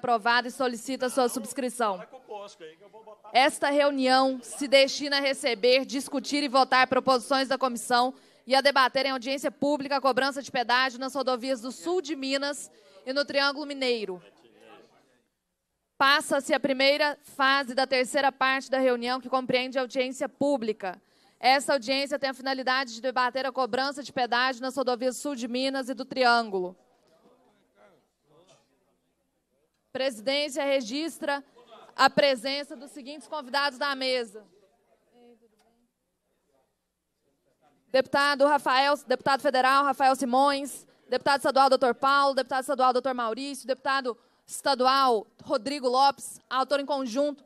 aprovada e solicita sua subscrição. Esta reunião se destina a receber, discutir e votar proposições da comissão e a debater em audiência pública a cobrança de pedágio nas rodovias do sul de Minas e no Triângulo Mineiro. Passa-se a primeira fase da terceira parte da reunião, que compreende audiência pública. Essa audiência tem a finalidade de debater a cobrança de pedágio nas rodovias sul de Minas e do Triângulo. Presidência registra a presença dos seguintes convidados da mesa. Deputado Rafael, deputado federal Rafael Simões, deputado estadual Dr. Paulo, deputado estadual Dr. Maurício, deputado estadual Rodrigo Lopes, autor em conjunto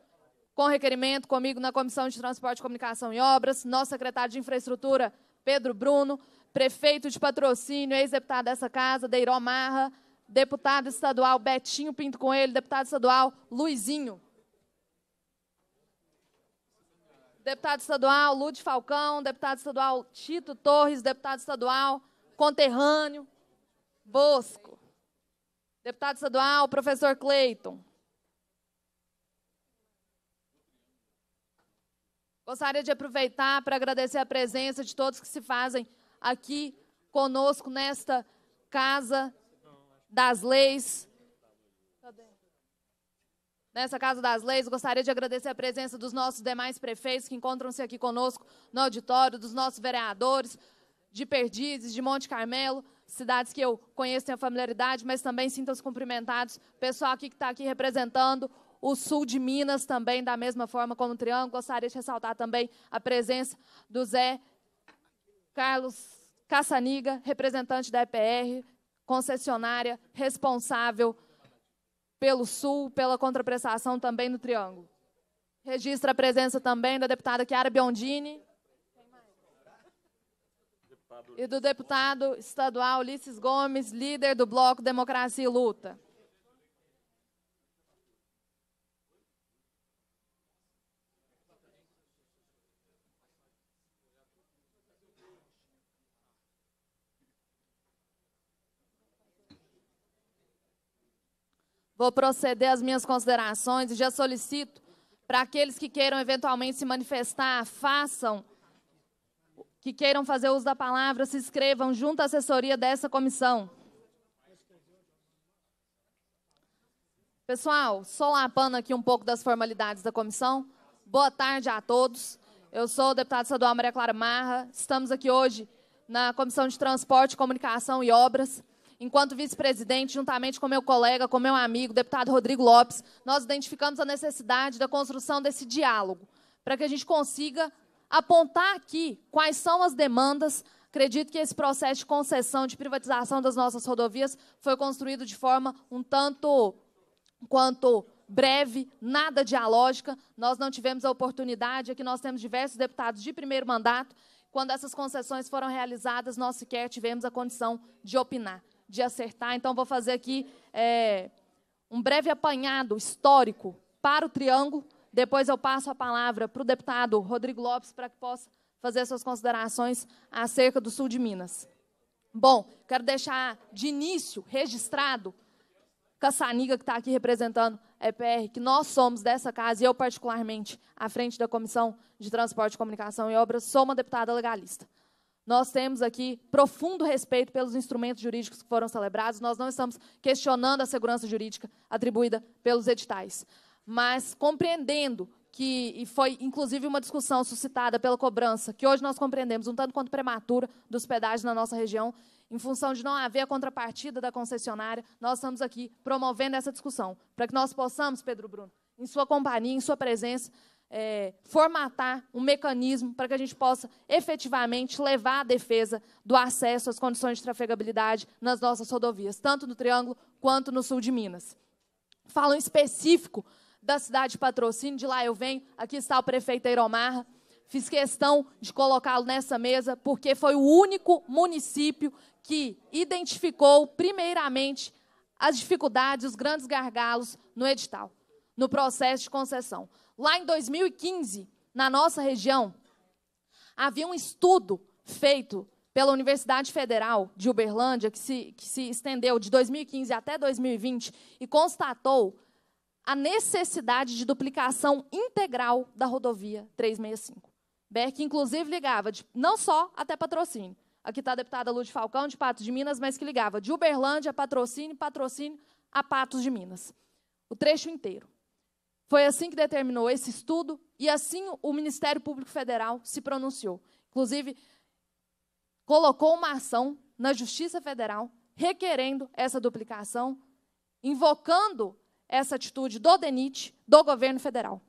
com requerimento comigo na Comissão de Transporte, Comunicação e Obras, nosso secretário de Infraestrutura, Pedro Bruno, prefeito de patrocínio, ex-deputado dessa casa, Deiró Marra, deputado estadual Betinho Pinto com ele, deputado estadual Luizinho. Deputado estadual Lude Falcão, deputado estadual Tito Torres, deputado estadual conterrâneo Bosco. Deputado estadual professor Cleiton. Gostaria de aproveitar para agradecer a presença de todos que se fazem aqui conosco nesta casa das leis. Nessa Casa das Leis, gostaria de agradecer a presença dos nossos demais prefeitos que encontram-se aqui conosco no auditório, dos nossos vereadores de Perdizes, de Monte Carmelo, cidades que eu conheço, tenho familiaridade, mas também sinto-os cumprimentados. Pessoal aqui que está aqui representando o sul de Minas também, da mesma forma como o Triângulo. Gostaria de ressaltar também a presença do Zé Carlos Caçaniga, representante da EPR, concessionária responsável pelo Sul, pela contraprestação também no Triângulo. Registra a presença também da deputada Chiara Biondini e do deputado estadual Ulisses Gomes, líder do Bloco Democracia e Luta. Vou proceder às minhas considerações e já solicito para aqueles que queiram eventualmente se manifestar, façam, que queiram fazer uso da palavra, se inscrevam junto à assessoria dessa comissão. Pessoal, solapando aqui um pouco das formalidades da comissão, boa tarde a todos. Eu sou o deputado estadual Maria Clara Marra, estamos aqui hoje na Comissão de Transporte, Comunicação e Obras, enquanto vice-presidente, juntamente com meu colega, com meu amigo, deputado Rodrigo Lopes, nós identificamos a necessidade da construção desse diálogo, para que a gente consiga apontar aqui quais são as demandas. Acredito que esse processo de concessão, de privatização das nossas rodovias foi construído de forma um tanto quanto breve, nada dialógica. Nós não tivemos a oportunidade, aqui nós temos diversos deputados de primeiro mandato. Quando essas concessões foram realizadas, nós sequer tivemos a condição de opinar de acertar. Então, vou fazer aqui é, um breve apanhado histórico para o triângulo. Depois eu passo a palavra para o deputado Rodrigo Lopes para que possa fazer suas considerações acerca do sul de Minas. Bom, quero deixar de início registrado Caçaniga, que está aqui representando a é EPR, que nós somos dessa casa, e eu particularmente, à frente da Comissão de Transporte, Comunicação e Obras, sou uma deputada legalista. Nós temos aqui profundo respeito pelos instrumentos jurídicos que foram celebrados, nós não estamos questionando a segurança jurídica atribuída pelos editais, mas compreendendo que e foi inclusive uma discussão suscitada pela cobrança, que hoje nós compreendemos um tanto quanto prematura dos pedágios na nossa região, em função de não haver a contrapartida da concessionária, nós estamos aqui promovendo essa discussão, para que nós possamos, Pedro Bruno, em sua companhia, em sua presença, é, formatar um mecanismo para que a gente possa efetivamente levar a defesa do acesso às condições de trafegabilidade nas nossas rodovias, tanto no Triângulo quanto no sul de Minas. Falo em específico da cidade de Patrocínio, de lá eu venho, aqui está o prefeito Eiromarra, fiz questão de colocá-lo nessa mesa, porque foi o único município que identificou primeiramente as dificuldades, os grandes gargalos no edital, no processo de concessão. Lá em 2015, na nossa região, havia um estudo feito pela Universidade Federal de Uberlândia, que se, que se estendeu de 2015 até 2020, e constatou a necessidade de duplicação integral da rodovia 365. BR, inclusive, ligava de, não só até patrocínio. Aqui está a deputada Lúcia Falcão, de Patos de Minas, mas que ligava de Uberlândia a patrocínio, patrocínio a Patos de Minas. O trecho inteiro. Foi assim que determinou esse estudo e assim o Ministério Público Federal se pronunciou. Inclusive, colocou uma ação na Justiça Federal requerendo essa duplicação, invocando essa atitude do DENIT, do governo federal.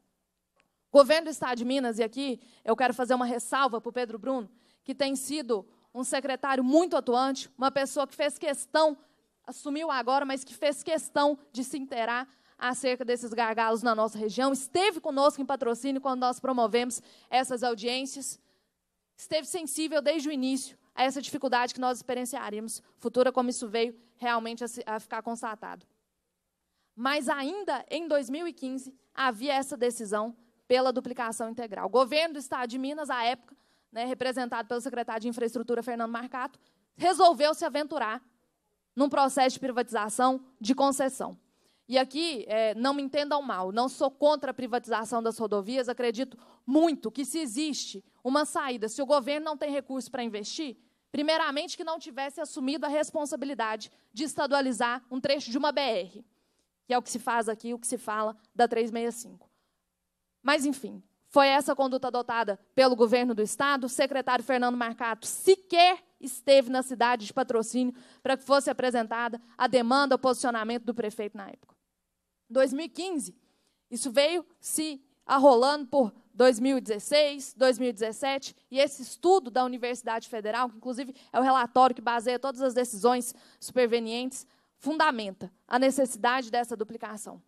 O governo do Estado de Minas, e aqui eu quero fazer uma ressalva para o Pedro Bruno, que tem sido um secretário muito atuante, uma pessoa que fez questão, assumiu agora, mas que fez questão de se interar acerca desses gargalos na nossa região, esteve conosco em patrocínio quando nós promovemos essas audiências, esteve sensível desde o início a essa dificuldade que nós experienciaríamos futura, como isso veio realmente a, se, a ficar constatado. Mas ainda em 2015 havia essa decisão pela duplicação integral. O governo do Estado de Minas, à época, né, representado pelo secretário de Infraestrutura, Fernando Marcato, resolveu se aventurar num processo de privatização de concessão. E aqui, é, não me entendam mal, não sou contra a privatização das rodovias, acredito muito que se existe uma saída, se o governo não tem recurso para investir, primeiramente que não tivesse assumido a responsabilidade de estadualizar um trecho de uma BR, que é o que se faz aqui, o que se fala da 365. Mas, enfim, foi essa conduta adotada pelo governo do Estado. O secretário Fernando Marcato sequer esteve na cidade de patrocínio para que fosse apresentada a demanda, o posicionamento do prefeito na época. 2015. Isso veio se arrolando por 2016, 2017, e esse estudo da Universidade Federal, que inclusive é o relatório que baseia todas as decisões supervenientes, fundamenta a necessidade dessa duplicação.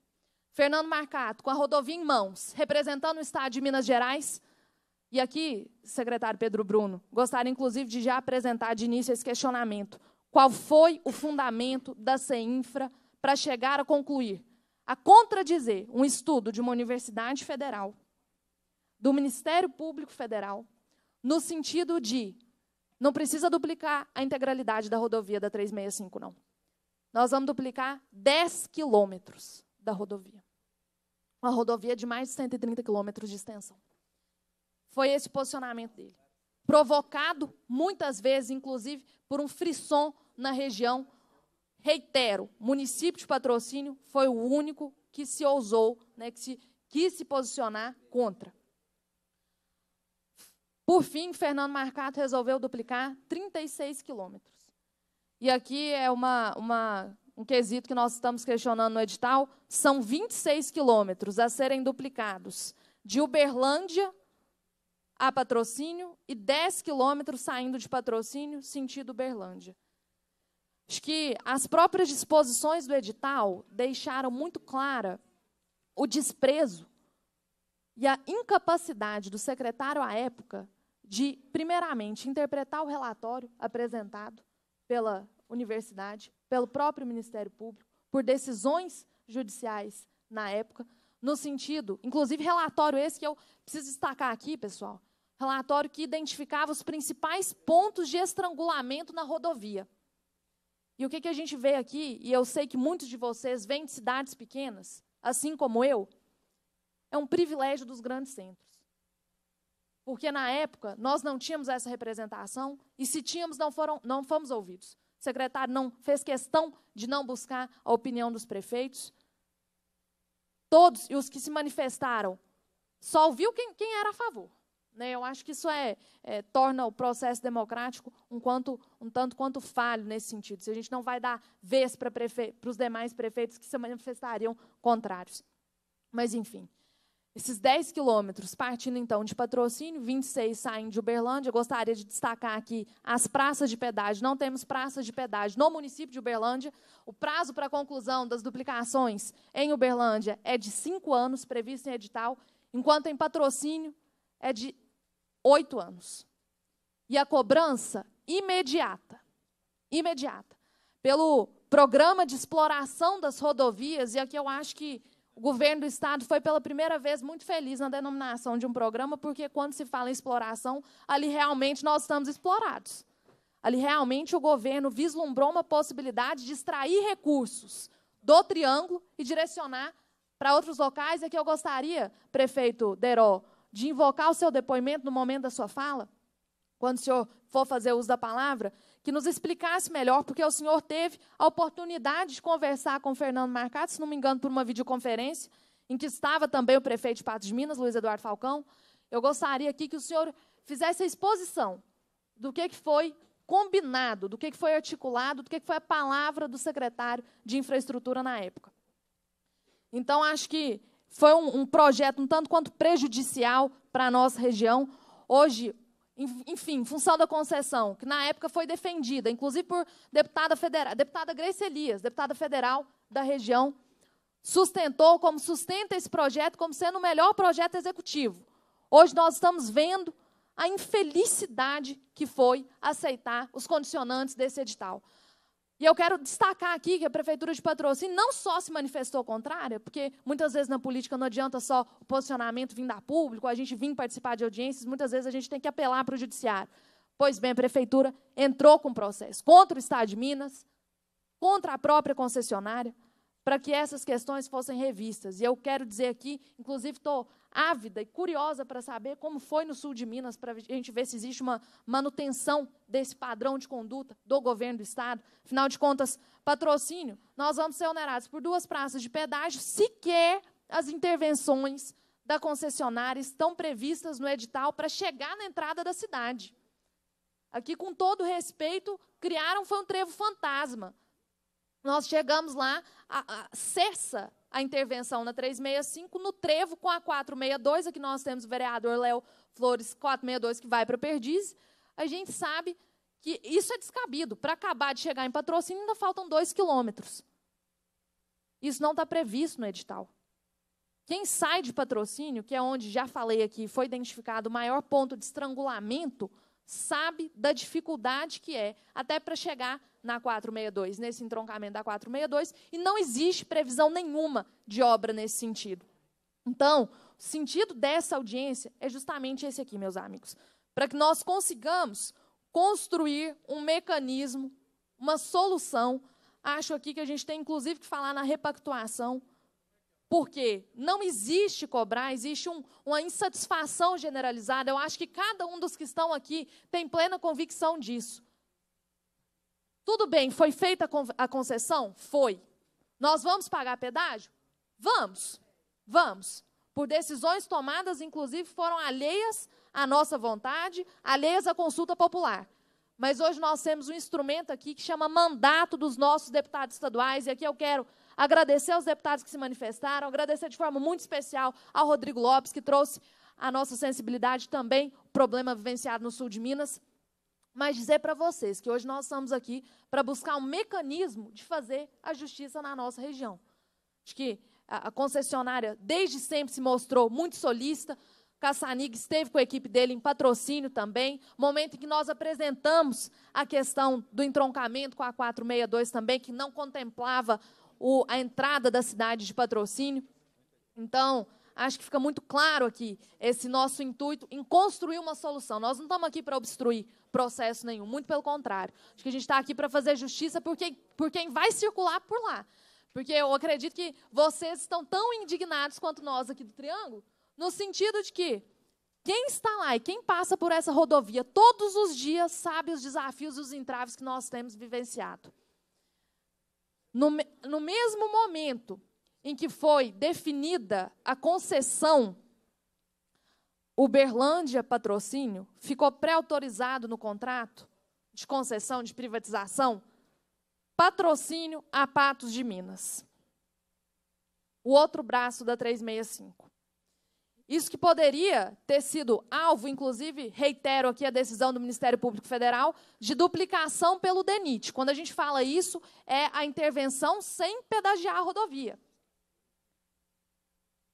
Fernando Marcato, com a rodovia em mãos, representando o Estado de Minas Gerais. E aqui, secretário Pedro Bruno, gostaria inclusive de já apresentar de início esse questionamento. Qual foi o fundamento da CEINFRA para chegar a concluir a contradizer um estudo de uma universidade federal, do Ministério Público Federal, no sentido de não precisa duplicar a integralidade da rodovia da 365, não. Nós vamos duplicar 10 quilômetros da rodovia. Uma rodovia de mais de 130 quilômetros de extensão. Foi esse posicionamento dele. Provocado, muitas vezes, inclusive, por um frisson na região Reitero, município de patrocínio foi o único que se ousou, né, que se quis se posicionar contra. Por fim, Fernando Marcato resolveu duplicar 36 quilômetros. E aqui é uma, uma, um quesito que nós estamos questionando no edital. São 26 quilômetros a serem duplicados de Uberlândia a patrocínio e 10 quilômetros saindo de patrocínio, sentido Uberlândia. Acho que as próprias disposições do edital deixaram muito clara o desprezo e a incapacidade do secretário à época de, primeiramente, interpretar o relatório apresentado pela universidade, pelo próprio Ministério Público, por decisões judiciais na época, no sentido, inclusive relatório esse que eu preciso destacar aqui, pessoal, relatório que identificava os principais pontos de estrangulamento na rodovia. E o que, que a gente vê aqui, e eu sei que muitos de vocês vêm de cidades pequenas, assim como eu, é um privilégio dos grandes centros. Porque na época nós não tínhamos essa representação e se tínhamos não foram não fomos ouvidos. O secretário não fez questão de não buscar a opinião dos prefeitos. Todos e os que se manifestaram só ouviu quem, quem era a favor. Né? Eu acho que isso é, é, torna o processo democrático um, quanto, um tanto quanto falho nesse sentido, se a gente não vai dar vez para os demais prefeitos que se manifestariam contrários. Mas, enfim, esses 10 quilômetros, partindo então de patrocínio, 26 saem de Uberlândia. Gostaria de destacar aqui as praças de pedágio. Não temos praças de pedágio no município de Uberlândia. O prazo para a conclusão das duplicações em Uberlândia é de 5 anos, previsto em edital, enquanto em patrocínio é de oito anos. E a cobrança imediata, imediata, pelo programa de exploração das rodovias, e aqui eu acho que o governo do Estado foi pela primeira vez muito feliz na denominação de um programa, porque quando se fala em exploração, ali realmente nós estamos explorados. Ali realmente o governo vislumbrou uma possibilidade de extrair recursos do triângulo e direcionar para outros locais. É que eu gostaria, prefeito Deró, de invocar o seu depoimento no momento da sua fala, quando o senhor for fazer uso da palavra, que nos explicasse melhor, porque o senhor teve a oportunidade de conversar com o Fernando Marcato, se não me engano, por uma videoconferência, em que estava também o prefeito de Patos de Minas, Luiz Eduardo Falcão. Eu gostaria aqui que o senhor fizesse a exposição do que, que foi combinado, do que, que foi articulado, do que, que foi a palavra do secretário de infraestrutura na época. Então, acho que foi um, um projeto um tanto quanto prejudicial para a nossa região. Hoje, enfim, função da concessão, que na época foi defendida, inclusive por deputada federal, deputada Grace Elias, deputada federal da região, sustentou como sustenta esse projeto como sendo o melhor projeto executivo. Hoje nós estamos vendo a infelicidade que foi aceitar os condicionantes desse edital. E eu quero destacar aqui que a Prefeitura de Patrocínio não só se manifestou contrária, porque muitas vezes na política não adianta só o posicionamento vindo a público, a gente vir participar de audiências, muitas vezes a gente tem que apelar para o judiciário. Pois bem, a Prefeitura entrou com processo contra o Estado de Minas, contra a própria concessionária, para que essas questões fossem revistas. E eu quero dizer aqui, inclusive estou ávida e curiosa para saber como foi no sul de Minas, para a gente ver se existe uma manutenção desse padrão de conduta do governo do Estado. Afinal de contas, patrocínio, nós vamos ser onerados por duas praças de pedágio, sequer as intervenções da concessionária estão previstas no edital para chegar na entrada da cidade. Aqui, com todo respeito, criaram foi um trevo fantasma. Nós chegamos lá, a, a, cessa a intervenção na 365, no trevo com a 462, aqui nós temos o vereador Léo Flores 462 que vai para Perdiz. A gente sabe que isso é descabido. Para acabar de chegar em patrocínio, ainda faltam dois quilômetros. Isso não está previsto no edital. Quem sai de patrocínio, que é onde já falei aqui, foi identificado o maior ponto de estrangulamento sabe da dificuldade que é até para chegar na 462, nesse entroncamento da 462, e não existe previsão nenhuma de obra nesse sentido. Então, o sentido dessa audiência é justamente esse aqui, meus amigos, para que nós consigamos construir um mecanismo, uma solução. Acho aqui que a gente tem inclusive que falar na repactuação porque não existe cobrar, existe um, uma insatisfação generalizada. Eu acho que cada um dos que estão aqui tem plena convicção disso. Tudo bem, foi feita a concessão? Foi. Nós vamos pagar pedágio? Vamos, vamos. Por decisões tomadas, inclusive, foram alheias à nossa vontade, alheias à consulta popular. Mas hoje nós temos um instrumento aqui que chama mandato dos nossos deputados estaduais, e aqui eu quero agradecer aos deputados que se manifestaram, agradecer de forma muito especial ao Rodrigo Lopes, que trouxe a nossa sensibilidade também, o problema vivenciado no sul de Minas. Mas dizer para vocês que hoje nós estamos aqui para buscar um mecanismo de fazer a justiça na nossa região. Acho que a, concessionária desde sempre se mostrou muito solícita, Caçanig esteve com a equipe dele em patrocínio também, momento em que nós apresentamos a questão do entroncamento com a 462 também, que não contemplava o, a entrada da cidade de patrocínio. Então, acho que fica muito claro aqui esse nosso intuito em construir uma solução. Nós não estamos aqui para obstruir processo nenhum, muito pelo contrário. Acho que a gente está aqui para fazer justiça por quem, por quem vai circular por lá. Porque eu acredito que vocês estão tão indignados quanto nós aqui do Triângulo, no sentido de que quem está lá e quem passa por essa rodovia todos os dias sabe os desafios e os entraves que nós temos vivenciado. No, no mesmo momento em que foi definida a concessão Uberlândia Patrocínio ficou pré-autorizado no contrato de concessão de privatização patrocínio a Patos de Minas. O outro braço da 365. Isso que poderia ter sido alvo, inclusive, reitero aqui a decisão do Ministério Público Federal, de duplicação pelo DENIT. Quando a gente fala isso, é a intervenção sem pedagiar a rodovia.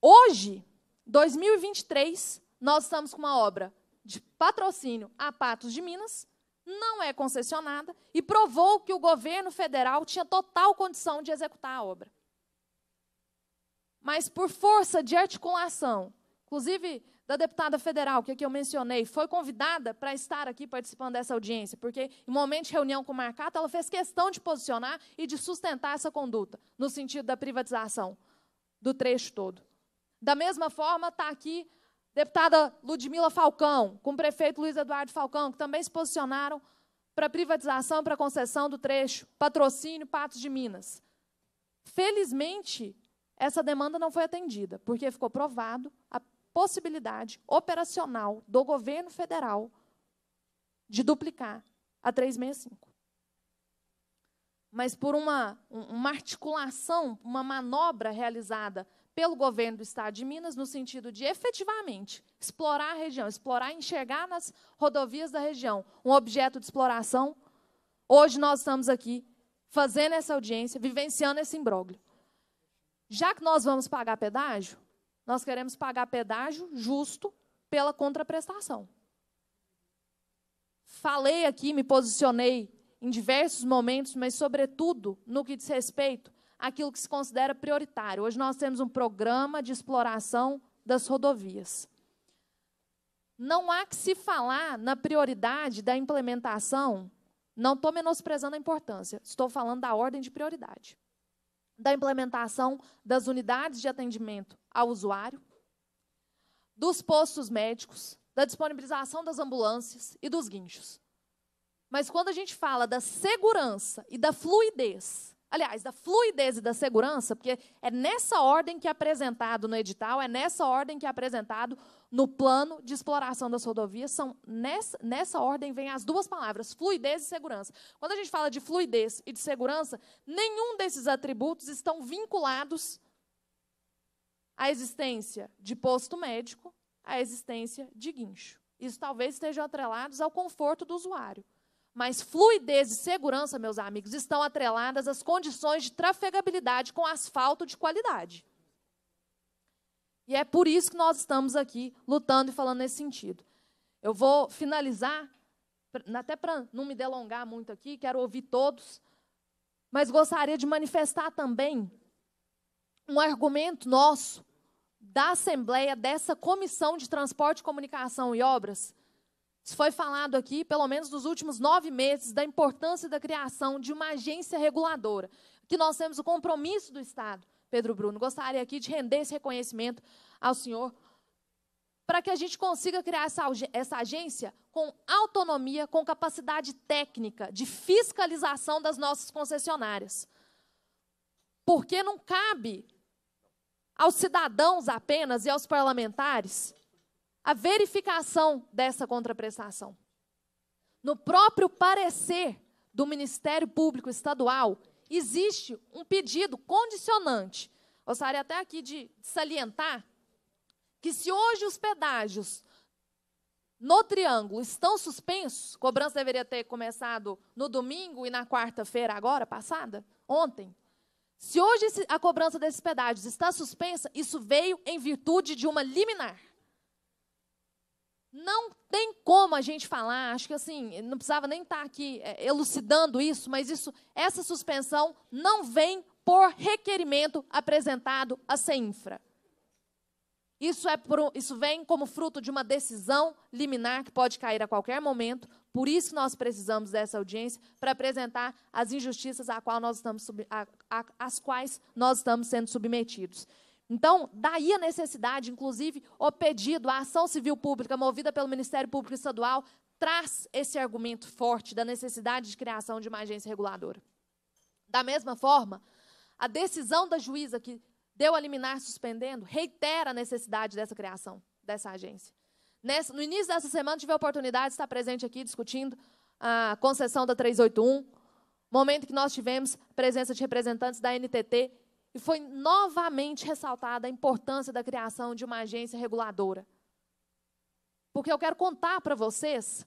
Hoje, 2023, nós estamos com uma obra de patrocínio a Patos de Minas, não é concessionada e provou que o governo federal tinha total condição de executar a obra. Mas por força de articulação Inclusive, da deputada federal, que é aqui eu mencionei, foi convidada para estar aqui participando dessa audiência, porque em momento de reunião com o Marcato, ela fez questão de posicionar e de sustentar essa conduta, no sentido da privatização do trecho todo. Da mesma forma, está aqui deputada Ludmila Falcão, com o prefeito Luiz Eduardo Falcão, que também se posicionaram para privatização, para concessão do trecho, patrocínio Patos de Minas. Felizmente, essa demanda não foi atendida, porque ficou provado possibilidade operacional do governo federal de duplicar a 365. Mas por uma, uma articulação, uma manobra realizada pelo governo do estado de Minas, no sentido de efetivamente explorar a região, explorar, enxergar nas rodovias da região um objeto de exploração. Hoje nós estamos aqui fazendo essa audiência, vivenciando esse imbróglio. Já que nós vamos pagar pedágio, nós queremos pagar pedágio justo pela contraprestação. Falei aqui, me posicionei em diversos momentos, mas, sobretudo, no que diz respeito àquilo que se considera prioritário. Hoje nós temos um programa de exploração das rodovias. Não há que se falar na prioridade da implementação, não estou menosprezando a importância, estou falando da ordem de prioridade. Da implementação das unidades de atendimento ao usuário, dos postos médicos, da disponibilização das ambulâncias e dos guinchos. Mas quando a gente fala da segurança e da fluidez, aliás, da fluidez e da segurança, porque é nessa ordem que é apresentado no edital, é nessa ordem que é apresentado no plano de exploração das rodovias, são nessa, nessa ordem vêm as duas palavras, fluidez e segurança. Quando a gente fala de fluidez e de segurança, nenhum desses atributos estão vinculados a existência de posto médico, a existência de guincho. Isso talvez estejam atrelados ao conforto do usuário. Mas fluidez e segurança, meus amigos, estão atreladas às condições de trafegabilidade com asfalto de qualidade. E é por isso que nós estamos aqui lutando e falando nesse sentido. Eu vou finalizar, até para não me delongar muito aqui, quero ouvir todos, mas gostaria de manifestar também um argumento nosso da Assembleia, dessa Comissão de Transporte, Comunicação e Obras, isso foi falado aqui, pelo menos nos últimos nove meses, da importância da criação de uma agência reguladora, que nós temos o compromisso do Estado, Pedro Bruno. Gostaria aqui de render esse reconhecimento ao senhor, para que a gente consiga criar essa, essa agência com autonomia, com capacidade técnica de fiscalização das nossas concessionárias. Porque não cabe aos cidadãos apenas e aos parlamentares a verificação dessa contraprestação. No próprio parecer do Ministério Público Estadual, existe um pedido condicionante. Gostaria até aqui de salientar que, se hoje os pedágios no triângulo estão suspensos, cobrança deveria ter começado no domingo e na quarta-feira, agora passada, ontem, se hoje a cobrança desses pedágios está suspensa, isso veio em virtude de uma liminar. Não tem como a gente falar, acho que assim, não precisava nem estar tá aqui é, elucidando isso, mas isso, essa suspensão não vem por requerimento apresentado à CEINFRA. Isso, é por, isso vem como fruto de uma decisão liminar que pode cair a qualquer momento, por isso nós precisamos dessa audiência para apresentar as injustiças a qual nós estamos a, a, às quais nós estamos sendo submetidos. Então, daí a necessidade, inclusive, o pedido, a ação civil pública movida pelo Ministério Público Estadual traz esse argumento forte da necessidade de criação de uma agência reguladora. Da mesma forma, a decisão da juíza que deu a liminar suspendendo reitera a necessidade dessa criação dessa agência. Nessa, no início dessa semana, tive a oportunidade de estar presente aqui discutindo a concessão da 381, momento que nós tivemos presença de representantes da NTT, e foi novamente ressaltada a importância da criação de uma agência reguladora. Porque eu quero contar para vocês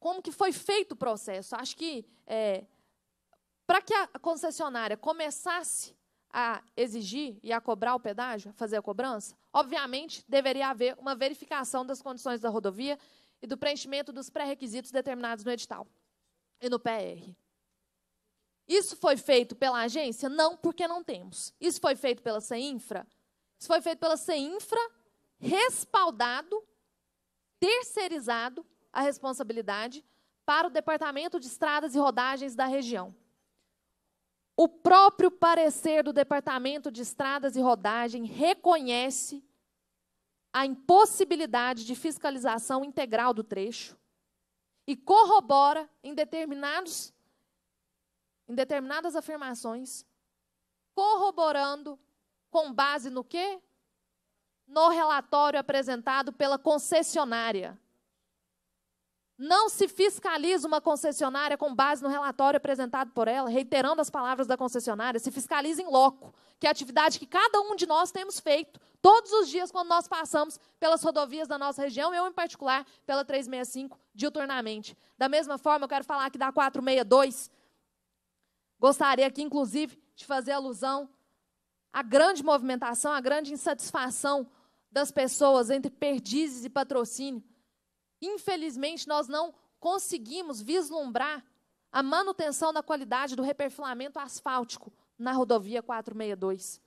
como que foi feito o processo. Acho que é, para que a concessionária começasse a exigir e a cobrar o pedágio, a fazer a cobrança, obviamente, deveria haver uma verificação das condições da rodovia e do preenchimento dos pré-requisitos determinados no edital e no PR. Isso foi feito pela agência? Não, porque não temos. Isso foi feito pela CEINFRA? Isso foi feito pela CEINFRA, respaldado, terceirizado a responsabilidade para o Departamento de Estradas e Rodagens da região. O próprio parecer do Departamento de Estradas e Rodagem reconhece a impossibilidade de fiscalização integral do trecho e corrobora em, determinados, em determinadas afirmações, corroborando com base no quê? No relatório apresentado pela concessionária. Não se fiscaliza uma concessionária com base no relatório apresentado por ela, reiterando as palavras da concessionária, se fiscaliza em loco, que é a atividade que cada um de nós temos feito todos os dias quando nós passamos pelas rodovias da nossa região, eu em particular pela 365 diuturnamente. Da mesma forma, eu quero falar aqui da 462. Gostaria aqui, inclusive, de fazer alusão à grande movimentação, à grande insatisfação das pessoas entre perdizes e patrocínio Infelizmente, nós não conseguimos vislumbrar a manutenção da qualidade do reperfilamento asfáltico na rodovia 462.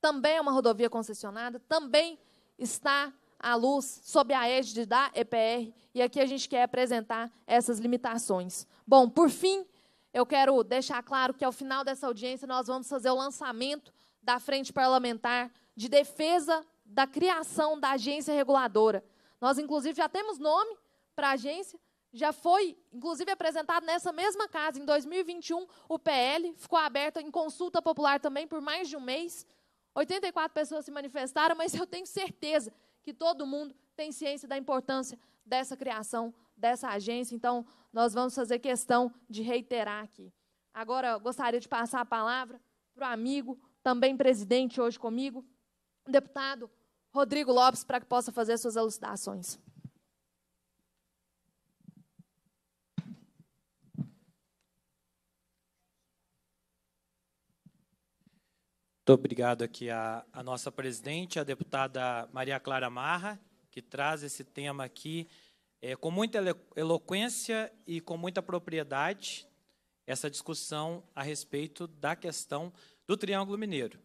Também é uma rodovia concessionada, também está à luz sob a égide da EPR, e aqui a gente quer apresentar essas limitações. Bom, por fim, eu quero deixar claro que ao final dessa audiência nós vamos fazer o lançamento da Frente Parlamentar de Defesa da Criação da Agência Reguladora, nós, inclusive, já temos nome para a agência, já foi, inclusive, apresentado nessa mesma casa em 2021 o PL, ficou aberto em consulta popular também por mais de um mês. 84 pessoas se manifestaram, mas eu tenho certeza que todo mundo tem ciência da importância dessa criação, dessa agência. Então, nós vamos fazer questão de reiterar aqui. Agora, gostaria de passar a palavra para o amigo, também presidente hoje comigo, deputado Rodrigo Lopes para que possa fazer suas elucidações. Muito obrigado aqui à, à nossa presidente, a deputada Maria Clara Marra, que traz esse tema aqui é, com muita eloquência e com muita propriedade, essa discussão a respeito da questão do Triângulo Mineiro.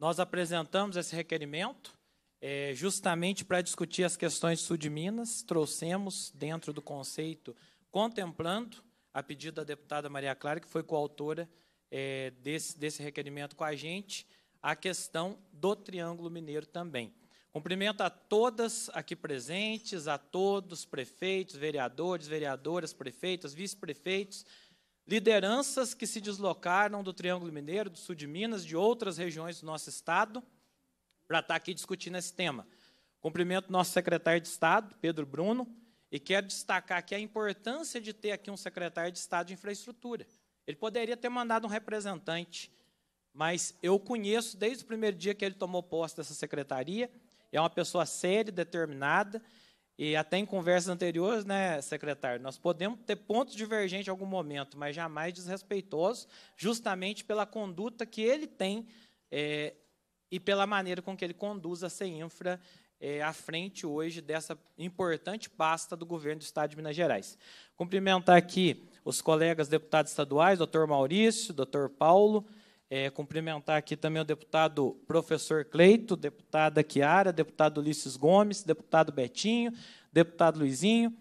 Nós apresentamos esse requerimento, é, justamente para discutir as questões do sul de Minas, trouxemos dentro do conceito, contemplando a pedido da deputada Maria Clara, que foi coautora é, desse, desse requerimento com a gente, a questão do Triângulo Mineiro também. Cumprimento a todas aqui presentes, a todos, prefeitos, vereadores, vereadoras, prefeitos, vice-prefeitos, lideranças que se deslocaram do Triângulo Mineiro, do sul de Minas, de outras regiões do nosso estado, para estar tá aqui discutindo esse tema. Cumprimento nosso secretário de Estado, Pedro Bruno, e quero destacar aqui a importância de ter aqui um secretário de Estado de Infraestrutura. Ele poderia ter mandado um representante, mas eu conheço desde o primeiro dia que ele tomou posse dessa secretaria, é uma pessoa séria, determinada, e até em conversas anteriores, né, secretário, nós podemos ter pontos divergentes em algum momento, mas jamais desrespeitosos, justamente pela conduta que ele tem é, e pela maneira com que ele conduz a CEINFRA é, eh, à frente hoje dessa importante pasta do governo do Estado de Minas Gerais. Cumprimentar aqui os colegas deputados estaduais, doutor Maurício, doutor Paulo, é, cumprimentar aqui também o deputado professor Cleito, deputada Chiara, deputado Ulisses Gomes, deputado Betinho, deputado Luizinho,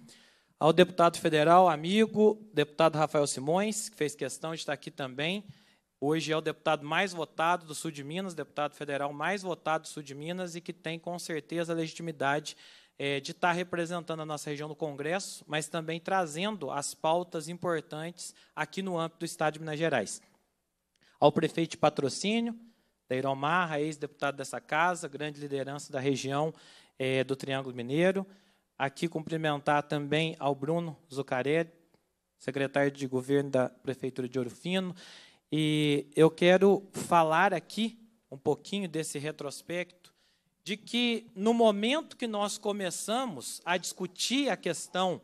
ao deputado federal, amigo, deputado Rafael Simões, que fez questão de estar aqui também, Hoje é o deputado mais votado do sul de Minas, deputado federal mais votado do sul de Minas e que tem, com certeza, a legitimidade é, de estar representando a nossa região no Congresso, mas também trazendo as pautas importantes aqui no âmbito do Estado de Minas Gerais. Ao prefeito de patrocínio, Deirão Marra, ex-deputado dessa casa, grande liderança da região é, do Triângulo Mineiro. Aqui cumprimentar também ao Bruno Zucarelli, secretário de Governo da Prefeitura de Ouro Fino, e eu quero falar aqui um pouquinho desse retrospecto, de que no momento que nós começamos a discutir a questão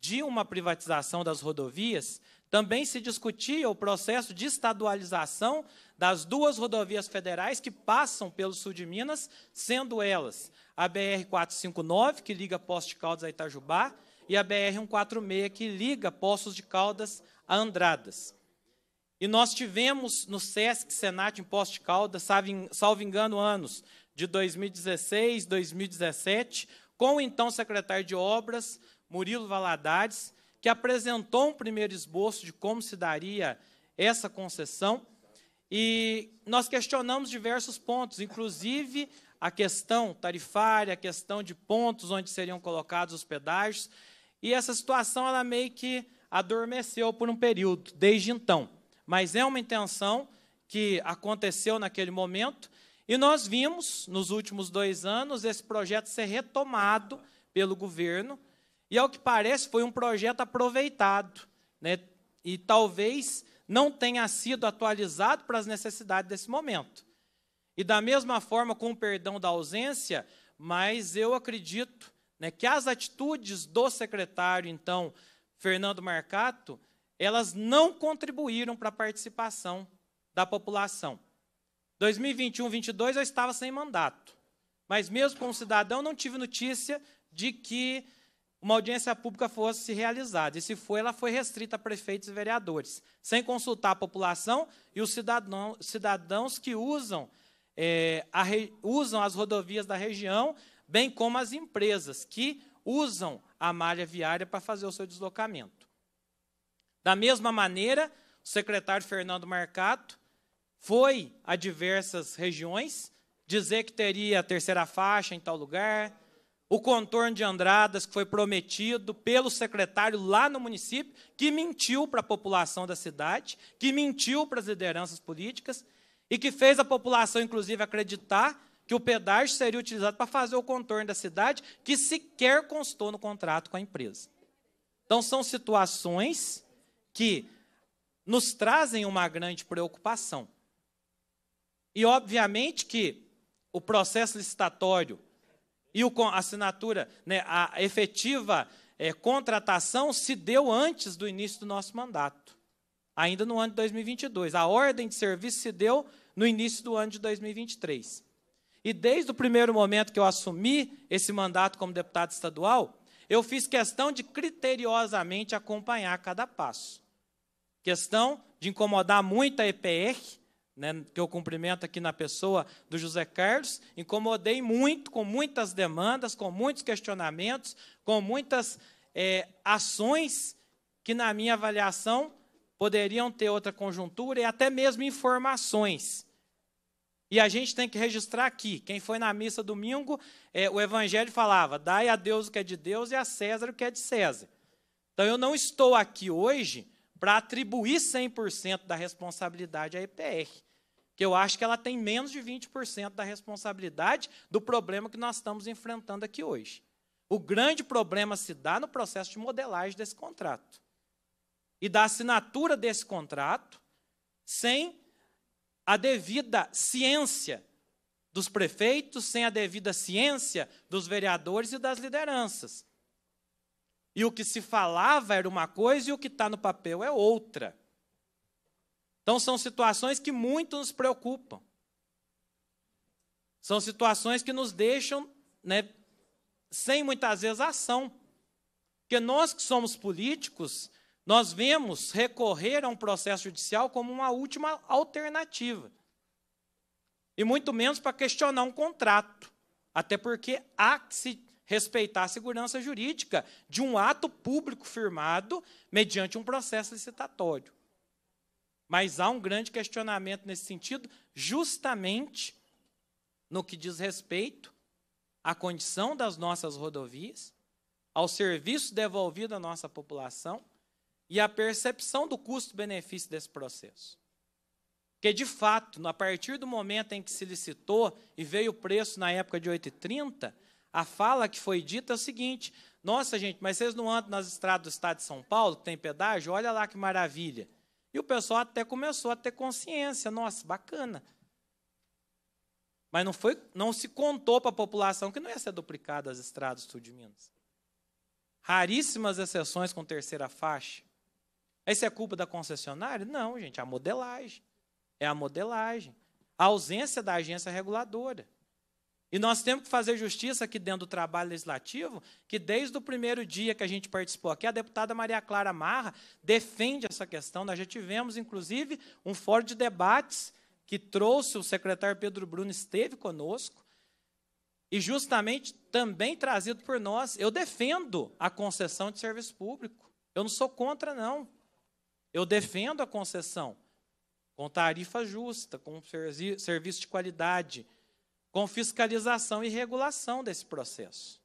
de uma privatização das rodovias, também se discutia o processo de estadualização das duas rodovias federais que passam pelo sul de Minas, sendo elas a BR-459, que liga Poços de Caldas a Itajubá, e a BR-146, que liga Poços de Caldas a Andradas. E nós tivemos no SESC Senat em Poste Calda, salvo engano, anos de 2016, 2017, com o então secretário de Obras, Murilo Valadares, que apresentou um primeiro esboço de como se daria essa concessão. E nós questionamos diversos pontos, inclusive a questão tarifária, a questão de pontos onde seriam colocados os pedágios. E essa situação ela meio que adormeceu por um período, desde então mas é uma intenção que aconteceu naquele momento. E nós vimos, nos últimos dois anos, esse projeto ser retomado pelo governo, e ao que parece foi um projeto aproveitado, né? e talvez não tenha sido atualizado para as necessidades desse momento. E da mesma forma, com o perdão da ausência, mas eu acredito né, que as atitudes do secretário, então, Fernando Marcato, elas não contribuíram para a participação da população. 2021, 22 eu estava sem mandato, mas mesmo como cidadão não tive notícia de que uma audiência pública fosse realizada. E se foi, ela foi restrita a prefeitos e vereadores, sem consultar a população e os cidadão, cidadãos que usam, é, a, usam as rodovias da região, bem como as empresas que usam a malha viária para fazer o seu deslocamento. Da mesma maneira, o secretário Fernando Marcato foi a diversas regiões dizer que teria a terceira faixa em tal lugar, o contorno de Andradas que foi prometido pelo secretário lá no município, que mentiu para a população da cidade, que mentiu para as lideranças políticas e que fez a população, inclusive, acreditar que o pedágio seria utilizado para fazer o contorno da cidade, que sequer constou no contrato com a empresa. Então, são situações que nos trazem uma grande preocupação. E, obviamente, que o processo licitatório e o, a assinatura, né, a efetiva é, contratação se deu antes do início do nosso mandato, ainda no ano de 2022. A ordem de serviço se deu no início do ano de 2023. E desde o primeiro momento que eu assumi esse mandato como deputado estadual, eu fiz questão de criteriosamente acompanhar cada passo. Questão de incomodar muito a EPR, né, que eu cumprimento aqui na pessoa do José Carlos, incomodei muito, com muitas demandas, com muitos questionamentos, com muitas é, ações que, na minha avaliação, poderiam ter outra conjuntura e até mesmo informações. E a gente tem que registrar aqui. Quem foi na missa domingo, é, o Evangelho falava: dai a Deus o que é de Deus e a César o que é de César. Então eu não estou aqui hoje para atribuir 100% da responsabilidade à EPR. Que eu acho que ela tem menos de 20% da responsabilidade do problema que nós estamos enfrentando aqui hoje. O grande problema se dá no processo de modelagem desse contrato e da assinatura desse contrato sem a devida ciência dos prefeitos, sem a devida ciência dos vereadores e das lideranças. E o que se falava era uma coisa e o que está no papel é outra. Então, são situações que muito nos preocupam. São situações que nos deixam né, sem muitas vezes ação. Porque nós que somos políticos, nós vemos recorrer a um processo judicial como uma última alternativa. E muito menos para questionar um contrato. Até porque há que se respeitar a segurança jurídica de um ato público firmado mediante um processo licitatório. Mas há um grande questionamento nesse sentido, justamente no que diz respeito à condição das nossas rodovias, ao serviço devolvido à nossa população e à percepção do custo-benefício desse processo. Porque, de fato, a partir do momento em que se licitou e veio o preço na época de 8,30, a fala que foi dita é o seguinte: nossa, gente, mas vocês não andam nas estradas do estado de São Paulo, que tem pedágio? Olha lá que maravilha. E o pessoal até começou a ter consciência. Nossa, bacana. Mas não, foi, não se contou para a população que não ia ser duplicada as estradas do sul de Minas. Raríssimas exceções com terceira faixa. Isso é culpa da concessionária? Não, gente, é a modelagem. É a modelagem. A ausência da agência reguladora. E nós temos que fazer justiça aqui dentro do trabalho legislativo, que desde o primeiro dia que a gente participou aqui, a deputada Maria Clara Marra defende essa questão. Nós já tivemos, inclusive, um fórum de debates que trouxe o secretário Pedro Bruno, esteve conosco, e justamente também trazido por nós. Eu defendo a concessão de serviço público. Eu não sou contra, não. Eu defendo a concessão com tarifa justa, com serviço de qualidade com fiscalização e regulação desse processo.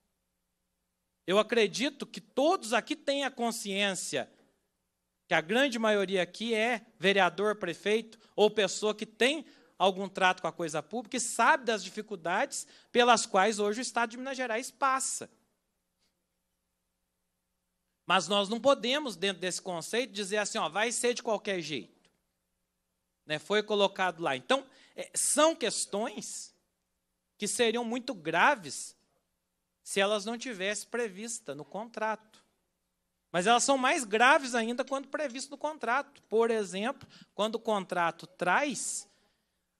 Eu acredito que todos aqui têm a consciência que a grande maioria aqui é vereador, prefeito ou pessoa que tem algum trato com a coisa pública e sabe das dificuldades pelas quais hoje o Estado de Minas Gerais passa. Mas nós não podemos, dentro desse conceito, dizer assim, ó, vai ser de qualquer jeito. Né? Foi colocado lá. Então, é, são questões que seriam muito graves se elas não tivessem prevista no contrato. Mas elas são mais graves ainda quando previsto no contrato. Por exemplo, quando o contrato traz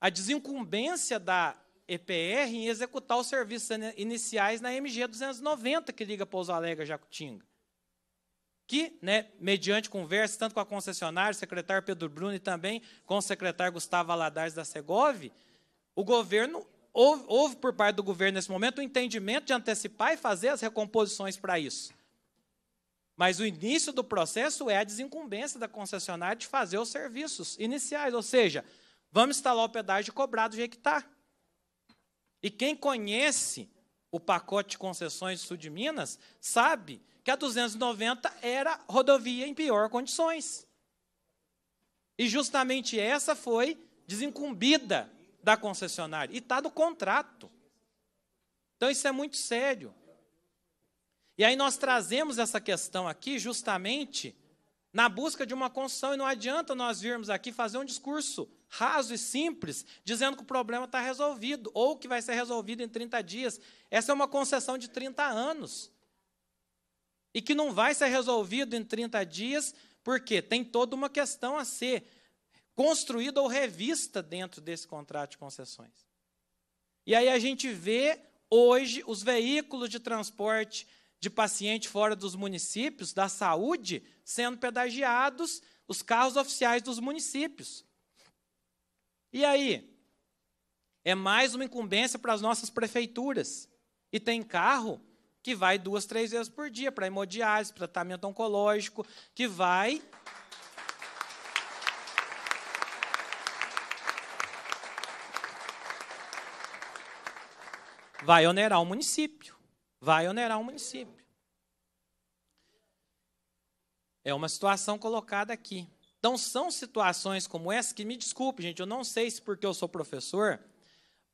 a desincumbência da EPR em executar os serviços iniciais na MG 290 que liga Pouso Alegre a Jacutinga. Que, né, mediante conversa tanto com a concessionária, o secretário Pedro Bruno e também com o secretário Gustavo Aladares da Segov, o governo houve, houve por parte do governo nesse momento o entendimento de antecipar e fazer as recomposições para isso. Mas o início do processo é a desincumbência da concessionária de fazer os serviços iniciais, ou seja, vamos instalar o pedágio cobrado do jeito que está. E quem conhece o pacote de concessões do Sul de Minas sabe que a 290 era rodovia em pior condições. E justamente essa foi desincumbida da concessionária. E está no contrato. Então isso é muito sério. E aí nós trazemos essa questão aqui justamente na busca de uma concessão. E não adianta nós virmos aqui fazer um discurso raso e simples, dizendo que o problema está resolvido, ou que vai ser resolvido em 30 dias. Essa é uma concessão de 30 anos. E que não vai ser resolvido em 30 dias, porque tem toda uma questão a ser construída ou revista dentro desse contrato de concessões. E aí a gente vê hoje os veículos de transporte de paciente fora dos municípios, da saúde, sendo pedagiados, os carros oficiais dos municípios. E aí? É mais uma incumbência para as nossas prefeituras. E tem carro que vai duas, três vezes por dia para hemodiálise, tratamento oncológico, que vai vai onerar o município. Vai onerar o município. É uma situação colocada aqui. Então, são situações como essa que, me desculpe, gente, eu não sei se porque eu sou professor,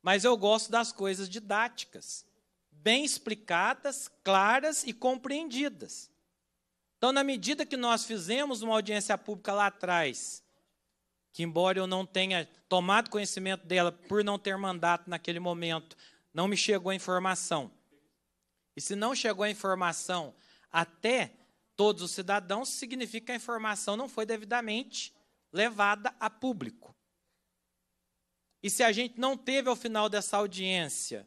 mas eu gosto das coisas didáticas, bem explicadas, claras e compreendidas. Então, na medida que nós fizemos uma audiência pública lá atrás, que embora eu não tenha tomado conhecimento dela por não ter mandato naquele momento, não me chegou a informação. E se não chegou a informação até todos os cidadãos, significa que a informação não foi devidamente levada a público. E se a gente não teve ao final dessa audiência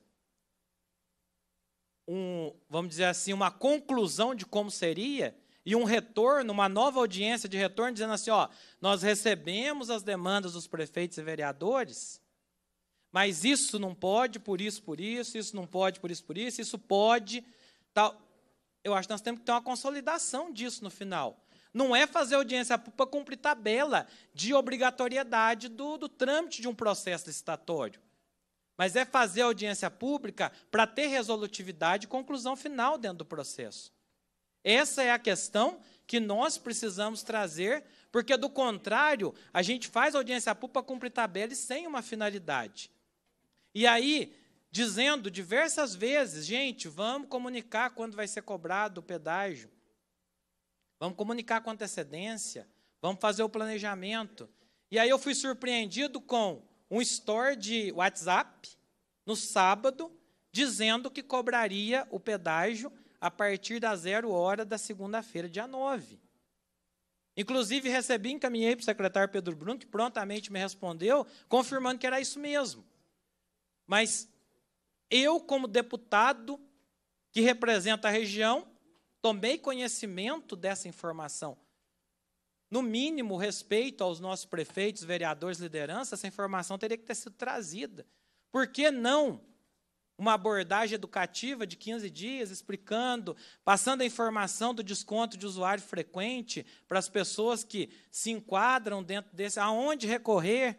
um, vamos dizer assim, uma conclusão de como seria e um retorno, uma nova audiência de retorno dizendo assim, ó, nós recebemos as demandas dos prefeitos e vereadores, mas isso não pode, por isso, por isso, isso não pode, por isso, por isso, isso pode. Tal. Eu acho que nós temos que ter uma consolidação disso no final. Não é fazer audiência para cumprir tabela de obrigatoriedade do, do trâmite de um processo licitatório. Mas é fazer audiência pública para ter resolutividade e conclusão final dentro do processo. Essa é a questão que nós precisamos trazer, porque do contrário, a gente faz audiência pública cumprir tabela e sem uma finalidade. E aí, dizendo diversas vezes, gente, vamos comunicar quando vai ser cobrado o pedágio. Vamos comunicar com antecedência, vamos fazer o planejamento. E aí eu fui surpreendido com um store de WhatsApp no sábado dizendo que cobraria o pedágio a partir da zero hora da segunda-feira, dia 9. Inclusive, recebi, encaminhei para o secretário Pedro Bruno, que prontamente me respondeu, confirmando que era isso mesmo. Mas eu, como deputado que representa a região, tomei conhecimento dessa informação. No mínimo, respeito aos nossos prefeitos, vereadores, lideranças essa informação teria que ter sido trazida. Por que não uma abordagem educativa de 15 dias, explicando, passando a informação do desconto de usuário frequente para as pessoas que se enquadram dentro desse, aonde recorrer,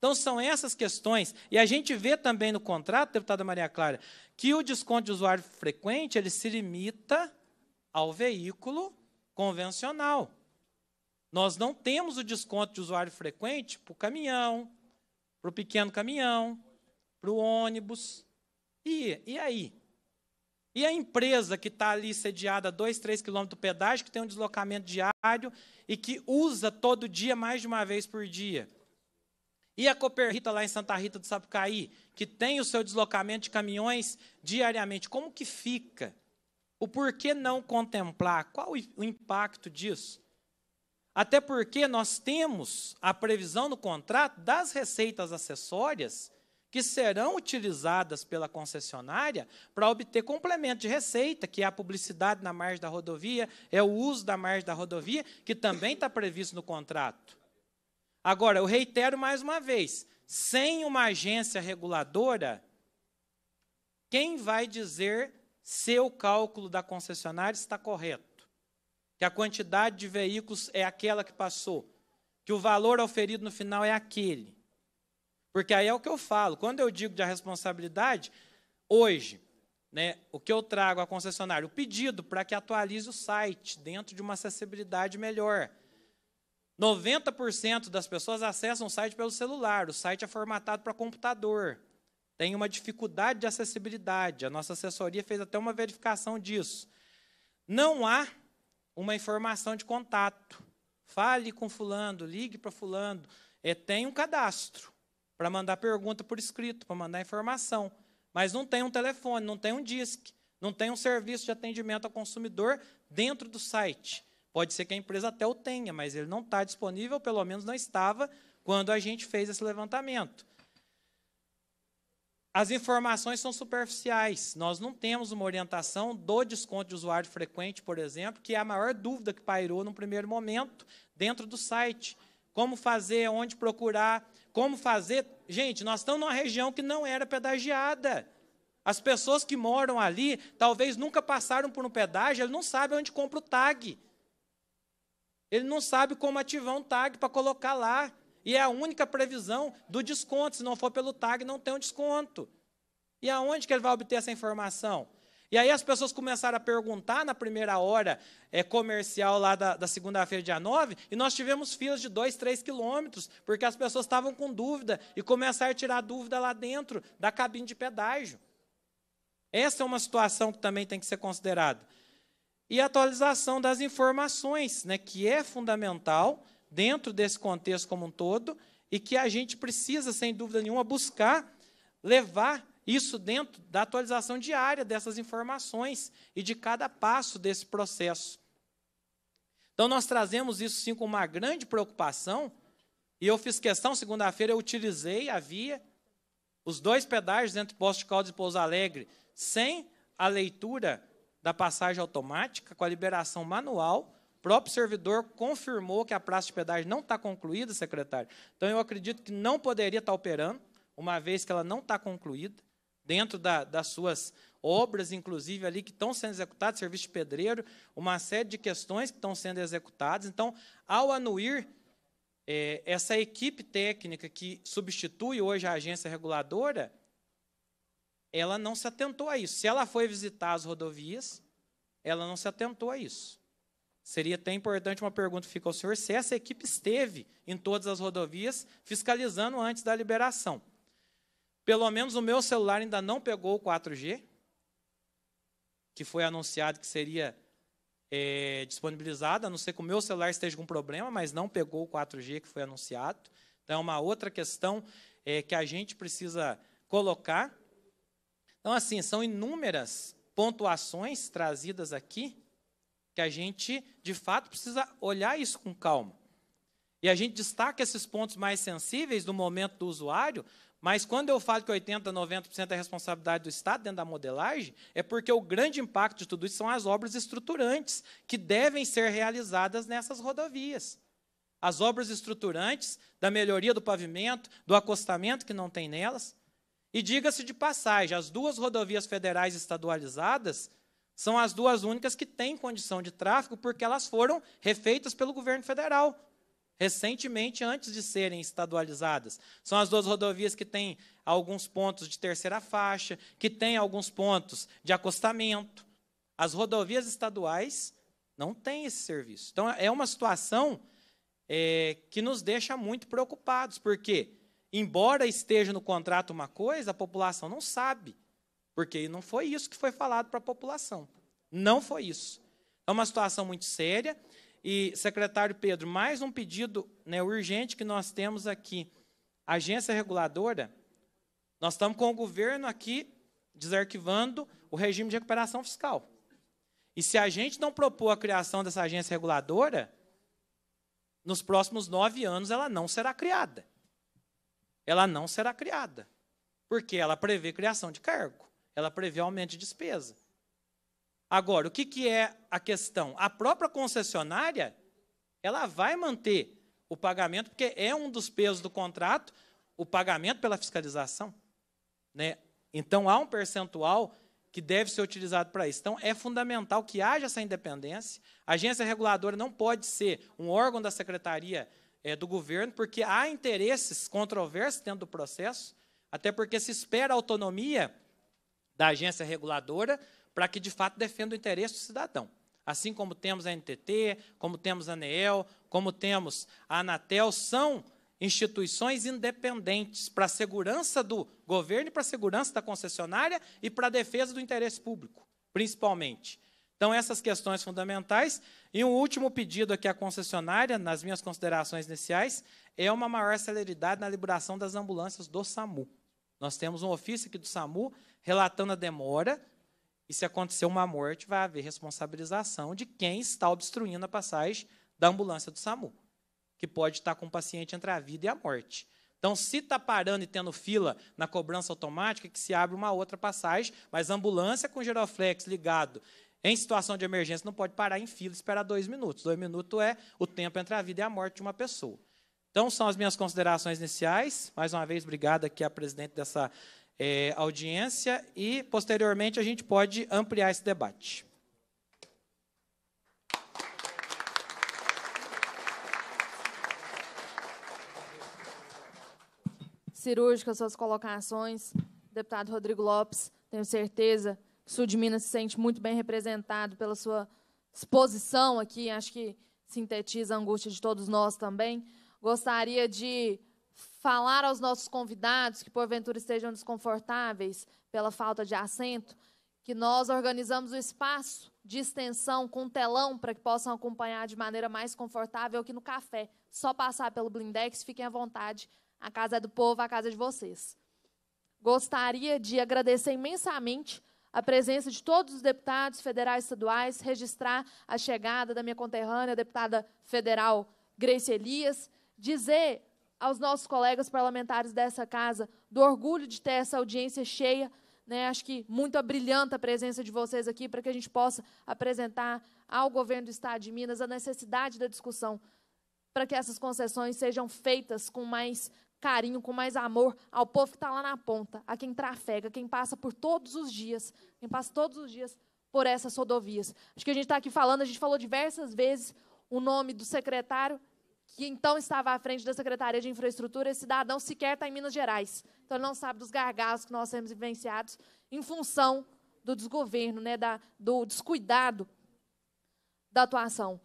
então, são essas questões. E a gente vê também no contrato, deputada Maria Clara, que o desconto de usuário frequente ele se limita ao veículo convencional. Nós não temos o desconto de usuário frequente para o caminhão, para o pequeno caminhão, para o ônibus. E, e aí? E a empresa que está ali sediada a 2, 3 quilômetros do pedágio, que tem um deslocamento diário e que usa todo dia, mais de uma vez por dia? E a Cooperrita lá em Santa Rita do Sapucaí, que tem o seu deslocamento de caminhões diariamente, como que fica? O porquê não contemplar? Qual o impacto disso? Até porque nós temos a previsão no contrato das receitas acessórias que serão utilizadas pela concessionária para obter complemento de receita, que é a publicidade na margem da rodovia, é o uso da margem da rodovia, que também está previsto no contrato. Agora, eu reitero mais uma vez: sem uma agência reguladora, quem vai dizer se o cálculo da concessionária está correto? Que a quantidade de veículos é aquela que passou? Que o valor oferido no final é aquele? Porque aí é o que eu falo. Quando eu digo de responsabilidade, hoje, né, o que eu trago à concessionária? O pedido para que atualize o site dentro de uma acessibilidade melhor. 90% das pessoas acessam o site pelo celular, o site é formatado para computador. Tem uma dificuldade de acessibilidade. A nossa assessoria fez até uma verificação disso. Não há uma informação de contato. Fale com fulano, ligue para fulano. É, tem um cadastro para mandar pergunta por escrito, para mandar informação. Mas não tem um telefone, não tem um disque, não tem um serviço de atendimento ao consumidor dentro do site. Pode ser que a empresa até o tenha, mas ele não está disponível, pelo menos não estava, quando a gente fez esse levantamento. As informações são superficiais. Nós não temos uma orientação do desconto de usuário frequente, por exemplo, que é a maior dúvida que pairou no primeiro momento dentro do site. Como fazer, onde procurar, como fazer. Gente, nós estamos numa região que não era pedagiada. As pessoas que moram ali talvez nunca passaram por um pedágio, elas não sabem onde compra o tag. Ele não sabe como ativar um tag para colocar lá. E é a única previsão do desconto. Se não for pelo tag, não tem um desconto. E aonde que ele vai obter essa informação? E aí as pessoas começaram a perguntar na primeira hora é, comercial lá da, da segunda-feira, dia 9, e nós tivemos filas de 2, 3 quilômetros, porque as pessoas estavam com dúvida e começaram a tirar dúvida lá dentro da cabine de pedágio. Essa é uma situação que também tem que ser considerada e atualização das informações, né, que é fundamental dentro desse contexto como um todo e que a gente precisa, sem dúvida nenhuma, buscar levar isso dentro da atualização diária dessas informações e de cada passo desse processo. Então, nós trazemos isso sim com uma grande preocupação, e eu fiz questão, segunda-feira eu utilizei a via, os dois pedágios entre Posto de Caldas e Pouso Alegre, sem a leitura da passagem automática com a liberação manual. O próprio servidor confirmou que a praça de pedágio não está concluída, secretário. Então, eu acredito que não poderia estar operando, uma vez que ela não está concluída, dentro da, das suas obras, inclusive, ali que estão sendo executadas, serviço de pedreiro, uma série de questões que estão sendo executadas. Então, ao anuir é, essa equipe técnica que substitui hoje a agência reguladora, ela não se atentou a isso. Se ela foi visitar as rodovias, ela não se atentou a isso. Seria até importante uma pergunta que fica ao senhor se essa equipe esteve em todas as rodovias fiscalizando antes da liberação. Pelo menos o meu celular ainda não pegou o 4G, que foi anunciado que seria é, disponibilizado, a não ser que o meu celular esteja com problema, mas não pegou o 4G que foi anunciado. Então, é uma outra questão é, que a gente precisa colocar. Então, assim, são inúmeras pontuações trazidas aqui que a gente, de fato, precisa olhar isso com calma. E a gente destaca esses pontos mais sensíveis do momento do usuário, mas quando eu falo que 80%, 90% é responsabilidade do Estado dentro da modelagem, é porque o grande impacto de tudo isso são as obras estruturantes que devem ser realizadas nessas rodovias. As obras estruturantes da melhoria do pavimento, do acostamento que não tem nelas, e diga-se de passagem, as duas rodovias federais estadualizadas são as duas únicas que têm condição de tráfego, porque elas foram refeitas pelo governo federal recentemente, antes de serem estadualizadas. São as duas rodovias que têm alguns pontos de terceira faixa, que têm alguns pontos de acostamento. As rodovias estaduais não têm esse serviço. Então, é uma situação é, que nos deixa muito preocupados, porque Embora esteja no contrato uma coisa, a população não sabe, porque não foi isso que foi falado para a população. Não foi isso. É uma situação muito séria. E, secretário Pedro, mais um pedido né, urgente que nós temos aqui. A agência reguladora, nós estamos com o governo aqui desarquivando o regime de recuperação fiscal. E se a gente não propor a criação dessa agência reguladora, nos próximos nove anos ela não será criada ela não será criada, porque ela prevê criação de cargo, ela prevê aumento de despesa. Agora, o que, que é a questão? A própria concessionária, ela vai manter o pagamento, porque é um dos pesos do contrato, o pagamento pela fiscalização. Né? Então, há um percentual que deve ser utilizado para isso. Então, é fundamental que haja essa independência. A agência reguladora não pode ser um órgão da secretaria é, do governo, porque há interesses controversos dentro do processo, até porque se espera a autonomia da agência reguladora para que, de fato, defenda o interesse do cidadão. Assim como temos a NTT, como temos a ANEEL, como temos a Anatel, são instituições independentes para a segurança do governo, para a segurança da concessionária e para a defesa do interesse público, principalmente. Então, essas questões fundamentais. E um último pedido aqui à concessionária, nas minhas considerações iniciais, é uma maior celeridade na liberação das ambulâncias do SAMU. Nós temos um ofício aqui do SAMU relatando a demora, e se acontecer uma morte, vai haver responsabilização de quem está obstruindo a passagem da ambulância do SAMU, que pode estar com o paciente entre a vida e a morte. Então, se está parando e tendo fila na cobrança automática, é que se abre uma outra passagem, mas ambulância com giroflex ligado em situação de emergência, não pode parar em fila e esperar dois minutos. Dois minutos é o tempo entre a vida e a morte de uma pessoa. Então, são as minhas considerações iniciais. Mais uma vez, obrigado aqui à presidente dessa é, audiência. E, posteriormente, a gente pode ampliar esse debate. Cirúrgicas, suas colocações. Deputado Rodrigo Lopes, tenho certeza sul de Minas se sente muito bem representado pela sua exposição aqui, acho que sintetiza a angústia de todos nós também. Gostaria de falar aos nossos convidados que porventura estejam desconfortáveis pela falta de assento, que nós organizamos o espaço de extensão com telão para que possam acompanhar de maneira mais confortável que no café. Só passar pelo Blindex, fiquem à vontade. A casa é do povo, a casa é de vocês. Gostaria de agradecer imensamente a presença de todos os deputados federais e estaduais, registrar a chegada da minha conterrânea, deputada federal Grace Elias, dizer aos nossos colegas parlamentares dessa casa do orgulho de ter essa audiência cheia. Né, acho que muito abrilhanta a presença de vocês aqui para que a gente possa apresentar ao governo do Estado de Minas a necessidade da discussão para que essas concessões sejam feitas com mais carinho, com mais amor ao povo que está lá na ponta, a quem trafega, quem passa por todos os dias, quem passa todos os dias por essas rodovias. Acho que a gente está aqui falando, a gente falou diversas vezes o nome do secretário que então estava à frente da Secretaria de Infraestrutura, esse cidadão sequer está em Minas Gerais. Então, ele não sabe dos gargalos que nós temos vivenciados em função do desgoverno, né, da, do descuidado da atuação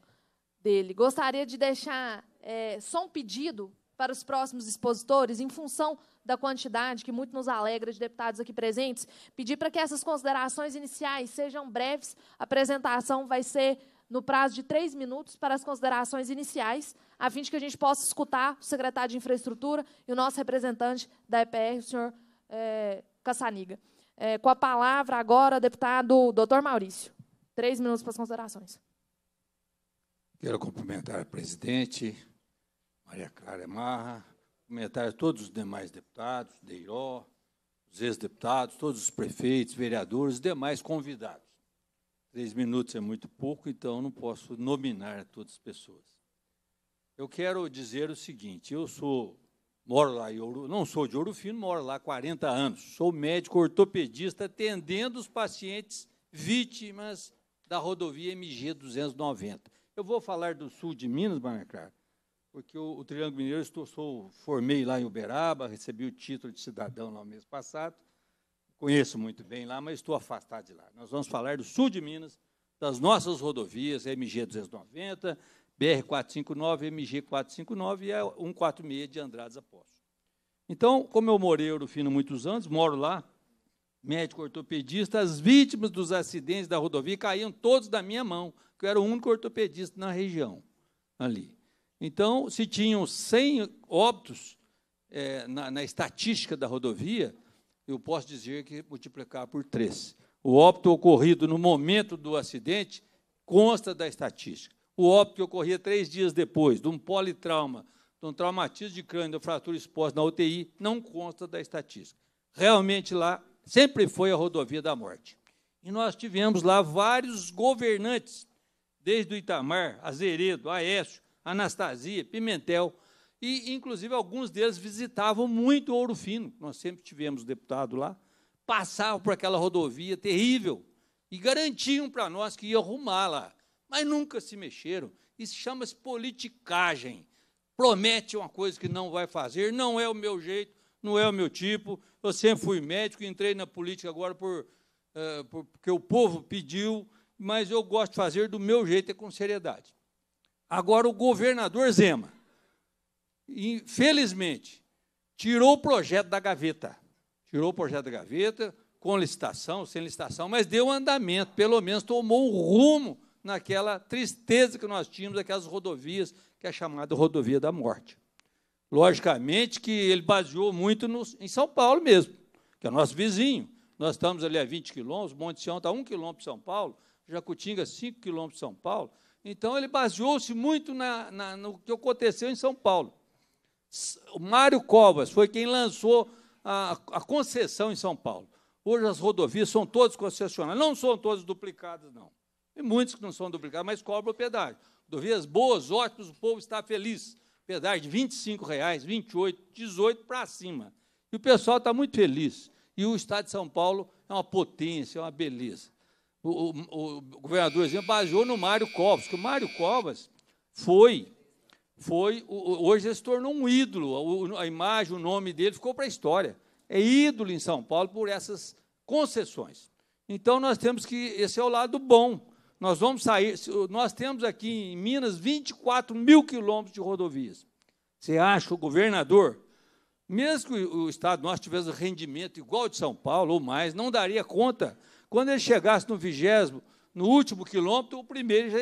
dele. Gostaria de deixar é, só um pedido para os próximos expositores, em função da quantidade que muito nos alegra de deputados aqui presentes, pedir para que essas considerações iniciais sejam breves. A apresentação vai ser no prazo de três minutos para as considerações iniciais, a fim de que a gente possa escutar o secretário de Infraestrutura e o nosso representante da EPR, o senhor é, É, com a palavra agora, deputado doutor Maurício. Três minutos para as considerações. Quero cumprimentar a presidente, Maria Clara Marra, comentários todos os demais deputados, Deiró, os ex-deputados, todos os prefeitos, vereadores, demais convidados. Três minutos é muito pouco, então não posso nominar todas as pessoas. Eu quero dizer o seguinte, eu sou, moro lá em Ouro, não sou de Ouro Fino, moro lá há 40 anos, sou médico ortopedista atendendo os pacientes vítimas da rodovia MG 290. Eu vou falar do sul de Minas, Maria Clara, porque o, o Triângulo Mineiro, estou, sou, formei lá em Uberaba, recebi o título de cidadão lá no mês passado, conheço muito bem lá, mas estou afastado de lá. Nós vamos falar do sul de Minas, das nossas rodovias, MG 290, BR 459, MG 459 e a 146 de Andrades Apóstolo. Então, como eu morei no Fino muitos anos, moro lá, médico ortopedista, as vítimas dos acidentes da rodovia caíam todos da minha mão, que eu era o único ortopedista na região ali. Então, se tinham 100 óbitos é, na, na, estatística da rodovia, eu posso dizer que multiplicar por 3. O óbito ocorrido no momento do acidente consta da estatística. O óbito que ocorria três dias depois, de um politrauma, de um traumatismo de crânio, de uma fratura exposta na UTI, não consta da estatística. Realmente lá sempre foi a rodovia da morte. E nós tivemos lá vários governantes, desde o Itamar, Azeredo, Aécio, Anastasia, Pimentel, e inclusive alguns deles visitavam muito Ouro Fino. Nós sempre tivemos deputado lá, passavam por aquela rodovia terrível e garantiam para nós que ia arrumar lá, mas nunca se mexeram. Isso chama-se politicagem. Promete uma coisa que não vai fazer, não é o meu jeito, não é o meu tipo. Eu sempre fui médico, entrei na política agora por, uh, porque o povo pediu, mas eu gosto de fazer do meu jeito e é com seriedade. Agora, o governador Zema, infelizmente, tirou o projeto da gaveta. Tirou o projeto da gaveta, com licitação, sem licitação, mas deu andamento, pelo menos tomou um rumo naquela tristeza que nós tínhamos daquelas rodovias, que é chamada rodovia da morte. Logicamente que ele baseou muito em São Paulo mesmo, que é nosso vizinho. Nós estamos ali a 20 quilômetros, Monte Sião está 1 quilômetro de São Paulo, Jacutinga 5 quilômetros de São Paulo. Então ele baseou-se muito na, na, no que aconteceu em São Paulo. O Mário Covas foi quem lançou a, a concessão em São Paulo. Hoje as rodovias são todas concessionárias, não são todas duplicadas, não. E muitos que não são duplicados, mas cobram pedágio. Rodovias boas, ótimas, o povo está feliz. Pedágio de R$ 25,00, 28, 18 para cima. E o pessoal está muito feliz. E o Estado de São Paulo é uma potência, é uma beleza o, o, o baseou no Mário Covas, que o Mário Covas foi, foi hoje ele se tornou um ídolo, a imagem, o nome dele ficou para a história. É ídolo em São Paulo por essas concessões. Então nós temos que esse é o lado bom. Nós vamos sair, nós temos aqui em Minas 24 mil quilômetros de rodovias. Você acha o governador, mesmo que o Estado nós tivesse rendimento igual de São Paulo ou mais, não daria conta quando ele chegasse no vigésimo, no último quilômetro, o primeiro já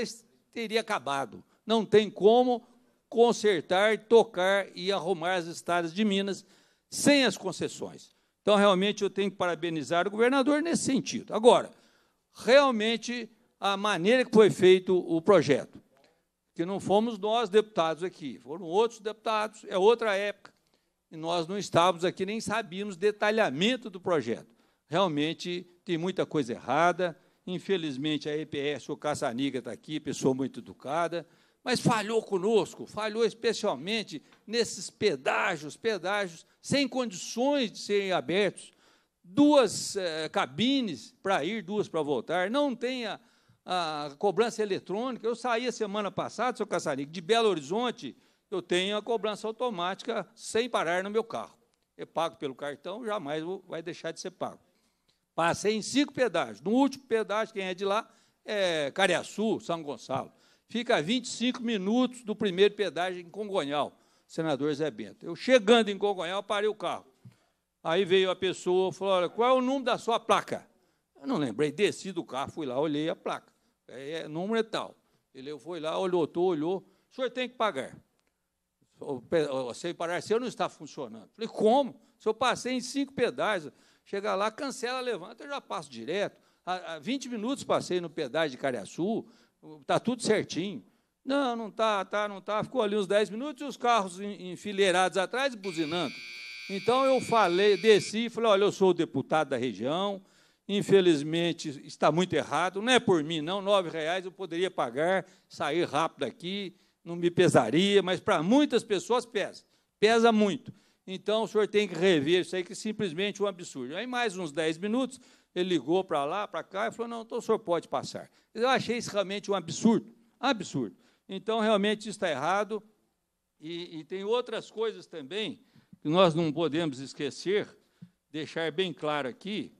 teria acabado. Não tem como consertar, tocar e arrumar as estradas de Minas sem as concessões. Então, realmente, eu tenho que parabenizar o governador nesse sentido. Agora, realmente, a maneira que foi feito o projeto, que não fomos nós deputados aqui, foram outros deputados, é outra época, e nós não estávamos aqui, nem sabíamos detalhamento do projeto realmente tem muita coisa errada. Infelizmente, a EPS, o Caçaniga está aqui, pessoa muito educada, mas falhou conosco, falhou especialmente nesses pedágios, pedágios sem condições de serem abertos. Duas eh, cabines para ir, duas para voltar, não tem a, a cobrança eletrônica. Eu saí a semana passada, seu Caçaniga, de Belo Horizonte, eu tenho a cobrança automática sem parar no meu carro. É pago pelo cartão, jamais vai deixar de ser pago. Passei em cinco pedágios. No último pedágio, quem é de lá é Cariaçu, São Gonçalo. Fica a 25 minutos do primeiro pedágio em Congonhal, senador Zé Bento. Eu chegando em Congonhal, parei o carro. Aí veio a pessoa e falou: Olha, qual é o número da sua placa? Eu não lembrei, desci do carro, fui lá, olhei a placa. É, é número é tal. Ele foi lá, olhou, tô, olhou. O senhor tem que pagar. O, o, sem parar, senhor não está funcionando. Falei, como? Se eu passei em cinco pedágios. Chega lá, cancela, levanta, eu já passo direto. Há 20 minutos passei no pedágio de Cariaçu, está tudo certinho. Não, não está, tá, não está. Ficou ali uns 10 minutos e os carros enfileirados atrás, buzinando. Então eu falei, desci e falei: olha, eu sou o deputado da região, infelizmente está muito errado, não é por mim, não. nove reais eu poderia pagar, sair rápido daqui, não me pesaria, mas para muitas pessoas pesa, pesa muito. Então o senhor tem que rever isso aí, que é simplesmente um absurdo. Aí, mais uns 10 minutos, ele ligou para lá, para cá, e falou: não, então o senhor pode passar. Eu achei isso realmente um absurdo. Absurdo. Então, realmente, isso está errado. E, e tem outras coisas também que nós não podemos esquecer, deixar bem claro aqui,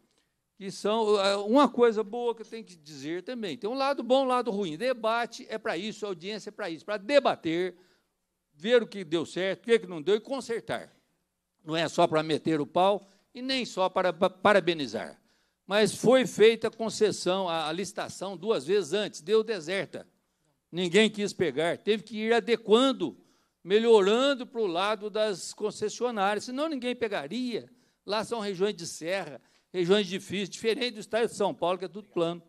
que são eh, uma coisa boa que eu tenho que dizer também. Tem um lado bom, um lado ruim. Debate é para isso, audiência é para isso, para debater, ver o que deu certo, o que é não deu e consertar não é só para meter o pau e nem só para parabenizar. Mas foi feita a concessão, a, licitação duas vezes antes, deu deserta. Ninguém quis pegar, teve que ir adequando, melhorando para o lado das concessionárias, senão ninguém pegaria. Lá são regiões de serra, regiões difíceis, diferente do estado de São Paulo, que é tudo plano,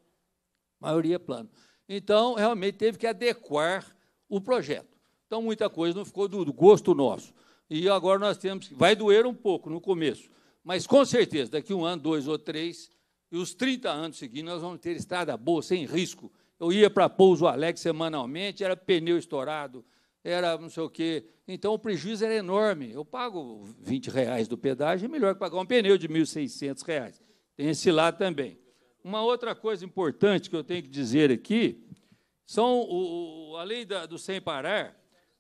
maioria é plano. Então, realmente teve que adequar o projeto. Então, muita coisa não ficou do gosto nosso e agora nós temos que. Vai doer um pouco no começo, mas com certeza, daqui um ano, dois ou três, e os 30 anos seguintes, nós vamos ter estrada boa, sem risco. Eu ia para Pouso Alegre semanalmente, era pneu estourado, era não sei o quê. Então o prejuízo era enorme. Eu pago 20 reais do pedágio, é melhor que pagar um pneu de 1.600 reais. Tem esse lado também. Uma outra coisa importante que eu tenho que dizer aqui são o, a lei da, do sem parar,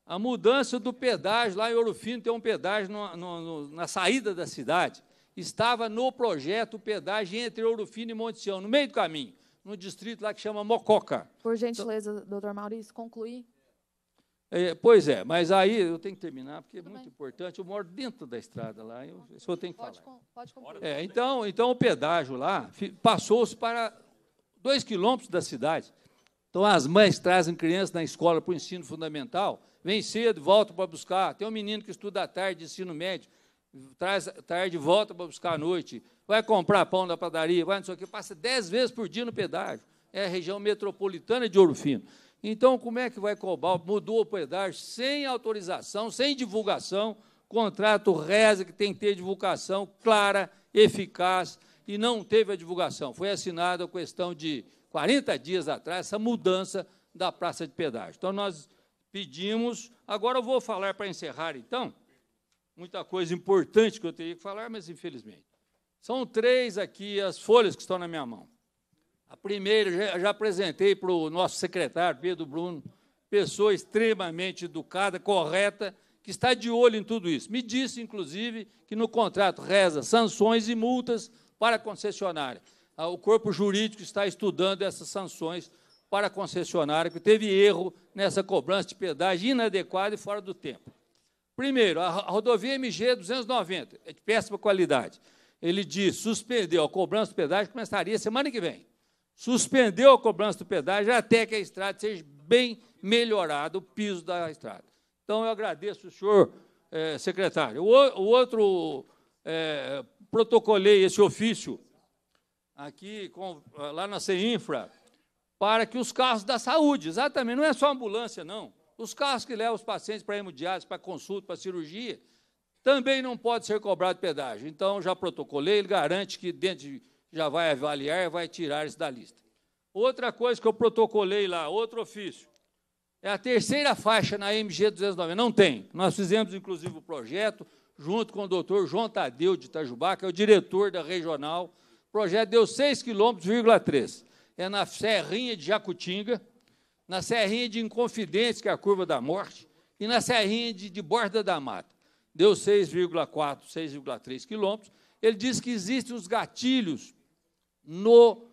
a mudança do pedágio, lá em Orofino tem um pedágio no, no, no, na saída da cidade, estava no projeto o pedágio entre Orofino e Monte Sião, no meio do caminho, no distrito lá que chama Mococa. Por então gentileza, então, doutor Maurício, concluir. É, pois é, mas aí eu tenho que terminar, porque é Tudo é muito bem. importante, eu moro dentro da estrada lá, eu, eu só tenho que pode, falar. Com, pode concluir. É, então, então o pedágio lá passou-se para dois quilômetros da cidade. Então as mães trazem crianças na escola para o ensino fundamental, vem cedo, volta para buscar. Tem um menino que estuda à tarde, ensino médio, traz tarde, volta para buscar à noite. Vai comprar pão da padaria, vai não sei o quê, passa dez vezes por dia no pedágio. É a região metropolitana de Ouro Fino. Então, como é que vai cobrar? Mudou o pedágio sem autorização, sem divulgação. Contrato reza que tem que ter divulgação clara, eficaz, e não teve a divulgação. Foi assinada a questão de 40 dias atrás essa mudança da praça de pedágio. Então, nós pedimos. Agora eu vou falar para encerrar, então, muita coisa importante que eu teria que falar, mas infelizmente. São três aqui as folhas que estão na minha mão. A primeira já, já apresentei para o nosso secretário, Pedro Bruno, pessoa extremamente educada, correta, que está de olho em tudo isso. Me disse, inclusive, que no contrato reza sanções e multas para a concessionária. Ah, o corpo jurídico está estudando essas sanções para a concessionária que teve erro nessa cobrança de pedágio inadequada e fora do tempo. Primeiro, a rodovia MG 290, é de péssima qualidade. Ele diz, suspendeu a cobrança do pedágio, começaria semana que vem. Suspendeu a cobrança do pedágio até que a estrada seja bem melhorada, o piso da estrada. Então, eu agradeço o senhor, é, secretário. O, o outro, é, protocolei esse ofício aqui, com, lá na CEINFRA, para que os carros da saúde, exatamente, não é só ambulância, não. Os carros que levam os pacientes para hemodiálise, para consulta, para cirurgia, também não pode ser cobrado pedágio. Então, já protocolei, ele garante que dentro de, já vai avaliar e vai tirar isso da lista. Outra coisa que eu protocolei lá, outro ofício, é a terceira faixa na MG 290. Não tem. Nós fizemos, inclusive, o projeto, junto com o doutor João Tadeu de Itajubá, que é o diretor da regional. O projeto deu 6,3 quilômetros é na Serrinha de Jacutinga, na Serrinha de Inconfidência, que é a curva da morte, e na Serrinha de, de Borda da Mata. Deu 6,4, 6,3 quilômetros. Ele diz que existem os gatilhos no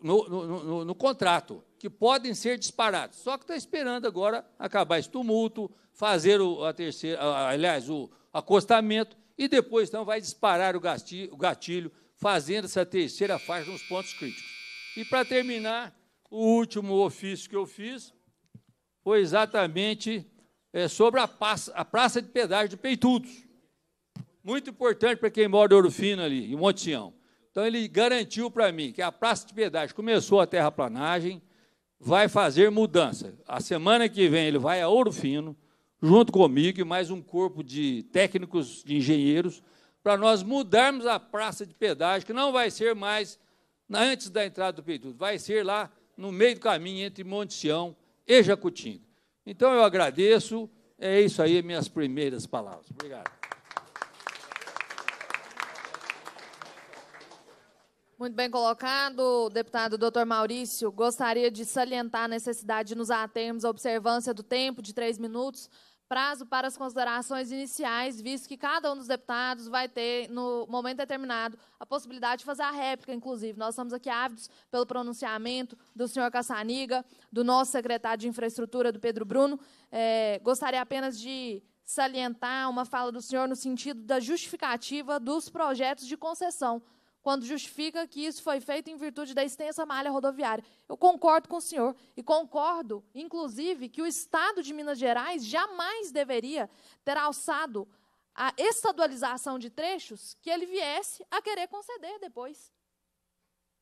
no, no, no, no, contrato, que podem ser disparados. Só que está esperando agora acabar esse tumulto, fazer o, a terceira, aliás, o acostamento, e depois então vai disparar o gatilho, o gatilho fazendo essa terceira faixa nos pontos críticos. E para terminar, o último ofício que eu fiz foi exatamente é, sobre a praça, a praça de pedágio de Peitudos. Muito importante para quem mora em Ouro Fino ali, em Monte Sião. Então ele garantiu para mim que a praça de pedágio começou a terraplanagem, vai fazer mudança. A semana que vem ele vai a Ouro Fino, junto comigo e mais um corpo de técnicos, de engenheiros, para nós mudarmos a praça de pedágio, que não vai ser mais antes da entrada do período, vai ser lá no meio do caminho entre Monte Sião e Jacutinga. Então eu agradeço, é isso aí minhas primeiras palavras. Obrigado. Muito bem colocado, deputado doutor Maurício. Gostaria de salientar a necessidade de nos atermos à observância do tempo de três minutos prazo para as considerações iniciais, visto que cada um dos deputados vai ter, no momento determinado, a possibilidade de fazer a réplica, inclusive. Nós estamos aqui ávidos pelo pronunciamento do senhor Caçaniga, do nosso secretário de Infraestrutura, do Pedro Bruno. É, gostaria apenas de salientar uma fala do senhor no sentido da justificativa dos projetos de concessão quando justifica que isso foi feito em virtude da extensa malha rodoviária. Eu concordo com o senhor e concordo, inclusive, que o Estado de Minas Gerais jamais deveria ter alçado a estadualização de trechos que ele viesse a querer conceder depois.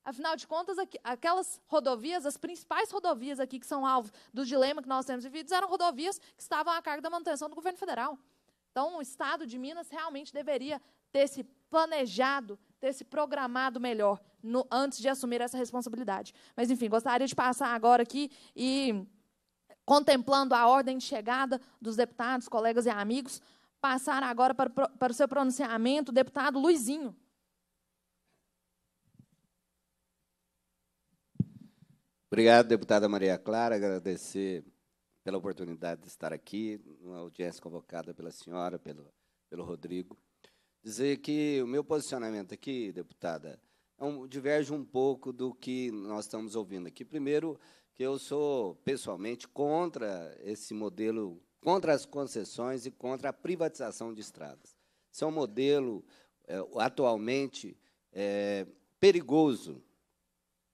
Afinal de contas, aqu aquelas rodovias, as principais rodovias aqui que são alvo do dilema que nós temos vividos, eram rodovias que estavam à carga da manutenção do governo federal. Então, o Estado de Minas realmente deveria ter se planejado ter se programado melhor no, antes de assumir essa responsabilidade. Mas, enfim, gostaria de passar agora aqui e, contemplando a ordem de chegada dos deputados, colegas e amigos, passar agora para, para o seu pronunciamento deputado Luizinho. Obrigado, deputada Maria Clara. Agradecer pela oportunidade de estar aqui, uma audiência convocada pela senhora, pelo, pelo Rodrigo dizer que o meu posicionamento aqui, deputada, é um, diverge um pouco do que nós estamos ouvindo aqui. Primeiro, que eu sou pessoalmente contra esse modelo, contra as concessões e contra a privatização de estradas. Isso é um modelo é, atualmente é, perigoso,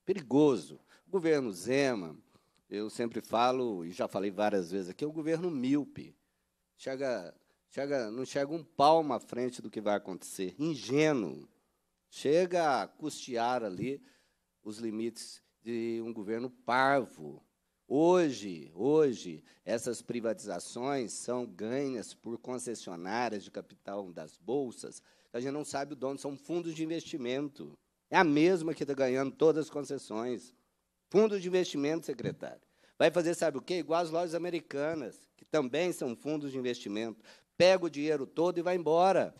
perigoso. O governo Zema, eu sempre falo e já falei várias vezes aqui, é um governo míope. Chega Chega, não chega um palmo à frente do que vai acontecer. Ingênuo. Chega a custear ali os limites de um governo parvo. Hoje, hoje, essas privatizações são ganhas por concessionárias de capital das bolsas, que a gente não sabe o dono, são fundos de investimento. É a mesma que está ganhando todas as concessões. fundos de investimento, secretário. Vai fazer, sabe o quê? Igual as lojas americanas, que também são fundos de investimento pega o dinheiro todo e vai embora.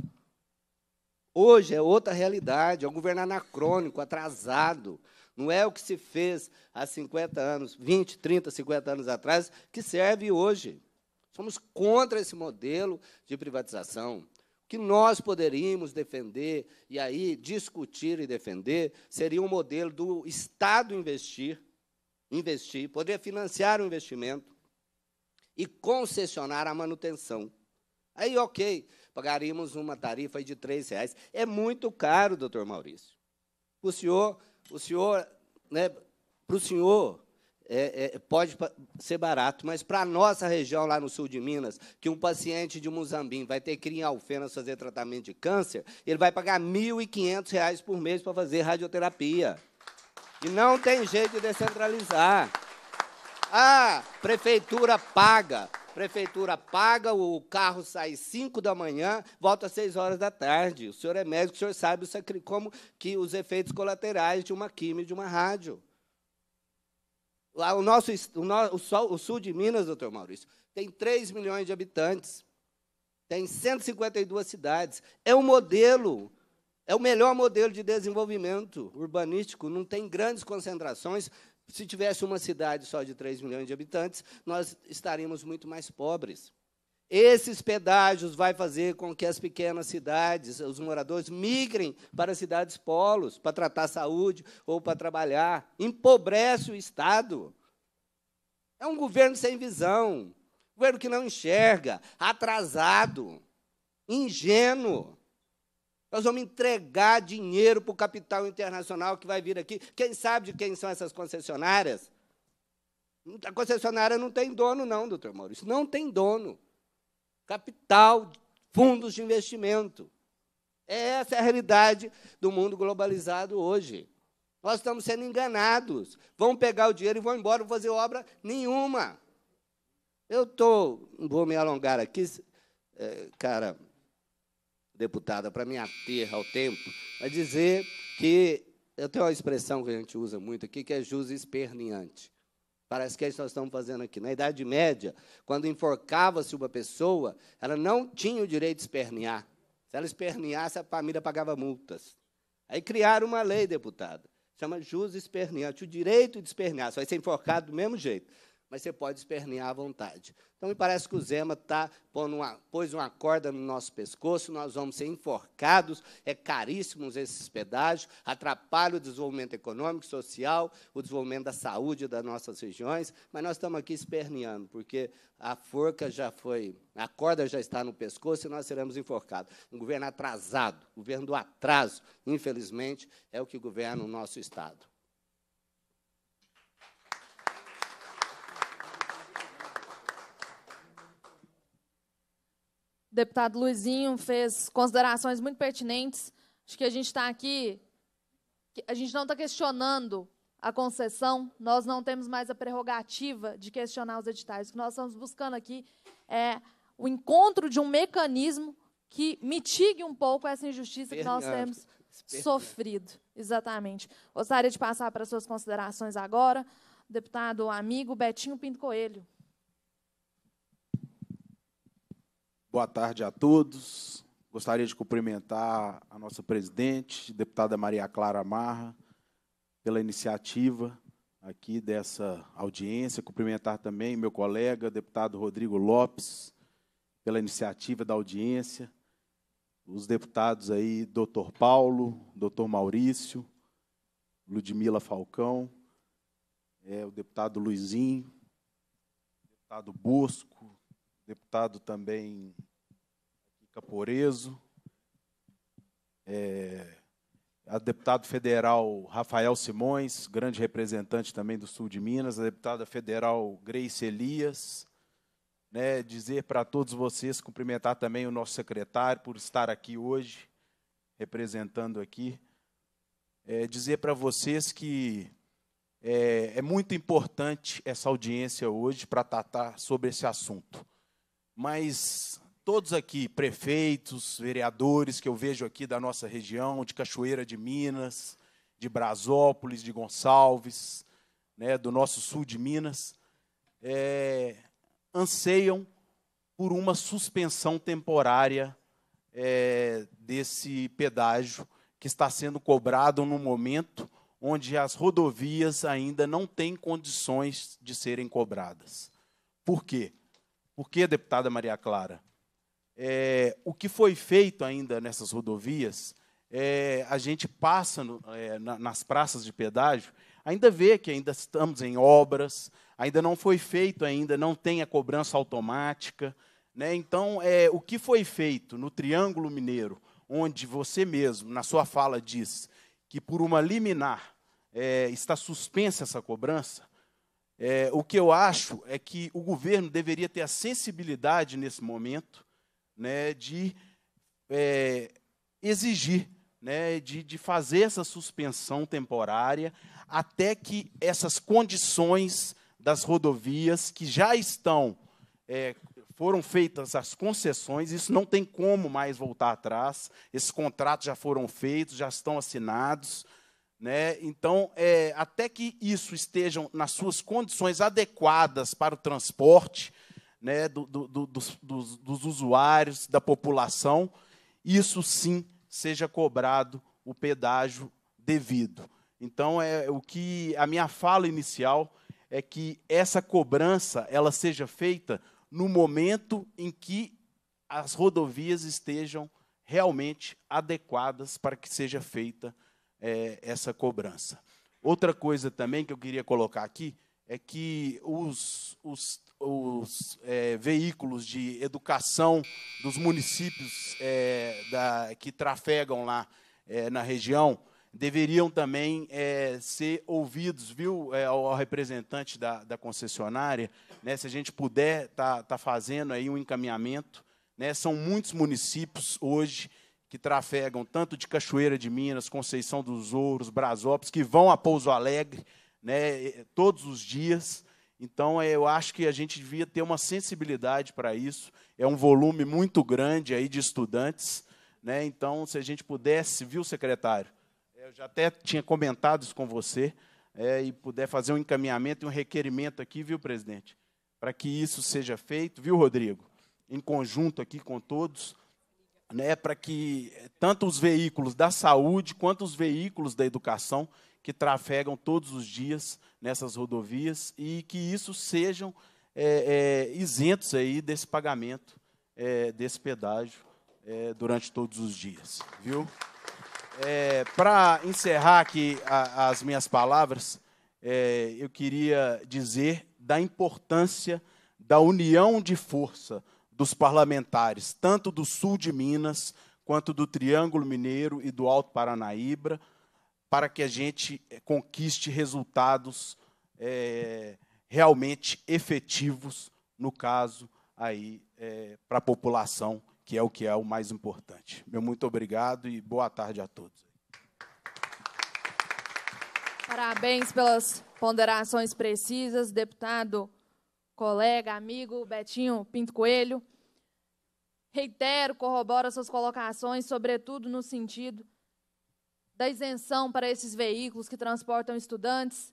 Hoje é outra realidade, é um governo anacrônico, atrasado. Não é o que se fez há 50 anos, 20, 30, 50 anos atrás, que serve hoje. Somos contra esse modelo de privatização. O que nós poderíamos defender, e aí discutir e defender, seria um modelo do Estado investir, investir, poderia financiar o investimento e concessionar a manutenção. Aí, ok, pagaríamos uma tarifa de R$ reais. É muito caro, doutor Maurício. O senhor, o senhor, né, para o senhor, é, é, pode ser barato, mas para a nossa região lá no sul de Minas, que um paciente de Muzambim vai ter que ir em Alfenas fazer tratamento de câncer, ele vai pagar R$ 1.500 por mês para fazer radioterapia. E não tem jeito de descentralizar. A ah, prefeitura paga. Prefeitura paga, o carro sai às 5 da manhã, volta às 6 horas da tarde. O senhor é médico, o senhor sabe como que os efeitos colaterais de uma química de uma rádio. Lá, o, nosso, o, no, o, o sul de Minas, doutor Maurício, tem 3 milhões de habitantes, tem 152 cidades. É um modelo é o melhor modelo de desenvolvimento urbanístico, não tem grandes concentrações, se tivesse uma cidade só de 3 milhões de habitantes, nós estaríamos muito mais pobres. Esses pedágios vai fazer com que as pequenas cidades, os moradores migrem para cidades polos, para tratar saúde ou para trabalhar. Empobrece o Estado. É um governo sem visão, um governo que não enxerga, atrasado, ingênuo. Nós vamos entregar dinheiro para o capital internacional que vai vir aqui. Quem sabe de quem são essas concessionárias? A concessionária não tem dono, não, doutor Maurício. Não tem dono. Capital, fundos de investimento. Essa é a realidade do mundo globalizado hoje. Nós estamos sendo enganados. Vão pegar o dinheiro e vão embora, não fazer obra nenhuma. Eu tô, vou me alongar aqui, é, cara deputada, para me ater ao tempo, vai dizer que eu tenho uma expressão que a gente usa muito aqui, que é jus esperneante. Parece que é isso que nós estamos fazendo aqui. Na Idade Média, quando enforcava-se uma pessoa, ela não tinha o direito de espernear. Se ela esperneasse, a família pagava multas. Aí criaram uma lei, deputada, chama jus esperneante, o direito de espernear, só vai ser enforcado do mesmo jeito mas você pode espernear à vontade. Então, me parece que o Zema tá pondo uma, pôs uma corda no nosso pescoço, nós vamos ser enforcados, é caríssimos esses pedágios, atrapalha o desenvolvimento econômico, social, o desenvolvimento da saúde das nossas regiões, mas nós estamos aqui esperneando, porque a forca já foi, a corda já está no pescoço e nós seremos enforcados. Um governo atrasado, governo do atraso, infelizmente, é o que governa o nosso Estado. O deputado Luizinho fez considerações muito pertinentes. Acho que a gente está aqui, a gente não está questionando a concessão, nós não temos mais a prerrogativa de questionar os editais. O que nós estamos buscando aqui é o encontro de um mecanismo que mitigue um pouco essa injustiça que nós temos sofrido. Exatamente. Gostaria de passar para as suas considerações agora, deputado amigo Betinho Pinto Coelho. Boa tarde a todos. Gostaria de cumprimentar a nossa presidente, deputada Maria Clara Marra, pela iniciativa aqui dessa audiência. Cumprimentar também meu colega, deputado Rodrigo Lopes, pela iniciativa da audiência. Os deputados aí, doutor Paulo, doutor Maurício, Ludmila Falcão, é, o deputado Luizinho, deputado Bosco, deputado também Caporeso, é, a deputado federal Rafael Simões, grande representante também do sul de Minas, a deputada federal Grace Elias, né, dizer para todos vocês, cumprimentar também o nosso secretário por estar aqui hoje, representando aqui, é, dizer para vocês que é, é muito importante essa audiência hoje para tratar sobre esse assunto mas todos aqui, prefeitos, vereadores que eu vejo aqui da nossa região, de Cachoeira de Minas, de Brasópolis, de Gonçalves, né, do nosso sul de Minas, é, anseiam por uma suspensão temporária é, desse pedágio que está sendo cobrado no momento onde as rodovias ainda não têm condições de serem cobradas. Por quê? Por que, deputada Maria Clara, é, o que foi feito ainda nessas rodovias, é, a gente passa no, é, na, nas praças de pedágio, ainda vê que ainda estamos em obras, ainda não foi feito ainda, não tem a cobrança automática. Né? Então, é, o que foi feito no Triângulo Mineiro, onde você mesmo, na sua fala, diz que por uma liminar é, está suspensa essa cobrança, é, o que eu acho é que o governo deveria ter a sensibilidade nesse momento né, de é, exigir, né, de, de fazer essa suspensão temporária até que essas condições das rodovias que já estão é, foram feitas as concessões, isso não tem como mais voltar atrás. Esses contratos já foram feitos, já estão assinados. Né? Então, é, até que isso estejam nas suas condições adequadas para o transporte né, do, do, do, dos, dos, dos, usuários, da população, isso sim seja cobrado o pedágio devido. Então, é o que a minha fala inicial é que essa cobrança ela seja feita no momento em que as rodovias estejam realmente adequadas para que seja feita é, essa cobrança. Outra coisa também que eu queria colocar aqui é que os, os, os é, veículos de educação dos municípios é, da, que trafegam lá é, na região deveriam também é, ser ouvidos, viu, é, ao, ao, representante da, da concessionária, né, se a gente puder estar tá, tá fazendo aí um encaminhamento. Né, são muitos municípios hoje que trafegam tanto de Cachoeira de Minas, Conceição dos Ouros, Brasópolis, que vão a Pouso Alegre né, todos os dias. Então, é, eu acho que a gente devia ter uma sensibilidade para isso. É um volume muito grande aí de estudantes. Né? Então, se a gente pudesse, viu, secretário? É, eu já até tinha comentado isso com você, é, e puder fazer um encaminhamento e um requerimento aqui, viu, presidente? Para que isso seja feito, viu, Rodrigo? Em conjunto aqui com todos né, para que tanto os veículos da saúde quanto os veículos da educação que trafegam todos os dias nessas rodovias e que isso sejam é, é, isentos aí desse pagamento é, desse pedágio é, durante todos os dias, viu? É, para encerrar aqui a, as minhas palavras, é, eu queria dizer da importância da união de força dos parlamentares, tanto do sul de Minas, quanto do Triângulo Mineiro e do Alto Paranaíba, para que a gente eh, conquiste resultados é, realmente efetivos, no caso aí é, para a população, que é o que é o mais importante. Meu muito obrigado e boa tarde a todos. Parabéns pelas ponderações precisas, deputado colega, amigo Betinho Pinto Coelho. Reitero, corroboro suas colocações, sobretudo no sentido da isenção para esses veículos que transportam estudantes,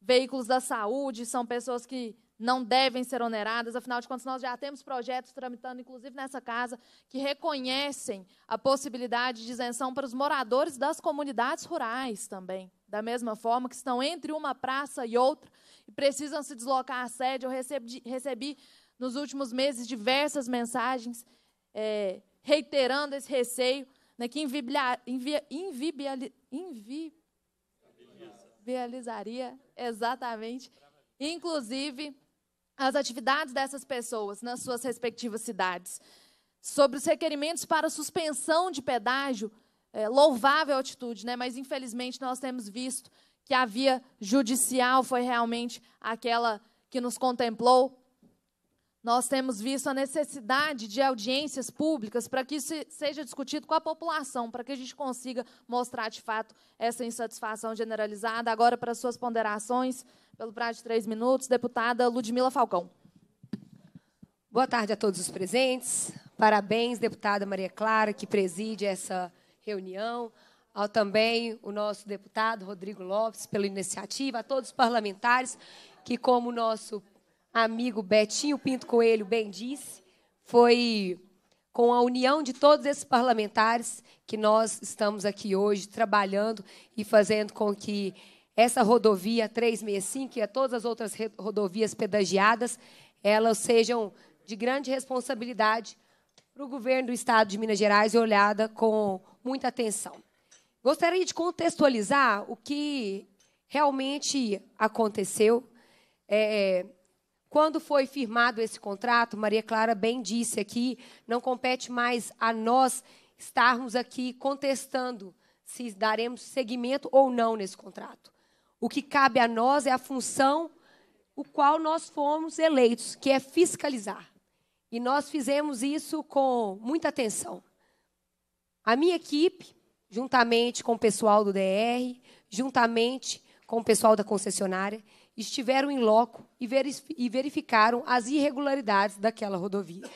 veículos da saúde, são pessoas que não devem ser oneradas, afinal de contas, nós já temos projetos tramitando, inclusive nessa casa, que reconhecem a possibilidade de isenção para os moradores das comunidades rurais também da mesma forma, que estão entre uma praça e outra e precisam se deslocar à sede. Eu recebi, recebi nos últimos meses diversas mensagens é, reiterando esse receio, né, que invibializaria exatamente, inclusive, as atividades dessas pessoas nas suas respectivas cidades. Sobre os requerimentos para suspensão de pedágio, é, louvável atitude, né? mas infelizmente nós temos visto que a via judicial foi realmente aquela que nos contemplou. Nós temos visto a necessidade de audiências públicas para que isso seja discutido com a população, para que a gente consiga mostrar de fato essa insatisfação generalizada. Agora, para suas ponderações, pelo prazo de três minutos, deputada Ludmila Falcão. Boa tarde a todos os presentes. Parabéns, deputada Maria Clara, que preside essa reunião, ao também o nosso deputado Rodrigo Lopes pela iniciativa, a todos os parlamentares que, como o nosso amigo Betinho Pinto Coelho bem disse, foi com a união de todos esses parlamentares que nós estamos aqui hoje trabalhando e fazendo com que essa rodovia 365 e todas as outras rodovias pedagiadas, elas sejam de grande responsabilidade para o governo do estado de Minas Gerais e olhada com muita atenção. Gostaria de contextualizar o que realmente aconteceu. É, quando foi firmado esse contrato, Maria Clara bem disse aqui, não compete mais a nós estarmos aqui contestando se daremos seguimento ou não nesse contrato. O que cabe a nós é a função o qual nós fomos eleitos, que é fiscalizar. E nós fizemos isso com muita atenção. A minha equipe, juntamente com o pessoal do DR, juntamente com o pessoal da concessionária, estiveram em loco e verificaram as irregularidades daquela rodovia.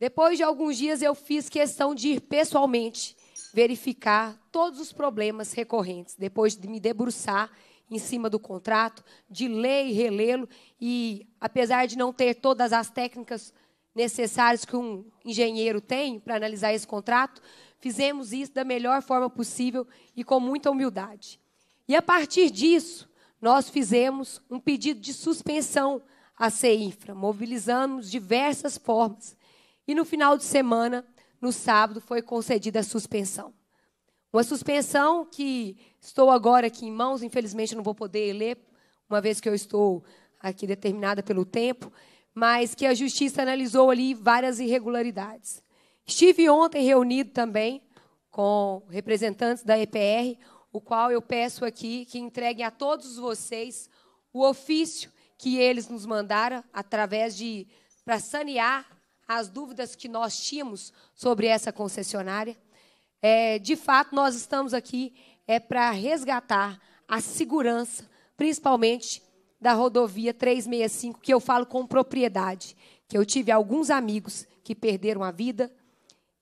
Depois de alguns dias, eu fiz questão de ir pessoalmente verificar todos os problemas recorrentes, depois de me debruçar em cima do contrato, de ler e relê-lo, e apesar de não ter todas as técnicas necessárias que um engenheiro tem para analisar esse contrato, fizemos isso da melhor forma possível e com muita humildade. E a partir disso, nós fizemos um pedido de suspensão à CEINFRA, mobilizamos diversas formas. E no final de semana, no sábado, foi concedida a suspensão. Uma suspensão que estou agora aqui em mãos, infelizmente não vou poder ler, uma vez que eu estou aqui determinada pelo tempo, mas que a justiça analisou ali várias irregularidades. Estive ontem reunido também com representantes da EPR, o qual eu peço aqui que entreguem a todos vocês o ofício que eles nos mandaram através de para sanear as dúvidas que nós tínhamos sobre essa concessionária. É, de fato, nós estamos aqui é para resgatar a segurança, principalmente da rodovia 365, que eu falo com propriedade, que eu tive alguns amigos que perderam a vida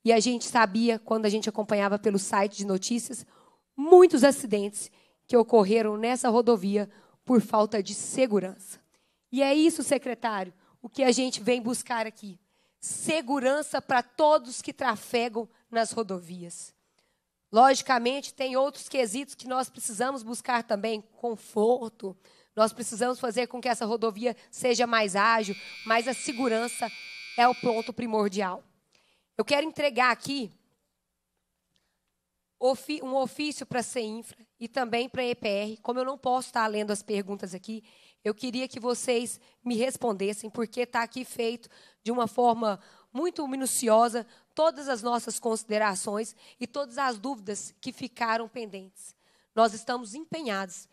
e a gente sabia quando a gente acompanhava pelo site de notícias muitos acidentes que ocorreram nessa rodovia por falta de segurança. E é isso, secretário, o que a gente vem buscar aqui. Segurança para todos que trafegam nas rodovias. Logicamente, tem outros quesitos que nós precisamos buscar também: conforto. Nós precisamos fazer com que essa rodovia seja mais ágil, mas a segurança é o ponto primordial. Eu quero entregar aqui um ofício para a CEINFRA e também para a EPR. Como eu não posso estar lendo as perguntas aqui, eu queria que vocês me respondessem, porque está aqui feito de uma forma muito minuciosa todas as nossas considerações e todas as dúvidas que ficaram pendentes. Nós estamos empenhados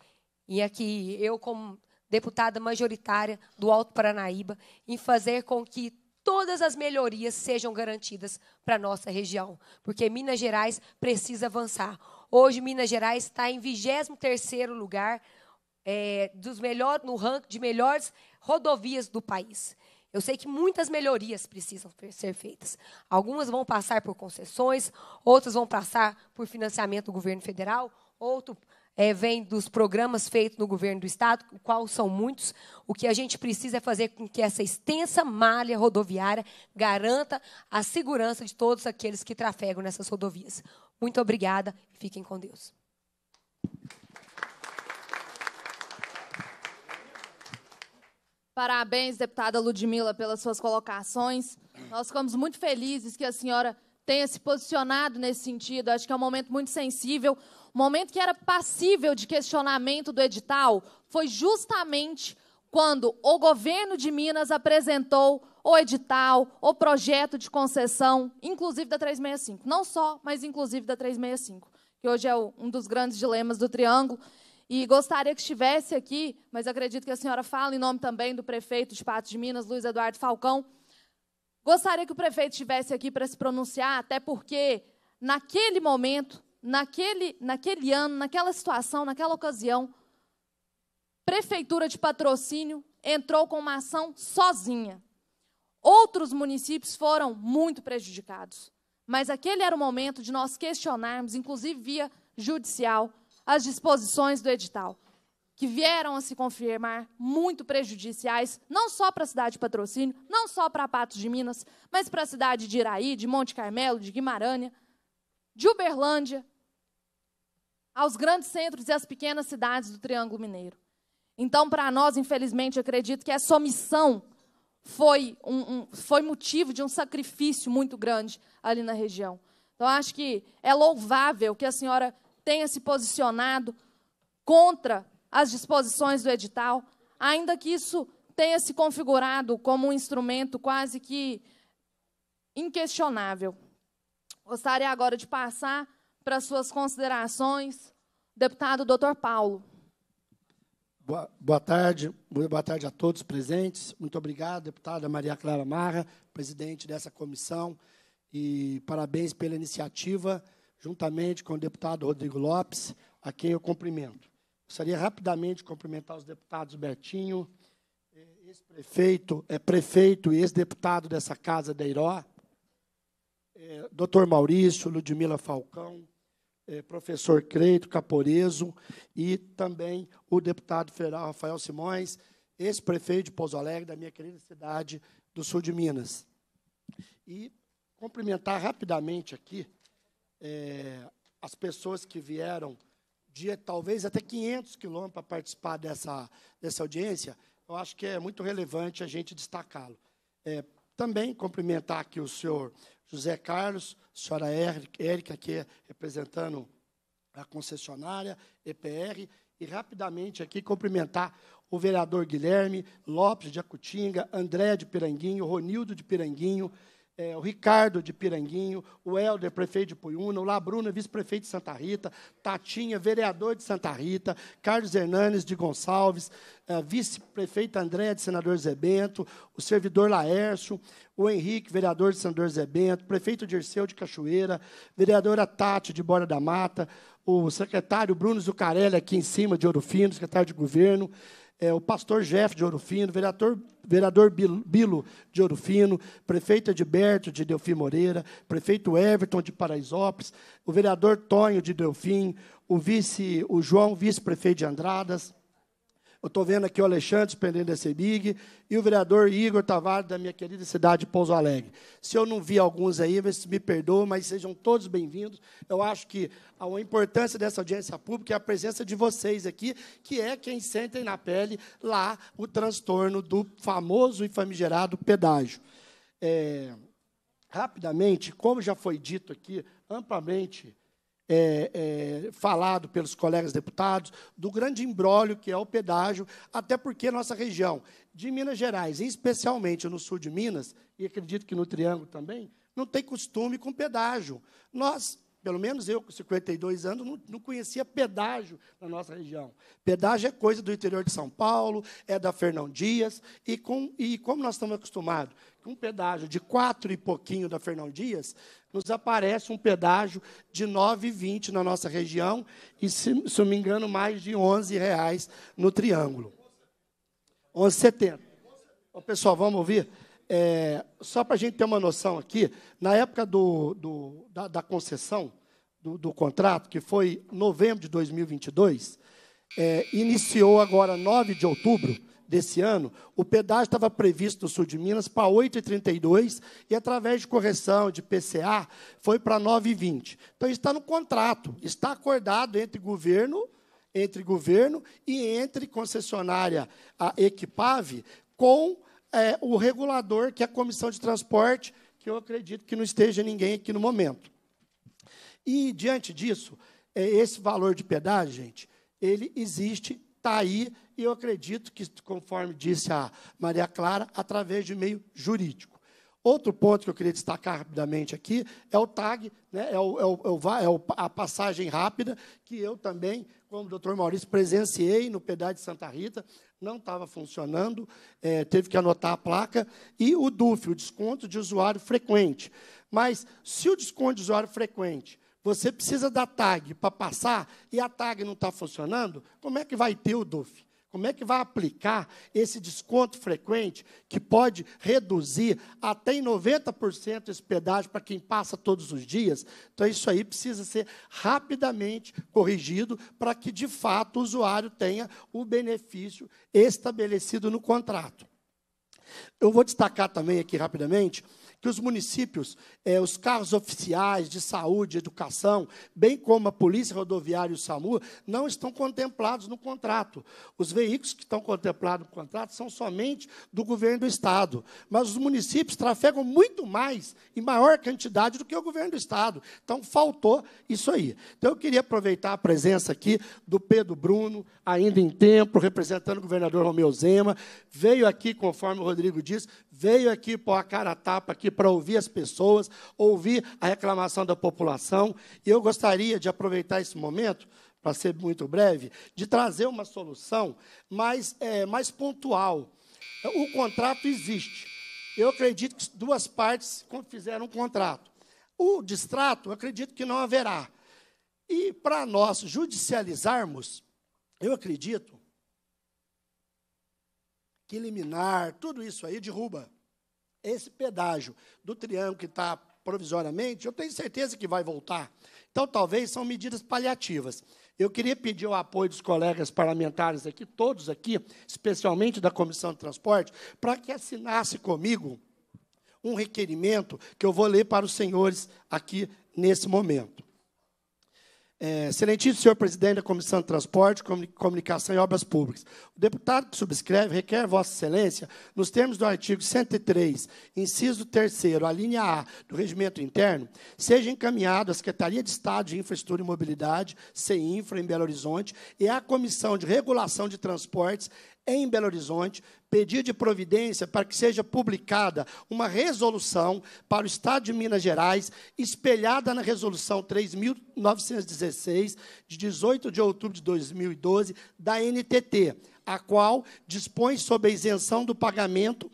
e aqui eu como deputada majoritária do Alto Paranaíba em fazer com que todas as melhorias sejam garantidas para nossa região, porque Minas Gerais precisa avançar. Hoje Minas Gerais está em 23º lugar é, dos melhor, no ranking de melhores rodovias do país. Eu sei que muitas melhorias precisam ser feitas. Algumas vão passar por concessões, outras vão passar por financiamento do governo federal, outro é, vem dos programas feitos no governo do estado, o qual são muitos. O que a gente precisa é fazer com que essa extensa malha rodoviária garanta a segurança de todos aqueles que trafegam nessas rodovias. Muito obrigada e fiquem com Deus. Parabéns, deputada Ludmila, pelas suas colocações. Nós ficamos muito felizes que a senhora tenha se posicionado nesse sentido. Acho que é um momento muito sensível. Um momento que era passível de questionamento do edital foi justamente quando o governo de Minas apresentou o edital, o projeto de concessão, inclusive da 365. Não só, mas inclusive da 365, que hoje é um dos grandes dilemas do Triângulo. E gostaria que estivesse aqui, mas acredito que a senhora fala em nome também do prefeito de Patos de Minas, Luiz Eduardo Falcão. Gostaria que o prefeito estivesse aqui para se pronunciar, até porque naquele momento, naquele, naquele ano, naquela situação, naquela ocasião, prefeitura de patrocínio entrou com uma ação sozinha. Outros municípios foram muito prejudicados, mas aquele era o momento de nós questionarmos, inclusive via judicial, as disposições do edital, que vieram a se confirmar muito prejudiciais, não só para a cidade de Patrocínio, não só para Patos de Minas, mas para a cidade de Iraí, de Monte Carmelo, de Guimarães, de Uberlândia, aos grandes centros e às pequenas cidades do Triângulo Mineiro. Então, para nós, infelizmente, acredito que essa omissão foi, um, um, foi motivo de um sacrifício muito grande ali na região. Então, acho que é louvável que a senhora tenha se posicionado contra as disposições do edital, ainda que isso tenha se configurado como um instrumento quase que inquestionável. Gostaria agora de passar para suas considerações, deputado Dr. Paulo. Boa, boa tarde, boa tarde a todos presentes. Muito obrigado, deputada Maria Clara Marra, presidente dessa comissão, e parabéns pela iniciativa juntamente com o deputado Rodrigo Lopes, a quem eu cumprimento. Gostaria rapidamente de cumprimentar os deputados Betinho, eh, ex-prefeito, é prefeito e ex-deputado dessa casa da Iró, é, doutor Maurício, Ludmila Falcão, é, professor Creito Caporeso e também o deputado federal Rafael Simões, ex-prefeito de Pouso Alegre, da minha querida cidade do sul de Minas. E cumprimentar rapidamente aqui é, as pessoas que vieram de talvez até 500 quilômetros para participar dessa, dessa audiência, eu acho que é muito relevante a gente destacá-lo. É, também cumprimentar aqui o senhor José Carlos, a senhora Érica, aqui é representando a concessionária EPR, e rapidamente aqui cumprimentar o vereador Guilherme Lopes de Acutinga, André de Piranguinho, Ronildo de Piranguinho, é, o Ricardo de Piranguinho, o Helder, prefeito de Puyuna, o Labruna, vice-prefeito de Santa Rita, Tatinha, vereador de Santa Rita, Carlos Hernanes de Gonçalves, é, vice-prefeito André de Senador Zebento, o servidor Laércio, o Henrique, vereador de Senador Zebento, prefeito Dirceu de Cachoeira, vereadora Tati de Bora da Mata, o secretário Bruno Zucarelli, aqui em cima, de Ouro Fino, secretário de Governo, é, o pastor Jeff de Orofino, vereador, vereador Bilo de Orofino, prefeita prefeito Edberto de Delfim Moreira, prefeito Everton de Paraisópolis, o vereador Tonho de Delfim, o vice, o João, vice-prefeito de Andradas, eu estou vendo aqui o Alexandre Pereira Sebig e o vereador Igor Tavares, da minha querida cidade de Pouso Alegre. Se eu não vi alguns aí, me perdoem, mas sejam todos bem-vindos. Eu acho que a importância dessa audiência pública é a presença de vocês aqui, que é quem sentem na pele lá o transtorno do famoso e famigerado pedágio. É, rapidamente, como já foi dito aqui amplamente é, é, falado pelos colegas deputados, do grande imbróglio que é o pedágio, até porque nossa região de Minas Gerais, especialmente no sul de Minas, e acredito que no Triângulo também, não tem costume com pedágio. Nós pelo menos eu, com 52 anos, não, não, conhecia pedágio na nossa região. Pedágio é coisa do interior de São Paulo, é da Fernão Dias, e, com, e como nós estamos acostumados um pedágio de quatro e pouquinho da Fernão Dias, nos aparece um pedágio de 9,20 na nossa região e, se, se me engano, mais de 11 reais no Triângulo. 11,70. pessoal, vamos ouvir? É, só para a gente ter uma noção aqui, na época do, do, da, da, concessão do, do, contrato, que foi novembro de 2022, é, iniciou agora 9 de outubro, desse ano, o pedágio estava previsto no sul de Minas para 8,32 e, através de correção de PCA, foi para 9,20. Então, está no contrato, está acordado entre governo, entre governo e entre concessionária a Equipave com é, o regulador, que é a Comissão de Transporte, que eu acredito que não esteja ninguém aqui no momento. E, diante disso, é, esse valor de pedágio, gente, ele existe, está aí, e eu acredito que, conforme disse a Maria Clara, através de meio jurídico. Outro ponto que eu queria destacar rapidamente aqui é o TAG, né, é, o, é, o, é, o, é a passagem rápida, que eu também, como o doutor Maurício, presenciei no pedaço de Santa Rita, não estava funcionando, é, teve que anotar a placa, e o DUF, o desconto de usuário frequente. Mas, se o desconto de usuário frequente você precisa da tag para passar e a tag não está funcionando, como é que vai ter o DUF? Como é que vai aplicar esse desconto frequente que pode reduzir até em 90% esse pedágio para quem passa todos os dias? Então, isso aí precisa ser rapidamente corrigido para que, de fato, o usuário tenha o benefício estabelecido no contrato. Eu vou destacar também aqui rapidamente que os municípios, eh, os carros oficiais de saúde, educação, bem como a Polícia Rodoviária e o SAMU, não estão contemplados no contrato. Os veículos que estão contemplados no contrato são somente do governo do Estado. Mas os municípios trafegam muito mais e maior quantidade do que o governo do Estado. Então, faltou isso aí. Então, eu queria aproveitar a presença aqui do Pedro Bruno, ainda em tempo, representando o governador Romeu Zema. Veio aqui, conforme o Rodrigo disse, veio aqui pôr a cara a tapa aqui para ouvir as pessoas, ouvir a reclamação da população. E eu gostaria de aproveitar esse momento, para ser muito breve, de trazer uma solução mais, é, mais pontual. O contrato existe. Eu acredito que duas partes fizeram um contrato. O distrato, eu acredito que não haverá. E para nós judicializarmos, eu acredito que eliminar, tudo isso aí derruba. Esse pedágio do triângulo que está provisoriamente, eu tenho certeza que vai voltar. Então, talvez são medidas paliativas. Eu queria pedir o apoio dos colegas parlamentares aqui, todos aqui, especialmente da Comissão de Transporte, para que assinasse comigo um requerimento que eu vou ler para os senhores aqui nesse momento. É, excelentíssimo senhor presidente da Comissão de Transporte, Comunicação e Obras Públicas. O deputado que subscreve requer Vossa Excelência, nos termos do artigo 103, inciso 3, a linha A do Regimento Interno, seja encaminhado à Secretaria de Estado de Infraestrutura e Mobilidade, CEINFRA, em Belo Horizonte, e à Comissão de Regulação de Transportes em Belo Horizonte pedir de providência para que seja publicada uma resolução para o Estado de Minas Gerais, espelhada na Resolução 3.916, de 18 de outubro de 2012, da NTT, a qual dispõe sobre a isenção do pagamento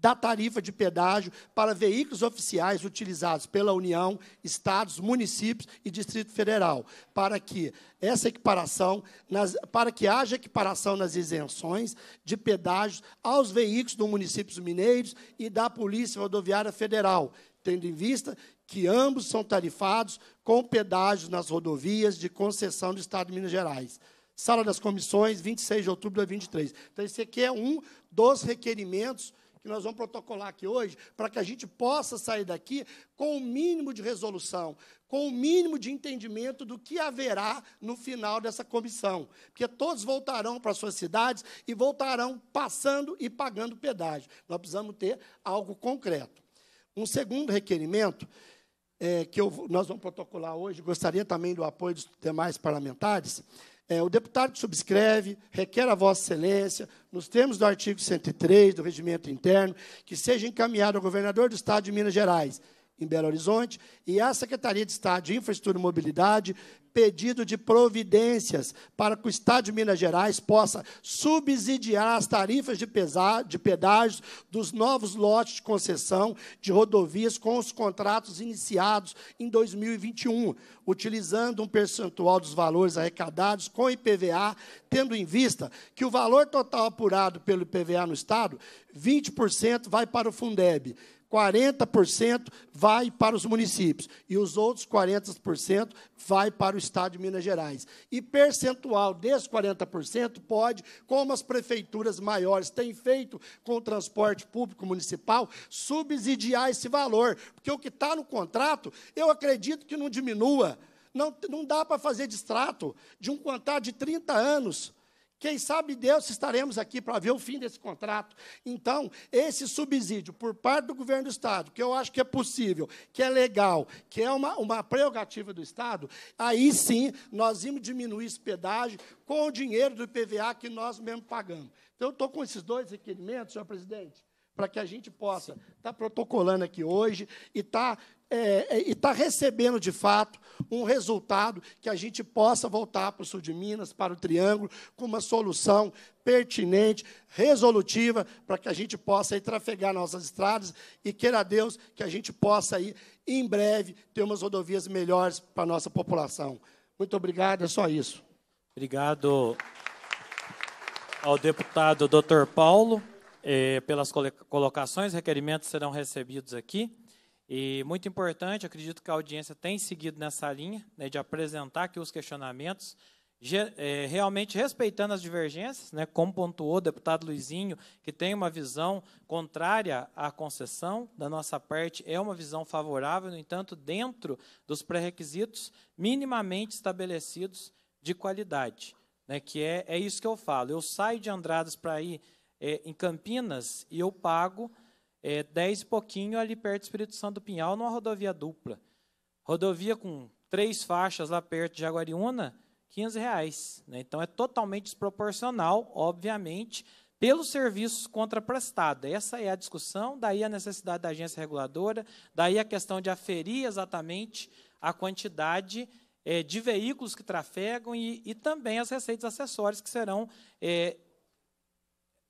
da tarifa de pedágio para veículos oficiais utilizados pela União, estados, municípios e Distrito Federal, para que essa equiparação, nas, para que haja equiparação nas isenções de pedágios aos veículos do municípios mineiros e da Polícia Rodoviária Federal, tendo em vista que ambos são tarifados com pedágios nas rodovias de concessão do Estado de Minas Gerais. Sala das Comissões, 26 de outubro de 2023. Então, esse aqui é um dos requerimentos que nós vamos protocolar aqui hoje, para que a gente possa sair daqui com o mínimo de resolução, com o mínimo de entendimento do que haverá no final dessa comissão. Porque todos voltarão para suas cidades e voltarão passando e pagando pedágio. Nós precisamos ter algo concreto. Um segundo requerimento é, que eu, nós vamos protocolar hoje, gostaria também do apoio dos demais parlamentares, é, o deputado que subscreve requer a Vossa Excelência, nos termos do artigo 103 do Regimento Interno, que seja encaminhado ao governador do Estado de Minas Gerais, em Belo Horizonte, e à Secretaria de Estado de Infraestrutura e Mobilidade, pedido de providências para que o Estado de Minas Gerais possa subsidiar as tarifas de, pesar, de pedágios dos novos lotes de concessão de rodovias com os contratos iniciados em 2021, utilizando um percentual dos valores arrecadados com IPVA, tendo em vista que o valor total apurado pelo IPVA no Estado, 20% vai para o Fundeb, 40% vai para os municípios e os outros 40% vai para o Estado de Minas Gerais. E percentual desses 40% pode, como as prefeituras maiores têm feito com o transporte público municipal, subsidiar esse valor, porque o que está no contrato, eu acredito que não diminua. Não, não dá para fazer distrato de um contrato de 30 anos quem sabe Deus estaremos aqui para ver o fim desse contrato. Então, esse subsídio por parte do governo do Estado, que eu acho que é possível, que é legal, que é uma, uma prerrogativa do Estado, aí sim nós íamos diminuir esse pedágio com o dinheiro do IPVA que nós mesmos pagamos. Então, eu estou com esses dois requerimentos, senhor presidente, para que a gente possa estar tá protocolando aqui hoje e estar tá é, é, e está recebendo de fato um resultado que a gente possa voltar para o sul de Minas, para o Triângulo, com uma solução pertinente, resolutiva, para que a gente possa aí, trafegar nossas estradas e queira Deus que a gente possa aí, em breve ter umas rodovias melhores para a nossa população. Muito obrigado, é só isso. Obrigado ao deputado Dr. Paulo eh, pelas colocações, requerimentos serão recebidos aqui. E muito importante, acredito que a audiência tem seguido nessa linha, né, de apresentar aqui os questionamentos, é, realmente respeitando as divergências, né, como pontuou o deputado Luizinho, que tem uma visão contrária à concessão, da nossa parte é uma visão favorável, no entanto, dentro dos pré-requisitos minimamente estabelecidos de qualidade. Né, que é, é isso que eu falo, eu saio de Andradas para ir é, em Campinas e eu pago é, 10 e pouquinho ali perto do Espírito Santo do Pinhal, numa rodovia dupla. Rodovia com três faixas lá perto de Jaguariúna, 15 reais. Né? Então é totalmente desproporcional, obviamente, pelos serviços contraprestados. Essa é a discussão, daí a necessidade da agência reguladora, daí a questão de aferir exatamente a quantidade é, de veículos que trafegam e, e, também as receitas acessórias que serão é,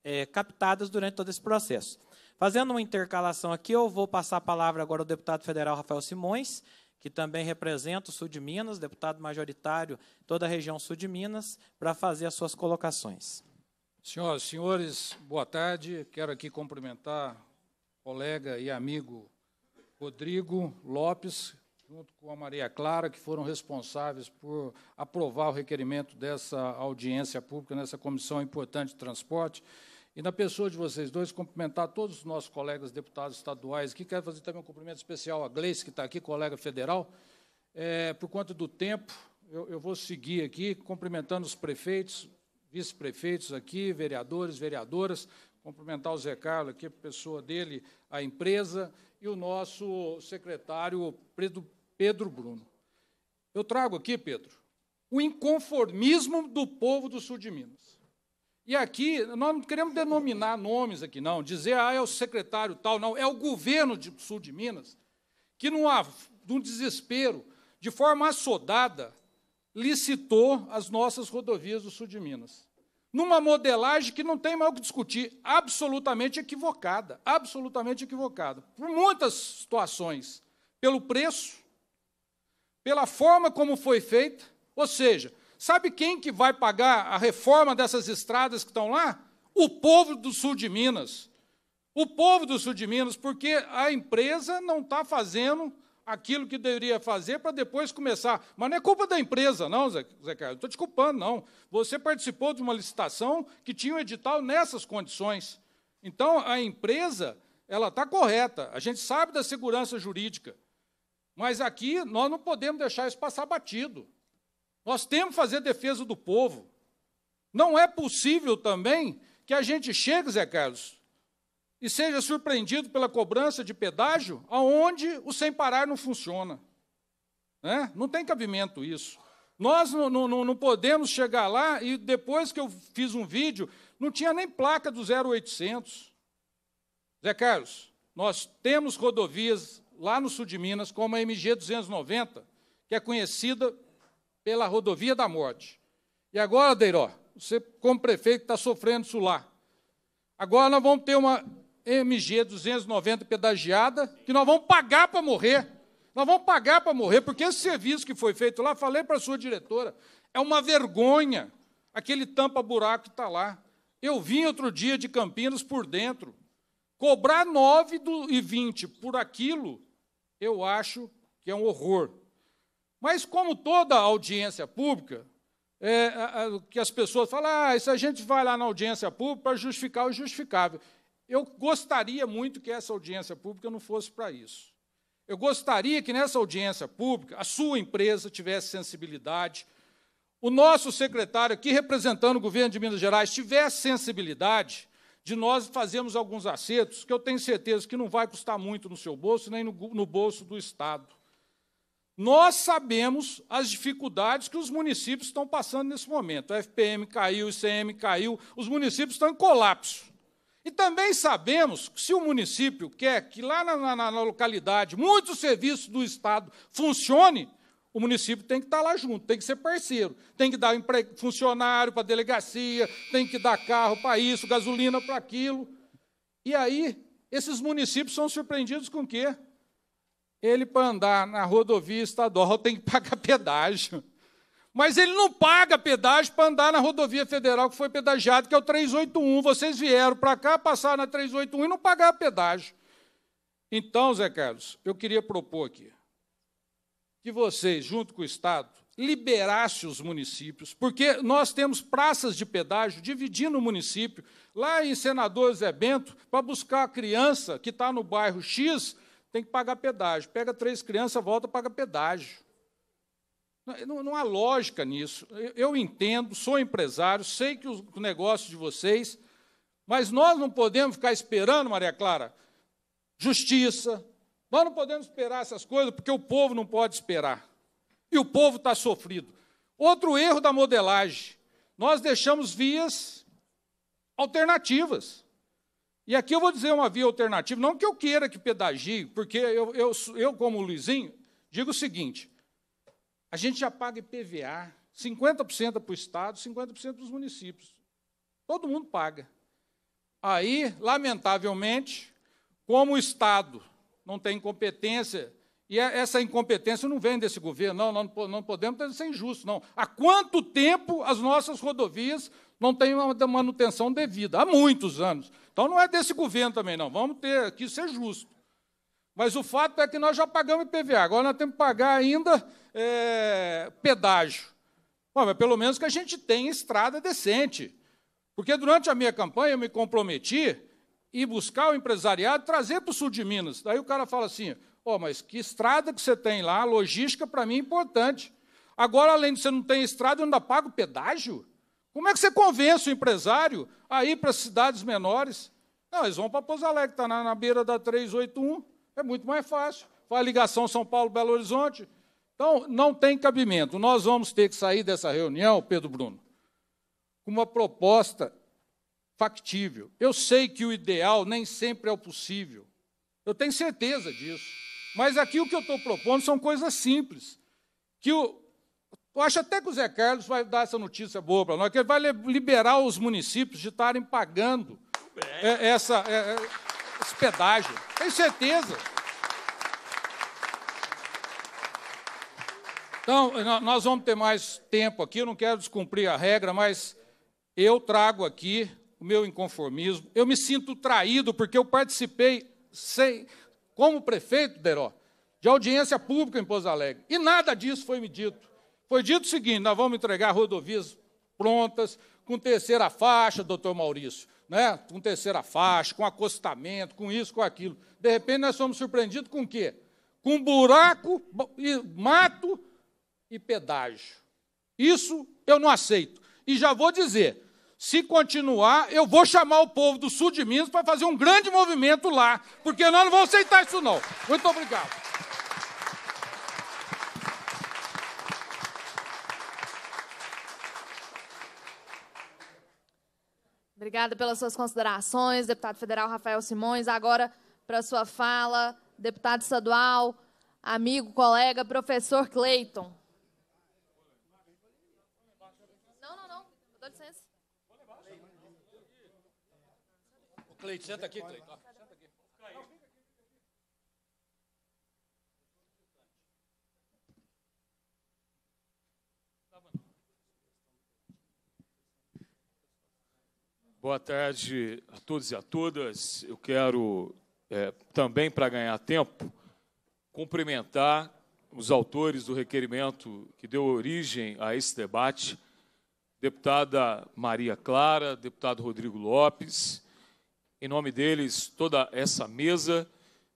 é, captadas durante todo esse processo. Fazendo uma intercalação aqui, eu vou passar a palavra agora ao deputado federal Rafael Simões, que também representa o Sul de Minas, deputado majoritário toda a região Sul de Minas, para fazer as suas colocações. Senhoras e senhores, boa tarde. Quero aqui cumprimentar colega e amigo Rodrigo Lopes, junto com a Maria Clara, que foram responsáveis por aprovar o requerimento dessa audiência pública nessa comissão importante de transporte. E na pessoa de vocês dois, cumprimentar todos os nossos colegas deputados estaduais que quero fazer também um cumprimento especial a Gleice, que está aqui, colega federal. É, por conta do tempo, eu, eu vou seguir aqui, cumprimentando os prefeitos, vice-prefeitos aqui, vereadores, vereadoras, cumprimentar o Zé Carlos aqui, a pessoa dele, a empresa, e o nosso secretário Pedro, Pedro Bruno. Eu trago aqui, Pedro, o inconformismo do povo do sul de Minas. E aqui, nós não queremos denominar nomes aqui, não, dizer, ah, é o secretário tal, não, é o governo do sul de Minas, que num, num desespero, de forma assodada, licitou as nossas rodovias do sul de Minas. Numa modelagem que não tem mais o que discutir, absolutamente equivocada, absolutamente equivocada, por muitas situações, pelo preço, pela forma como foi feita, ou seja, Sabe quem que vai pagar a reforma dessas estradas que estão lá? O povo do sul de Minas. O povo do sul de Minas, porque a empresa não está fazendo aquilo que deveria fazer para depois começar. Mas não é culpa da empresa, não, Zé, Zé Carlos. Estou te culpando, não. Você participou de uma licitação que tinha um edital nessas condições. Então, a empresa ela está correta. A gente sabe da segurança jurídica. Mas aqui nós não podemos deixar isso passar batido. Nós temos que fazer defesa do povo. Não é possível também que a gente chegue, Zé Carlos, e seja surpreendido pela cobrança de pedágio, aonde o sem parar não funciona. Né? Não tem cabimento isso. Nós não, não, não podemos chegar lá e depois que eu fiz um vídeo, não tinha nem placa do 0800. Zé Carlos, nós temos rodovias lá no sul de Minas, como a MG 290, que é conhecida pela rodovia da morte. E agora, Deiró, você, como prefeito, está sofrendo isso lá. Agora nós vamos ter uma MG 290 pedagiada, que nós vamos pagar para morrer. Nós vamos pagar para morrer, porque esse serviço que foi feito lá, falei para a sua diretora, é uma vergonha aquele tampa-buraco que está lá. Eu vim outro dia de Campinas por dentro. Cobrar 9 e por aquilo, eu acho que é um horror. Mas, como toda audiência pública, é, é, que as pessoas falam, ah, isso a gente vai lá na audiência pública para justificar o justificável. Eu gostaria muito que essa audiência pública não fosse para isso. Eu gostaria que nessa audiência pública a sua empresa tivesse sensibilidade, o nosso secretário aqui representando o governo de Minas Gerais tivesse sensibilidade de nós fazermos alguns acertos, que eu tenho certeza que não vai custar muito no seu bolso, nem no, no bolso do Estado. Nós sabemos as dificuldades que os municípios estão passando nesse momento. A FPM caiu, o ICM caiu, os municípios estão em colapso. E também sabemos que se o município quer que lá na, na, na localidade muitos serviços do Estado funcione, o município tem que estar lá junto, tem que ser parceiro, tem que dar funcionário para a delegacia, tem que dar carro para isso, gasolina para aquilo. E aí, esses municípios são surpreendidos com o quê? ele para andar na rodovia estadual tem que pagar pedágio. Mas ele não paga pedágio para andar na rodovia federal que foi pedagiada, que é o 381. Vocês vieram para cá, passaram na 381 e não pagaram pedágio. Então, Zé Carlos, eu queria propor aqui que vocês, junto com o Estado, liberassem os municípios, porque nós temos praças de pedágio dividindo o município, lá em Senador Zé Bento, para buscar a criança que está no bairro X, tem que pagar pedágio. Pega três crianças, volta, paga pedágio. Não, não há lógica nisso. Eu, eu entendo, sou empresário, sei que o, o negócio de vocês, mas nós não podemos ficar esperando, Maria Clara, justiça. Nós não podemos esperar essas coisas porque o povo não pode esperar. E o povo está sofrido. Outro erro da modelagem: nós deixamos vias alternativas. E aqui eu vou dizer uma via alternativa, não que eu queira que pedagie, porque eu, eu, eu como Luizinho, digo o seguinte: a gente já paga IPVA, 50% para o Estado, 50% para os municípios. Todo mundo paga. Aí, lamentavelmente, como o Estado não tem competência, e é, essa incompetência não vem desse governo, não, não, não podemos então, ser é injusto, não. Há quanto tempo as nossas rodovias não têm uma manutenção devida? Há muitos anos. Então não é desse governo também, não. Vamos ter aqui, ser justos, justo. Mas o fato é que nós já pagamos IPVA, agora nós temos que pagar ainda é, pedágio. Bom, mas pelo menos que a gente tenha estrada decente. Porque durante a minha campanha eu me comprometi e buscar o empresariado trazer para o sul de Minas. Daí o cara fala assim: oh, mas que estrada que você tem lá? A logística para mim é importante. Agora, além de você não ter estrada, eu ainda pago pedágio? Como é que você convence o empresário a ir para cidades menores? Não, eles vão para Pouso Alegre, está na, na beira da 381, é muito mais fácil. Faz ligação São Paulo-Belo Horizonte. Então, não tem cabimento. Nós vamos ter que sair dessa reunião, Pedro Bruno, com uma proposta factível. Eu sei que o ideal nem sempre é o possível. Eu tenho certeza disso. Mas aqui o que eu estou propondo são coisas simples. Que o, eu acho até que o Zé Carlos vai dar essa notícia boa para nós, que ele vai liberar os municípios de estarem pagando é, essa, esse é, é, pedágio. Tenho certeza. Então, nós vamos ter mais tempo aqui, eu não quero descumprir a regra, mas eu trago aqui o meu inconformismo. Eu me sinto traído porque eu participei, sem, como prefeito, Deró, de audiência pública em Pouso Alegre. E nada disso foi me dito. Foi dito o seguinte: nós vamos entregar rodovias prontas, com terceira faixa, doutor Maurício, né? com terceira faixa, com acostamento, com isso, com aquilo. De repente, nós somos surpreendidos com o quê? Com buraco, e mato e pedágio. Isso eu não aceito. E já vou dizer, se continuar, eu vou chamar o povo do sul de Minas para fazer um grande movimento lá, porque nós não vamos aceitar isso não. Muito obrigado. Obrigada pelas suas considerações, deputado federal Rafael Simões. Agora, para sua fala, deputado estadual, amigo, colega, professor Cleiton. Não, não, não. Eu licença. Cleiton, senta aqui, Cleiton. Boa tarde a todos e a todas. Eu quero, é, também para ganhar tempo, cumprimentar os autores do requerimento que deu origem a esse debate, deputada Maria Clara, deputado Rodrigo Lopes, em nome deles, toda essa mesa,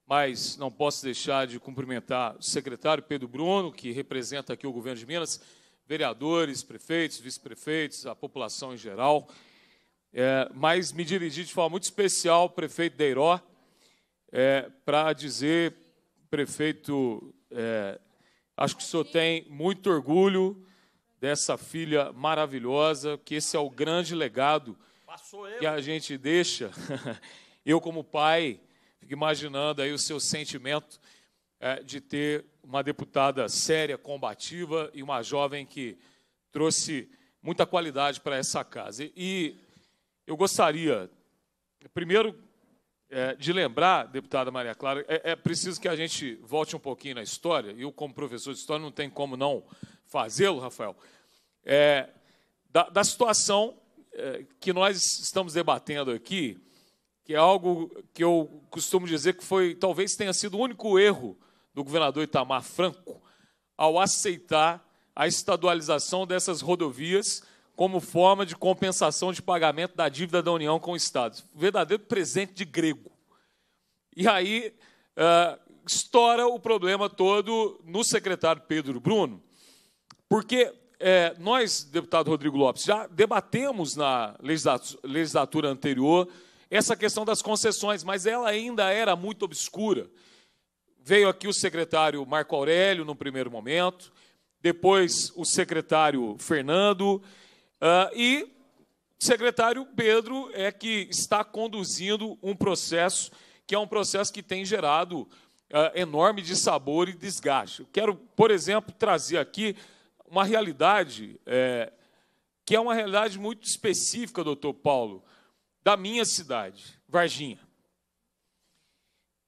mas não posso deixar de cumprimentar o secretário Pedro Bruno, que representa aqui o governo de Minas, vereadores, prefeitos, vice-prefeitos, a população em geral é, mas me dirigi de forma muito especial ao prefeito Deiró é, para dizer, prefeito, é, acho que o senhor tem muito orgulho dessa filha maravilhosa, que esse é o grande legado que a gente deixa. eu, como pai, fico imaginando aí o seu sentimento é, de ter uma deputada séria, combativa e uma jovem que trouxe muita qualidade para essa casa. E eu gostaria, primeiro, é, de lembrar, deputada Maria Clara, é, é, preciso que a gente volte um pouquinho na história, e eu, como professor de história, não tem como não fazê-lo, Rafael, é, da, da, situação é, que nós estamos debatendo aqui, que é algo que eu costumo dizer que foi, talvez tenha sido o único erro do governador Itamar Franco ao aceitar a estadualização dessas rodovias como forma de compensação de pagamento da dívida da União com o Estado. Verdadeiro presente de grego. E aí uh, estoura o problema todo no secretário Pedro Bruno, porque é, nós, deputado Rodrigo Lopes, já debatemos na legislatura anterior essa questão das concessões, mas ela ainda era muito obscura. Veio aqui o secretário Marco Aurélio no primeiro momento, depois o secretário Fernando, Uh, e secretário Pedro é que está conduzindo um processo que é um processo que tem gerado uh, enorme de sabor e desgaste. Eu quero, por exemplo, trazer aqui uma realidade é, que é uma realidade muito específica, doutor Paulo, da minha cidade, Varginha.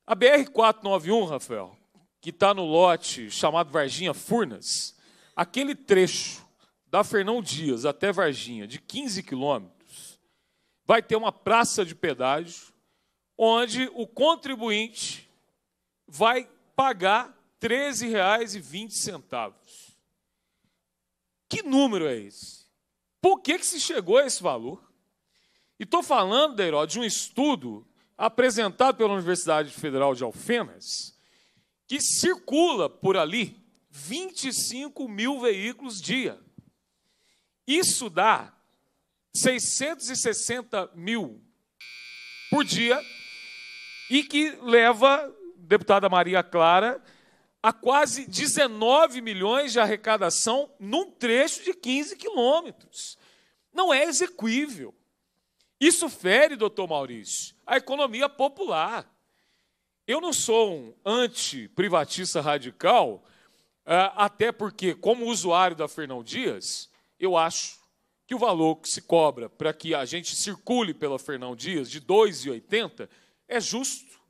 A BR-491, Rafael, que está no lote chamado Varginha Furnas, aquele trecho da Fernão Dias até Varginha, de 15 quilômetros, vai ter uma praça de pedágio onde o contribuinte vai pagar R$ 13,20. Que número é esse? Por que, que se chegou a esse valor? E estou falando, deiro, de um estudo apresentado pela Universidade Federal de Alfenas, que circula por ali 25 mil veículos dia. Isso dá 660 mil por dia e que leva, deputada Maria Clara, a quase 19 milhões de arrecadação num trecho de 15 quilômetros. Não é exequível. Isso fere, doutor Maurício, a economia popular. Eu não sou um anti-privatista radical, ah, até porque, como usuário da Fernão Dias, eu acho que o valor que se cobra para que a gente circule pela Fernão Dias de 2,80 é justo.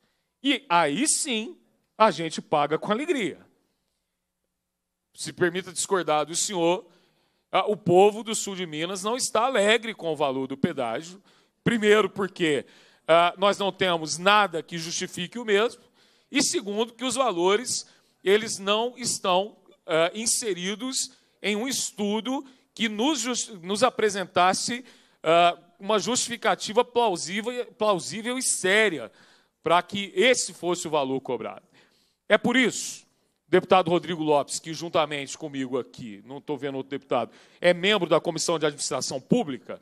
E aí sim a gente paga com alegria. Se permita discordar do senhor, ah, o povo do sul de Minas não está alegre com o valor do pedágio. Primeiro, porque ah, nós não temos nada que justifique o mesmo. E segundo, que os valores eles não estão ah, inseridos em um estudo que nos, nos apresentasse uh, uma justificativa plausível, plausível e séria para que esse fosse o valor cobrado. É por isso, deputado Rodrigo Lopes, que juntamente comigo aqui, não estou vendo outro deputado, é membro da Comissão de Administração Pública,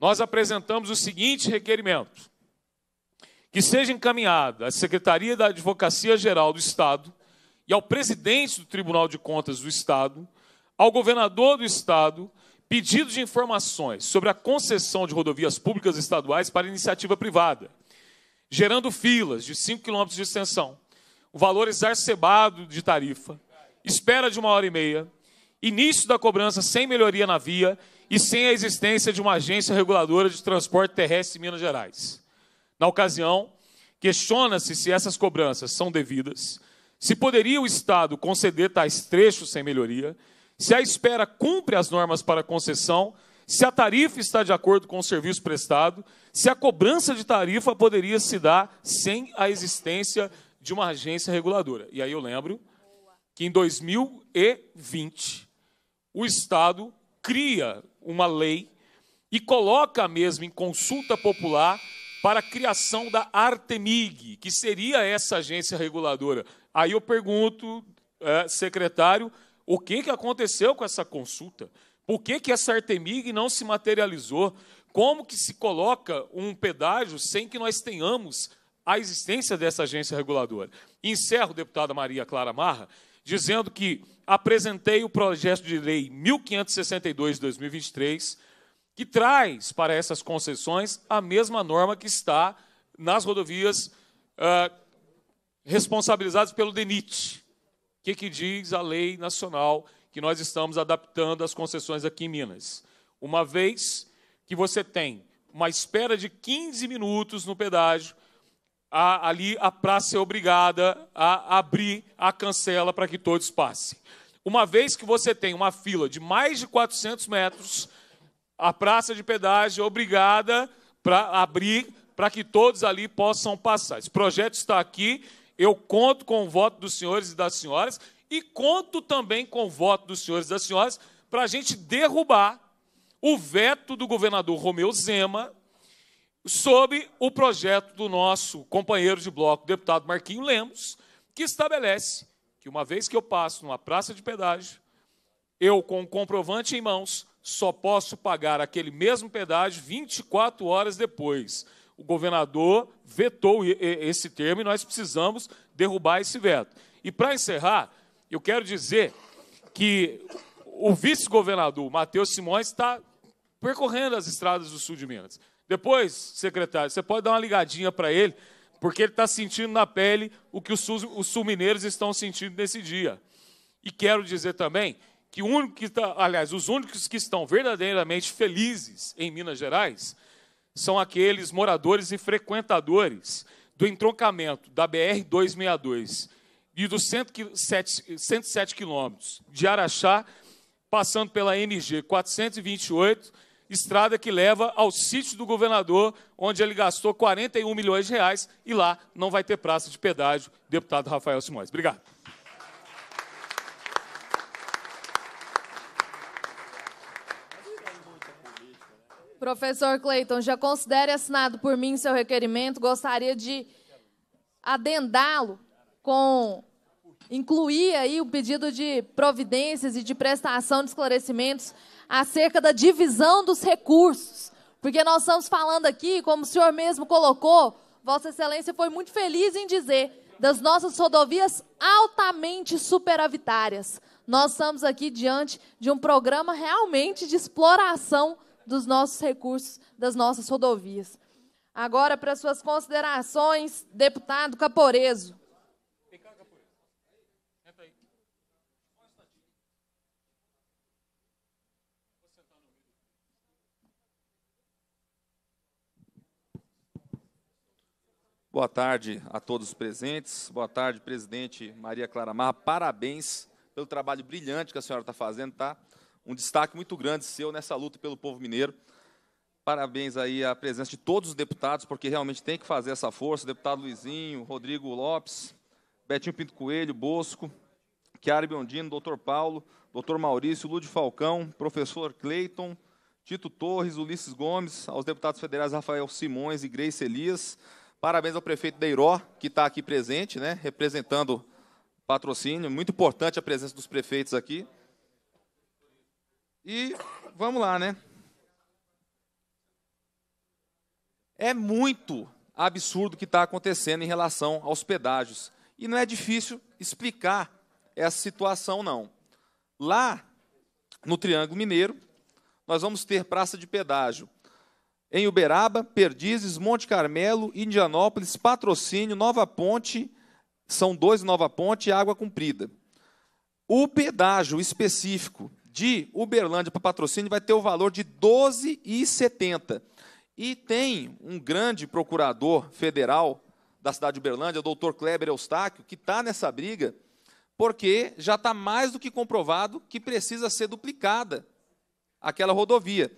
nós apresentamos o seguinte requerimento: que seja encaminhada à Secretaria da Advocacia Geral do Estado e ao presidente do Tribunal de Contas do Estado ao governador do estado pedido de informações sobre a concessão de rodovias públicas estaduais para iniciativa privada, gerando filas de 5 quilômetros de extensão, o valor exacerbado de tarifa, espera de uma hora e meia, início da cobrança sem melhoria na via e sem a existência de uma agência reguladora de transporte terrestre em Minas Gerais. Na ocasião, questiona-se se essas cobranças são devidas, se poderia o Estado conceder tais trechos sem melhoria se a espera cumpre as normas para concessão, se a tarifa está de acordo com o serviço prestado, se a cobrança de tarifa poderia se dar sem a existência de uma agência reguladora. E aí eu lembro que em 2020 o Estado cria uma lei e coloca a mesma em consulta popular para a criação da Artemig, que seria essa agência reguladora. Aí eu pergunto, é, secretário, o que, que aconteceu com essa consulta? Por que, que essa Artemig não se materializou? Como que se coloca um pedágio sem que nós tenhamos a existência dessa agência reguladora? Encerro, deputada Maria Clara Marra, dizendo que apresentei o projeto de lei 1562 de 2023, que traz para essas concessões a mesma norma que está nas rodovias ah, responsabilizadas pelo DENIT que, que diz a lei nacional que nós estamos adaptando às concessões aqui em Minas? Uma vez que você tem uma espera de 15 minutos no pedágio, a, ali a praça é obrigada a abrir a cancela para que todos passem. Uma vez que você tem uma fila de mais de 400 metros, a praça de pedágio é obrigada para abrir para que todos ali possam passar. Esse projeto está aqui eu conto com o voto dos senhores e das senhoras e conto também com o voto dos senhores e das senhoras para a gente derrubar o veto do governador Romeu Zema sobre o projeto do nosso companheiro de bloco, deputado Marquinho Lemos, que estabelece que uma vez que eu passo numa praça de pedágio, eu com o comprovante em mãos só posso pagar aquele mesmo pedágio 24 horas depois. O governador vetou esse termo e nós precisamos derrubar esse veto. E para encerrar, eu quero dizer que o vice-governador Matheus Simões está percorrendo as estradas do sul de Minas. Depois, secretário, você pode dar uma ligadinha para ele, porque ele está sentindo na pele o que os, sul, os sul-mineiros estão sentindo nesse dia. E quero dizer também que o único que tá, aliás, os únicos que estão verdadeiramente felizes em Minas Gerais são aqueles moradores e frequentadores do entroncamento da BR-262 e dos 107, 107 quilômetros de Araxá, passando pela MG 428, estrada que leva ao sítio do governador, onde ele gastou 41 milhões de reais, e lá não vai ter praça de pedágio, deputado Rafael Simões. Obrigado. Professor Cleiton, já considere assinado por mim seu requerimento. Gostaria de adendá-lo com incluir aí o pedido de providências e de prestação de esclarecimentos acerca da divisão dos recursos. Porque nós estamos falando aqui, como o senhor mesmo colocou, Vossa Excelência foi muito feliz em dizer, das nossas rodovias altamente superavitárias. Nós estamos aqui diante de um programa realmente de exploração dos nossos recursos, das nossas rodovias. Agora, para suas considerações, deputado Caporeso. Boa tarde a todos presentes. Boa tarde, presidente Maria Clara Marra. Parabéns pelo trabalho brilhante que a senhora está fazendo, tá? um destaque muito grande seu nessa luta pelo povo mineiro. Parabéns aí à presença de todos os deputados, porque realmente tem que fazer essa força. Deputado Luizinho, Rodrigo Lopes, Betinho Pinto Coelho, Bosco, Chiara Biondino, doutor Paulo, doutor Maurício, Lude Falcão, professor Cleiton, Tito Torres, Ulisses Gomes, aos deputados federais Rafael Simões e Grace Elias. Parabéns ao prefeito Deiró, que está aqui presente, né, representando patrocínio. Muito importante a presença dos prefeitos aqui. E vamos lá, né? É muito absurdo o que está acontecendo em relação aos pedágios. E não é difícil explicar essa situação, não. Lá no Triângulo Mineiro, nós vamos ter praça de pedágio em Uberaba, Perdizes, Monte Carmelo, Indianópolis, Patrocínio, Nova Ponte, são dois Nova Ponte e Água Comprida. O pedágio específico de Uberlândia para patrocínio vai ter o valor de 12,70. E tem um grande procurador federal da cidade de Uberlândia, o doutor Kleber Eustáquio, que está nessa briga, porque já está mais do que comprovado que precisa ser duplicada aquela rodovia.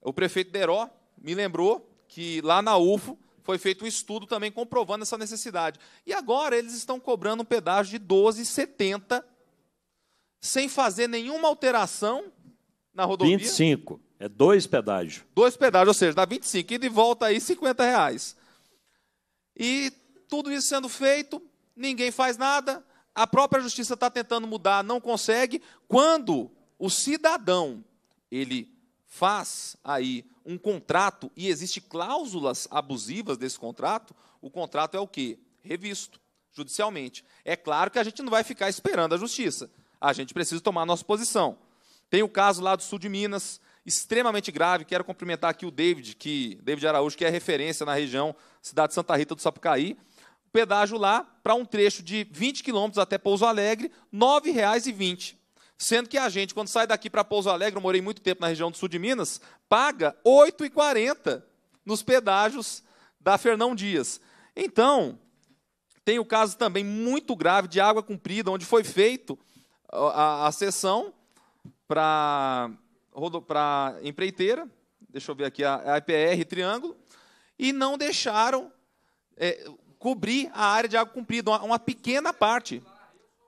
O prefeito Deró me lembrou que lá na UFO foi feito um estudo também comprovando essa necessidade. E agora eles estão cobrando um pedágio de 12,70 sem fazer nenhuma alteração na rodovia? 25. É dois pedágios. Dois pedágios, ou seja, dá 25. E de volta aí 50 reais. E tudo isso sendo feito, ninguém faz nada. A própria justiça está tentando mudar, não consegue. Quando o cidadão ele faz aí um contrato e existe cláusulas abusivas desse contrato, o contrato é o quê? Revisto judicialmente. É claro que a gente não vai ficar esperando a justiça a gente precisa tomar a nossa posição. Tem o caso lá do sul de Minas, extremamente grave. Quero cumprimentar aqui o David, que David Araújo, que é referência na região, cidade de Santa Rita do Sapucaí. O pedágio lá, para um trecho de 20 quilômetros até Pouso Alegre, R$ 9,20. Sendo que a gente, quando sai daqui para Pouso Alegre, eu morei muito tempo na região do sul de Minas, paga R$ 8,40 nos pedágios da Fernão Dias. Então, tem o caso também muito grave de água comprida, onde foi feito a, a sessão para empreiteira, deixa eu ver aqui, a IPR Triângulo, e não deixaram é, cobrir a área de água comprida, uma, uma, pequena parte.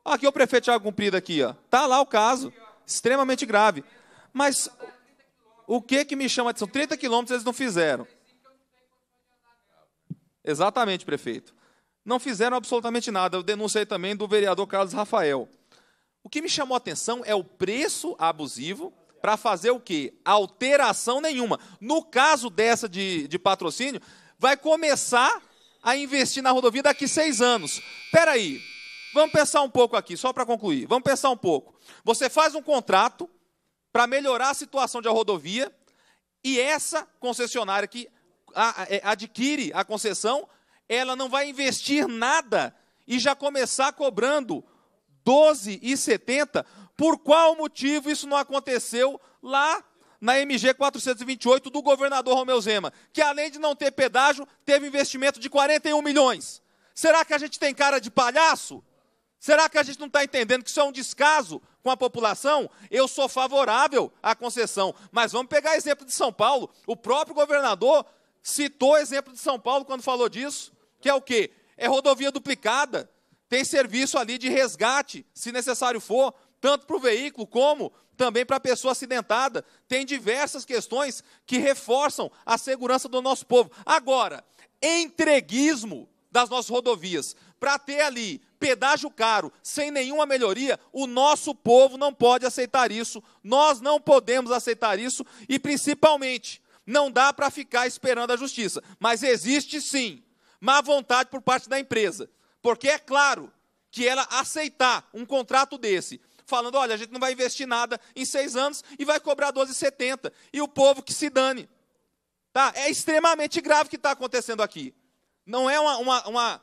Aqui o prefeito de água comprida aqui, ó. Tá lá o caso, extremamente grave. Mas o que que me chama atenção? 30 quilômetros eles não fizeram. Exatamente, prefeito. Não fizeram absolutamente nada. Eu denunciei também do vereador Carlos Rafael. O que me chamou a atenção é o preço abusivo para fazer o quê? Alteração nenhuma. No caso dessa de, de patrocínio, vai começar a investir na rodovia daqui seis anos. Espera aí, vamos pensar um pouco aqui, só para concluir. Vamos pensar um pouco. Você faz um contrato para melhorar a situação de a rodovia e essa concessionária que é, adquire a concessão, ela não vai investir nada e já começar cobrando 12 e 70, por qual motivo isso não aconteceu lá na MG 428 do governador Romeu Zema, que além de não ter pedágio, teve investimento de 41 milhões. Será que a gente tem cara de palhaço? Será que a gente não está entendendo que isso é um descaso com a população? Eu sou favorável à concessão, mas vamos pegar exemplo de São Paulo. O próprio governador citou exemplo de São Paulo quando falou disso, que é o quê? É rodovia duplicada, tem serviço ali de resgate, se necessário for, tanto para o veículo como também para a pessoa acidentada. Tem diversas questões que reforçam a segurança do nosso povo. Agora, entreguismo das nossas rodovias, para ter ali pedágio caro, sem nenhuma melhoria, o nosso povo não pode aceitar isso. Nós não podemos aceitar isso e principalmente não dá para ficar esperando a justiça, mas existe sim má vontade por parte da empresa porque é claro que ela aceitar um contrato desse, falando: olha, a gente não vai investir nada em seis anos e vai cobrar 12,70. E o povo que se dane. Tá? É extremamente grave o que está acontecendo aqui. Não é uma, uma, uma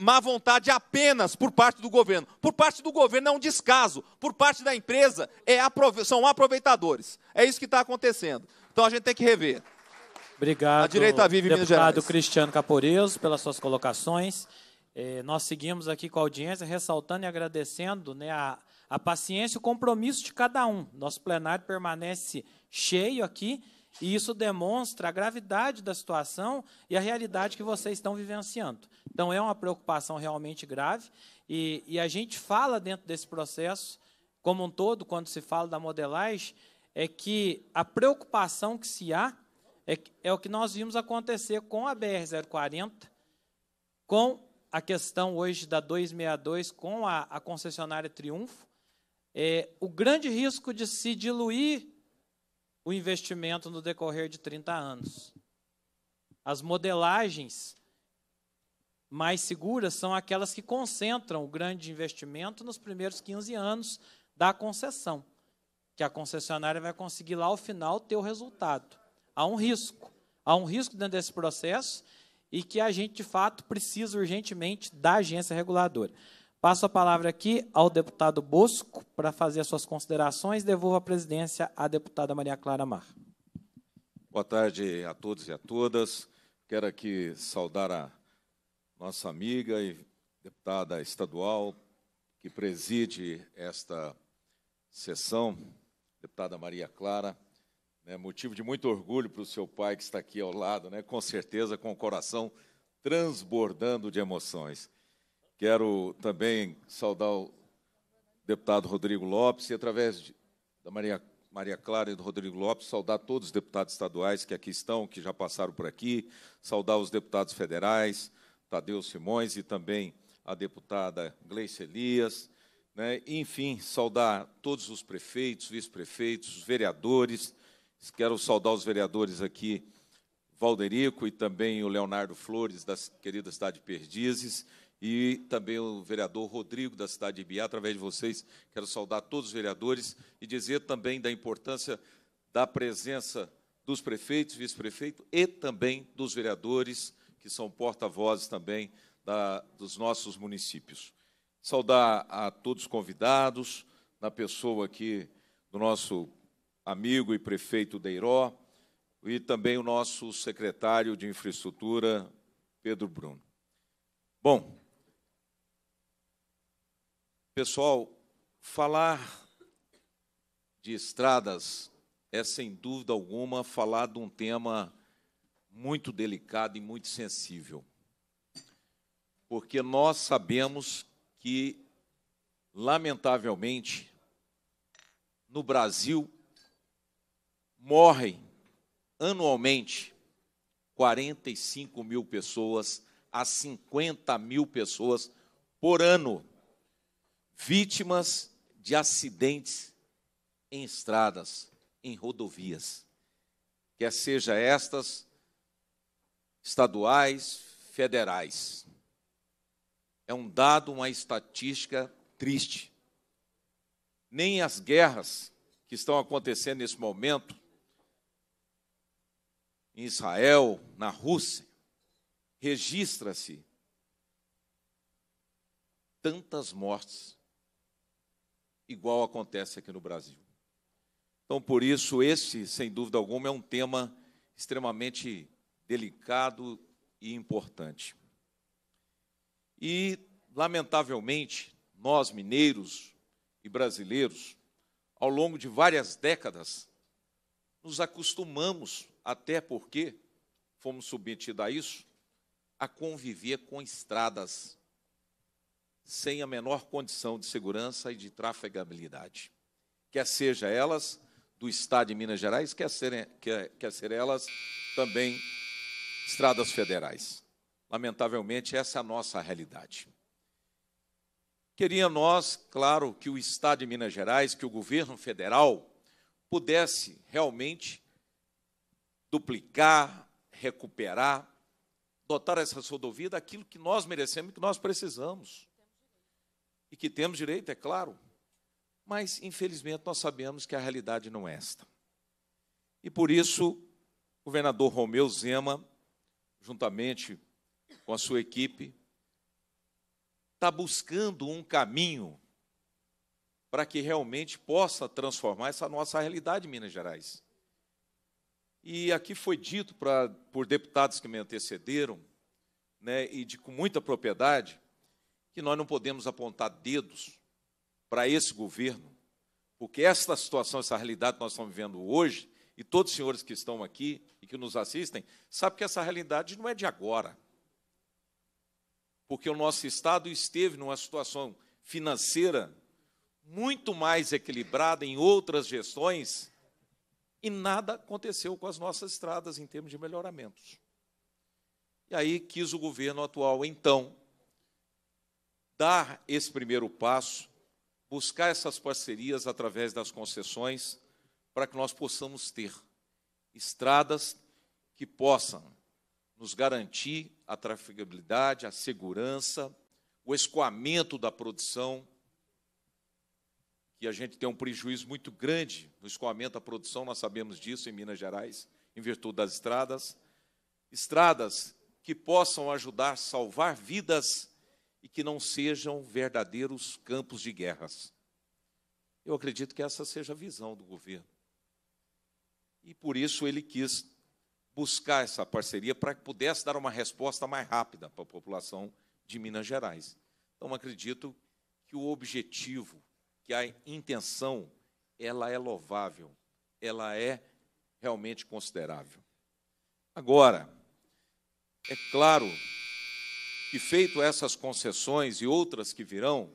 má vontade apenas por parte do governo. Por parte do governo é um descaso. Por parte da empresa é aprove são aproveitadores. É isso que está acontecendo. Então a gente tem que rever. Obrigado, a direita vive deputado Cristiano Caporeso, pelas suas colocações. É, nós seguimos aqui com a audiência, ressaltando e agradecendo né, a, a paciência e o compromisso de cada um. Nosso plenário permanece cheio aqui e isso demonstra a gravidade da situação e a realidade que vocês estão vivenciando. Então, é uma preocupação realmente grave e, e a gente fala dentro desse processo, como um todo, quando se fala da modelagem, é que a preocupação que se há é, é o que nós vimos acontecer com a BR-040, com a questão hoje da 262 com a, a concessionária Triunfo, é, o grande risco de se diluir o investimento no decorrer de 30 anos. As modelagens mais seguras são aquelas que concentram o grande investimento nos primeiros 15 anos da concessão, que a concessionária vai conseguir lá ao final ter o resultado. Há um risco. Há um risco dentro desse processo e que a gente, de fato, precisa urgentemente da agência reguladora. Passo a palavra aqui ao deputado Bosco para fazer as suas considerações. Devolvo a presidência à deputada Maria Clara Mar. Boa tarde a todos e a todas. Quero aqui saudar a nossa amiga e deputada estadual que preside esta sessão, deputada Maria Clara. Né? Motivo de muito orgulho para o seu pai que está aqui ao lado, né? com certeza com o coração transbordando de emoções. Quero também saudar o deputado Rodrigo Lopes e, através de, da Maria, Maria Clara e do Rodrigo Lopes, saudar todos os deputados estaduais que aqui estão, que já passaram por aqui, saudar os deputados federais, Tadeu Simões e também a deputada Gleice Elias, né? enfim, saudar todos os prefeitos, vice-prefeitos, vereadores, Quero saudar os vereadores aqui, Valderico e também o Leonardo Flores, da querida cidade de Perdizes, e também o vereador Rodrigo, da cidade de Ibiá. Através de vocês, quero saudar todos os vereadores e dizer também da importância da presença dos prefeitos, vice-prefeito e também dos vereadores, que são porta-vozes também da, dos nossos municípios. Saudar a todos os convidados, na pessoa aqui do nosso amigo e prefeito Deiró, e também o nosso secretário de Infraestrutura, Pedro Bruno. Bom, pessoal, falar de estradas é, sem dúvida alguma, falar de um tema muito delicado e muito sensível. Porque nós sabemos que, lamentavelmente, no Brasil morrem anualmente 45 mil pessoas a 50 mil pessoas por ano vítimas de acidentes em estradas, em rodovias, quer seja estas estaduais, federais. É um dado, uma estatística triste. Nem as guerras que estão acontecendo nesse momento em Israel, na Rússia, registra-se tantas mortes igual acontece aqui no Brasil. Então, por isso, esse, sem dúvida alguma, é um tema extremamente delicado e importante. E, lamentavelmente, nós mineiros e brasileiros, ao longo de várias décadas, nos acostumamos até porque fomos submetidos a isso, a conviver com estradas sem a menor condição de segurança e de trafegabilidade. Quer seja elas do Estado de Minas Gerais, quer sejam quer, quer ser elas também estradas federais. Lamentavelmente, essa é a nossa realidade. Queria nós, claro, que o Estado de Minas Gerais, que o governo federal pudesse realmente duplicar, recuperar, dotar essa rodovia daquilo que nós merecemos e que nós precisamos. E que temos direito, é claro. Mas, infelizmente, nós sabemos que a realidade não é esta. E por isso, o governador Romeu Zema, juntamente com a sua equipe, está buscando um caminho para que realmente possa transformar essa nossa realidade, Minas Gerais. E aqui foi dito pra, por deputados que me antecederam, né, e de, com muita propriedade, que nós não podemos apontar dedos para esse governo, porque esta situação, essa realidade que nós estamos vivendo hoje, e todos os senhores que estão aqui e que nos assistem, sabem que essa realidade não é de agora. Porque o nosso Estado esteve numa situação financeira muito mais equilibrada em outras gestões e nada aconteceu com as nossas estradas em termos de melhoramentos. E aí quis o governo atual, então, dar esse primeiro passo, buscar essas parcerias através das concessões, para que nós possamos ter estradas que possam nos garantir a trafegabilidade, a segurança, o escoamento da produção que a gente tem um prejuízo muito grande no escoamento da produção, nós sabemos disso em Minas Gerais, em virtude das estradas. Estradas que possam ajudar a salvar vidas e que não sejam verdadeiros campos de guerras. Eu acredito que essa seja a visão do governo. E por isso ele quis buscar essa parceria para que pudesse dar uma resposta mais rápida para a população de Minas Gerais. Então acredito que o objetivo que a intenção ela é louvável, ela é realmente considerável. Agora, é claro que feito essas concessões e outras que virão,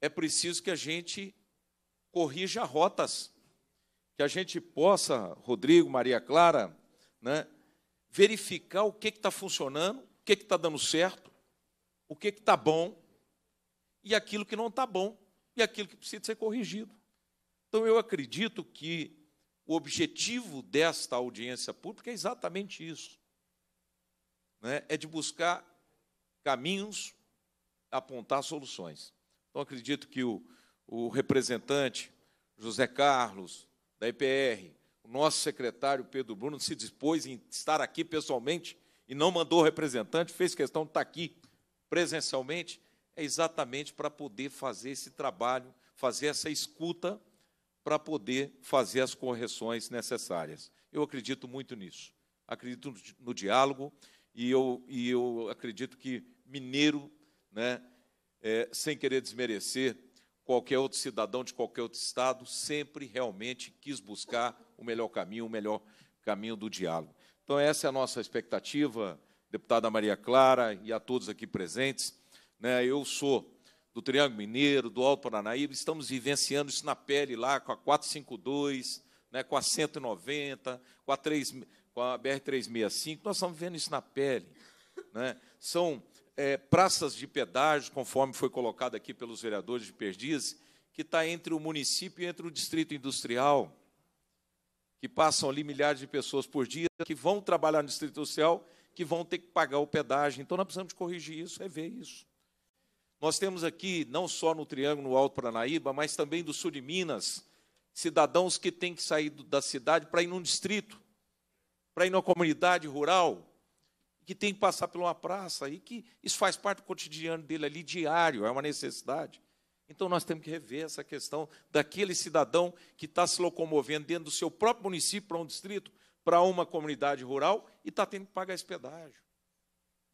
é preciso que a gente corrija rotas, que a gente possa, Rodrigo, Maria Clara, né, verificar o que está funcionando, o que está dando certo, o que está bom e aquilo que não está bom e aquilo que precisa ser corrigido. Então, eu acredito que o objetivo desta audiência pública é exatamente isso: né? é de buscar caminhos, apontar soluções. Então, acredito que o, o representante José Carlos, da IPR, o nosso secretário Pedro Bruno se dispôs em estar aqui pessoalmente e não mandou representante, fez questão de estar aqui presencialmente é exatamente para poder fazer esse trabalho, fazer essa escuta, para poder fazer as correções necessárias. Eu acredito muito nisso. Acredito no diálogo e eu, e eu acredito que mineiro, né, é, sem querer desmerecer qualquer outro cidadão de qualquer outro estado, sempre realmente quis buscar o melhor caminho, o melhor caminho do diálogo. Então, essa é a nossa expectativa, deputada Maria Clara e a todos aqui presentes. Né? Eu sou do Triângulo Mineiro, do Alto Paranaíba, estamos vivenciando isso na pele lá com a 452, né, com a 190, com a, 3, com a BR-365, nós estamos vendo isso na pele. Né? São é, praças de pedágio, conforme foi colocado aqui pelos vereadores de Perdiz, que está entre o município e entre o distrito industrial, que passam ali milhares de pessoas por dia, que vão trabalhar no distrito industrial, que vão ter que pagar o pedágio. Então, nós precisamos corrigir isso, rever isso. Nós temos aqui, não só no Triângulo Alto Paranaíba, mas também do sul de Minas, cidadãos que têm que sair da cidade para ir num distrito, para ir numa comunidade rural, que tem que passar por uma praça, e que isso faz parte do cotidiano dele ali, diário, é uma necessidade. Então nós temos que rever essa questão daquele cidadão que está se locomovendo dentro do seu próprio município para um distrito, para uma comunidade rural e está tendo que pagar esse pedágio.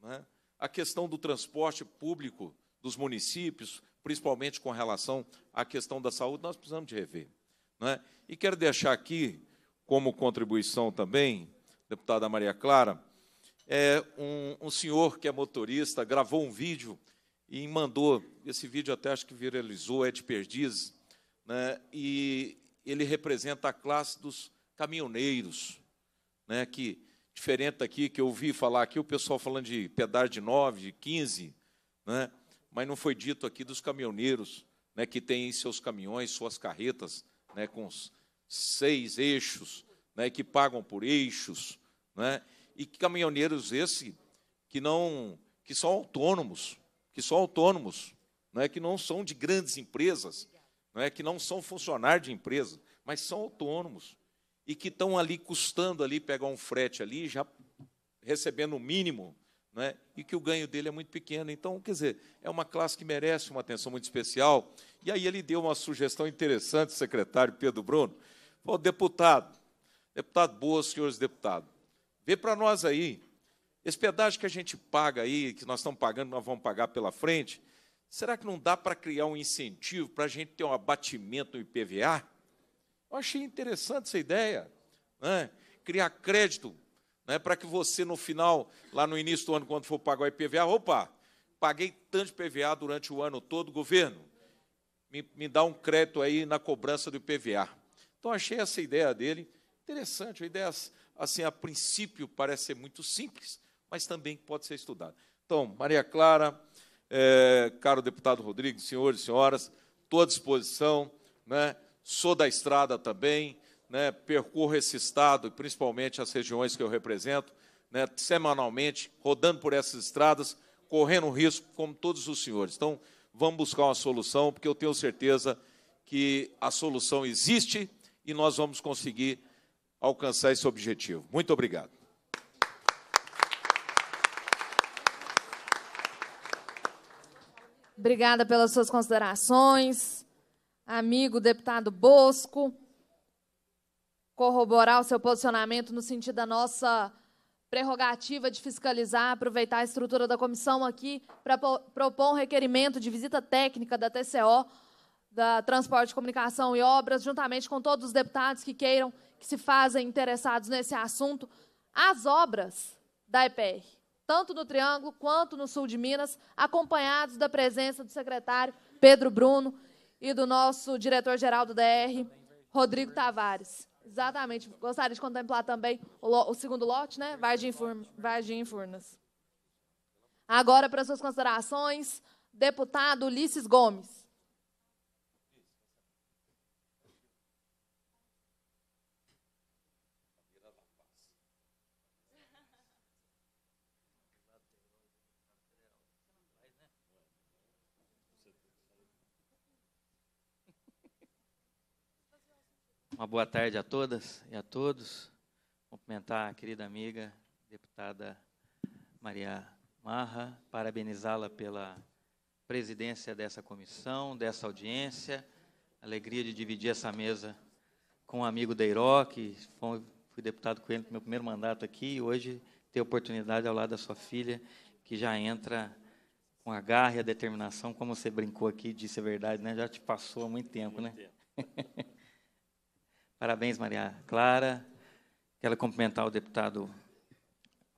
Né? A questão do transporte público dos municípios, principalmente com relação à questão da saúde, nós precisamos de rever. Né? E quero deixar aqui, como contribuição também, deputada Maria Clara, é, um, um senhor que é motorista gravou um vídeo e mandou, esse vídeo até acho que viralizou, é de Perdiz, né? e ele representa a classe dos caminhoneiros, né? que, diferente aqui que eu ouvi falar aqui, o pessoal falando de pedágio de 9, de 15, né? mas não foi dito aqui dos caminhoneiros, né, que têm seus caminhões, suas carretas, né, com seis eixos, né, que pagam por eixos, né, e caminhoneiros esse que não, que são autônomos, que são autônomos, né, que não são de grandes empresas, né, que não são funcionários de empresa, mas são autônomos e que estão ali custando ali pegar um frete ali, já recebendo o mínimo né? e que o ganho dele é muito pequeno. Então, quer dizer, é uma classe que merece uma atenção muito especial. E aí ele deu uma sugestão interessante, secretário Pedro Bruno. Falou, deputado, deputado Boas, senhores deputados, vê para nós aí, esse pedágio que a gente paga aí, que nós estamos pagando, nós vamos pagar pela frente, será que não dá para criar um incentivo para a gente ter um abatimento no IPVA? Eu achei interessante essa ideia. Né? Criar crédito né, para que você, no final, lá no início do ano, quando for pagar o IPVA, opa, paguei tanto IPVA durante o ano todo, governo, me, me dá um crédito aí na cobrança do IPVA. Então, achei essa ideia dele interessante, a ideia, assim, a princípio, parece ser muito simples, mas também pode ser estudada. Então, Maria Clara, é, caro deputado Rodrigo, senhores e senhoras, estou à disposição, né? sou da estrada também, né, percorro esse estado, principalmente as regiões que eu represento, né, semanalmente, rodando por essas estradas, correndo risco, como todos os senhores. Então, vamos buscar uma solução, porque eu tenho certeza que a solução existe e nós vamos conseguir alcançar esse objetivo. Muito obrigado. Obrigada pelas suas considerações, amigo deputado Bosco corroborar o seu posicionamento no sentido da nossa prerrogativa de fiscalizar, aproveitar a estrutura da comissão aqui para propor um requerimento de visita técnica da TCO, da Transporte, Comunicação e Obras, juntamente com todos os deputados que queiram, que se fazem interessados nesse assunto, as obras da EPR, tanto no Triângulo quanto no Sul de Minas, acompanhados da presença do secretário Pedro Bruno e do nosso diretor-geral do DR, Rodrigo Tavares. Exatamente. Gostaria de contemplar também o, o segundo lote, né? Vargem Furnas. Furnas. Agora, para suas considerações, deputado Ulisses Gomes. Uma boa tarde a todas e a todos. Cumprimentar a querida amiga, deputada Maria Marra, parabenizá-la pela presidência dessa comissão, dessa audiência. Alegria de dividir essa mesa com um amigo Deiró, que foi, fui deputado com ele no meu primeiro mandato aqui, e hoje ter oportunidade ao lado da sua filha, que já entra com a garra e a determinação, como você brincou aqui, disse a verdade, né? já te passou há muito tempo, né? muito né? Tempo. Parabéns, Maria Clara. Quero cumprimentar o deputado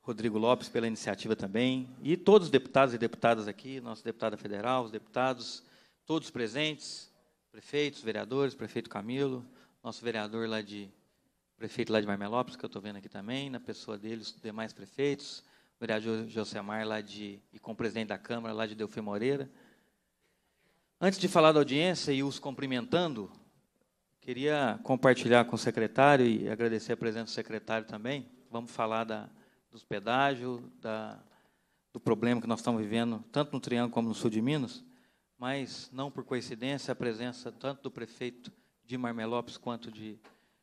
Rodrigo Lopes pela iniciativa também. E todos os deputados e deputadas aqui, nossa deputada federal, os deputados, todos presentes, prefeitos, vereadores, prefeito Camilo, nosso vereador lá de. Prefeito lá de Marmelópolis, que eu estou vendo aqui também, na pessoa dele, os demais prefeitos, o vereador Josemar lá de. e com o presidente da Câmara lá de Delfim Moreira. Antes de falar da audiência e os cumprimentando, Queria compartilhar com o secretário e agradecer a presença do secretário também. Vamos falar da, dos pedágios, da, do problema que nós estamos vivendo, tanto no Triângulo como no sul de Minas, mas não por coincidência a presença tanto do prefeito de Marmelopes quanto de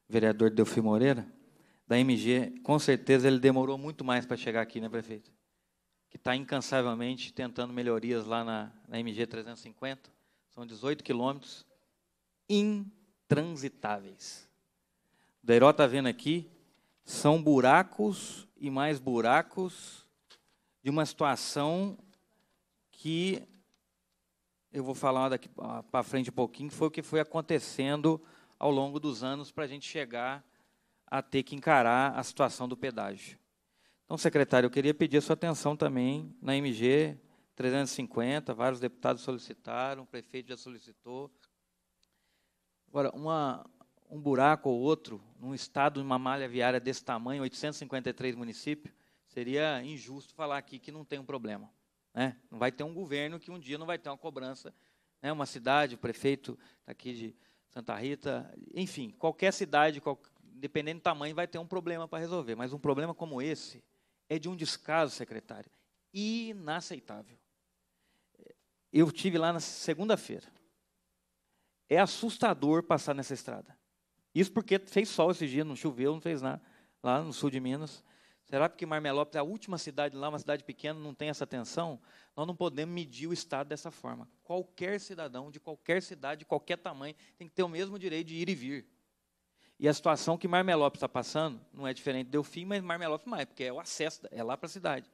vereador Delfim Moreira, da MG, com certeza ele demorou muito mais para chegar aqui, né, prefeito? Que está incansavelmente tentando melhorias lá na, na MG 350. São 18 quilômetros. Incansavelmente transitáveis. O Deiró está vendo aqui, são buracos e mais buracos de uma situação que eu vou falar daqui para frente um pouquinho, foi o que foi acontecendo ao longo dos anos para a gente chegar a ter que encarar a situação do pedágio. Então, secretário, eu queria pedir a sua atenção também na MG 350, vários deputados solicitaram, o prefeito já solicitou, Agora, uma, um buraco ou outro, num estado, numa malha viária desse tamanho, 853 municípios, seria injusto falar aqui que não tem um problema. Né? Não vai ter um governo que um dia não vai ter uma cobrança. Né? Uma cidade, o prefeito tá aqui de Santa Rita, enfim, qualquer cidade, qual, dependendo do tamanho, vai ter um problema para resolver. Mas um problema como esse é de um descaso, secretário, inaceitável. Eu tive lá na segunda-feira. É assustador passar nessa estrada. Isso porque fez sol esse dia, não choveu, não fez nada, lá no sul de Minas. Será porque Marmelópolis é a última cidade lá, uma cidade pequena, não tem essa tensão? Nós não podemos medir o Estado dessa forma. Qualquer cidadão, de qualquer cidade, de qualquer tamanho, tem que ter o mesmo direito de ir e vir. E a situação que Marmelópolis está passando não é diferente de Delfim, mas Marmelópolis mais, porque é o acesso, é lá para a cidade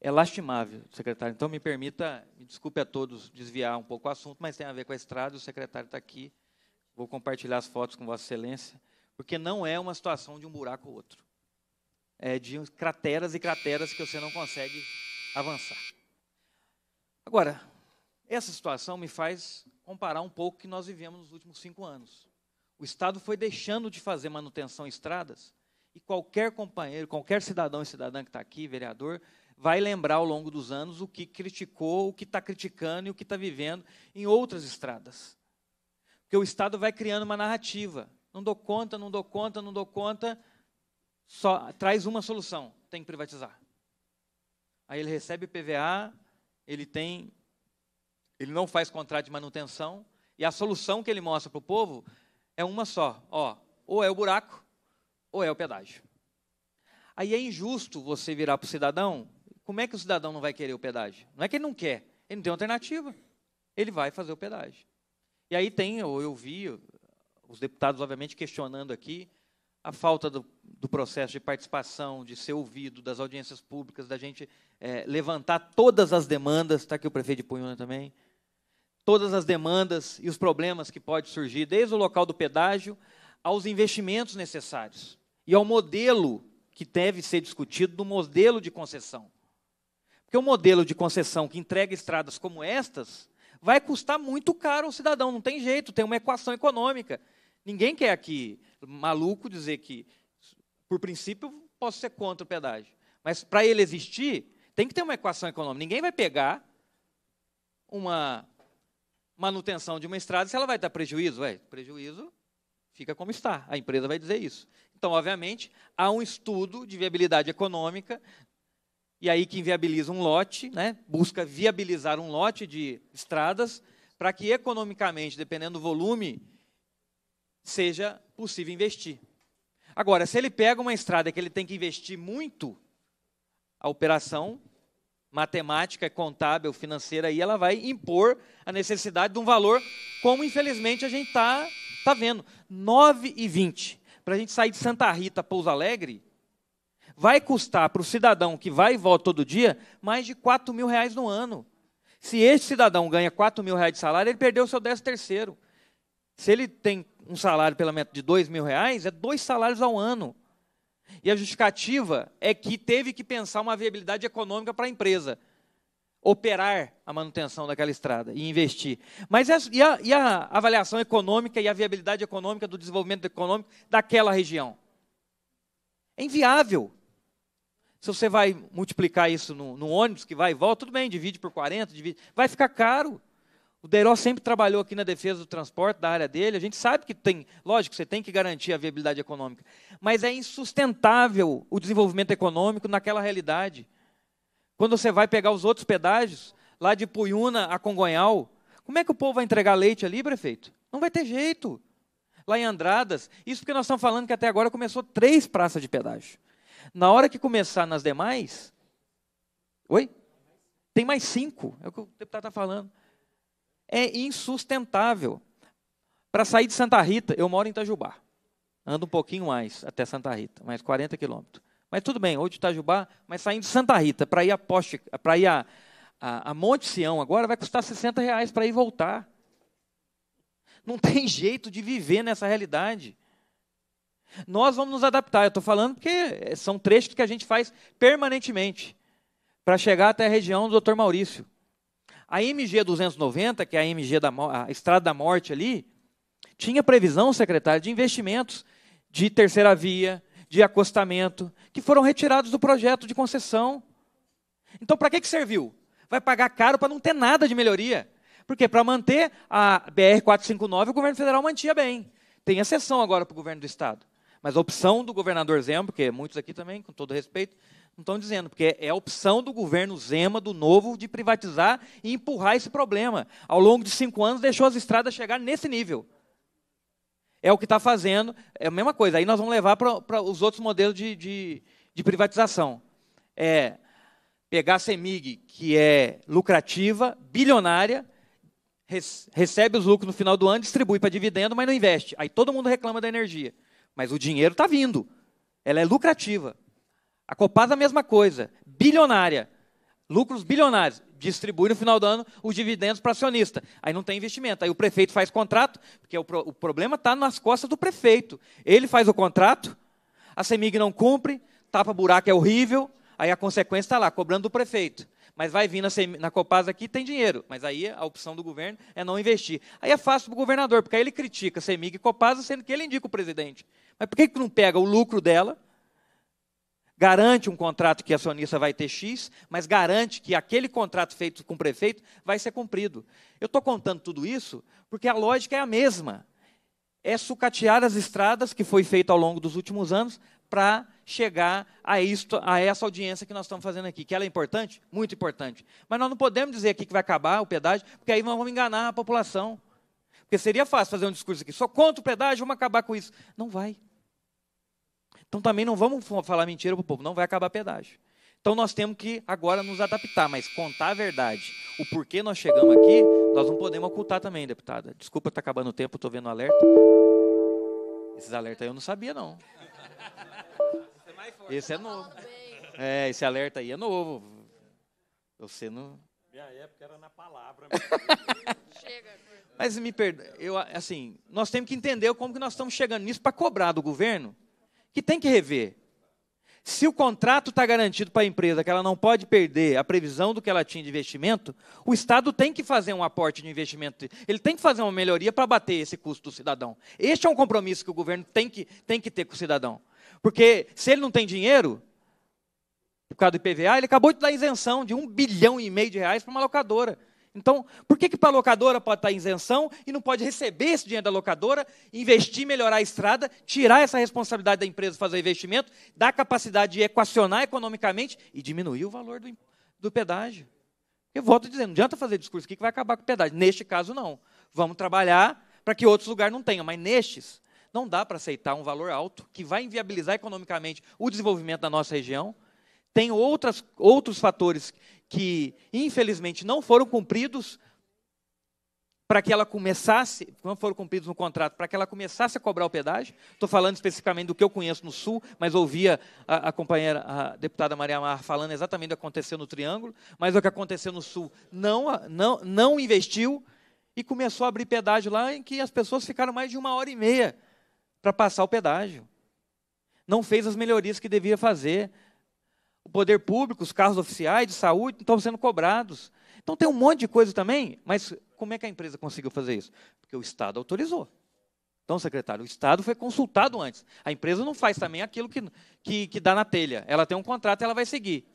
é lastimável, secretário. Então, me permita, me desculpe a todos desviar um pouco o assunto, mas tem a ver com a estrada, o secretário está aqui, vou compartilhar as fotos com Vossa Excelência, porque não é uma situação de um buraco ou outro. É de crateras e crateras que você não consegue avançar. Agora, essa situação me faz comparar um pouco o que nós vivemos nos últimos cinco anos. O Estado foi deixando de fazer manutenção em estradas, e qualquer companheiro, qualquer cidadão e cidadã que está aqui, vereador, vai lembrar ao longo dos anos o que criticou, o que está criticando e o que está vivendo em outras estradas. Porque o Estado vai criando uma narrativa. Não dou conta, não dou conta, não dou conta, só traz uma solução: tem que privatizar. Aí ele recebe PVA, ele tem, ele não faz contrato de manutenção, e a solução que ele mostra para o povo é uma só: ó, ou é o buraco, ou é o pedágio. Aí é injusto você virar para o cidadão como é que o cidadão não vai querer o pedágio? Não é que ele não quer, ele não tem alternativa. Ele vai fazer o pedágio. E aí tem, ou eu vi, os deputados, obviamente, questionando aqui a falta do, do, processo de participação, de ser ouvido, das audiências públicas, da gente é, levantar todas as demandas, está aqui o prefeito de Punhona também, todas as demandas e os problemas que pode surgir, desde o local do pedágio aos investimentos necessários e ao modelo que deve ser discutido do modelo de concessão. Porque o modelo de concessão que entrega estradas como estas vai custar muito caro ao cidadão, não tem jeito, tem uma equação econômica. Ninguém quer aqui, maluco, dizer que, por princípio, posso ser contra o pedágio. Mas para ele existir, tem que ter uma equação econômica. Ninguém vai pegar uma manutenção de uma estrada se ela vai dar prejuízo. Ué, prejuízo fica como está. A empresa vai dizer isso. Então, obviamente, há um estudo de viabilidade econômica e aí que viabiliza um lote, né, busca viabilizar um lote de estradas para que economicamente, dependendo do volume, seja possível investir. Agora, se ele pega uma estrada que ele tem que investir muito, a operação matemática, contábil, financeira, aí ela vai impor a necessidade de um valor, como infelizmente a gente está tá vendo. 9,20. Para a gente sair de Santa Rita, Pouso Alegre, vai custar para o cidadão que vai e volta todo dia mais de 4 mil reais no ano. Se esse cidadão ganha 4 mil reais de salário, ele perdeu o seu 13 terceiro. Se ele tem um salário pelo menos de 2 mil reais, é dois salários ao ano. E a justificativa é que teve que pensar uma viabilidade econômica para a empresa operar a manutenção daquela estrada e investir. Mas essa, e, a, e a avaliação econômica e a viabilidade econômica do desenvolvimento econômico daquela região? É inviável. Se você vai multiplicar isso no, no, ônibus que vai e volta, tudo bem, divide por 40, divide, vai ficar caro. O Deiró sempre trabalhou aqui na defesa do transporte, da área dele. A gente sabe que tem, lógico, você tem que garantir a viabilidade econômica. Mas é insustentável o desenvolvimento econômico naquela realidade. Quando você vai pegar os outros pedágios, lá de Puyuna a Congonhal, como é que o povo vai entregar leite ali, prefeito? Não vai ter jeito. Lá em Andradas, isso porque nós estamos falando que até agora começou três praças de pedágio. Na hora que começar nas demais, oi? Tem mais cinco, é o que o deputado está falando. É insustentável. Para sair de Santa Rita, eu moro em Itajubá. Ando um pouquinho mais até Santa Rita, mais 40 quilômetros. Mas tudo bem, ou de Itajubá, mas saindo de Santa Rita para ir a Poste, para ir a, a, a, Monte Sião agora, vai custar 60 reais para ir voltar. Não tem jeito de viver nessa realidade. Nós vamos nos adaptar. Eu estou falando porque são trechos que a gente faz permanentemente para chegar até a região do Dr. Maurício. A MG 290, que é a MG da a Estrada da Morte ali, tinha previsão, secretário, de investimentos de terceira via, de acostamento, que foram retirados do projeto de concessão. Então, para que, que serviu? Vai pagar caro para não ter nada de melhoria. Porque para manter a BR-459, o governo federal mantinha bem. Tem exceção agora para o governo do estado. Mas a opção do governador Zema, porque muitos aqui também, com todo respeito, não estão dizendo, porque é a opção do governo Zema, do novo, de privatizar e empurrar esse problema. Ao longo de cinco anos, deixou as estradas chegar nesse nível. É o que está fazendo, é a mesma coisa. Aí nós vamos levar para os outros modelos de, de, de privatização. É pegar a CEMIG, que é lucrativa, bilionária, recebe os lucros no final do ano, distribui para dividendo, mas não investe. Aí todo mundo reclama da energia mas o dinheiro está vindo. Ela é lucrativa. A Copasa, é a mesma coisa, bilionária. Lucros bilionários. Distribui no final do ano os dividendos para acionista. Aí não tem investimento. Aí o prefeito faz contrato, porque o, pro, o problema está nas costas do prefeito. Ele faz o contrato, a CEMIG não cumpre, tapa buraco é horrível, aí a consequência está lá, cobrando do prefeito. Mas vai vir na, na Copasa aqui, tem dinheiro. Mas aí a opção do governo é não investir. Aí é fácil para o governador, porque aí ele critica a CEMIG e Copasa, sendo que ele indica o presidente. Mas por que, que não pega o lucro dela? Garante um contrato que a acionista vai ter X, mas garante que aquele contrato feito com o prefeito vai ser cumprido. Eu estou contando tudo isso porque a lógica é a mesma. É sucatear as estradas que foi feito ao longo dos últimos anos para chegar a, isto, a essa audiência que nós estamos fazendo aqui. Que ela é importante? Muito importante. Mas nós não podemos dizer aqui que vai acabar o pedágio, porque aí nós vamos enganar a população. Porque seria fácil fazer um discurso aqui, só contra o pedágio, vamos acabar com isso. Não vai. Então também não vamos falar mentira para o povo, não vai acabar pedágio. Então nós temos que agora nos adaptar, mas contar a verdade. O porquê nós chegamos aqui, nós não podemos ocultar também, deputada. Desculpa, está acabando o tempo, estou vendo o alerta. Esses alertas aí eu não sabia, não. Esse é novo. É, esse alerta aí é novo. Você não. Minha época era na palavra. Chega. Mas me perdoe, eu assim, nós temos que entender como que nós estamos chegando nisso para cobrar do governo que tem que rever. Se o contrato está garantido para a empresa que ela não pode perder a previsão do que ela tinha de investimento, o Estado tem que fazer um aporte de investimento, ele tem que fazer uma melhoria para bater esse custo do cidadão. Este é um compromisso que o governo tem que, tem que ter com o cidadão. Porque se ele não tem dinheiro, por causa do IPVA, ele acabou de dar isenção de um bilhão e meio de reais para uma locadora. Então, por que, que para a locadora pode estar tá isenção e não pode receber esse dinheiro da locadora, investir, melhorar a estrada, tirar essa responsabilidade da empresa fazer investimento, dar capacidade de equacionar economicamente e diminuir o valor do, do pedágio? Eu volto dizendo, não adianta fazer discurso aqui que vai acabar com o pedágio. Neste caso, não. Vamos trabalhar para que outros lugares não tenham, mas nestes não dá para aceitar um valor alto que vai inviabilizar economicamente o desenvolvimento da nossa região. Tem outras, outros fatores que infelizmente não foram cumpridos para que ela começasse, não foram cumpridos no contrato, para que ela começasse a cobrar o pedágio. Estou falando especificamente do que eu conheço no Sul, mas ouvia a, a companheira, a deputada Maria Mar, falando exatamente do que aconteceu no Triângulo, mas o que aconteceu no Sul não, não, não investiu e começou a abrir pedágio lá em que as pessoas ficaram mais de uma hora e meia para passar o pedágio. Não fez as melhorias que devia fazer o poder público, os carros oficiais de saúde estão sendo cobrados. Então tem um monte de coisa também, mas como é que a empresa conseguiu fazer isso? Porque o Estado autorizou. Então, secretário, o Estado foi consultado antes. A empresa não faz também aquilo que, que, que dá na telha. Ela tem um contrato e ela vai seguir.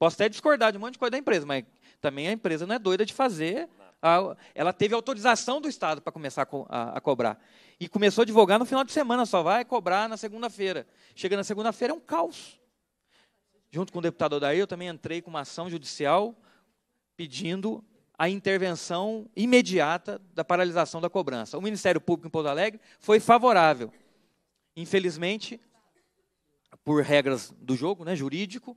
Posso até discordar de um monte de coisa da empresa, mas também a empresa não é doida de fazer. A, ela teve autorização do Estado para começar a, a, a, cobrar. E começou a divulgar no final de semana só, vai cobrar na segunda-feira. Chega na segunda-feira, é um caos junto com o deputado Odair, eu também entrei com uma ação judicial pedindo a intervenção imediata da paralisação da cobrança. O Ministério Público em Porto Alegre foi favorável. Infelizmente, por regras do jogo, né, jurídico,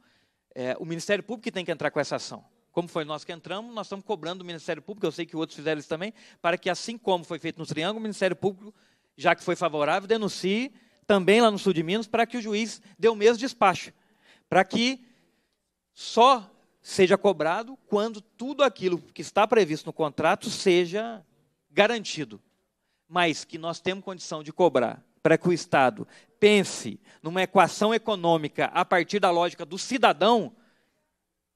é, o Ministério Público que tem que entrar com essa ação. Como foi nós que entramos, nós estamos cobrando o Ministério Público, eu sei que outros fizeram isso também, para que, assim como foi feito no Triângulo, o Ministério Público, já que foi favorável, denuncie também lá no sul de Minas, para que o juiz dê o mesmo despacho para que só seja cobrado quando tudo aquilo que está previsto no contrato seja garantido. Mas que nós temos condição de cobrar para que o Estado pense numa equação econômica a partir da lógica do cidadão,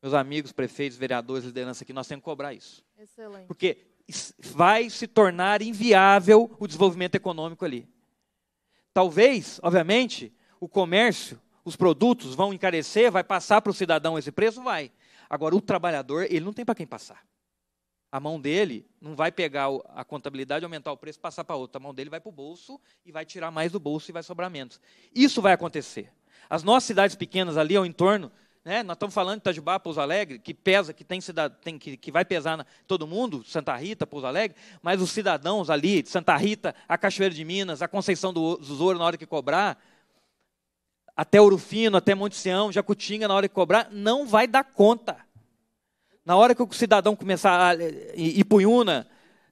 meus amigos, prefeitos, vereadores, liderança aqui, nós temos que cobrar isso. Excelente. Porque vai se tornar inviável o desenvolvimento econômico ali. Talvez, obviamente, o comércio os produtos vão encarecer, vai passar para o cidadão esse preço? Vai. Agora, o trabalhador, ele não tem para quem passar. A mão dele não vai pegar a contabilidade, aumentar o preço, passar para outra. A mão dele vai para o bolso e vai tirar mais do bolso e vai sobrar menos. Isso vai acontecer. As nossas cidades pequenas ali ao entorno, né, nós estamos falando de Itajubá, Pouso Alegre, que pesa, que tem cidade, tem, que, que vai pesar na, todo mundo, Santa Rita, Pouso Alegre, mas os cidadãos ali de Santa Rita, a Cachoeira de Minas, a Conceição do Ouro, na hora que cobrar, até Urufino, até Monte Sião, Jacutinga, na hora de cobrar, não vai dar conta. Na hora que o cidadão começar a eh, eh,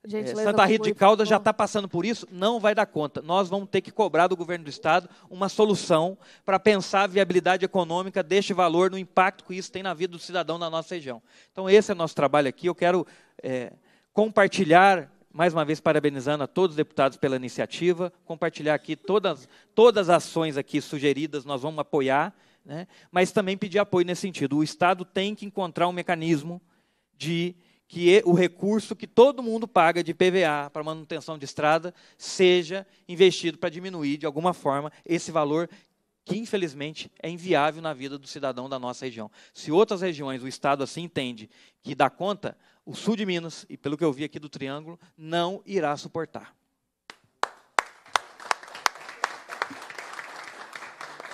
Gente, eh, Santa Rita de Caldas já está passando por isso, não vai dar conta. Nós vamos ter que cobrar do governo do estado uma solução para pensar a viabilidade econômica deste valor, no impacto que isso tem na vida do cidadão da nossa região. Então, esse é o nosso trabalho aqui. Eu quero é, compartilhar mais uma vez parabenizando a todos os deputados pela iniciativa, compartilhar aqui todas, todas as ações aqui sugeridas, nós vamos apoiar, né? mas também pedir apoio nesse sentido. O Estado tem que encontrar um mecanismo de que o recurso que todo mundo paga de PVA para manutenção de estrada seja investido para diminuir, de alguma forma, esse valor que infelizmente é inviável na vida do cidadão da nossa região. Se outras regiões o Estado assim entende que dá conta, o sul de Minas, e pelo que eu vi aqui do Triângulo, não irá suportar.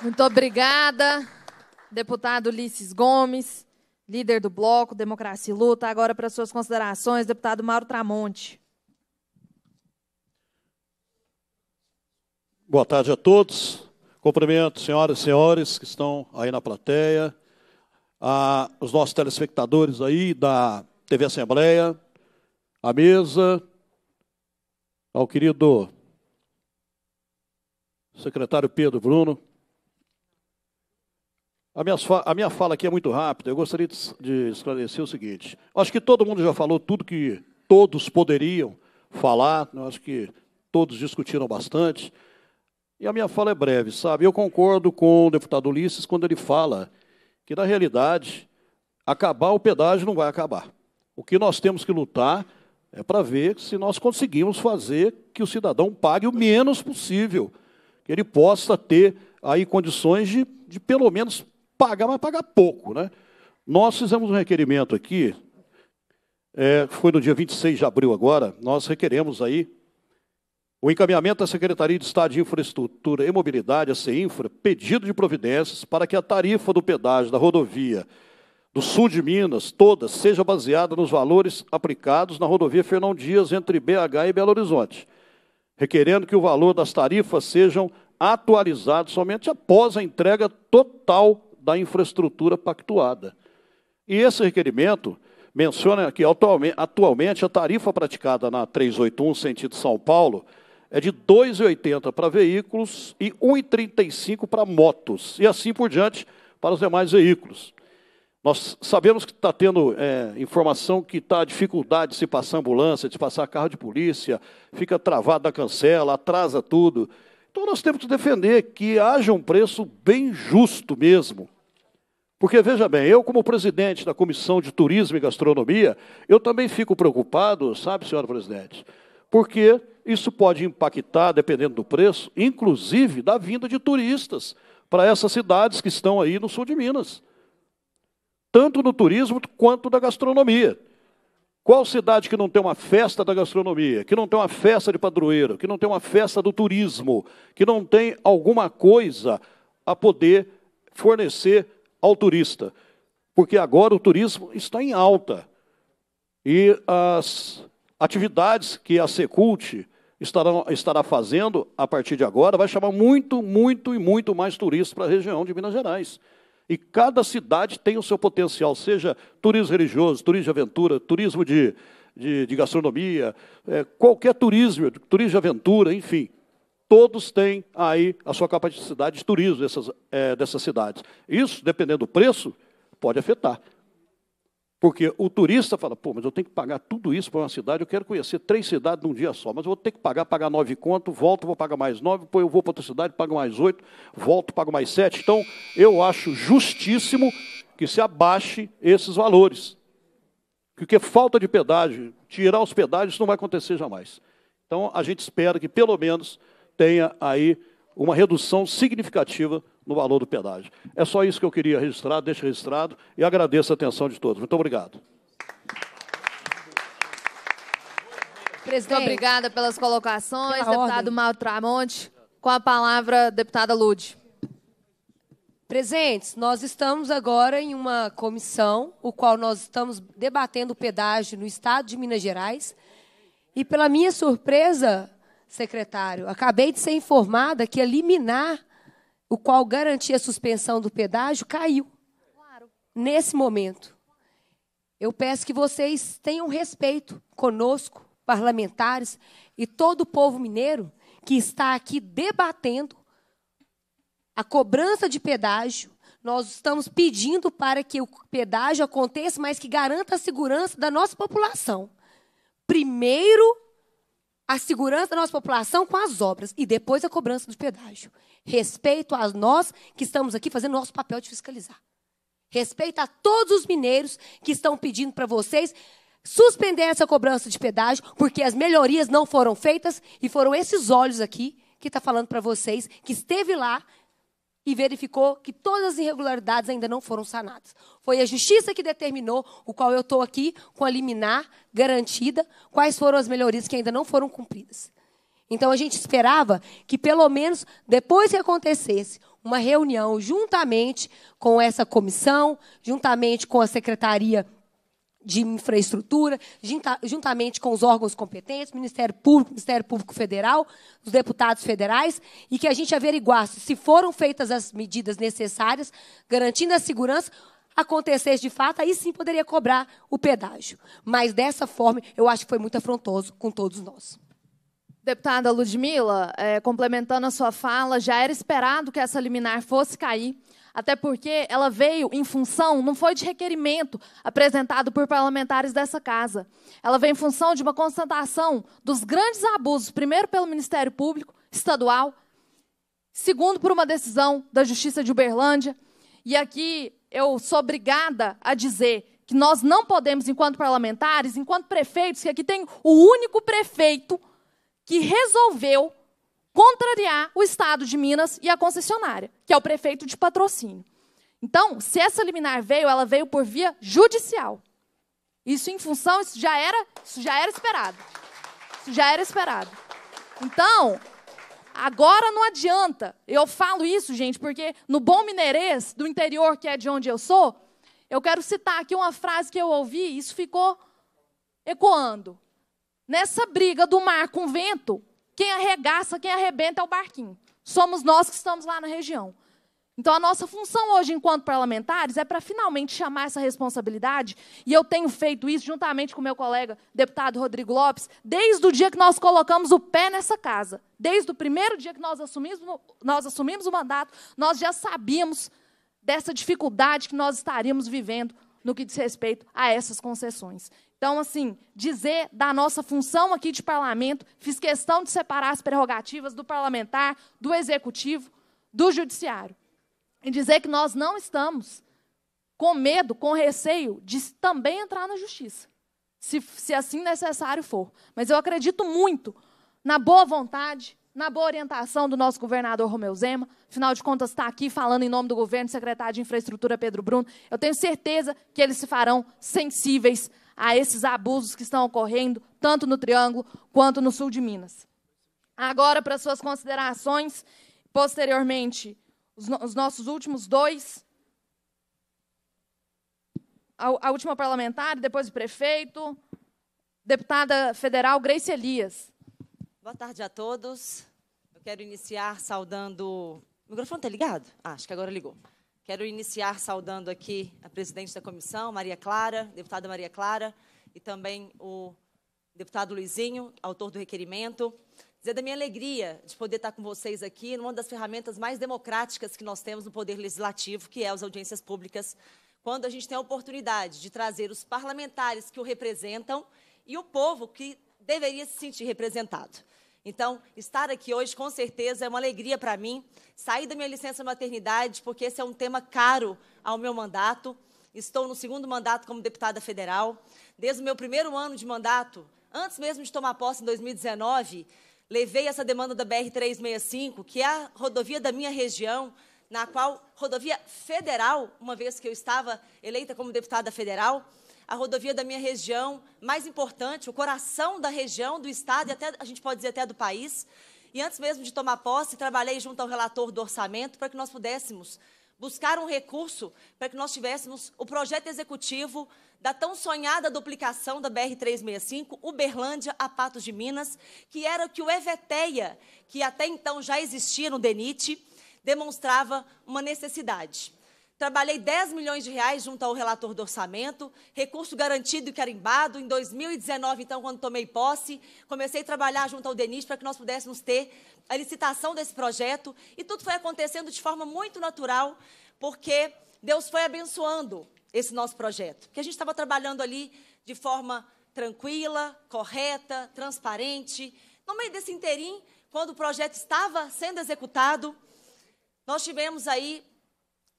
Muito obrigada, deputado Ulisses Gomes, líder do Bloco Democracia e Luta. Agora, para suas considerações, deputado Mauro Tramonte. Boa tarde a todos. Cumprimento, senhoras e senhores que estão aí na plateia, a, ah, os nossos telespectadores aí da TV Assembleia, a mesa, ao querido secretário Pedro Bruno. A minha, a minha fala aqui é muito rápida, eu gostaria de, de esclarecer o seguinte. Acho que todo mundo já falou tudo que todos poderiam falar, acho que todos discutiram bastante. E a minha fala é breve, sabe? Eu concordo com o deputado Ulisses quando ele fala que, na realidade, acabar o pedágio não vai acabar. O que nós temos que lutar é para ver se nós conseguimos fazer que o cidadão pague o menos possível, que ele possa ter aí condições de, de pelo menos pagar, mas pagar pouco. Né? Nós fizemos um requerimento aqui, é, foi no dia 26 de abril agora, nós requeremos aí o encaminhamento da Secretaria de Estado de Infraestrutura e Mobilidade, a CEINFRA, pedido de providências para que a tarifa do pedágio da rodovia do sul de Minas, todas, seja baseada nos valores aplicados na rodovia Fernão Dias entre BH e Belo Horizonte, requerendo que o valor das tarifas sejam atualizados somente após a entrega total da infraestrutura pactuada. E esse requerimento menciona que atualmente a tarifa praticada na 381 sentido São Paulo é de 2,80 para veículos e 1,35 para motos, e assim por diante para os demais veículos. Nós sabemos que está tendo é, informação que está dificuldade de se passar ambulância, de se passar carro de polícia, fica travado na cancela, atrasa tudo. Então nós temos que defender que haja um preço bem justo mesmo. Porque veja bem, eu como presidente da Comissão de Turismo e Gastronomia, eu também fico preocupado, sabe, senhora presidente, porque isso pode impactar, dependendo do preço, inclusive da vinda de turistas para essas cidades que estão aí no sul de Minas tanto no turismo quanto da gastronomia. Qual cidade que não tem uma festa da gastronomia, que não tem uma festa de padroeiro, que não tem uma festa do turismo, que não tem alguma coisa a poder fornecer ao turista? Porque agora o turismo está em alta. E as atividades que a Secult estará, estará fazendo a partir de agora vai chamar muito, muito e muito mais turistas para a região de Minas Gerais. E cada cidade tem o seu potencial, seja turismo religioso, turismo de aventura, turismo de, de, de gastronomia, é, qualquer turismo, turismo de aventura, enfim. Todos têm aí a sua capacidade de turismo dessas, é, dessas cidades. Isso, dependendo do preço, pode afetar. Porque o turista fala, pô, mas eu tenho que pagar tudo isso para uma cidade, eu quero conhecer três cidades num dia só, mas eu vou ter que pagar, pagar nove conto, volto, vou pagar mais nove, depois eu vou para outra cidade, pago mais oito, volto, pago mais sete. Então, eu acho justíssimo que se abaixe esses valores. Porque falta de pedágio, tirar os pedágios não vai acontecer jamais. Então, a gente espera que, pelo menos, tenha aí uma redução significativa no valor do pedágio. É só isso que eu queria registrar, deixo registrado e agradeço a atenção de todos. Muito obrigado. Presidente, Muito obrigada pelas colocações. deputado Mauro Tramonte, com a palavra, deputada Lude. Presentes, nós estamos agora em uma comissão, o qual nós estamos debatendo o pedágio no Estado de Minas Gerais. E, pela minha surpresa, secretário, acabei de ser informada que a liminar, o qual garantia a suspensão do pedágio, caiu. Claro. Nesse momento. Eu peço que vocês tenham respeito conosco, parlamentares e todo o povo mineiro que está aqui debatendo a cobrança de pedágio. Nós estamos pedindo para que o pedágio aconteça, mas que garanta a segurança da nossa população. Primeiro, a segurança da nossa população com as obras e depois a cobrança do pedágio. Respeito a nós que estamos aqui fazendo nosso papel de fiscalizar. Respeito a todos os mineiros que estão pedindo para vocês suspender essa cobrança de pedágio, porque as melhorias não foram feitas e foram esses olhos aqui que está falando para vocês, que esteve lá, e verificou que todas as irregularidades ainda não foram sanadas. Foi a justiça que determinou, o qual eu estou aqui com a liminar garantida, quais foram as melhorias que ainda não foram cumpridas. Então a gente esperava que pelo menos depois que acontecesse uma reunião juntamente com essa comissão, juntamente com a secretaria de infraestrutura, juntamente com os órgãos competentes, Ministério Público, Ministério Público Federal, os deputados federais, e que a gente averiguasse se foram feitas as medidas necessárias, garantindo a segurança, acontecesse de fato, aí sim poderia cobrar o pedágio. Mas dessa forma, eu acho que foi muito afrontoso com todos nós. Deputada Ludmila, é, eh, complementando a sua fala, já era esperado que essa liminar fosse cair. Até porque ela veio em função, não foi de requerimento apresentado por parlamentares dessa casa. Ela veio em função de uma constatação dos grandes abusos, primeiro pelo Ministério Público Estadual, segundo por uma decisão da Justiça de Uberlândia. E aqui eu sou obrigada a dizer que nós não podemos, enquanto parlamentares, enquanto prefeitos, que aqui tem o único prefeito que resolveu contrariar o Estado de Minas e a concessionária, que é o prefeito de patrocínio. Então, se essa liminar veio, ela veio por via judicial. Isso em função, isso já era, isso já era esperado. Isso já era esperado. Então, agora não adianta. Eu falo isso, gente, porque no bom mineirês do interior, que é de onde eu sou, eu quero citar aqui uma frase que eu ouvi, e isso ficou ecoando. Nessa briga do mar com o vento, quem arregaça, quem arrebenta é o barquinho. Somos nós que estamos lá na região. Então, a nossa função hoje, enquanto parlamentares, é para finalmente chamar essa responsabilidade, e eu tenho feito isso juntamente com meu colega deputado Rodrigo Lopes, desde o dia que nós colocamos o pé nessa casa. Desde o primeiro dia que nós assumimos, nós assumimos o mandato, nós já sabíamos dessa dificuldade que nós estaríamos vivendo no que diz respeito a essas concessões. Então, assim, dizer da nossa função aqui de parlamento, fiz questão de separar as prerrogativas do parlamentar, do executivo, do judiciário. E dizer que nós não estamos com medo, com receio de também entrar na justiça, se, se assim necessário for. Mas eu acredito muito na boa vontade, na boa orientação do nosso governador Romeu Zema, afinal de contas está aqui falando em nome do governo, secretário de Infraestrutura Pedro Bruno, eu tenho certeza que eles se farão sensíveis a esses abusos que estão ocorrendo, tanto no Triângulo quanto no sul de Minas. Agora, para suas considerações, posteriormente, os, no os nossos últimos dois. A, a última parlamentar, depois o prefeito, deputada federal Grace Elias. Boa tarde a todos. Eu quero iniciar saudando. O microfone está ligado? Ah, acho que agora ligou. Quero iniciar saudando aqui a presidente da comissão, Maria Clara, deputada Maria Clara, e também o deputado Luizinho, autor do requerimento. Dizer da minha alegria de poder estar com vocês aqui numa das ferramentas mais democráticas que nós temos no Poder Legislativo, que é as audiências públicas, quando a gente tem a oportunidade de trazer os parlamentares que o representam e o povo que deveria se sentir representado. Então, estar aqui hoje, com certeza, é uma alegria para mim. Saí da minha licença maternidade, porque esse é um tema caro ao meu mandato. Estou no segundo mandato como deputada federal. Desde o meu primeiro ano de mandato, antes mesmo de tomar posse em 2019, levei essa demanda da BR-365, que é a rodovia da minha região, na qual rodovia federal, uma vez que eu estava eleita como deputada federal, a rodovia da minha região mais importante, o coração da região, do estado e até, a gente pode dizer até do país. E antes mesmo de tomar posse, trabalhei junto ao relator do orçamento para que nós pudéssemos buscar um recurso para que nós tivéssemos o projeto executivo da tão sonhada duplicação da BR-365, Uberlândia a Patos de Minas, que era o que o EVETEA, que até então já existia no DENIT, demonstrava uma necessidade. Trabalhei 10 milhões de reais junto ao relator do orçamento, recurso garantido e carimbado. Em 2019, então, quando tomei posse, comecei a trabalhar junto ao Denis para que nós pudéssemos ter a licitação desse projeto. E tudo foi acontecendo de forma muito natural, porque Deus foi abençoando esse nosso projeto. Porque a gente estava trabalhando ali de forma tranquila, correta, transparente. No meio desse interim, quando o projeto estava sendo executado, nós tivemos aí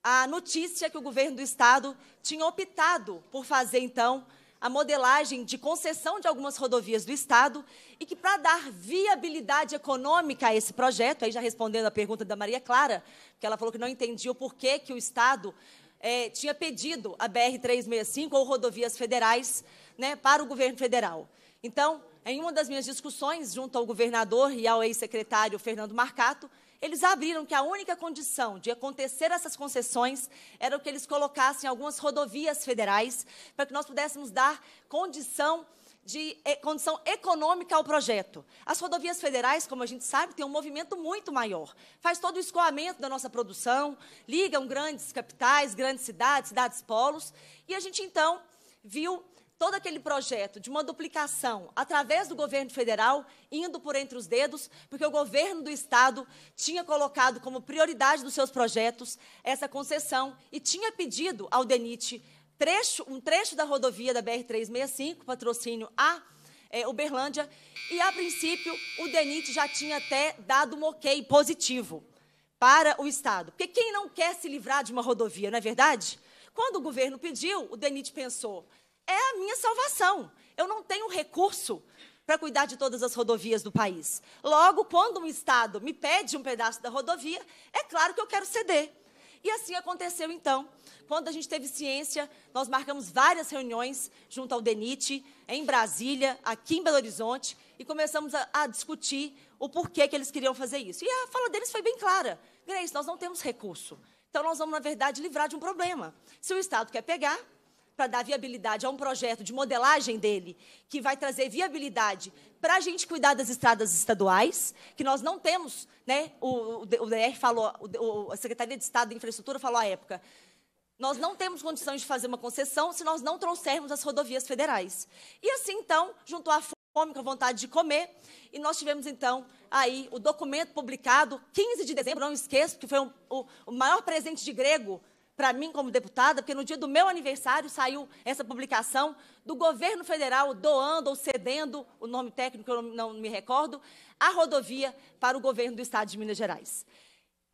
a notícia que o governo do estado tinha optado por fazer, então, a modelagem de concessão de algumas rodovias do Estado e que, para dar viabilidade econômica a esse projeto, aí já respondendo a pergunta da Maria Clara, que ela falou que não entendia o porquê que o Estado é, tinha pedido a BR-365 ou rodovias federais né, para o governo federal. Então, em uma das minhas discussões, junto ao governador e ao ex-secretário Fernando Marcato, eles abriram que a única condição de acontecer essas concessões era que eles colocassem algumas rodovias federais para que nós pudéssemos dar condição de condição econômica ao projeto. As rodovias federais, como a gente sabe, têm um movimento muito maior. Faz todo o escoamento da nossa produção, ligam grandes capitais, grandes cidades, cidades polos, e a gente então viu todo aquele projeto de uma duplicação através do governo federal, indo por entre os dedos, porque o governo do estado tinha colocado como prioridade dos seus projetos essa concessão e tinha pedido ao DENIT trecho, um trecho da rodovia da BR-365, patrocínio a é, Uberlândia, e, a princípio, o DENIT já tinha até dado um ok positivo para o Estado. Porque quem não quer se livrar de uma rodovia, não é verdade? Quando o governo pediu, o DENIT pensou, é a minha salvação. Eu não tenho recurso para cuidar de todas as rodovias do país. Logo, quando um Estado me pede um pedaço da rodovia, é claro que eu quero ceder. E assim aconteceu então. Quando a gente teve ciência, nós marcamos várias reuniões junto ao DENIT, em Brasília, aqui em Belo Horizonte, e começamos a, a discutir o porquê que eles queriam fazer isso. E a fala deles foi bem clara. Grace, nós não temos recurso. Então, nós vamos, na verdade, livrar de um problema. Se o Estado quer pegar, para dar viabilidade a um projeto de modelagem dele, que vai trazer viabilidade para a gente cuidar das estradas estaduais, que nós não temos, né? O, o, DR falou, o, a Secretaria de Estado de Infraestrutura falou à época. Nós não temos condições de fazer uma concessão se nós não trouxermos as rodovias federais. E assim, então, juntou a fome com a vontade de comer, e nós tivemos, então, aí o documento publicado, 15 de dezembro, não esqueço, que foi um, o, o maior presente de grego para mim como deputada, porque no dia do meu aniversário saiu essa publicação do governo federal doando ou cedendo, o nome técnico eu não me recordo, a rodovia para o governo do estado de Minas Gerais.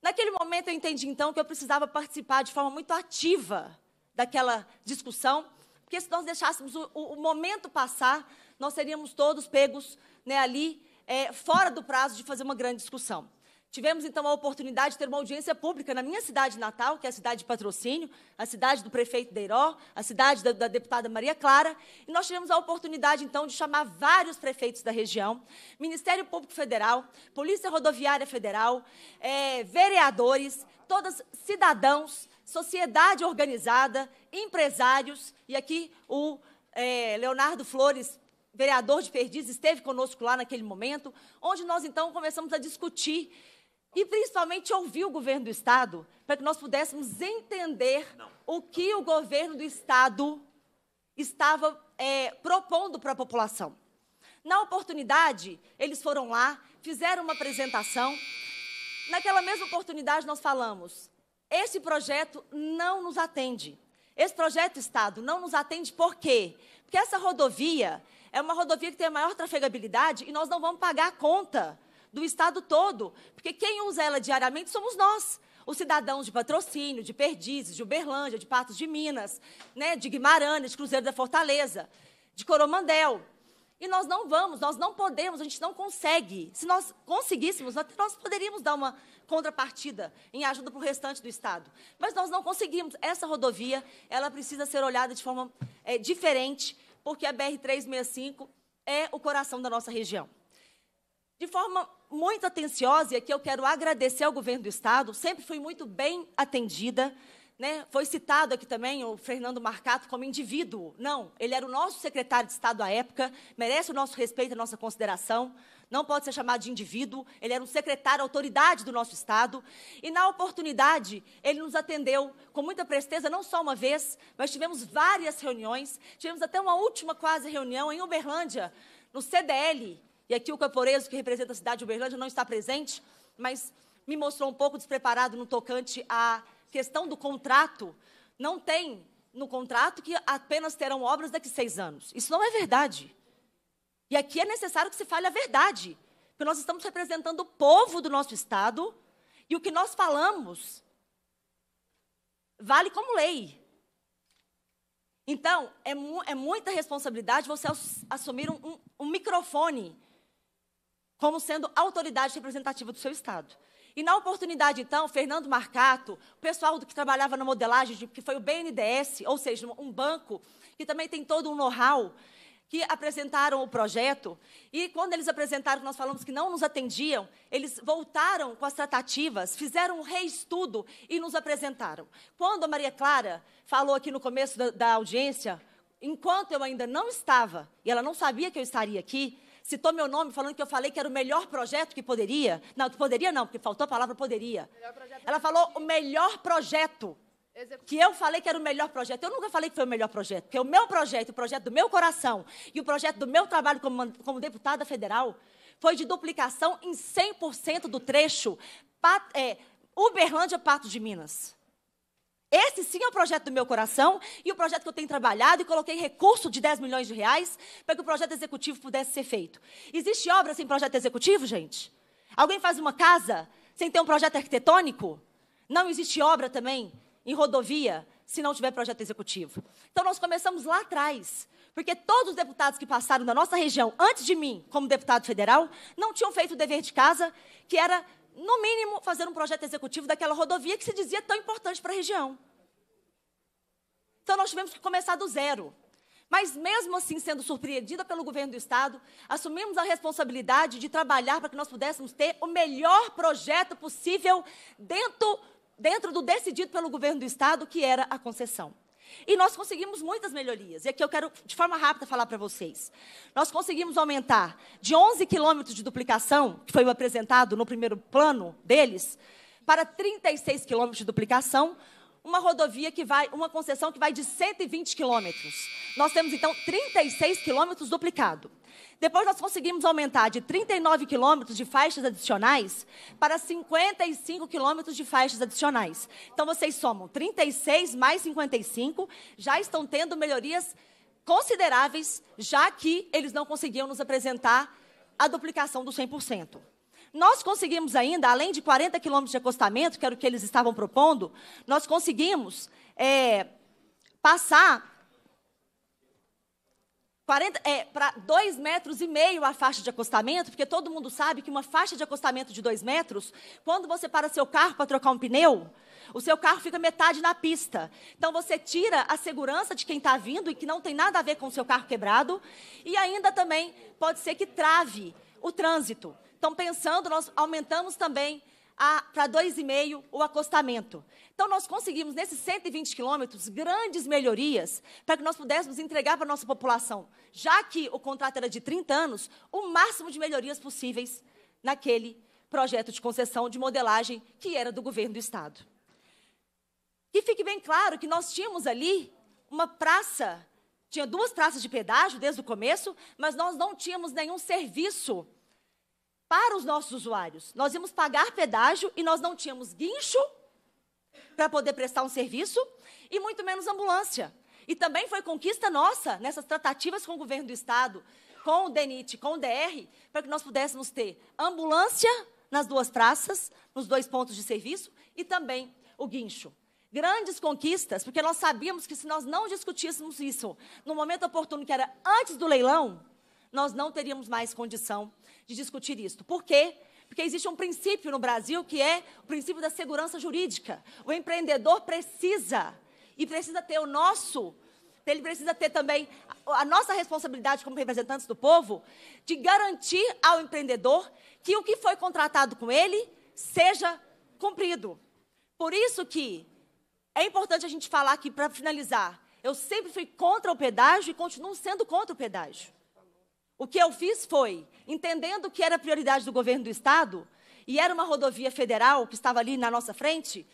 Naquele momento eu entendi então que eu precisava participar de forma muito ativa daquela discussão, porque se nós deixássemos o, o momento passar, nós seríamos todos pegos né, ali é, fora do prazo de fazer uma grande discussão. Tivemos, então, a oportunidade de ter uma audiência pública na minha cidade natal, que é a cidade de Patrocínio, a cidade do prefeito Deiró, a cidade da, da deputada Maria Clara, e nós tivemos a oportunidade, então, de chamar vários prefeitos da região, Ministério Público Federal, Polícia Rodoviária Federal, é, vereadores, todos cidadãos, sociedade organizada, empresários, e aqui o é, Leonardo Flores, vereador de Perdiz, esteve conosco lá naquele momento, onde nós então começamos a discutir e principalmente ouvir o governo do Estado, para que nós pudéssemos entender não. o que o governo do Estado estava é, propondo para a população. Na oportunidade, eles foram lá, fizeram uma apresentação. Naquela mesma oportunidade, nós falamos: esse projeto não nos atende. Esse projeto Estado não nos atende por quê? Porque essa rodovia é uma rodovia que tem a maior trafegabilidade e nós não vamos pagar a conta do Estado todo, porque quem usa ela diariamente somos nós. Os cidadãos de patrocínio, de Perdizes, de Uberlândia, de Patos de Minas, né, de Guimarães, de Cruzeiro da Fortaleza, de Coromandel. E nós não vamos, nós não podemos, a gente não consegue. Se nós conseguíssemos, nós poderíamos dar uma contrapartida em ajuda para o restante do Estado. Mas nós não conseguimos. Essa rodovia, ela precisa ser olhada de forma é, diferente, porque a BR-365 é o coração da nossa região de forma muito atenciosa, e aqui eu quero agradecer ao governo do Estado, sempre fui muito bem atendida. Né? Foi citado aqui também o Fernando Marcato como indivíduo. Não, ele era o nosso secretário de Estado à época, merece o nosso respeito, a nossa consideração. Não pode ser chamado de indivíduo, ele era um secretário, autoridade do nosso Estado. E, na oportunidade, ele nos atendeu com muita presteza, não só uma vez, mas tivemos várias reuniões. Tivemos até uma última quase reunião em Uberlândia, no CDL, e aqui o camporeso, que representa a cidade de Uberlândia, não está presente, mas me mostrou um pouco despreparado no tocante à questão do contrato. Não tem no contrato que apenas terão obras daqui a seis anos. Isso não é verdade. E aqui é necessário que se fale a verdade, porque nós estamos representando o povo do nosso Estado e o que nós falamos vale como lei. Então, é, mu é muita responsabilidade você ass assumir um, um, um microfone como sendo autoridade representativa do seu Estado. E na oportunidade, então, Fernando Marcato, o pessoal que trabalhava na modelagem, que foi o BNDES, ou seja, um banco, que também tem todo um know-how, que apresentaram o projeto. E quando eles apresentaram, nós falamos que não nos atendiam, eles voltaram com as tratativas, fizeram um reestudo e nos apresentaram. Quando a Maria Clara falou aqui no começo da, da audiência, enquanto eu ainda não estava, e ela não sabia que eu estaria aqui, citou meu nome falando que eu falei que era o melhor projeto que poderia. Não, que poderia não, porque faltou a palavra poderia. Ela falou o melhor projeto. Que eu falei que era o melhor projeto. Eu nunca falei que foi o melhor projeto, porque o meu projeto, o projeto do meu coração e o projeto do meu trabalho como, como deputada federal foi de duplicação em 100% do trecho Pat, é, Uberlândia-Pato de Minas. Esse sim é o projeto do meu coração e o projeto que eu tenho trabalhado e coloquei recurso de 10 milhões de reais para que o projeto executivo pudesse ser feito. Existe obra sem projeto executivo, gente? Alguém faz uma casa sem ter um projeto arquitetônico? Não existe obra também em rodovia se não tiver projeto executivo. Então nós começamos lá atrás, porque todos os deputados que passaram da nossa região antes de mim, como deputado federal, não tinham feito o dever de casa, que era no mínimo, fazer um projeto executivo daquela rodovia que se dizia tão importante para a região. Então, nós tivemos que começar do zero. Mas, mesmo assim, sendo surpreendida pelo governo do Estado, assumimos a responsabilidade de trabalhar para que nós pudéssemos ter o melhor projeto possível dentro, dentro do decidido pelo governo do Estado, que era a concessão. E nós conseguimos muitas melhorias. E aqui eu quero, de forma rápida, falar para vocês. Nós conseguimos aumentar de 11 quilômetros de duplicação, que foi apresentado no primeiro plano deles, para 36 quilômetros de duplicação, uma rodovia que vai, uma concessão que vai de 120 quilômetros. Nós temos, então, 36 quilômetros duplicado. Depois nós conseguimos aumentar de 39 quilômetros de faixas adicionais para 55 quilômetros de faixas adicionais. Então vocês somam 36 mais 55, já estão tendo melhorias consideráveis, já que eles não conseguiam nos apresentar a duplicação do 100%. Nós conseguimos ainda, além de 40 quilômetros de acostamento, que era o que eles estavam propondo, nós conseguimos é, passar é, para 2,5 metros e meio a faixa de acostamento, porque todo mundo sabe que uma faixa de acostamento de 2 metros, quando você para seu carro para trocar um pneu, o seu carro fica metade na pista. Então você tira a segurança de quem está vindo e que não tem nada a ver com o seu carro quebrado, e ainda também pode ser que trave o trânsito estão pensando, nós aumentamos também para 2,5 o acostamento. Então, nós conseguimos, nesses 120 quilômetros, grandes melhorias para que nós pudéssemos entregar para a nossa população, já que o contrato era de 30 anos, o máximo de melhorias possíveis naquele projeto de concessão de modelagem que era do governo do Estado. Que fique bem claro que nós tínhamos ali uma praça, tinha duas praças de pedágio desde o começo, mas nós não tínhamos nenhum serviço para os nossos usuários. Nós íamos pagar pedágio e nós não tínhamos guincho para poder prestar um serviço e muito menos ambulância. E também foi conquista nossa nessas tratativas com o governo do estado, com o DENIT, com o DR, para que nós pudéssemos ter ambulância nas duas praças, nos dois pontos de serviço e também o guincho. Grandes conquistas, porque nós sabíamos que se nós não discutíssemos isso no momento oportuno, que era antes do leilão, nós não teríamos mais condição de discutir isso. Por quê? Porque existe um princípio no Brasil que é o princípio da segurança jurídica. O empreendedor precisa, e precisa ter o nosso, ele precisa ter também a nossa responsabilidade como representantes do povo, de garantir ao empreendedor que o que foi contratado com ele seja cumprido. Por isso que é importante a gente falar aqui, para finalizar, eu sempre fui contra o pedágio e continuo sendo contra o pedágio. O que eu fiz foi, entendendo que era prioridade do governo do Estado, e era uma rodovia federal que estava ali na nossa frente,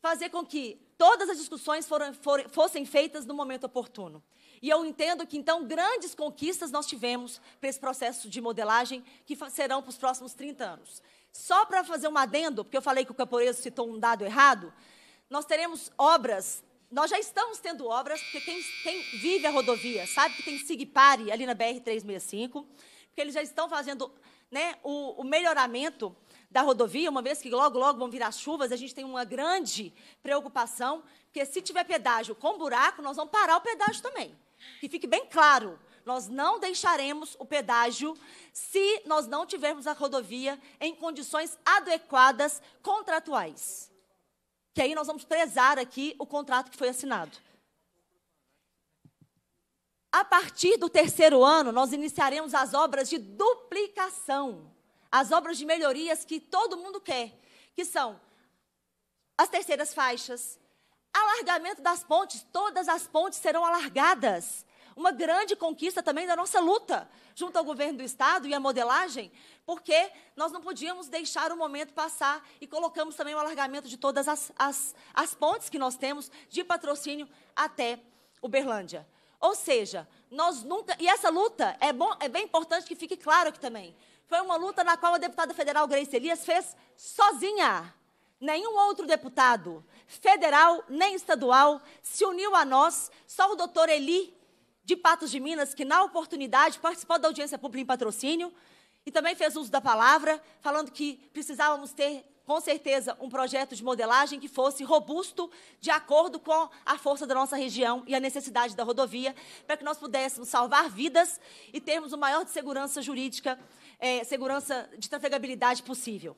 fazer com que todas as discussões foram, for, fossem feitas no momento oportuno. E eu entendo que, então, grandes conquistas nós tivemos para esse processo de modelagem, que serão para os próximos 30 anos. Só para fazer um adendo, porque eu falei que o Caporeiro citou um dado errado, nós teremos obras nós já estamos tendo obras, porque quem, quem vive a rodovia sabe que tem SIGPARE ali na BR-365, porque eles já estão fazendo né, o, o melhoramento da rodovia, uma vez que logo, logo vão vir as chuvas, a gente tem uma grande preocupação, porque se tiver pedágio com buraco, nós vamos parar o pedágio também. Que fique bem claro, nós não deixaremos o pedágio se nós não tivermos a rodovia em condições adequadas contratuais que aí nós vamos prezar aqui o contrato que foi assinado. A partir do terceiro ano, nós iniciaremos as obras de duplicação, as obras de melhorias que todo mundo quer, que são as terceiras faixas, alargamento das pontes, todas as pontes serão alargadas uma grande conquista também da nossa luta junto ao governo do Estado e à modelagem, porque nós não podíamos deixar o momento passar e colocamos também o alargamento de todas as, as, as pontes que nós temos de patrocínio até Uberlândia. Ou seja, nós nunca. E essa luta é, bom, é bem importante que fique claro aqui também. Foi uma luta na qual a deputada federal Grace Elias fez sozinha. Nenhum outro deputado, federal nem estadual, se uniu a nós, só o doutor Eli de Patos de Minas, que na oportunidade participou da audiência pública em patrocínio e também fez uso da palavra, falando que precisávamos ter, com certeza, um projeto de modelagem que fosse robusto, de acordo com a força da nossa região e a necessidade da rodovia, para que nós pudéssemos salvar vidas e termos o maior de segurança jurídica, eh, segurança de trafegabilidade possível.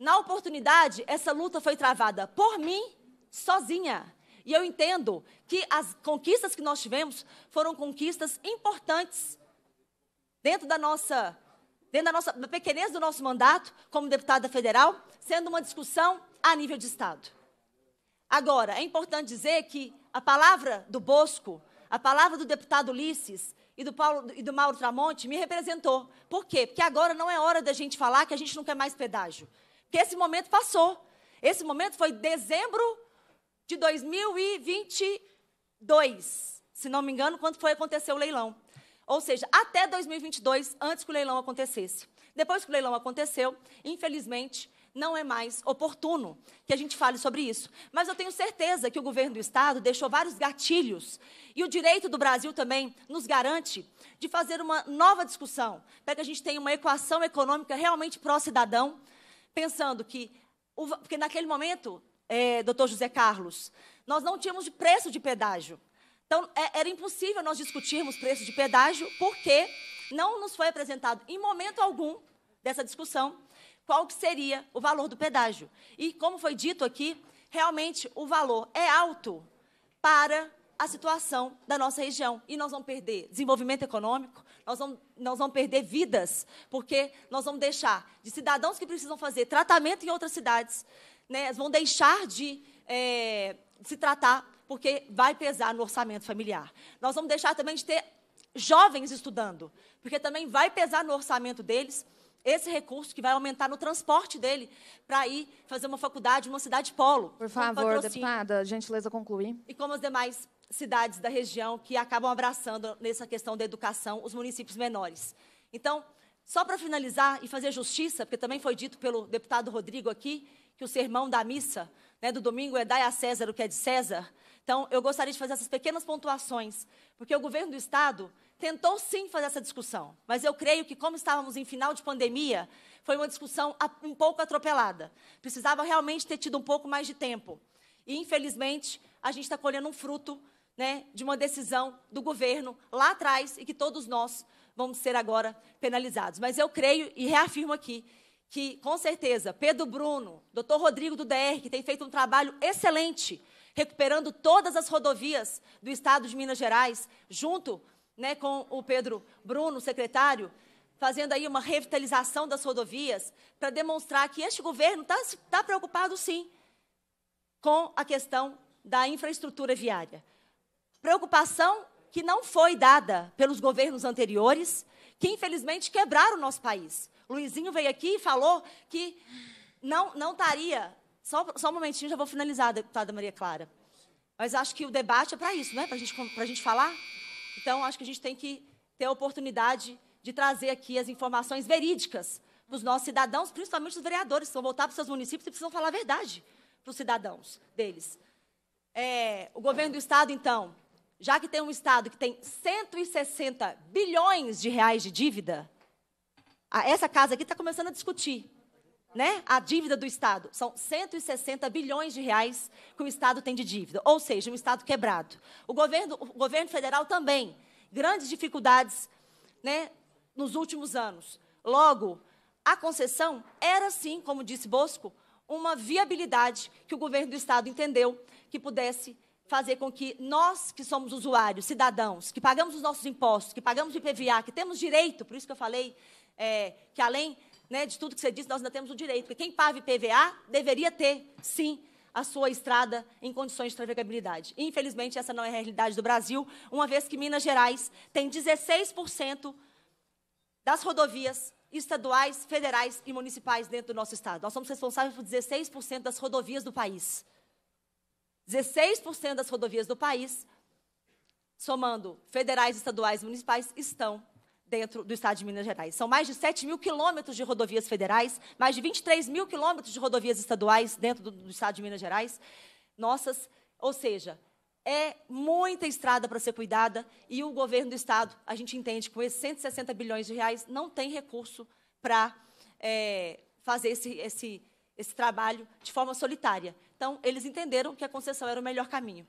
Na oportunidade, essa luta foi travada por mim, sozinha e eu entendo que as conquistas que nós tivemos foram conquistas importantes dentro da nossa, dentro da nossa da pequenez do nosso mandato como deputada federal, sendo uma discussão a nível de Estado. Agora, é importante dizer que a palavra do Bosco, a palavra do deputado Ulisses e do, Paulo, e do Mauro Tramonte me representou. Por quê? Porque agora não é hora da gente falar que a gente não quer mais pedágio. Porque esse momento passou. Esse momento foi dezembro de 2022, se não me engano, quando foi acontecer o leilão. Ou seja, até 2022, antes que o leilão acontecesse. Depois que o leilão aconteceu, infelizmente, não é mais oportuno que a gente fale sobre isso. Mas eu tenho certeza que o governo do Estado deixou vários gatilhos. E o direito do Brasil também nos garante de fazer uma nova discussão, para que a gente tenha uma equação econômica realmente pró-cidadão, pensando que. Porque naquele momento é, doutor José Carlos, nós não tínhamos preço de pedágio. Então, é, era impossível nós discutirmos preço de pedágio, porque não nos foi apresentado, em momento algum dessa discussão, qual que seria o valor do pedágio. E, como foi dito aqui, realmente o valor é alto para a situação da nossa região. E nós vamos perder desenvolvimento econômico, nós vamos, nós vamos perder vidas, porque nós vamos deixar de cidadãos que precisam fazer tratamento em outras cidades, né, vão deixar de é, se tratar, porque vai pesar no orçamento familiar. Nós vamos deixar também de ter jovens estudando, porque também vai pesar no orçamento deles esse recurso que vai aumentar no transporte dele para ir fazer uma faculdade uma cidade polo. Por favor, deputada, gentileza concluir. E como as demais cidades da região que acabam abraçando nessa questão da educação os municípios menores. Então, só para finalizar e fazer justiça, porque também foi dito pelo deputado Rodrigo aqui, que o sermão da missa, né, do domingo, é dai a César o que é de César. Então, eu gostaria de fazer essas pequenas pontuações, porque o governo do Estado tentou sim fazer essa discussão, mas eu creio que, como estávamos em final de pandemia, foi uma discussão um pouco atropelada. Precisava realmente ter tido um pouco mais de tempo. E, infelizmente, a gente está colhendo um fruto né, de uma decisão do governo lá atrás e que todos nós vamos ser agora penalizados. Mas eu creio e reafirmo aqui que, com certeza, Pedro Bruno, doutor Rodrigo do DR, que tem feito um trabalho excelente, recuperando todas as rodovias do estado de Minas Gerais, junto né, com o Pedro Bruno, secretário, fazendo aí uma revitalização das rodovias, para demonstrar que este governo está tá preocupado, sim, com a questão da infraestrutura viária. Preocupação que não foi dada pelos governos anteriores, que infelizmente quebraram o nosso país. Luizinho veio aqui e falou que não, não estaria. Só, só um momentinho, já vou finalizar, deputada Maria Clara. Mas acho que o debate é para isso, não é? Para gente, a gente falar. Então, acho que a gente tem que ter a oportunidade de trazer aqui as informações verídicas para os nossos cidadãos, principalmente os vereadores, que vão voltar para os seus municípios e precisam falar a verdade para os cidadãos deles. É, o governo do Estado, então, já que tem um Estado que tem 160 bilhões de reais de dívida, ah, essa casa aqui está começando a discutir né? a dívida do Estado. São 160 bilhões de reais que o Estado tem de dívida, ou seja, um Estado quebrado. O governo, o governo federal também, grandes dificuldades né, nos últimos anos. Logo, a concessão era, sim, como disse Bosco, uma viabilidade que o governo do Estado entendeu que pudesse fazer com que nós, que somos usuários, cidadãos, que pagamos os nossos impostos, que pagamos o IPVA, que temos direito, por isso que eu falei é, que além né, de tudo que você disse, nós ainda temos o direito. Porque quem pave PVA deveria ter, sim, a sua estrada em condições de trafegabilidade. Infelizmente, essa não é a realidade do Brasil, uma vez que Minas Gerais tem 16% das rodovias estaduais, federais e municipais dentro do nosso estado. Nós somos responsáveis por 16% das rodovias do país. 16% das rodovias do país, somando federais, estaduais e municipais, estão dentro do estado de Minas Gerais. São mais de 7 mil quilômetros de rodovias federais, mais de 23 mil quilômetros de rodovias estaduais dentro do, do estado de Minas Gerais. Nossas, ou seja, é muita estrada para ser cuidada e o governo do estado, a gente entende, com esses 160 bilhões de reais, não tem recurso para é, fazer esse, esse, esse trabalho de forma solitária. Então, eles entenderam que a concessão era o melhor caminho.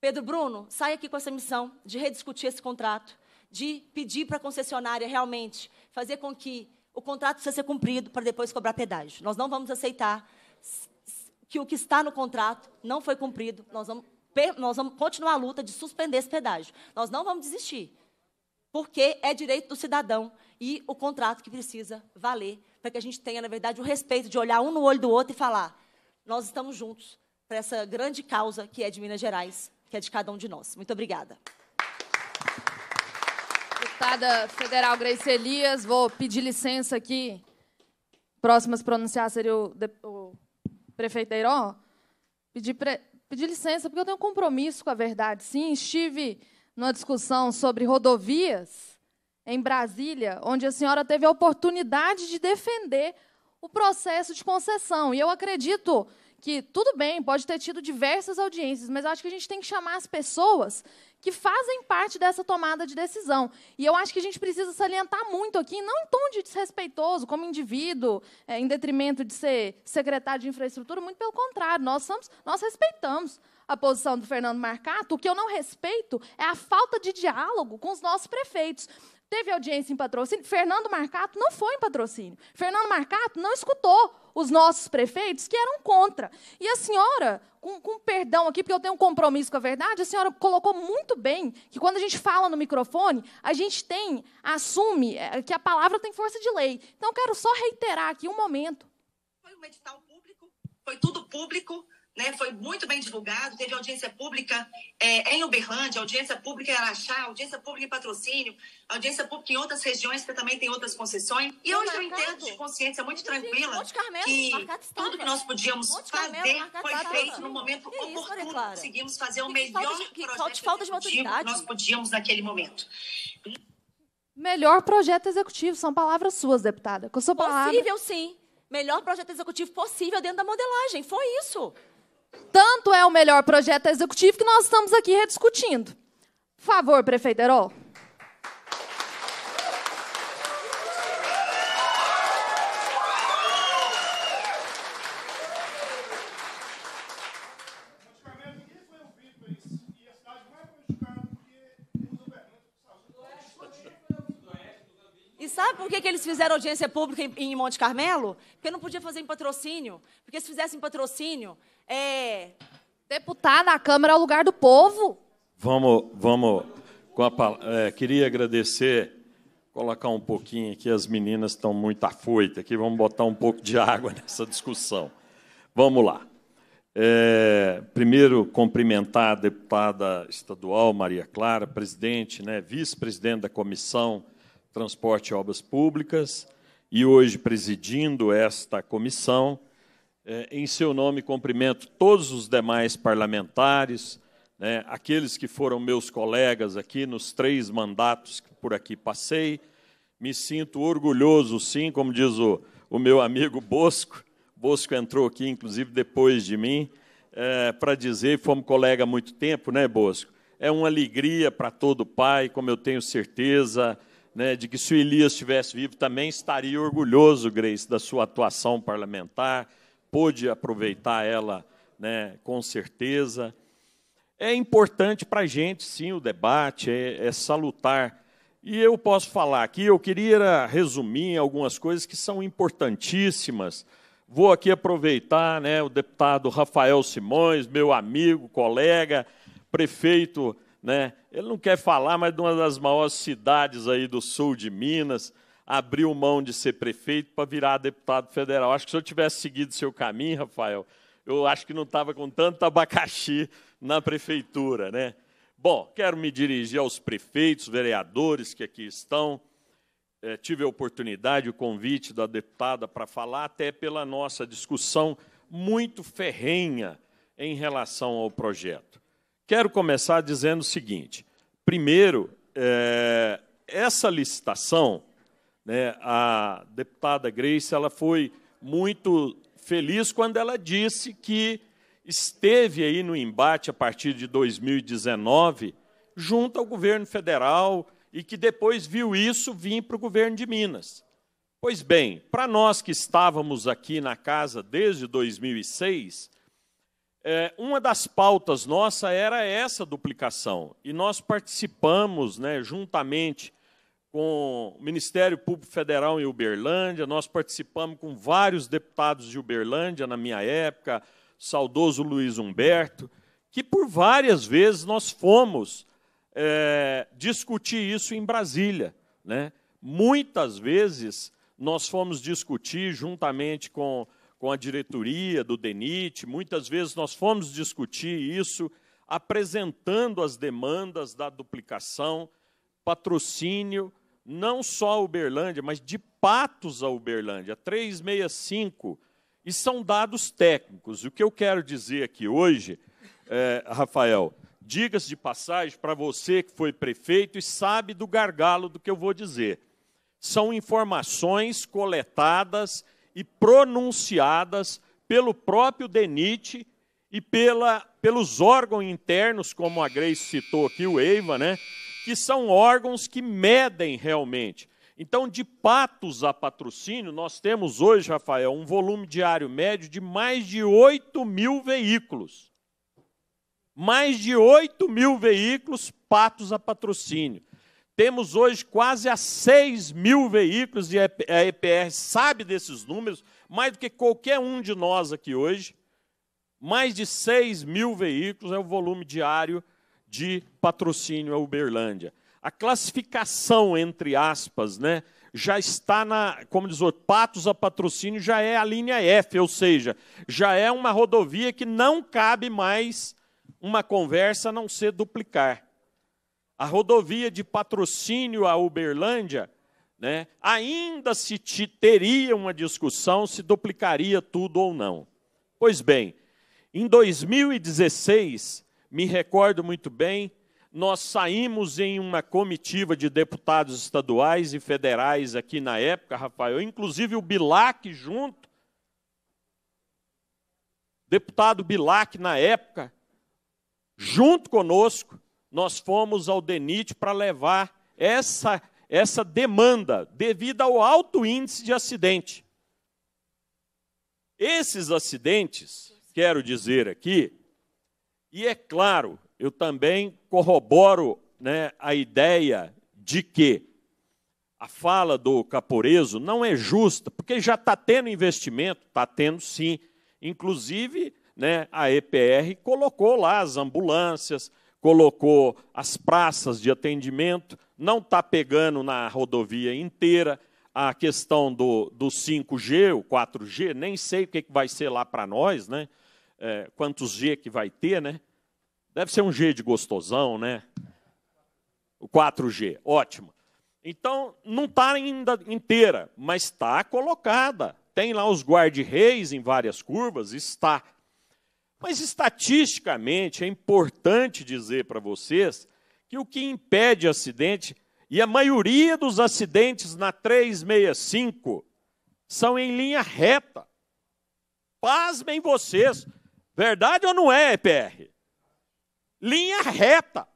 Pedro Bruno, sai aqui com essa missão de rediscutir esse contrato, de pedir para a concessionária realmente fazer com que o contrato seja cumprido para depois cobrar pedágio. Nós não vamos aceitar que o que está no contrato não foi cumprido. Nós vamos, nós vamos continuar a luta de suspender esse pedágio. Nós não vamos desistir, porque é direito do cidadão e o contrato que precisa valer para que a gente tenha, na verdade, o respeito de olhar um no olho do outro e falar: nós estamos juntos para essa grande causa que é de Minas Gerais, que é de cada um de nós. Muito obrigada. Deputada federal Grace Elias, vou pedir licença aqui. Próximas a pronunciar seria o, de, o prefeito Deiró. Pedir, pre, pedir licença, porque eu tenho um compromisso com a verdade. Sim, estive numa discussão sobre rodovias em Brasília, onde a senhora teve a oportunidade de defender o processo de concessão. E eu acredito que, tudo bem, pode ter tido diversas audiências, mas eu acho que a gente tem que chamar as pessoas que fazem parte dessa tomada de decisão. E eu acho que a gente precisa salientar muito aqui, não em tom de desrespeitoso, como indivíduo, é, em detrimento de ser secretário de infraestrutura, muito pelo contrário, nós, somos, nós respeitamos a posição do Fernando Marcato. O que eu não respeito é a falta de diálogo com os nossos prefeitos. Teve audiência em patrocínio, Fernando Marcato não foi em patrocínio. Fernando Marcato não escutou os nossos prefeitos que eram contra. E a senhora, com, com perdão aqui, porque eu tenho um compromisso com a verdade, a senhora colocou muito bem que quando a gente fala no microfone, a gente tem, assume é, que a palavra tem força de lei. Então, eu quero só reiterar aqui um momento. Foi um edital público, foi tudo público né, foi muito bem divulgado, teve audiência pública é, em Uberlândia, audiência pública em Araxá, audiência pública em patrocínio, audiência pública em outras regiões que também tem outras concessões. E hoje eu entendo de consciência muito tranquila que tudo que nós podíamos fazer foi feito no momento oportuno. Conseguimos fazer o melhor projeto que nós podíamos naquele momento. Melhor projeto executivo, são palavras suas, deputada. Com sua Possível, palavra... sim. Melhor projeto executivo possível dentro da modelagem. Foi isso. Tanto é o melhor projeto executivo que nós estamos aqui rediscutindo. Por favor, prefeito Herol. sabe por que, que eles fizeram audiência pública em, em Monte Carmelo? Porque não podia fazer em patrocínio. Porque se fizessem patrocínio, é... deputar na Câmara é o lugar do povo. Vamos, vamos. Com a, é, queria agradecer, colocar um pouquinho aqui, as meninas estão muito afoitas aqui, vamos botar um pouco de água nessa discussão. Vamos lá. É, primeiro, cumprimentar a deputada estadual Maria Clara, presidente, né, vice-presidente da comissão, Transporte e Obras Públicas, e hoje presidindo esta comissão. É, em seu nome, cumprimento todos os demais parlamentares, né, aqueles que foram meus colegas aqui nos três mandatos que por aqui passei. Me sinto orgulhoso, sim, como diz o, o meu amigo Bosco. Bosco entrou aqui, inclusive, depois de mim, é, para dizer, fomos colega há muito tempo, né, Bosco? É uma alegria para todo pai, como eu tenho certeza, né, de que se o Elias estivesse vivo, também estaria orgulhoso, Grace, da sua atuação parlamentar, pôde aproveitar ela né, com certeza. É importante para a gente, sim, o debate, é, é salutar. E eu posso falar aqui, eu queria resumir algumas coisas que são importantíssimas. Vou aqui aproveitar né, o deputado Rafael Simões, meu amigo, colega, prefeito né? Ele não quer falar, mas de uma das maiores cidades aí do sul de Minas, abriu mão de ser prefeito para virar deputado federal. Acho que se eu tivesse seguido seu caminho, Rafael, eu acho que não estava com tanto abacaxi na prefeitura, né? Bom, quero me dirigir aos prefeitos, vereadores que aqui estão. É, tive a oportunidade, o convite da deputada para falar, até pela nossa discussão muito ferrenha em relação ao projeto. Quero começar dizendo o seguinte: primeiro, é, essa licitação, né, a deputada Grace ela foi muito feliz quando ela disse que esteve aí no embate a partir de 2019 junto ao governo federal e que depois viu isso vir para o governo de Minas. Pois bem, para nós que estávamos aqui na casa desde 2006, é, uma das pautas nossa era essa duplicação. E nós participamos né, juntamente com o Ministério Público Federal em Uberlândia, nós participamos com vários deputados de Uberlândia na minha época, saudoso Luiz Humberto, que por várias vezes nós fomos é, discutir isso em Brasília. Né? Muitas vezes nós fomos discutir juntamente com com a diretoria do DENIT, muitas vezes nós fomos discutir isso, apresentando as demandas da duplicação, patrocínio, não só a Uberlândia, mas de Patos a Uberlândia, 365, e são dados técnicos. O que eu quero dizer aqui hoje, é, Rafael, diga-se de passagem para você que foi prefeito e sabe do gargalo do que eu vou dizer. São informações coletadas e pronunciadas pelo próprio DENIT e pela, pelos órgãos internos, como a Grace citou aqui, o EIVA, né, que são órgãos que medem realmente. Então, de patos a patrocínio, nós temos hoje, Rafael, um volume diário médio de mais de 8 mil veículos. Mais de 8 mil veículos patos a patrocínio. Temos hoje quase a 6 mil veículos e a é, EPR sabe desses números, mais do que qualquer um de nós aqui hoje. Mais de 6 mil veículos é o volume diário de patrocínio à Uberlândia. A classificação, entre aspas, né, já está na, como diz o Patos a patrocínio, já é a linha F, ou seja, já é uma rodovia que não cabe mais uma conversa a não ser duplicar a rodovia de patrocínio à Uberlândia, né, ainda se teria uma discussão se duplicaria tudo ou não. Pois bem, em 2016, me recordo muito bem, nós saímos em uma comitiva de deputados estaduais e federais aqui na época, Rafael, inclusive o Bilac junto. Deputado Bilac na época, junto conosco, nós fomos ao DENIT para levar essa, essa demanda devido ao alto índice de acidente. Esses acidentes, quero dizer aqui, e é claro, eu também corroboro né, a ideia de que a fala do Caporeso não é justa, porque já está tendo investimento, está tendo sim. Inclusive, né, a EPR colocou lá as ambulâncias, colocou as praças de atendimento, não está pegando na rodovia inteira a questão do, do 5G, o 4G, nem sei o que, que vai ser lá para nós, né? É, quantos G que vai ter, né? Deve ser um G de gostosão, né? O 4G, ótimo. Então, não está ainda inteira, mas está colocada. Tem lá os guarda-reis em várias curvas, está. Mas estatisticamente é importante dizer para vocês que o que impede acidente, e a maioria dos acidentes na 365 são em linha reta. Pasmem vocês, verdade ou não é, EPR? Linha reta.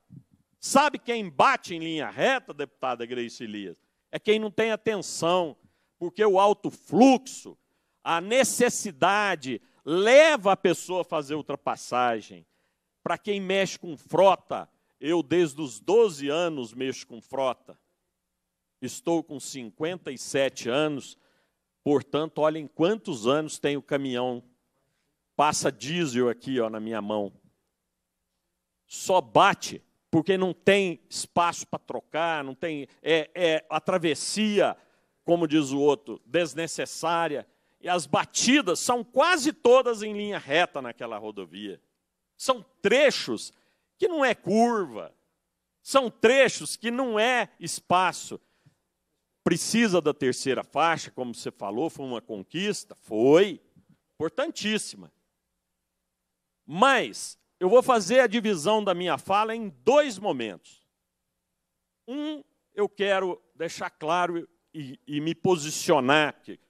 Sabe quem bate em linha reta, deputada Grace Elias? É quem não tem atenção, porque o alto fluxo, a necessidade, leva a pessoa a fazer ultrapassagem. Para quem mexe com frota, eu desde os 12 anos mexo com frota. Estou com 57 anos, portanto, olhem quantos anos tem o caminhão. Passa diesel aqui ó, na minha mão. Só bate, porque não tem espaço para trocar, não tem. É, é a travessia, como diz o outro, desnecessária e as batidas são quase todas em linha reta naquela rodovia. São trechos que não é curva, são trechos que não é espaço. Precisa da terceira faixa, como você falou, foi uma conquista, foi importantíssima. Mas eu vou fazer a divisão da minha fala em dois momentos. Um, eu quero deixar claro e, e me posicionar, que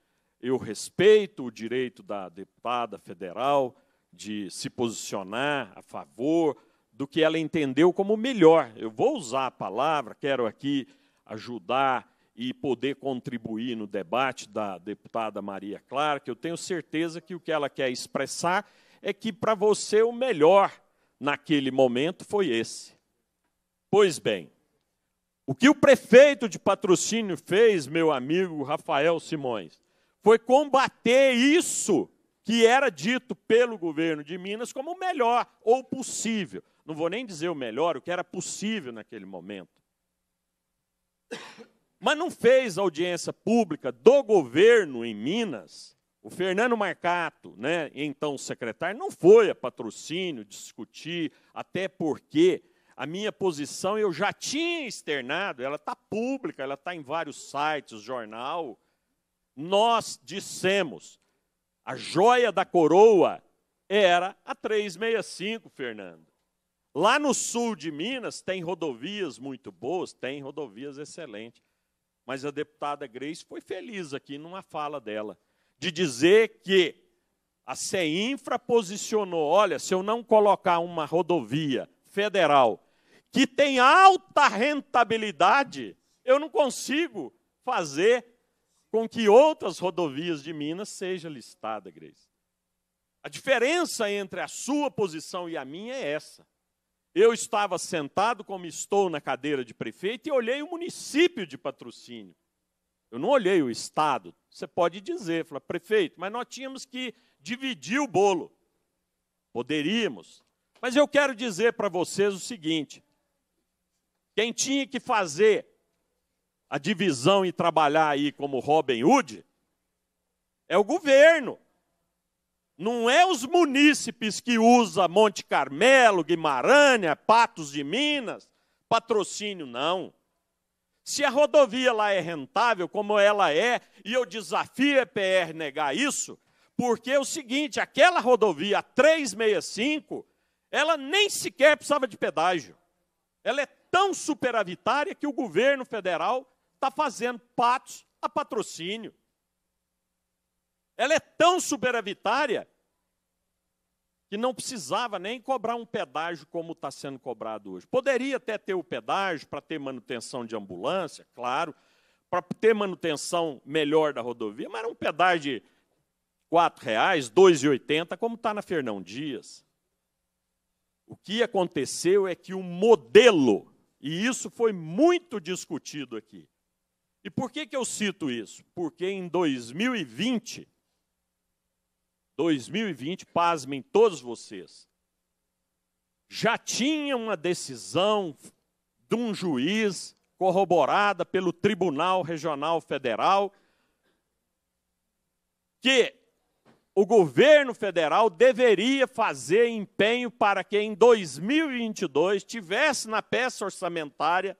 eu respeito o direito da deputada federal de se posicionar a favor do que ela entendeu como melhor. Eu vou usar a palavra, quero aqui ajudar e poder contribuir no debate da deputada Maria Clara, que eu tenho certeza que o que ela quer expressar é que para você o melhor naquele momento foi esse. Pois bem, o que o prefeito de patrocínio fez, meu amigo Rafael Simões? foi combater isso que era dito pelo governo de Minas como o melhor ou possível. Não vou nem dizer o melhor, o que era possível naquele momento. Mas não fez audiência pública do governo em Minas. O Fernando Marcato, né, então secretário, não foi a patrocínio discutir, até porque a minha posição eu já tinha externado, ela está pública, ela está em vários sites, jornal, nós dissemos, a joia da coroa era a 365, Fernando. Lá no sul de Minas tem rodovias muito boas, tem rodovias excelentes. Mas a deputada Grace foi feliz aqui numa fala dela, de dizer que a CEINFRA posicionou: olha, se eu não colocar uma rodovia federal que tem alta rentabilidade, eu não consigo fazer com que outras rodovias de Minas seja listada, Grace. A diferença entre a sua posição e a minha é essa. Eu estava sentado como estou na cadeira de prefeito e olhei o município de patrocínio. Eu não olhei o estado. Você pode dizer, fala, prefeito, mas nós tínhamos que dividir o bolo. Poderíamos. Mas eu quero dizer para vocês o seguinte: quem tinha que fazer a divisão e trabalhar aí como Robin Hood, é o governo. Não é os munícipes que usa Monte Carmelo, Guimarães, Patos de Minas, patrocínio, não. Se a rodovia lá é rentável, como ela é, e eu desafio a EPR negar isso, porque é o seguinte, aquela rodovia 365, ela nem sequer precisava de pedágio. Ela é tão superavitária que o governo federal está fazendo patos a patrocínio. Ela é tão superavitária que não precisava nem cobrar um pedágio como está sendo cobrado hoje. Poderia até ter o pedágio para ter manutenção de ambulância, claro, para ter manutenção melhor da rodovia, mas era um pedágio de R$ 4,00, R$ 2,80, como está na Fernão Dias. O que aconteceu é que o modelo, e isso foi muito discutido aqui, e por que, que eu cito isso? Porque em 2020, 2020, pasmem todos vocês, já tinha uma decisão de um juiz corroborada pelo Tribunal Regional Federal que o governo federal deveria fazer empenho para que em 2022 tivesse na peça orçamentária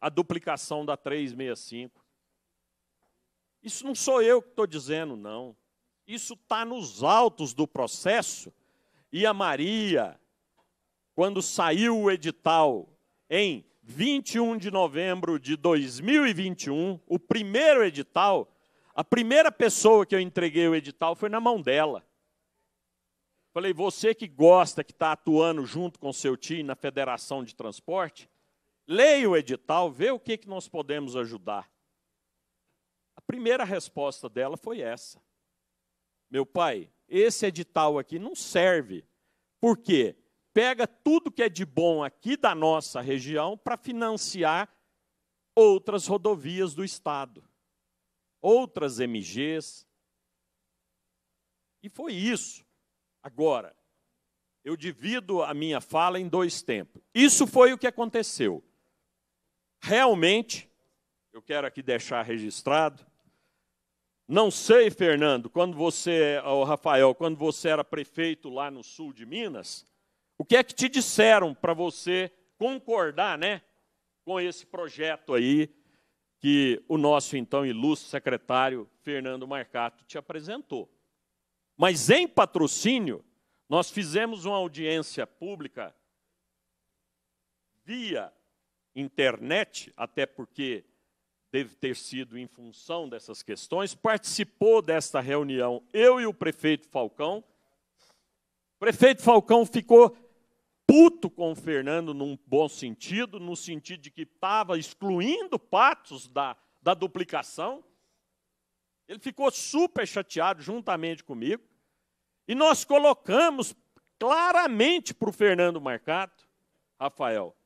a duplicação da 365. Isso não sou eu que estou dizendo, não. Isso está nos autos do processo. E a Maria, quando saiu o edital em 21 de novembro de 2021, o primeiro edital, a primeira pessoa que eu entreguei o edital foi na mão dela. Falei, você que gosta, que está atuando junto com seu time na Federação de Transporte, leia o edital, vê o que, que nós podemos ajudar. A primeira resposta dela foi essa: Meu pai, esse edital aqui não serve, porque pega tudo que é de bom aqui da nossa região para financiar outras rodovias do Estado, outras MGs. E foi isso. Agora, eu divido a minha fala em dois tempos. Isso foi o que aconteceu. Realmente, eu quero aqui deixar registrado. Não sei, Fernando, quando você, ou Rafael, quando você era prefeito lá no sul de Minas, o que é que te disseram para você concordar, né, com esse projeto aí que o nosso então ilustre secretário Fernando Marcato te apresentou. Mas em patrocínio, nós fizemos uma audiência pública via internet, até porque deve ter sido em função dessas questões, participou desta reunião, eu e o prefeito Falcão. O prefeito Falcão ficou puto com o Fernando num bom sentido, no sentido de que estava excluindo Patos da, da duplicação. Ele ficou super chateado juntamente comigo. E nós colocamos claramente para o Fernando Marcato, Rafael,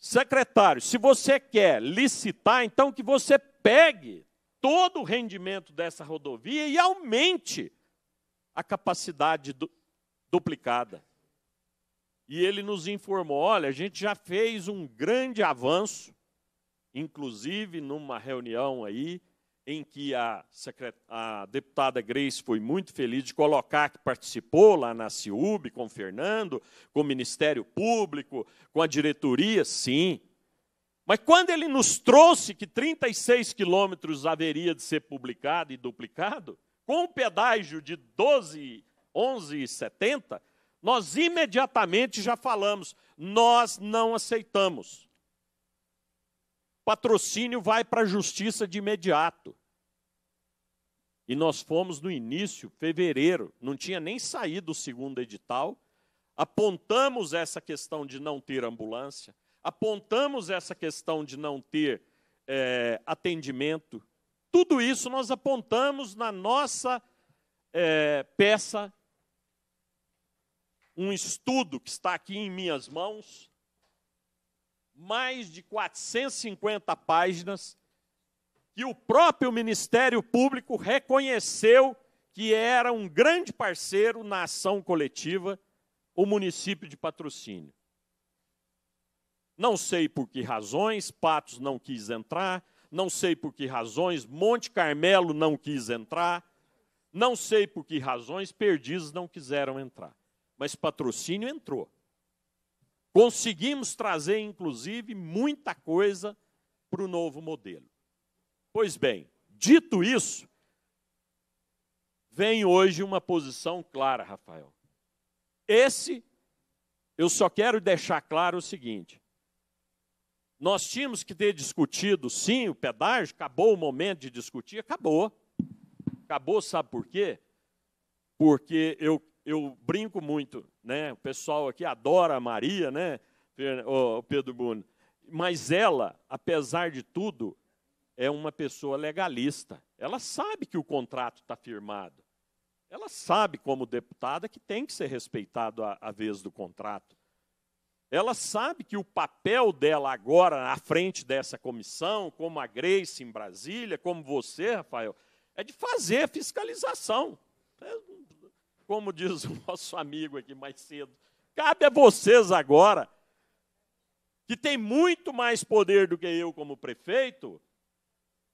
Secretário, se você quer licitar, então que você pegue todo o rendimento dessa rodovia e aumente a capacidade du duplicada. E ele nos informou: olha, a gente já fez um grande avanço, inclusive numa reunião aí em que a, a deputada Grace foi muito feliz de colocar que participou lá na CIUB com o Fernando, com o Ministério Público, com a diretoria, sim. Mas quando ele nos trouxe que 36 quilômetros haveria de ser publicado e duplicado, com um pedágio de 12, 70, nós imediatamente já falamos, nós não aceitamos patrocínio vai para a justiça de imediato. E nós fomos no início, fevereiro, não tinha nem saído o segundo edital. Apontamos essa questão de não ter ambulância, apontamos essa questão de não ter é, atendimento. Tudo isso nós apontamos na nossa é, peça, um estudo que está aqui em minhas mãos, mais de 450 páginas que o próprio Ministério Público reconheceu que era um grande parceiro na ação coletiva, o município de patrocínio. Não sei por que razões Patos não quis entrar, não sei por que razões Monte Carmelo não quis entrar, não sei por que razões Perdizes não quiseram entrar, mas patrocínio entrou. Conseguimos trazer, inclusive, muita coisa para o novo modelo. Pois bem, dito isso, vem hoje uma posição clara, Rafael. Esse, eu só quero deixar claro o seguinte: nós tínhamos que ter discutido, sim, o pedágio, acabou o momento de discutir, acabou. Acabou, sabe por quê? Porque eu, eu brinco muito né? O pessoal aqui adora a Maria, né? O Pedro Bruno. Mas ela, apesar de tudo, é uma pessoa legalista. Ela sabe que o contrato está firmado. Ela sabe, como deputada, que tem que ser respeitado a, a vez do contrato. Ela sabe que o papel dela agora, à frente dessa comissão, como a Grace em Brasília, como você, Rafael, é de fazer a fiscalização como diz o nosso amigo aqui mais cedo, cabe a vocês agora, que tem muito mais poder do que eu como prefeito,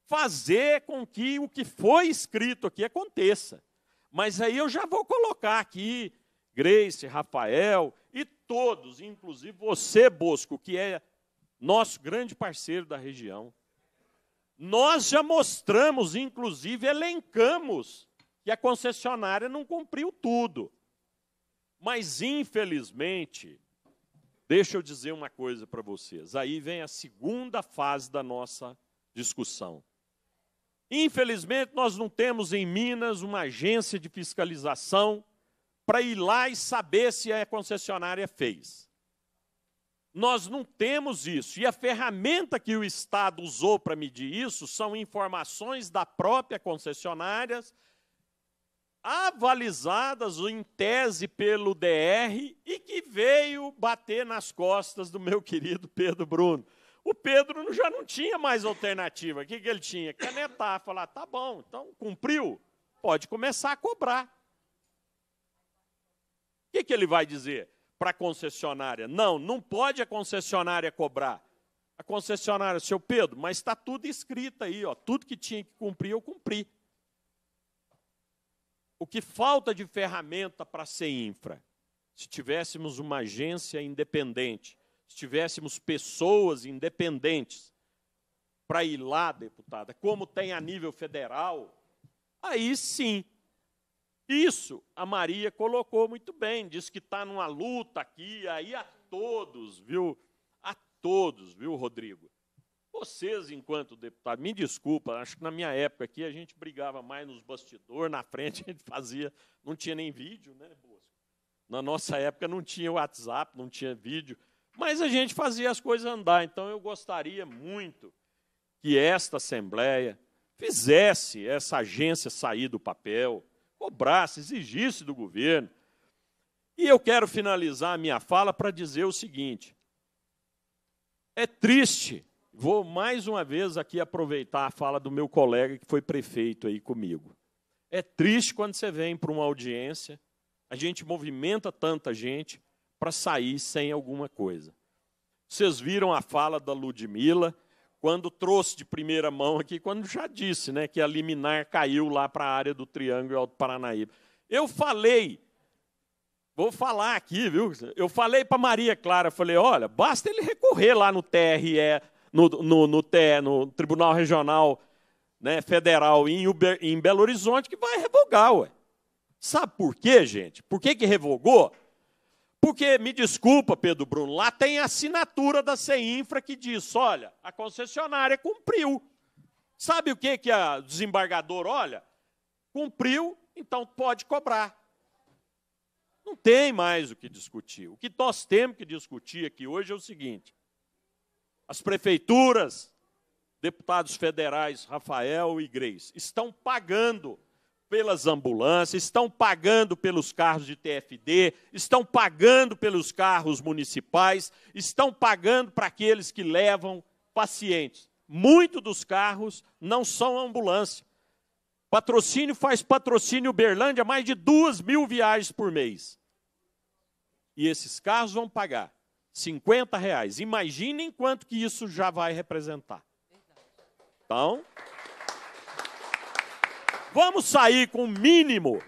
fazer com que o que foi escrito aqui aconteça. Mas aí eu já vou colocar aqui Grace, Rafael e todos, inclusive você, Bosco, que é nosso grande parceiro da região. Nós já mostramos, inclusive elencamos que a concessionária não cumpriu tudo. Mas, infelizmente, deixa eu dizer uma coisa para vocês. Aí vem a segunda fase da nossa discussão. Infelizmente, nós não temos em Minas uma agência de fiscalização para ir lá e saber se a concessionária fez. Nós não temos isso. E a ferramenta que o Estado usou para medir isso são informações da própria concessionária, avalizadas em tese pelo DR e que veio bater nas costas do meu querido Pedro Bruno. O Pedro já não tinha mais alternativa. O que, que ele tinha? Canetar, falar, tá bom, então cumpriu, pode começar a cobrar. O que, que ele vai dizer para a concessionária? Não, não pode a concessionária cobrar. A concessionária, seu Pedro, mas está tudo escrito aí, ó, tudo que tinha que cumprir, eu cumpri. O que falta de ferramenta para ser infra? Se tivéssemos uma agência independente, se tivéssemos pessoas independentes para ir lá, deputada, como tem a nível federal, aí sim. Isso a Maria colocou muito bem, disse que está numa luta aqui, aí a todos, viu? A todos, viu, Rodrigo? Vocês, enquanto deputado, me desculpa, acho que na minha época aqui a gente brigava mais nos bastidores, na frente a gente fazia, não tinha nem vídeo, né, Bosco? Na nossa época não tinha WhatsApp, não tinha vídeo, mas a gente fazia as coisas andar. Então eu gostaria muito que esta Assembleia fizesse essa agência sair do papel, cobrasse, exigisse do governo. E eu quero finalizar a minha fala para dizer o seguinte: é triste Vou mais uma vez aqui aproveitar a fala do meu colega que foi prefeito aí comigo. É triste quando você vem para uma audiência, a gente movimenta tanta gente para sair sem alguma coisa. Vocês viram a fala da Ludmilla quando trouxe de primeira mão aqui, quando já disse, né, que a liminar caiu lá para a área do Triângulo Alto Paranaíba. Eu falei Vou falar aqui, viu? Eu falei para Maria Clara, falei, olha, basta ele recorrer lá no TRE, no, no, no, TE, no Tribunal Regional né, Federal em, Uber, em Belo Horizonte, que vai revogar, ué. Sabe por quê, gente? Por que, que revogou? Porque, me desculpa, Pedro Bruno, lá tem a assinatura da CEINFRA que diz: olha, a concessionária cumpriu. Sabe o que, que a desembargador olha? Cumpriu, então pode cobrar. Não tem mais o que discutir. O que nós temos que discutir aqui hoje é o seguinte: as prefeituras, deputados federais Rafael e Greis, estão pagando pelas ambulâncias, estão pagando pelos carros de TFD, estão pagando pelos carros municipais, estão pagando para aqueles que levam pacientes. Muito dos carros não são ambulância. Patrocínio faz patrocínio Berlândia mais de duas mil viagens por mês. E esses carros vão pagar. 50 reais. Imaginem quanto que isso já vai representar. Então, vamos sair com o mínimo.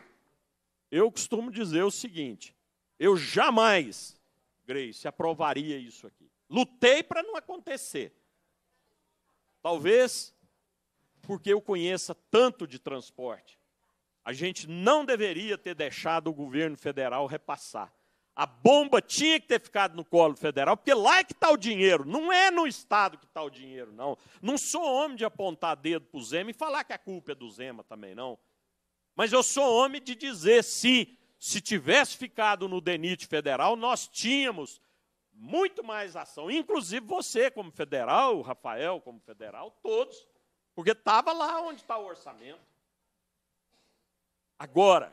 Eu costumo dizer o seguinte: eu jamais, Grace, aprovaria isso aqui. Lutei para não acontecer. Talvez porque eu conheça tanto de transporte. A gente não deveria ter deixado o governo federal repassar. A bomba tinha que ter ficado no colo federal, porque lá é que está o dinheiro, não é no Estado que está o dinheiro, não. Não sou homem de apontar dedo para o Zema e falar que a culpa é do Zema também, não. Mas eu sou homem de dizer, sim, se tivesse ficado no DENIT federal, nós tínhamos muito mais ação, inclusive você como federal, o Rafael como federal, todos, porque estava lá onde está o orçamento. Agora,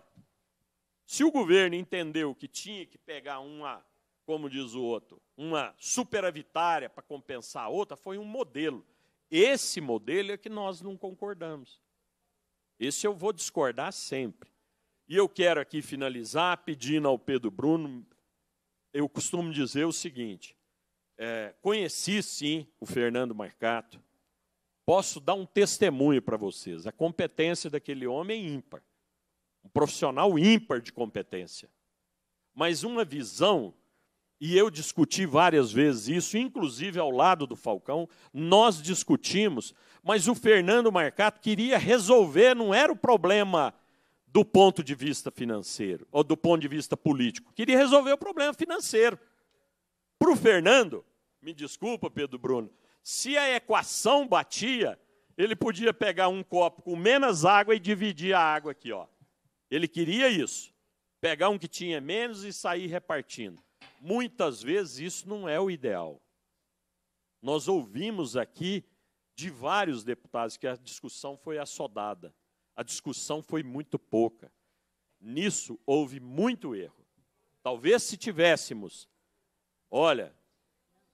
se o governo entendeu que tinha que pegar uma, como diz o outro, uma superavitária para compensar a outra, foi um modelo. Esse modelo é que nós não concordamos. Esse eu vou discordar sempre. E eu quero aqui finalizar pedindo ao Pedro Bruno, eu costumo dizer o seguinte: é, conheci sim o Fernando Marcato, posso dar um testemunho para vocês. A competência daquele homem é ímpar um profissional ímpar de competência, mas uma visão, e eu discuti várias vezes isso, inclusive ao lado do Falcão, nós discutimos, mas o Fernando Marcato queria resolver, não era o problema do ponto de vista financeiro, ou do ponto de vista político, queria resolver o problema financeiro. Para o Fernando, me desculpa, Pedro Bruno, se a equação batia, ele podia pegar um copo com menos água e dividir a água aqui, ó. Ele queria isso. Pegar um que tinha menos e sair repartindo. Muitas vezes isso não é o ideal. Nós ouvimos aqui de vários deputados que a discussão foi assodada. A discussão foi muito pouca. Nisso houve muito erro. Talvez se tivéssemos, olha,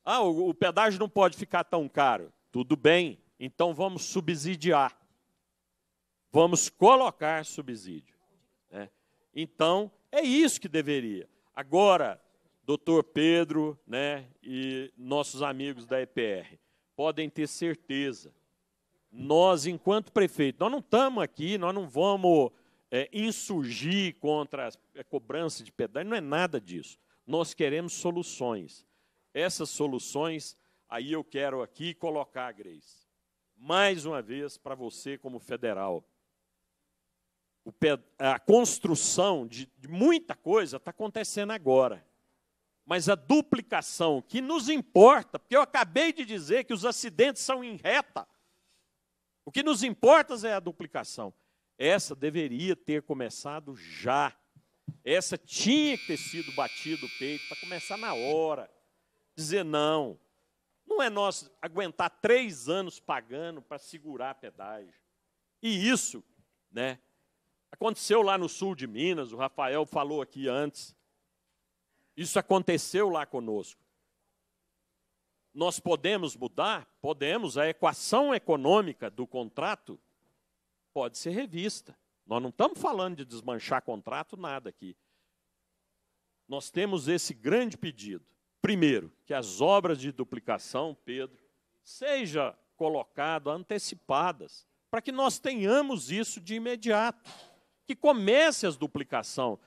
ah, o, o pedágio não pode ficar tão caro. Tudo bem, então vamos subsidiar. Vamos colocar subsídio. Então, é isso que deveria. Agora, doutor Pedro né, e nossos amigos da EPR, podem ter certeza. Nós, enquanto prefeito, nós não estamos aqui, nós não vamos é, insurgir contra a é, cobrança de pedágio, não é nada disso. Nós queremos soluções. Essas soluções, aí eu quero aqui colocar, Grace, mais uma vez para você como federal a construção de, muita coisa está acontecendo agora. Mas a duplicação que nos importa, porque eu acabei de dizer que os acidentes são em reta. O que nos importa é a duplicação. Essa deveria ter começado já. Essa tinha que ter sido batido o peito para começar na hora. Dizer não. Não é nós aguentar três anos pagando para segurar a pedágio. E isso, né? Aconteceu lá no sul de Minas, o Rafael falou aqui antes. Isso aconteceu lá conosco. Nós podemos mudar? Podemos. A equação econômica do contrato pode ser revista. Nós não estamos falando de desmanchar contrato, nada aqui. Nós temos esse grande pedido. Primeiro, que as obras de duplicação, Pedro, sejam colocadas antecipadas, para que nós tenhamos isso de imediato que comece as duplicação.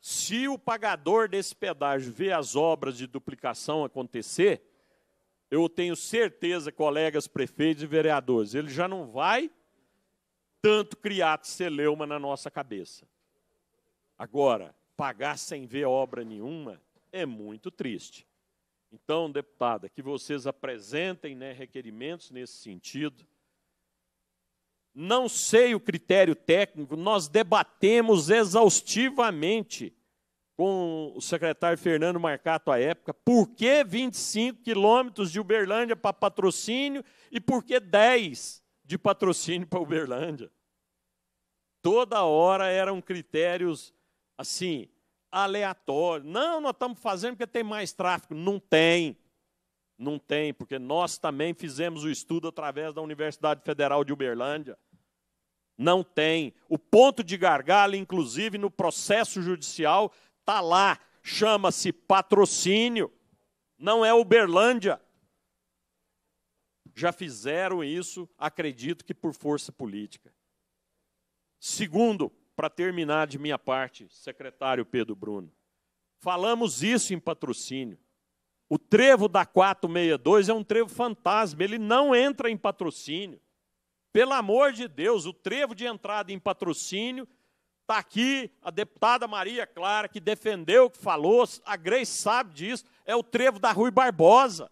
Se o pagador desse pedágio vê as obras de duplicação acontecer, eu tenho certeza, colegas prefeitos e vereadores, ele já não vai tanto criar celeuma na nossa cabeça. Agora, pagar sem ver obra nenhuma é muito triste. Então, deputada, que vocês apresentem né, requerimentos nesse sentido, não sei o critério técnico, nós debatemos exaustivamente com o secretário Fernando Marcato à época, por que 25 quilômetros de Uberlândia para patrocínio e por que 10 de patrocínio para Uberlândia? Toda hora eram critérios assim, aleatórios. Não, nós estamos fazendo porque tem mais tráfego. Não tem. Não tem, porque nós também fizemos o estudo através da Universidade Federal de Uberlândia. Não tem. O ponto de gargalo, inclusive, no processo judicial, está lá. Chama-se patrocínio. Não é Uberlândia. Já fizeram isso, acredito que por força política. Segundo, para terminar de minha parte, secretário Pedro Bruno, falamos isso em patrocínio. O trevo da 462 é um trevo fantasma, ele não entra em patrocínio. Pelo amor de Deus, o trevo de entrada em patrocínio Está aqui a deputada Maria Clara, que defendeu, que falou, a Grace sabe disso, é o trevo da Rui Barbosa.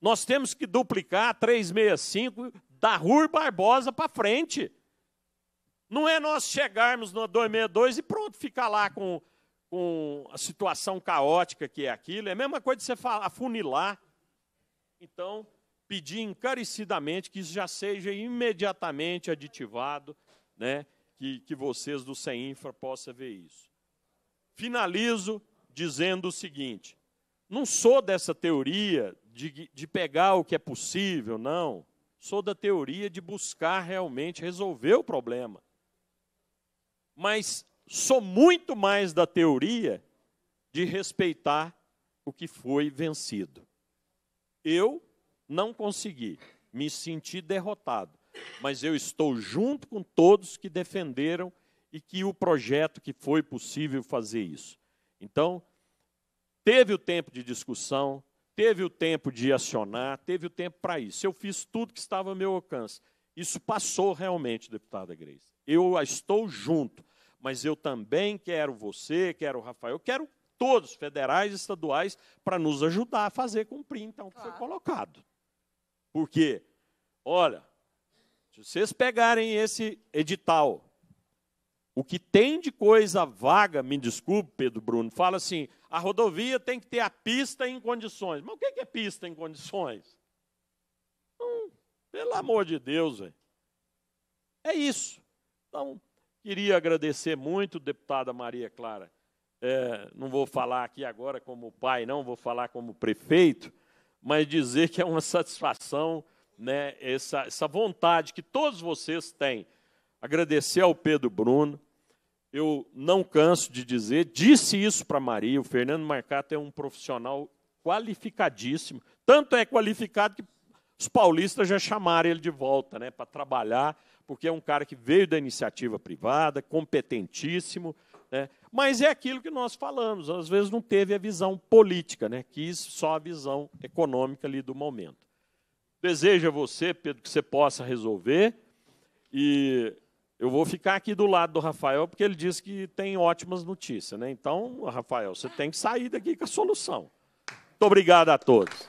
Nós temos que duplicar 365 da Rui Barbosa para frente. Não é nós chegarmos no 262 e pronto, ficar lá com, com a situação caótica que é aquilo. É a mesma coisa de você falar, afunilar. Então, pedir encarecidamente que isso já seja imediatamente aditivado, né? que, que vocês do CEINFRA possam ver isso. Finalizo dizendo o seguinte: não sou dessa teoria de, de pegar o que é possível, não. Sou da teoria de buscar realmente resolver o problema. Mas sou muito mais da teoria de respeitar o que foi vencido. Eu não consegui, me senti derrotado, mas eu estou junto com todos que defenderam e que o projeto que foi possível fazer isso. Então, teve o tempo de discussão, teve o tempo de acionar, teve o tempo para isso. Eu fiz tudo que estava ao meu alcance. Isso passou realmente, deputada Grace. Eu estou junto, mas eu também quero você, quero o Rafael, quero todos, federais, estaduais, para nos ajudar a fazer cumprir, então, o claro. que foi colocado. Porque, olha, se vocês pegarem esse edital, o que tem de coisa vaga, me desculpe, Pedro Bruno, fala assim: a rodovia tem que ter a pista em condições. Mas o que é, é pista em condições? Hum, pelo amor de Deus, É isso. Então, queria agradecer muito, deputada Maria Clara. É, não vou falar aqui agora como pai, não, vou falar como prefeito, mas dizer que é uma satisfação, né, essa, essa vontade que todos vocês têm. Agradecer ao Pedro Bruno, eu não canso de dizer, disse isso para Maria, o Fernando Marcato é um profissional qualificadíssimo, tanto é qualificado que os paulistas já chamaram ele de volta né, para trabalhar, porque é um cara que veio da iniciativa privada, competentíssimo, né, mas é aquilo que nós falamos, às vezes não teve a visão política, né? quis só a visão econômica ali do momento. Desejo a você, Pedro, que você possa resolver. E eu vou ficar aqui do lado do Rafael, porque ele disse que tem ótimas notícias. Né? Então, Rafael, você tem que sair daqui com a solução. Muito obrigado a todos.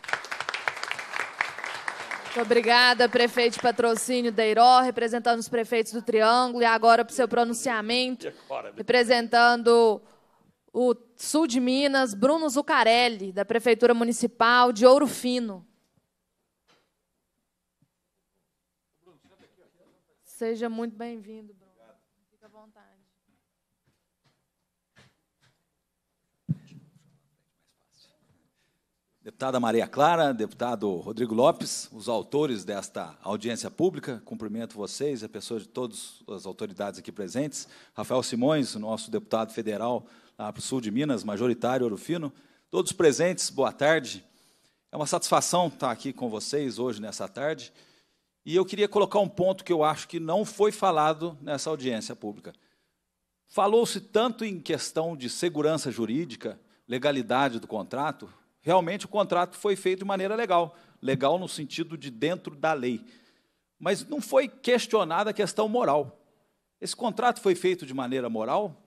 Muito obrigada, prefeito de patrocínio Deiró, representando os prefeitos do Triângulo, e agora para o seu pronunciamento, representando o sul de Minas, Bruno Zucarelli, da Prefeitura Municipal de Ouro Fino. Seja muito bem-vindo. Deputada Maria Clara, deputado Rodrigo Lopes, os autores desta audiência pública, cumprimento vocês, a pessoa de todas as autoridades aqui presentes. Rafael Simões, nosso deputado federal lá para o sul de Minas, majoritário Orofino. Todos presentes, boa tarde. É uma satisfação estar aqui com vocês hoje, nessa tarde. E eu queria colocar um ponto que eu acho que não foi falado nessa audiência pública. Falou-se tanto em questão de segurança jurídica, legalidade do contrato, realmente o contrato foi feito de maneira legal legal no sentido de dentro da lei. Mas não foi questionada a questão moral. Esse contrato foi feito de maneira moral?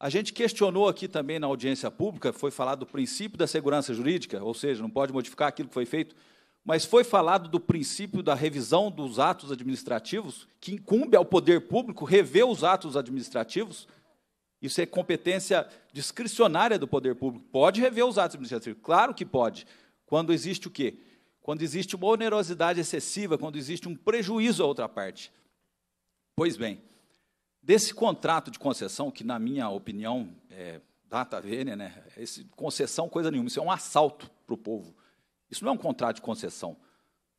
A gente questionou aqui também na audiência pública, foi falado do princípio da segurança jurídica, ou seja, não pode modificar aquilo que foi feito, mas foi falado do princípio da revisão dos atos administrativos, que incumbe ao poder público rever os atos administrativos, isso é competência discricionária do poder público. Pode rever os atos administrativos, claro que pode. Quando existe o quê? Quando existe uma onerosidade excessiva, quando existe um prejuízo à outra parte. Pois bem, desse contrato de concessão, que na minha opinião é data vênia, né? Esse, concessão, coisa nenhuma, isso é um assalto para o povo. Isso não é um contrato de concessão.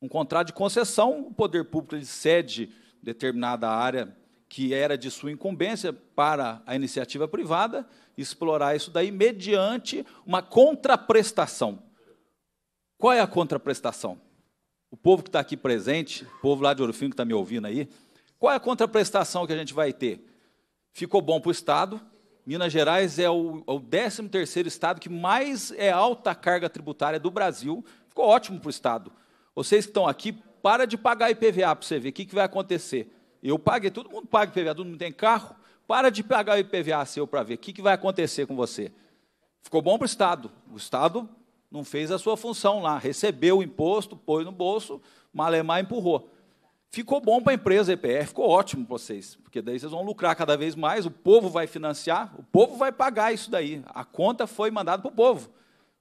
Um contrato de concessão, o poder público ele cede determinada área que era de sua incumbência para a iniciativa privada, explorar isso daí mediante uma contraprestação. Qual é a contraprestação? O povo que está aqui presente, o povo lá de Orofim que está me ouvindo aí, qual é a contraprestação que a gente vai ter? Ficou bom para o Estado, Minas Gerais é o, é o 13 estado que mais é alta a carga tributária do Brasil, ficou ótimo para o Estado. Vocês que estão aqui, para de pagar IPVA para você ver o que, que vai acontecer eu paguei, todo mundo paga IPVA, todo mundo tem carro. Para de pagar o IPVA seu para ver o que, que vai acontecer com você. Ficou bom para o Estado. O Estado não fez a sua função lá. Recebeu o imposto, pôs no bolso, Malemar empurrou. Ficou bom para a empresa EPR, ficou ótimo para vocês, porque daí vocês vão lucrar cada vez mais, o povo vai financiar, o povo vai pagar isso daí. A conta foi mandada para o povo.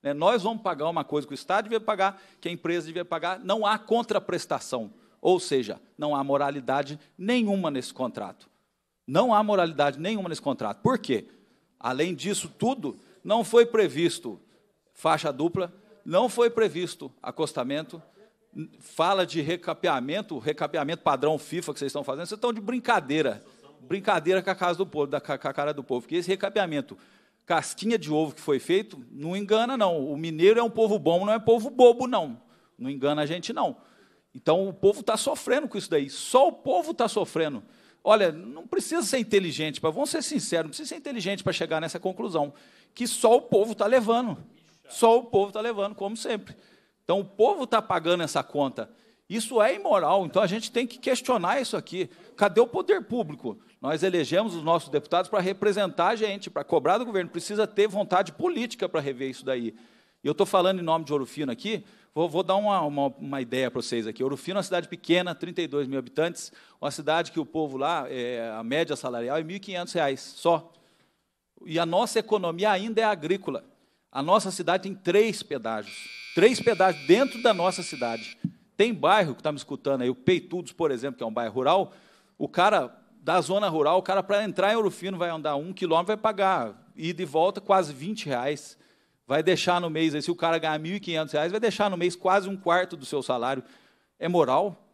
Né? Nós vamos pagar uma coisa que o Estado devia pagar, que a empresa devia pagar, não há contraprestação. Ou seja, não há moralidade nenhuma nesse contrato. Não há moralidade nenhuma nesse contrato. Por quê? Além disso tudo, não foi previsto faixa dupla, não foi previsto acostamento, fala de recapeamento, recapeamento padrão FIFA que vocês estão fazendo, vocês estão de brincadeira, brincadeira com a casa do povo, da, com a cara do povo, que esse recapeamento, casquinha de ovo que foi feito, não engana não, o mineiro é um povo bom, não é povo bobo não, não engana a gente não. Então o povo está sofrendo com isso daí. Só o povo está sofrendo. Olha, não precisa ser inteligente, pra, vamos ser sinceros, não precisa ser inteligente para chegar nessa conclusão. Que só o povo está levando. Só o povo está levando, como sempre. Então o povo está pagando essa conta. Isso é imoral, então a gente tem que questionar isso aqui. Cadê o poder público? Nós elegemos os nossos deputados para representar a gente, para cobrar do governo. Precisa ter vontade política para rever isso daí. E eu estou falando em nome de Orofino aqui, vou, vou dar uma, uma, uma ideia para vocês aqui. Orofino é uma cidade pequena, 32 mil habitantes, uma cidade que o povo lá, é, a média salarial é R$ 1.500 só. E a nossa economia ainda é agrícola. A nossa cidade tem três pedágios. Três pedágios dentro da nossa cidade. Tem bairro que está me escutando aí, o Peitudos, por exemplo, que é um bairro rural. O cara da zona rural, o cara para entrar em Orofino vai andar um quilômetro, vai pagar ida e volta quase 20 reais vai deixar no mês, se o cara ganhar R$ 1.500, vai deixar no mês quase um quarto do seu salário. É moral?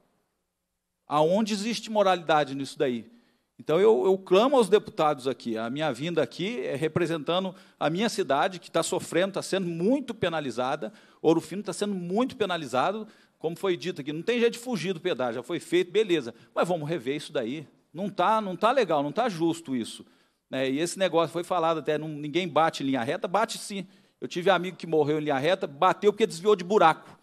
Aonde existe moralidade nisso daí? Então eu, eu clamo aos deputados aqui. A minha vinda aqui é representando a minha cidade, que está sofrendo, está sendo muito penalizada. Ouro Fino está sendo muito penalizado, como foi dito aqui. Não tem jeito de fugir do pedágio, já foi feito, beleza. Mas vamos rever isso daí. Não está não tá legal, não está justo isso. Né? E esse negócio foi falado até, não, ninguém bate linha reta, bate sim. Eu tive amigo que morreu em linha reta, bateu porque desviou de buraco.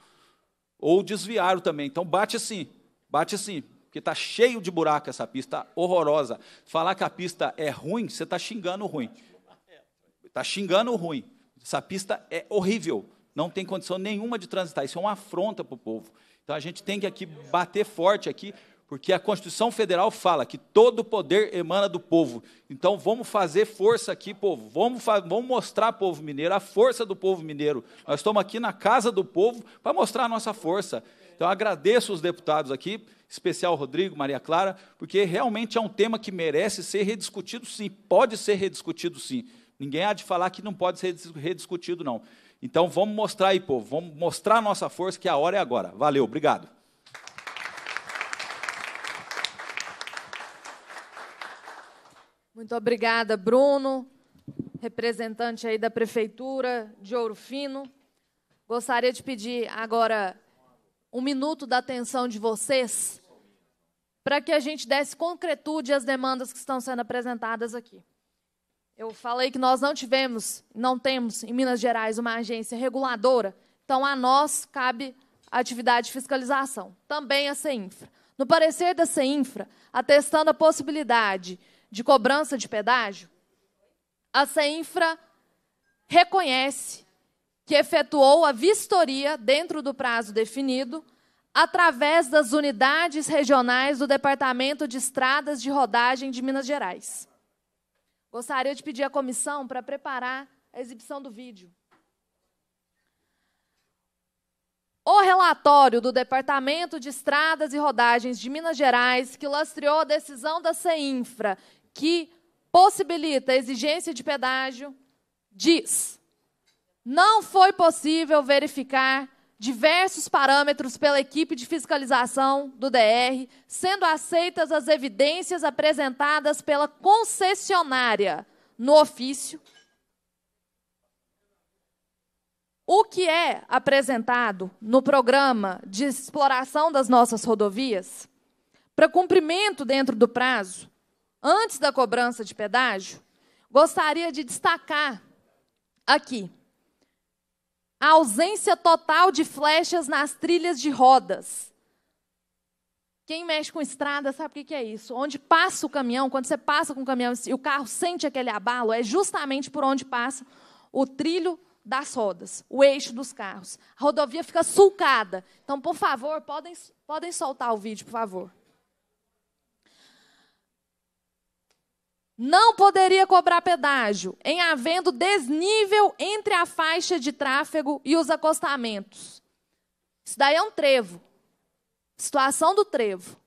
Ou desviaram também. Então bate assim, bate assim, porque está cheio de buraco essa pista, horrorosa. Falar que a pista é ruim, você está xingando o ruim. Está xingando o ruim. Essa pista é horrível. Não tem condição nenhuma de transitar. Isso é uma afronta para o povo. Então a gente tem que aqui bater forte aqui porque a Constituição Federal fala que todo poder emana do povo. Então vamos fazer força aqui, povo. Vamos, vamos mostrar, povo mineiro, a força do povo mineiro. Nós estamos aqui na casa do povo para mostrar a nossa força. Então agradeço os deputados aqui, em especial Rodrigo, Maria Clara, porque realmente é um tema que merece ser rediscutido, sim. Pode ser rediscutido, sim. Ninguém há de falar que não pode ser rediscutido, não. Então vamos mostrar aí, povo. Vamos mostrar a nossa força, que a hora é agora. Valeu, obrigado. Muito obrigada, Bruno, representante aí da Prefeitura de Ouro Fino. Gostaria de pedir agora um minuto da atenção de vocês para que a gente desse concretude às demandas que estão sendo apresentadas aqui. Eu falei que nós não tivemos, não temos em Minas Gerais uma agência reguladora, então a nós cabe a atividade de fiscalização, também a CEINFRA. No parecer da CEINFRA, atestando a possibilidade de cobrança de pedágio, a CEINFRA reconhece que efetuou a vistoria dentro do prazo definido através das unidades regionais do Departamento de Estradas de Rodagem de Minas Gerais. Gostaria de pedir à comissão para preparar a exibição do vídeo. O relatório do Departamento de Estradas e Rodagens de Minas Gerais, que lastreou a decisão da CEINFRA que possibilita a exigência de pedágio diz: não foi possível verificar diversos parâmetros pela equipe de fiscalização do DR, sendo aceitas as evidências apresentadas pela concessionária no ofício. O que é apresentado no programa de exploração das nossas rodovias, para cumprimento dentro do prazo, antes da cobrança de pedágio, gostaria de destacar aqui a ausência total de flechas nas trilhas de rodas. Quem mexe com estrada sabe o que é isso. Onde passa o caminhão, quando você passa com o caminhão e o carro sente aquele abalo, é justamente por onde passa o trilho das rodas, o eixo dos carros. A rodovia fica sulcada. Então, por favor, podem, podem soltar o vídeo, por favor. não poderia cobrar pedágio em havendo desnível entre a faixa de tráfego e os acostamentos. Isso daí é um trevo. Situação do trevo.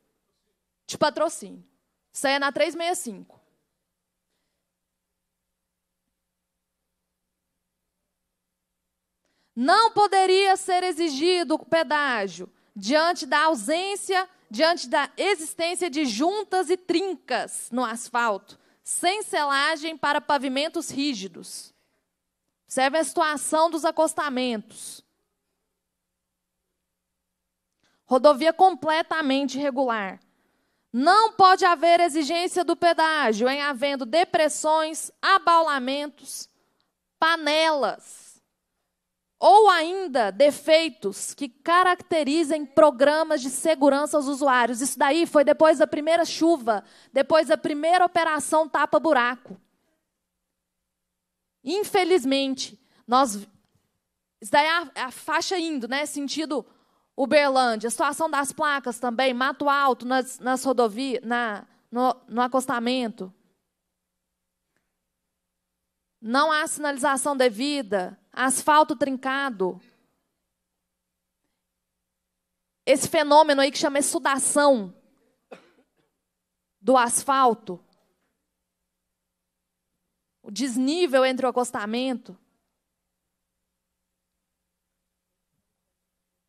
De patrocínio. Isso aí é na 365. Não poderia ser exigido pedágio diante da ausência, diante da existência de juntas e trincas no asfalto, sem selagem para pavimentos rígidos. Observe a situação dos acostamentos. Rodovia completamente irregular. Não pode haver exigência do pedágio em havendo depressões, abaulamentos, panelas ou ainda defeitos que caracterizem programas de segurança aos usuários. Isso daí foi depois da primeira chuva, depois da primeira operação tapa-buraco. Infelizmente, nós. Isso daí é a, é a, faixa indo, né? Sentido Uberlândia. A situação das placas também, mato alto nas, nas rodovias, na, no, no acostamento não há sinalização devida, asfalto trincado. Esse fenômeno aí que chama sudação do asfalto, o desnível entre o acostamento.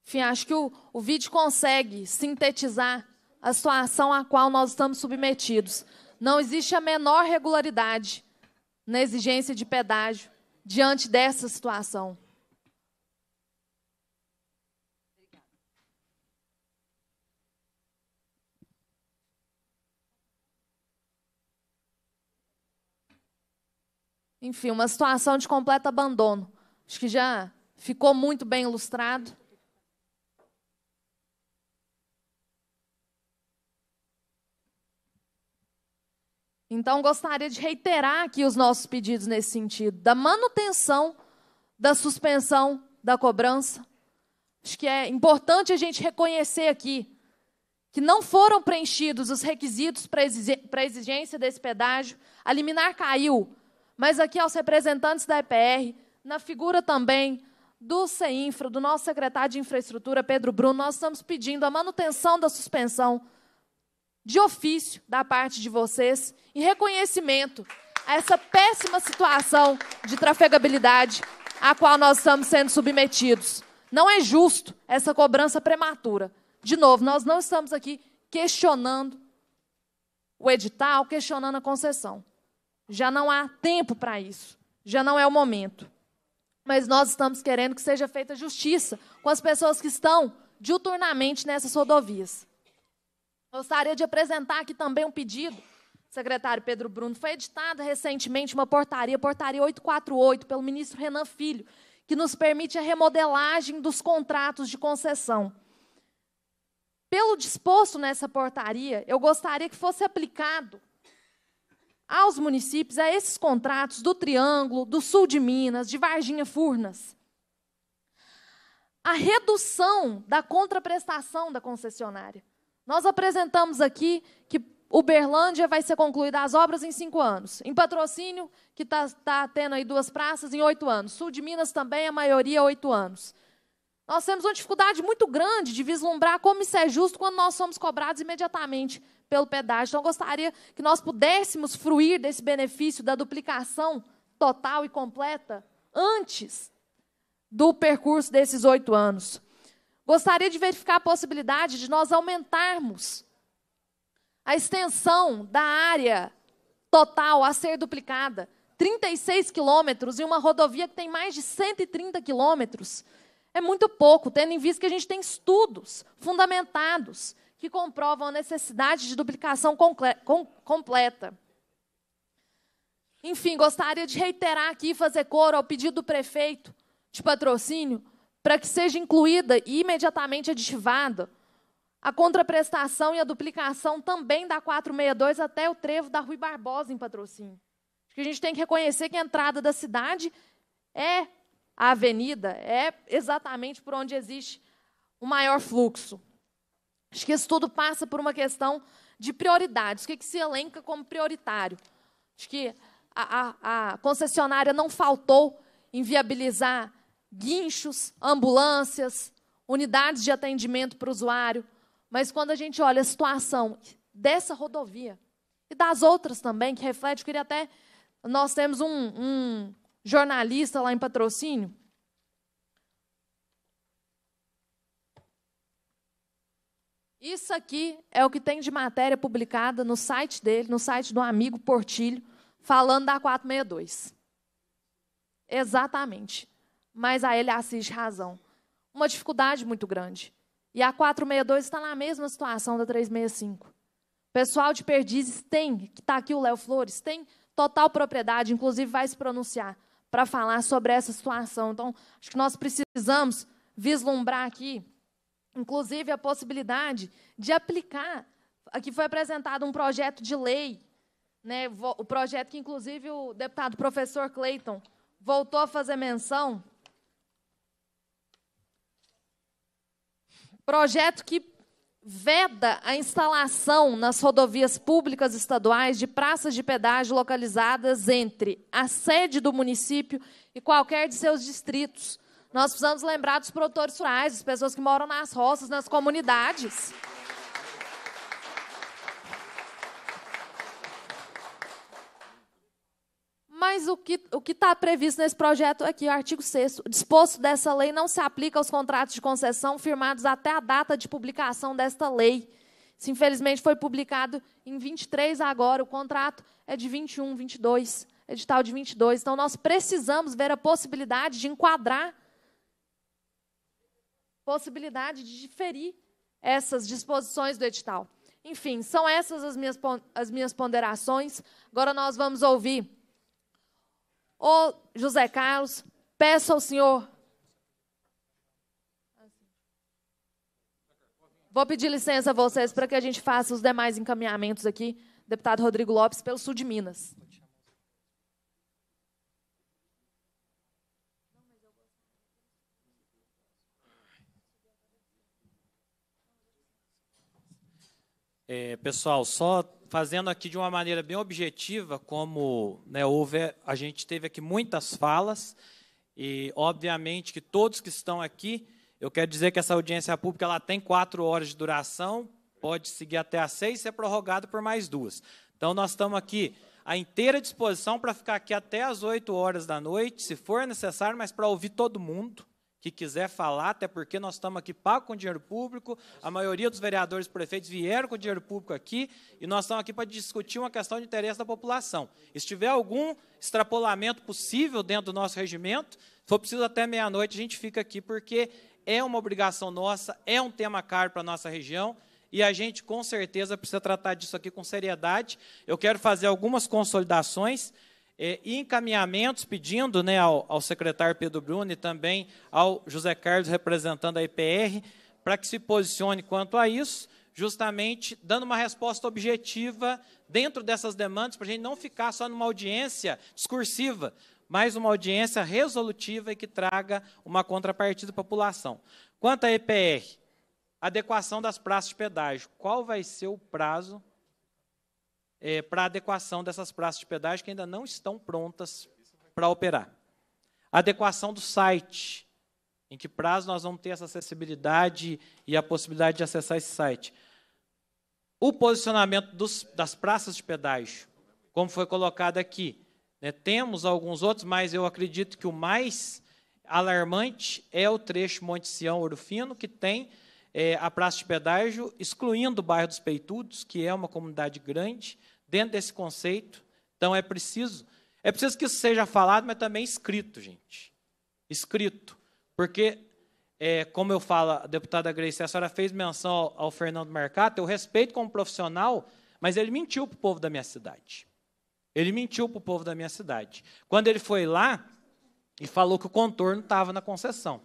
Enfim, acho que o, o vídeo consegue sintetizar a situação à qual nós estamos submetidos. Não existe a menor regularidade na exigência de pedágio diante dessa situação? Enfim, uma situação de completo abandono. Acho que já ficou muito bem ilustrado. Então, gostaria de reiterar aqui os nossos pedidos nesse sentido, da manutenção, da suspensão da cobrança. Acho que é importante a gente reconhecer aqui que não foram preenchidos os requisitos para exigência desse pedágio, a liminar caiu, mas aqui aos representantes da EPR, na figura também do CEINFRA, do nosso secretário de Infraestrutura, Pedro Bruno, nós estamos pedindo a manutenção da suspensão de ofício da parte de vocês, em reconhecimento a essa péssima situação de trafegabilidade a qual nós estamos sendo submetidos. Não é justo essa cobrança prematura. De novo, nós não estamos aqui questionando o edital, questionando a concessão. Já não há tempo para isso. Já não é o momento. Mas nós estamos querendo que seja feita justiça com as pessoas que estão diuturnamente nessas rodovias. Gostaria de apresentar aqui também um pedido. secretário Pedro Bruno, foi editada recentemente uma portaria, portaria 848, pelo ministro Renan Filho, que nos permite a remodelagem dos contratos de concessão. Pelo disposto nessa portaria, eu gostaria que fosse aplicado aos municípios a esses contratos do Triângulo, do Sul de Minas, de Varginha Furnas. A redução da contraprestação da concessionária. Nós apresentamos aqui que Uberlândia vai ser concluída as obras em cinco anos. Em patrocínio, que está tá tendo aí duas praças, em oito anos. Sul de Minas também, a maioria, oito anos. Nós temos uma dificuldade muito grande de vislumbrar como isso é justo quando nós somos cobrados imediatamente pelo pedágio. Então, eu gostaria que nós pudéssemos fruir desse benefício da duplicação total e completa antes do percurso desses oito anos. Gostaria de verificar a possibilidade de nós aumentarmos a extensão da área total a ser duplicada. 36 quilômetros e uma rodovia que tem mais de 130 quilômetros. É muito pouco, tendo em vista que a gente tem estudos fundamentados que comprovam a necessidade de duplicação completa. Enfim, gostaria de reiterar aqui, fazer coro ao pedido do prefeito de patrocínio para que seja incluída e imediatamente aditivada a contraprestação e a duplicação também da 462 até o trevo da Rui Barbosa em patrocínio. Acho que a gente tem que reconhecer que a entrada da cidade é a avenida, é exatamente por onde existe o maior fluxo. Acho que isso tudo passa por uma questão de prioridades. O que, que se elenca como prioritário? Acho que a, a, a concessionária não faltou em viabilizar guinchos, ambulâncias, unidades de atendimento para o usuário. Mas quando a gente olha a situação dessa rodovia e das outras também, que reflete, eu queria até. Nós temos um, um jornalista lá em patrocínio. Isso aqui é o que tem de matéria publicada no site dele, no site do amigo Portilho, falando da 462. Exatamente mas a ele assiste razão. Uma dificuldade muito grande. E a 462 está na mesma situação da 365. O pessoal de Perdizes tem, que está aqui o Léo Flores, tem total propriedade, inclusive vai se pronunciar para falar sobre essa situação. Então, acho que nós precisamos vislumbrar aqui, inclusive, a possibilidade de aplicar. Aqui foi apresentado um projeto de lei, né, o projeto que, inclusive, o deputado professor Clayton voltou a fazer menção, Projeto que veda a instalação nas rodovias públicas estaduais de praças de pedágio localizadas entre a sede do município e qualquer de seus distritos. Nós precisamos lembrar dos produtores rurais, das pessoas que moram nas roças, nas comunidades. Mas o que o está previsto nesse projeto aqui, é o artigo 6 disposto dessa lei não se aplica aos contratos de concessão firmados até a data de publicação desta lei. Se, infelizmente, foi publicado em 23 agora, o contrato é de 21, 22, edital de 22. Então, nós precisamos ver a possibilidade de enquadrar, possibilidade de diferir essas disposições do edital. Enfim, são essas as minhas, as minhas ponderações. Agora nós vamos ouvir Ô José Carlos, peço ao Senhor. Vou pedir licença a vocês para que a gente faça os demais encaminhamentos aqui. Deputado Rodrigo Lopes, pelo sul de Minas. É, pessoal, só fazendo aqui de uma maneira bem objetiva, como né, houve, a gente teve aqui muitas falas, e obviamente que todos que estão aqui, eu quero dizer que essa audiência pública ela tem quatro horas de duração, pode seguir até às seis e ser prorrogado por mais duas. Então, nós estamos aqui à inteira disposição para ficar aqui até às oito horas da noite, se for necessário, mas para ouvir todo mundo que quiser falar, até porque nós estamos aqui pagos com dinheiro público, a maioria dos vereadores e prefeitos vieram com dinheiro público aqui, e nós estamos aqui para discutir uma questão de interesse da população. se tiver algum extrapolamento possível dentro do nosso regimento, se for preciso até meia-noite, a gente fica aqui, porque é uma obrigação nossa, é um tema caro para a nossa região, e a gente com certeza precisa tratar disso aqui com seriedade. Eu quero fazer algumas consolidações é, e encaminhamentos pedindo né, ao, ao, secretário Pedro Bruni e também ao José Carlos, representando a EPR, para que se posicione quanto a isso, justamente dando uma resposta objetiva dentro dessas demandas, para a gente não ficar só numa audiência discursiva, mas uma audiência resolutiva e que traga uma contrapartida para a população. Quanto à EPR, adequação das praças de pedágio, qual vai ser o prazo é, para adequação dessas praças de pedágio que ainda não estão prontas para operar. Adequação do site. Em que prazo nós vamos ter essa acessibilidade e a possibilidade de acessar esse site? O posicionamento dos, das praças de pedágio, como foi colocado aqui. Né, temos alguns outros, mas eu acredito que o mais alarmante é o trecho Monte Sião Ouro Fino, que tem é, a praça de pedágio, excluindo o bairro dos Peitudos, que é uma comunidade grande, dentro desse conceito. Então é preciso, é preciso que isso seja falado, mas também escrito, gente. Escrito. Porque, é, como eu falo, a deputada Grace, a senhora fez menção ao, ao Fernando Mercato, eu respeito como profissional, mas ele mentiu para o povo da minha cidade. Ele mentiu para o povo da minha cidade. Quando ele foi lá e falou que o contorno estava na concessão.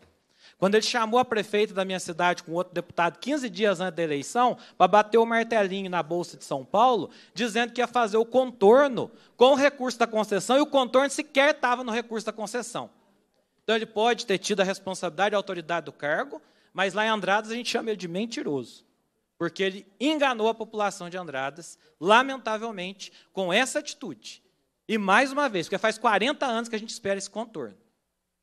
Quando ele chamou a prefeita da minha cidade com outro deputado 15 dias antes da eleição para bater o martelinho na Bolsa de São Paulo, dizendo que ia fazer o contorno com o recurso da concessão, e o contorno sequer estava no recurso da concessão. Então ele pode ter tido a responsabilidade e a autoridade do cargo, mas lá em Andradas a gente chama ele de mentiroso porque ele enganou a população de Andradas, lamentavelmente, com essa atitude. E mais uma vez, porque faz 40 anos que a gente espera esse contorno.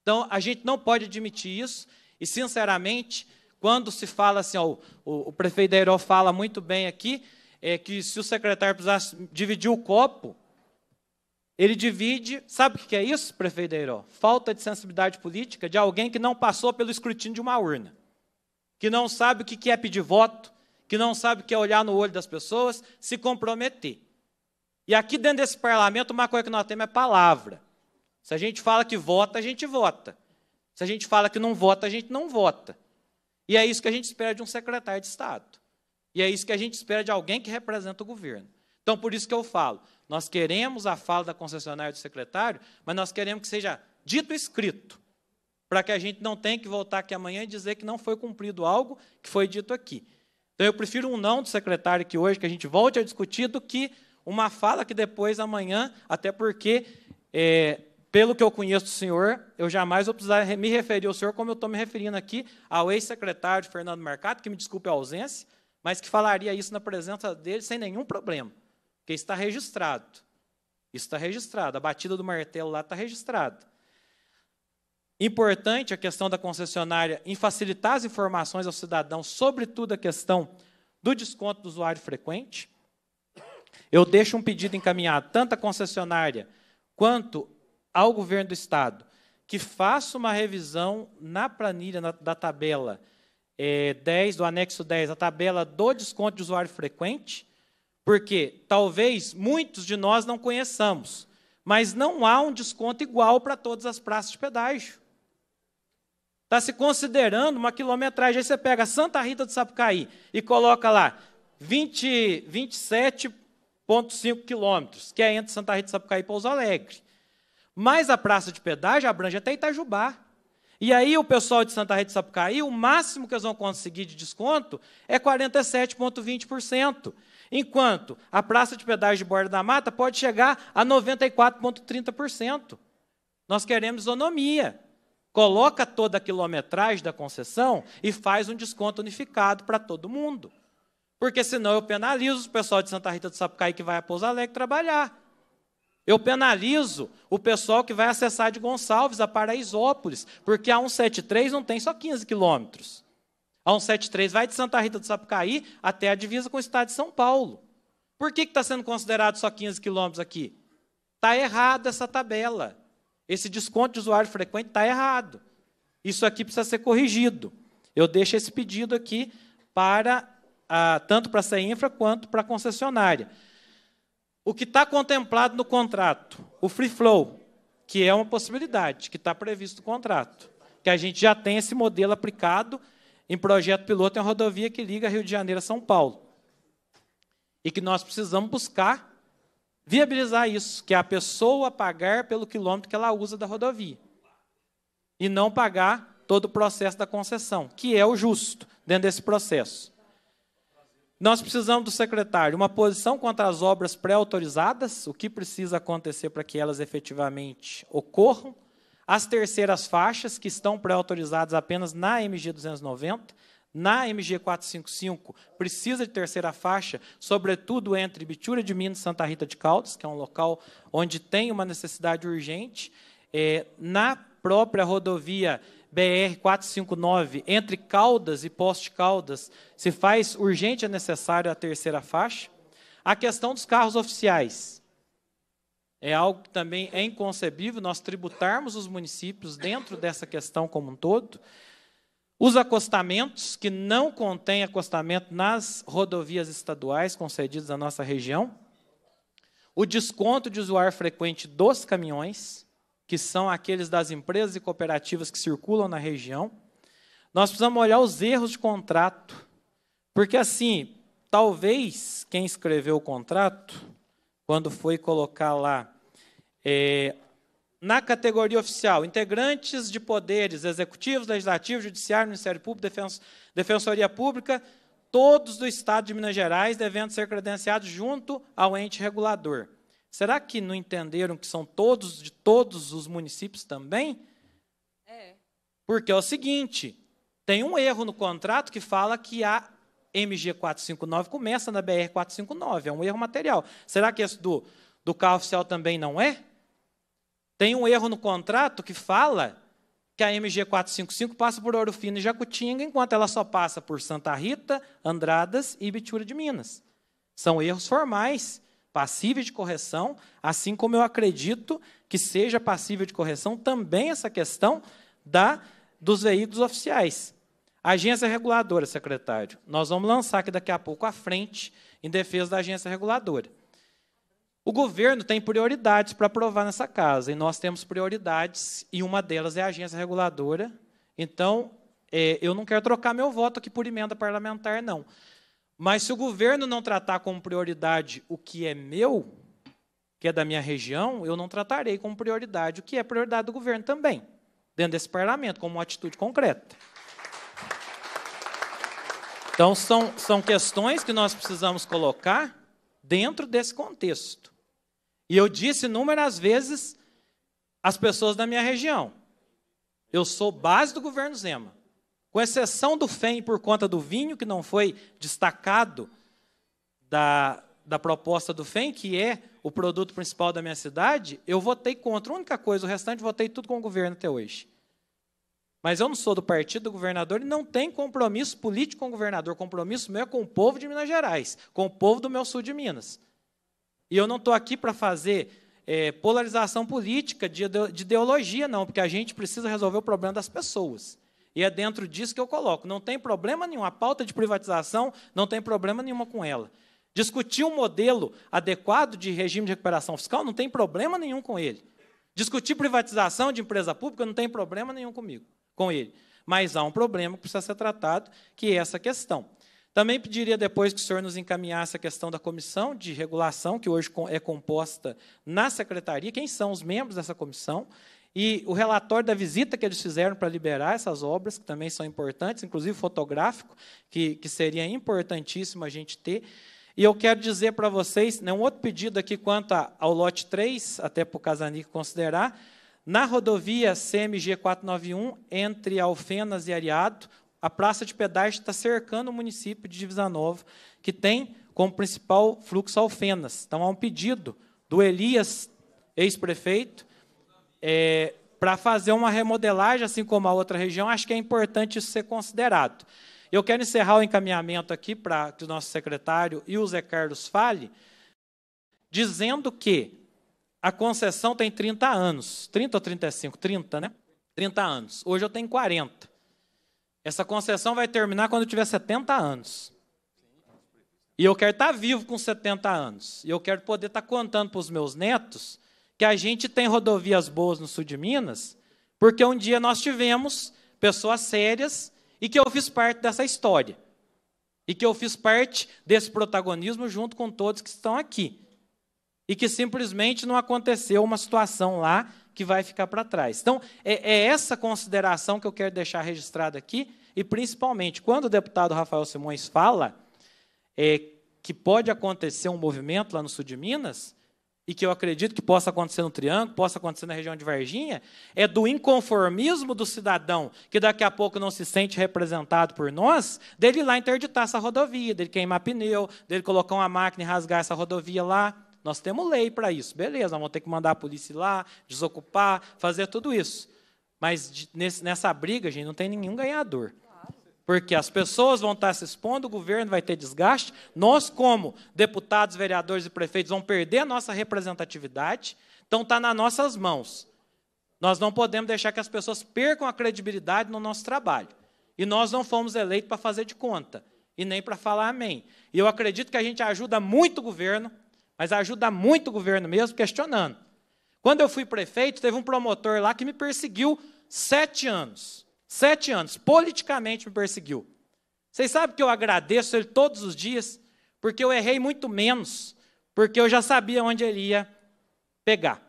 Então, a gente não pode admitir isso e, sinceramente, quando se fala assim, ó, o, o, prefeito da fala muito bem aqui, é que se o secretário precisasse dividir o copo, ele divide. Sabe o que é isso, prefeito da Falta de sensibilidade política de alguém que não passou pelo escrutínio de uma urna, que não sabe o que é pedir voto, que não sabe o que é olhar no olho das pessoas, se comprometer. E aqui dentro desse parlamento, uma coisa que nós temos é palavra. Se a gente fala que vota, a gente vota. Se a gente fala que não vota, a gente não vota. E é isso que a gente espera de um secretário de Estado. E é isso que a gente espera de alguém que representa o governo. Então, por isso que eu falo, nós queremos a fala da concessionária do secretário, mas nós queremos que seja dito e escrito, para que a gente não tenha que voltar aqui amanhã e dizer que não foi cumprido algo que foi dito aqui. Então, eu prefiro um não do secretário aqui hoje, que a gente volte a discutir, do que uma fala que depois, amanhã, até porque é, pelo que eu conheço do senhor, eu jamais vou precisar me referir ao senhor como eu estou me referindo aqui ao ex-secretário Fernando Mercado, que me desculpe a ausência, mas que falaria isso na presença dele sem nenhum problema, porque está registrado. Isso está registrado, a batida do martelo lá está registrada. Importante a questão da concessionária em facilitar as informações ao cidadão, sobretudo a questão do desconto do usuário frequente. Eu deixo um pedido encaminhado tanto à concessionária quanto ao governo do Estado que faça uma revisão na planilha na, da tabela é, 10, do anexo 10, a tabela do desconto de usuário frequente, porque talvez muitos de nós não conheçamos, mas não há um desconto igual para todas as praças de pedágio. Está se considerando uma quilometragem. Aí você pega Santa Rita de Sapucaí e coloca lá 20, 27,5 quilômetros, que é entre Santa Rita de Sapucaí e Pouso Alegre. Mas a praça de pedágio abrange até Itajubá. E aí o pessoal de Santa Rita de Sapucaí, o máximo que eles vão conseguir de desconto é 47,20%, enquanto a praça de pedágio de Borda da Mata pode chegar a 94,30%. Nós queremos isonomia. Coloca toda a quilometragem da concessão e faz um desconto unificado para todo mundo. Porque senão eu penalizo o pessoal de Santa Rita de Sapucaí que vai a Pouso Alegre trabalhar. Eu penalizo o pessoal que vai acessar de Gonçalves a Paraisópolis, porque a 173 não tem só 15 quilômetros. A 173 vai de Santa Rita do Sapucaí até a divisa com o estado de São Paulo. Por que está sendo considerado só 15 quilômetros aqui? Está errado essa tabela. Esse desconto de usuário frequente está errado. Isso aqui precisa ser corrigido. Eu deixo esse pedido aqui para a, ah, tanto para a CEINFRA quanto para a concessionária. O que está contemplado no contrato, o free flow, que é uma possibilidade, que está previsto no contrato, que a gente já tem esse modelo aplicado em projeto piloto em uma rodovia que liga Rio de Janeiro a São Paulo. E que nós precisamos buscar viabilizar isso, que é a pessoa pagar pelo quilômetro que ela usa da rodovia. E não pagar todo o processo da concessão, que é o justo dentro desse processo. Nós precisamos do secretário, uma posição contra as obras pré-autorizadas, o que precisa acontecer para que elas efetivamente ocorram, as terceiras faixas que estão pré-autorizadas apenas na MG 290, na MG 455 precisa de terceira faixa, sobretudo entre Bitura de Minas e Santa Rita de Caldas, que é um local onde tem uma necessidade urgente. É, na própria rodovia BR-459, entre Caldas e Poste Caldas, se faz urgente e necessário a terceira faixa. A questão dos carros oficiais. É algo que também é inconcebível nós tributarmos os municípios dentro dessa questão como um todo. Os acostamentos, que não contém acostamento nas rodovias estaduais concedidas à nossa região. O desconto de usuário frequente dos caminhões que são aqueles das empresas e cooperativas que circulam na região. Nós precisamos olhar os erros de contrato, porque assim, talvez quem escreveu o contrato, quando foi colocar lá é, na categoria oficial, integrantes de poderes executivos, legislativos, judiciário, Ministério Público, Defenso, Defensoria Pública, todos do Estado de Minas Gerais devendo ser credenciados junto ao ente regulador. Será que não entenderam que são todos de todos os municípios também? É. Porque é o seguinte, tem um erro no contrato que fala que a MG 459 começa na BR 459, é um erro material. Será que esse do, do carro oficial também não é? Tem um erro no contrato que fala que a MG 455 passa por Ouro Fino e Jacutinga, enquanto ela só passa por Santa Rita, Andradas e Bitura de Minas. São erros formais passíveis de correção, assim como eu acredito que seja passível de correção também essa questão da dos veículos oficiais. Agência reguladora, secretário. Nós vamos lançar aqui daqui a pouco a frente em defesa da agência reguladora. O governo tem prioridades para aprovar nessa casa, e nós temos prioridades, e uma delas é a agência reguladora. Então, é, eu não quero trocar meu voto aqui por emenda parlamentar, não. Mas se o governo não tratar como prioridade o que é meu, que é da minha região, eu não tratarei como prioridade o que é prioridade do governo também, dentro desse parlamento, como uma atitude concreta. Então, são, são questões que nós precisamos colocar dentro desse contexto. E eu disse inúmeras vezes às pessoas da minha região: eu sou base do governo Zema. Com exceção do FEM por conta do vinho, que não foi destacado da, da proposta do FEM, que é o produto principal da minha cidade, eu votei contra. A única coisa, o restante votei tudo com o governo até hoje. Mas eu não sou do partido do governador e não tenho compromisso político com o governador. Compromisso meu é com o povo de Minas Gerais, com o povo do meu sul de Minas. E eu não estou aqui para fazer é, polarização política de, de ideologia, não, porque a gente precisa resolver o problema das pessoas. E é dentro disso que eu coloco. Não tem problema nenhum. A pauta de privatização não tem problema nenhum com ela. Discutir um modelo adequado de regime de recuperação fiscal não tem problema nenhum com ele. Discutir privatização de empresa pública não tem problema nenhum comigo, com ele. Mas há um problema que precisa ser tratado, que é essa questão. Também pediria depois que o senhor nos encaminhasse a questão da comissão de regulação, que hoje é composta na secretaria, quem são os membros dessa comissão, e o relatório da visita que eles fizeram para liberar essas obras, que também são importantes, inclusive fotográfico, que, que seria importantíssimo a gente ter. E eu quero dizer para vocês, né, um outro pedido aqui quanto a, ao lote 3, até para o Casanico considerar, na rodovia CMG 491, entre Alfenas e Areado, a praça de pedágio está cercando o município de Divisa Nova, que tem como principal fluxo Alfenas. Então, há um pedido do Elias, ex-prefeito, é, para fazer uma remodelagem, assim como a outra região, acho que é importante isso ser considerado. Eu quero encerrar o encaminhamento aqui para que o nosso secretário e o Zé Carlos fale, dizendo que a concessão tem 30 anos, 30 ou 35? 30, né? 30 anos. Hoje eu tenho 40. Essa concessão vai terminar quando eu tiver 70 anos. E eu quero estar tá vivo com 70 anos. E eu quero poder estar tá contando para os meus netos que a gente tem rodovias boas no sul de Minas, porque um dia nós tivemos pessoas sérias e que eu fiz parte dessa história. E que eu fiz parte desse protagonismo junto com todos que estão aqui. E que simplesmente não aconteceu uma situação lá que vai ficar para trás. Então, é, é, essa consideração que eu quero deixar registrada aqui, e principalmente quando o deputado Rafael Simões fala é, que pode acontecer um movimento lá no sul de Minas, e que eu acredito que possa acontecer no Triângulo, possa acontecer na região de Varginha, é do inconformismo do cidadão, que daqui a pouco não se sente representado por nós, dele ir lá interditar essa rodovia, dele queimar pneu, dele colocar uma máquina e rasgar essa rodovia lá. Nós temos lei para isso, beleza, nós vamos ter que mandar a polícia ir lá, desocupar, fazer tudo isso. Mas nessa briga, gente, não tem nenhum ganhador. Porque as pessoas vão estar tá se expondo, o governo vai ter desgaste, nós, como deputados, vereadores e prefeitos, vamos perder a nossa representatividade, então está nas nossas mãos. Nós não podemos deixar que as pessoas percam a credibilidade no nosso trabalho. E nós não fomos eleitos para fazer de conta e nem para falar amém. E eu acredito que a gente ajuda muito o governo, mas ajuda muito o governo mesmo, questionando. Quando eu fui prefeito, teve um promotor lá que me perseguiu sete anos. Sete anos, politicamente me perseguiu. Vocês sabem que eu agradeço ele todos os dias, porque eu errei muito menos, porque eu já sabia onde ele ia pegar.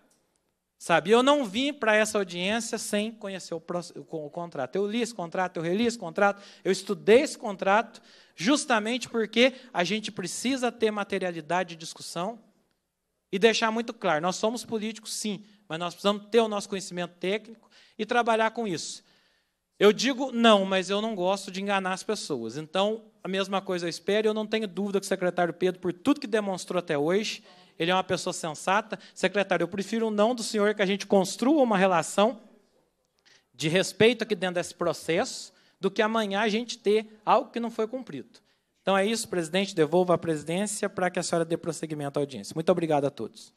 Sabe, eu não vim para essa audiência sem conhecer o, o, contrato. Eu li esse contrato, eu reli esse contrato, eu estudei esse contrato, justamente porque a gente precisa ter materialidade de discussão e deixar muito claro: nós somos políticos, sim, mas nós precisamos ter o nosso conhecimento técnico e trabalhar com isso. Eu digo não, mas eu não gosto de enganar as pessoas. Então, a mesma coisa eu espero. Eu não tenho dúvida que o secretário Pedro, por tudo que demonstrou até hoje, ele é uma pessoa sensata. Secretário, eu prefiro o não do senhor que a gente construa uma relação de respeito aqui dentro desse processo, do que amanhã a gente ter algo que não foi cumprido. Então é isso, presidente. Devolvo a presidência para que a senhora dê prosseguimento à audiência. Muito obrigado a todos.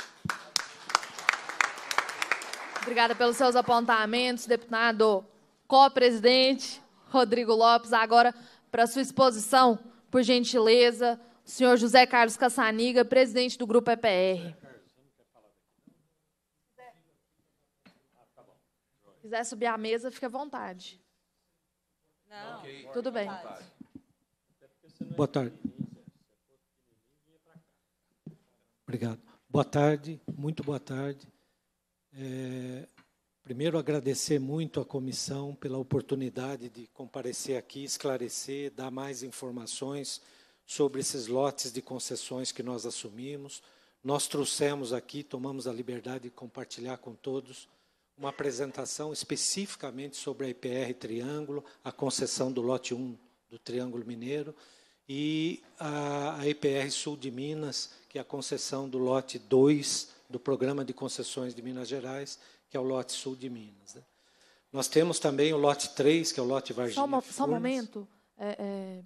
Obrigada pelos seus apontamentos, deputado co-presidente Rodrigo Lopes. Agora, para sua exposição, por gentileza, o senhor José Carlos Cassaniga, presidente do Grupo EPR. Se quiser subir à mesa, fique à vontade. Não, okay. tudo bem. Boa tarde. Obrigado. Boa tarde, muito boa tarde. É, Primeiro, agradecer muito à comissão pela oportunidade de comparecer aqui, esclarecer, dar mais informações sobre esses lotes de concessões que nós assumimos. Nós trouxemos aqui, tomamos a liberdade de compartilhar com todos uma apresentação especificamente sobre a IPR Triângulo, a concessão do lote 1 do Triângulo Mineiro, e a, a IPR Sul de Minas, que é a concessão do lote 2 do Programa de Concessões de Minas Gerais, que é o lote sul de Minas. Né? Nós temos também o lote 3, que é o lote Varginha. Só, uma, só um momento, é, é,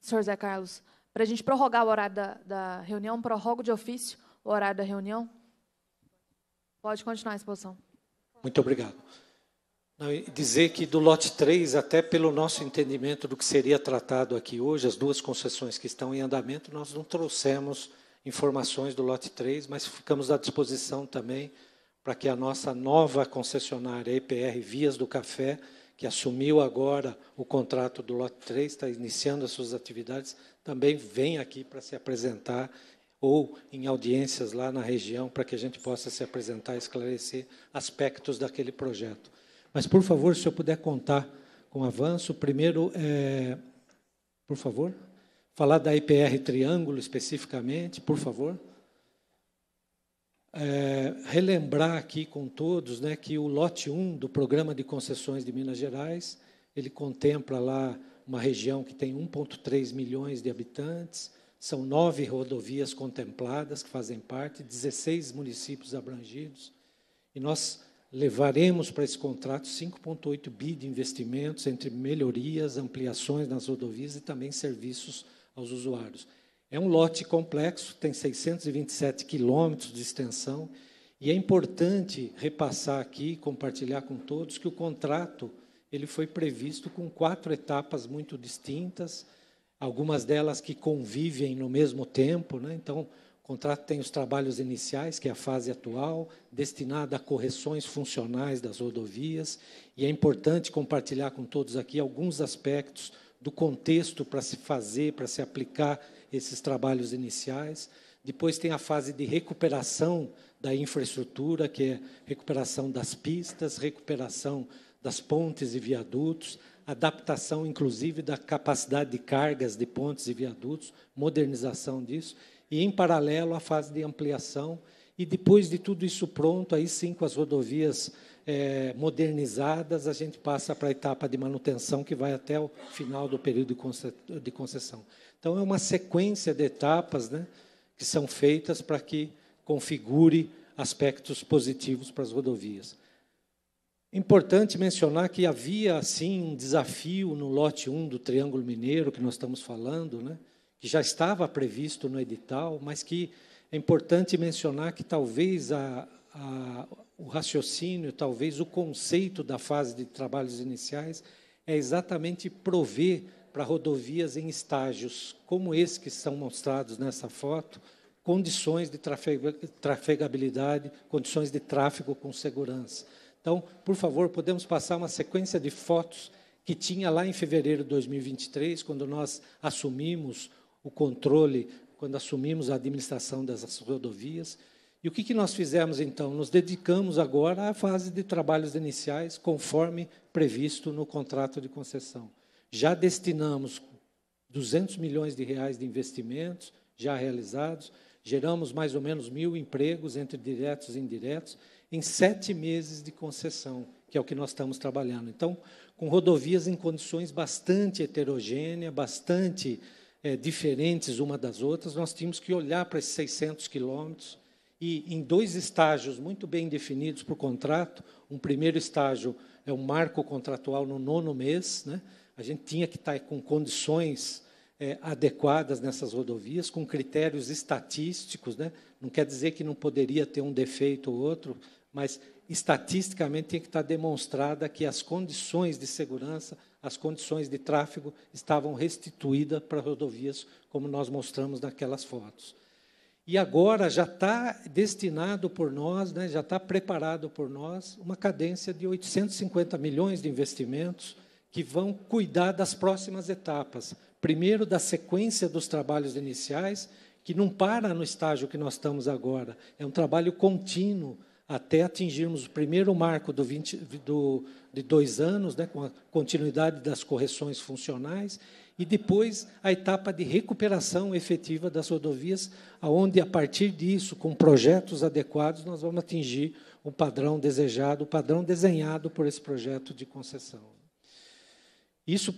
senhor Zé Carlos, para a gente prorrogar o horário da, da reunião, prorrogo de ofício o horário da reunião. Pode continuar a exposição. Muito obrigado. dizer que do lote 3, até pelo nosso entendimento do que seria tratado aqui hoje, as duas concessões que estão em andamento, nós não trouxemos informações do lote 3, mas ficamos à disposição também para que a nossa nova concessionária EPR Vias do Café, que assumiu agora o contrato do lote 3, está iniciando as suas atividades, também venha aqui para se apresentar ou em audiências lá na região para que a gente possa se apresentar e esclarecer aspectos daquele projeto. Mas, por favor, se eu puder contar com avanço, primeiro, é, por favor, falar da IPR Triângulo especificamente, por favor é, relembrar aqui com todos né, que o lote 1 do Programa de Concessões de Minas Gerais, ele contempla lá uma região que tem 1,3 milhões de habitantes, são nove rodovias contempladas que fazem parte, 16 municípios abrangidos, e nós levaremos para esse contrato 5,8 bi de investimentos entre melhorias, ampliações nas rodovias e também serviços aos usuários. É um lote complexo, tem 627 quilômetros de extensão, e é importante repassar aqui, compartilhar com todos, que o contrato ele foi previsto com quatro etapas muito distintas, algumas delas que convivem no mesmo tempo. Né? Então, o contrato tem os trabalhos iniciais, que é a fase atual, destinada a correções funcionais das rodovias, e é importante compartilhar com todos aqui alguns aspectos do contexto para se fazer, para se aplicar esses trabalhos iniciais. Depois tem a fase de recuperação da infraestrutura, que é recuperação das pistas, recuperação das pontes e viadutos, adaptação, inclusive, da capacidade de cargas de pontes e viadutos, modernização disso, e, em paralelo, a fase de ampliação. E, depois de tudo isso pronto, aí sim, com as rodovias é, modernizadas, a gente passa para a etapa de manutenção, que vai até o final do período de concessão. Então, é uma sequência de etapas né, que são feitas para que configure aspectos positivos para as rodovias. Importante mencionar que havia, sim, um desafio no lote 1 do Triângulo Mineiro, que nós estamos falando, né, que já estava previsto no edital, mas que é importante mencionar que talvez a, a, o raciocínio, talvez o conceito da fase de trabalhos iniciais é exatamente prover para rodovias em estágios como esse que são mostrados nessa foto, condições de trafegabilidade, condições de tráfego com segurança. Então, por favor, podemos passar uma sequência de fotos que tinha lá em fevereiro de 2023, quando nós assumimos o controle, quando assumimos a administração dessas rodovias. E o que, que nós fizemos então? Nos dedicamos agora à fase de trabalhos iniciais, conforme previsto no contrato de concessão. Já destinamos 200 milhões de reais de investimentos já realizados, geramos mais ou menos mil empregos, entre diretos e indiretos, em sete meses de concessão, que é o que nós estamos trabalhando. Então, com rodovias em condições bastante heterogêneas, bastante é, diferentes uma das outras, nós tínhamos que olhar para esses 600 quilômetros e em dois estágios muito bem definidos por contrato. Um primeiro estágio é o um marco contratual no nono mês. Né? A gente tinha que estar com condições é, adequadas nessas rodovias, com critérios estatísticos. Né? Não quer dizer que não poderia ter um defeito ou outro, mas estatisticamente tem que estar demonstrada que as condições de segurança, as condições de tráfego estavam restituídas para as rodovias, como nós mostramos naquelas fotos. E agora já está destinado por nós, né, já está preparado por nós, uma cadência de 850 milhões de investimentos que vão cuidar das próximas etapas. Primeiro, da sequência dos trabalhos iniciais, que não para no estágio que nós estamos agora. É um trabalho contínuo até atingirmos o primeiro marco do 20, do, de dois anos, né, com a continuidade das correções funcionais, e depois a etapa de recuperação efetiva das rodovias, aonde a partir disso, com projetos adequados, nós vamos atingir o padrão desejado, o padrão desenhado por esse projeto de concessão. Isso,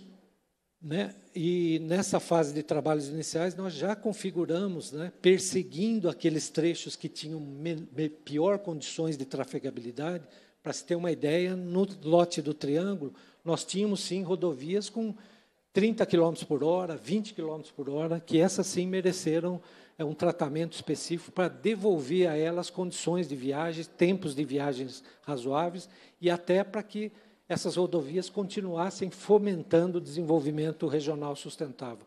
né, e nessa fase de trabalhos iniciais nós já configuramos, né, perseguindo aqueles trechos que tinham pior condições de trafegabilidade, para se ter uma ideia, no lote do Triângulo, nós tínhamos sim rodovias com 30 km por hora, 20 km por hora, que essas sim mereceram é, um tratamento específico para devolver a elas condições de viagem, tempos de viagens razoáveis e até para que essas rodovias continuassem fomentando o desenvolvimento regional sustentável.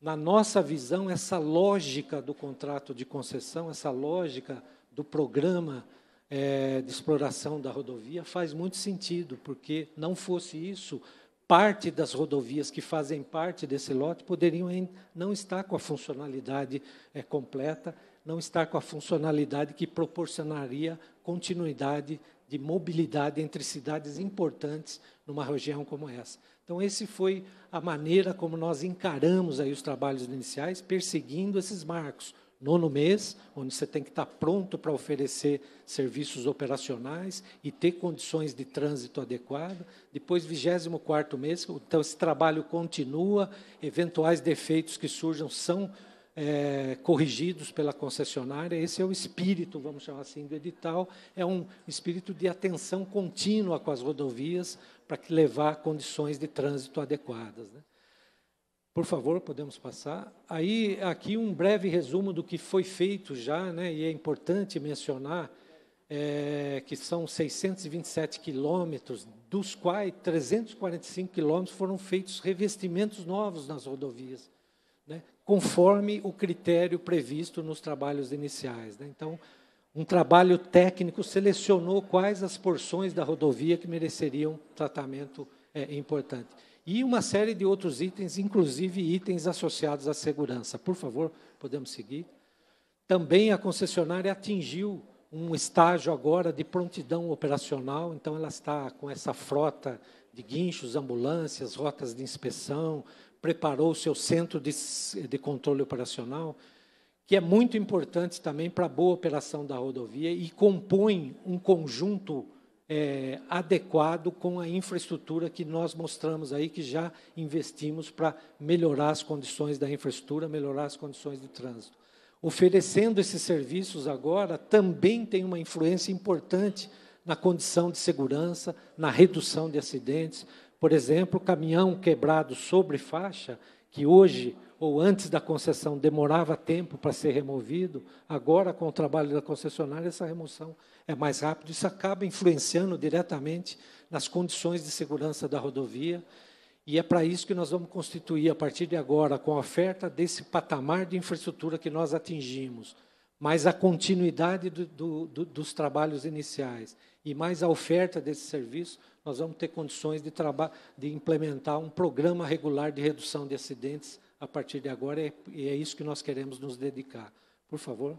Na nossa visão, essa lógica do contrato de concessão, essa lógica do programa é, de exploração da rodovia faz muito sentido, porque não fosse isso, parte das rodovias que fazem parte desse lote poderiam não estar com a funcionalidade é, completa, não estar com a funcionalidade que proporcionaria continuidade de mobilidade entre cidades importantes numa região como essa. Então, esse foi a maneira como nós encaramos aí os trabalhos iniciais, perseguindo esses marcos, nono mês, onde você tem que estar pronto para oferecer serviços operacionais e ter condições de trânsito adequado. Depois, 24 mês, então esse trabalho continua, eventuais defeitos que surjam são é, corrigidos pela concessionária. Esse é o espírito, vamos chamar assim, do edital. É um espírito de atenção contínua com as rodovias para levar condições de trânsito adequadas. Né? Por favor, podemos passar. Aí, aqui um breve resumo do que foi feito já, né, e é importante mencionar é, que são 627 quilômetros, dos quais 345 quilômetros foram feitos revestimentos novos nas rodovias, né, conforme o critério previsto nos trabalhos iniciais. Né. Então, um trabalho técnico selecionou quais as porções da rodovia que mereceriam tratamento é, importante e uma série de outros itens, inclusive itens associados à segurança. Por favor, podemos seguir. Também a concessionária atingiu um estágio agora de prontidão operacional, então ela está com essa frota de guinchos, ambulâncias, rotas de inspeção, preparou o seu centro de, de controle operacional, que é muito importante também para a boa operação da rodovia e compõe um conjunto é, adequado com a infraestrutura que nós mostramos aí, que já investimos para melhorar as condições da infraestrutura, melhorar as condições de trânsito. Oferecendo esses serviços agora também tem uma influência importante na condição de segurança, na redução de acidentes. Por exemplo, caminhão quebrado sobre faixa, que hoje ou antes da concessão demorava tempo para ser removido, agora, com o trabalho da concessionária, essa remoção é mais rápida. Isso acaba influenciando diretamente nas condições de segurança da rodovia. E é para isso que nós vamos constituir, a partir de agora, com a oferta desse patamar de infraestrutura que nós atingimos, mais a continuidade do, do, do, dos trabalhos iniciais e mais a oferta desse serviço, nós vamos ter condições de, de implementar um programa regular de redução de acidentes a partir de agora, é, e é isso que nós queremos nos dedicar. Por favor.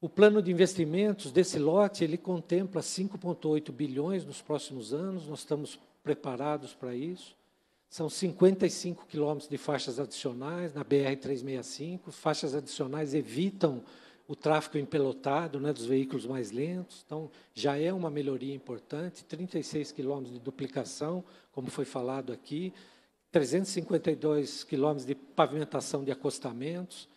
O plano de investimentos desse lote, ele contempla 5,8 bilhões nos próximos anos, nós estamos preparados para isso. São 55 quilômetros de faixas adicionais na BR-365. Faixas adicionais evitam o tráfego empelotado né, dos veículos mais lentos, então já é uma melhoria importante. 36 quilômetros de duplicação, como foi falado aqui. 352 quilômetros de pavimentação de acostamentos.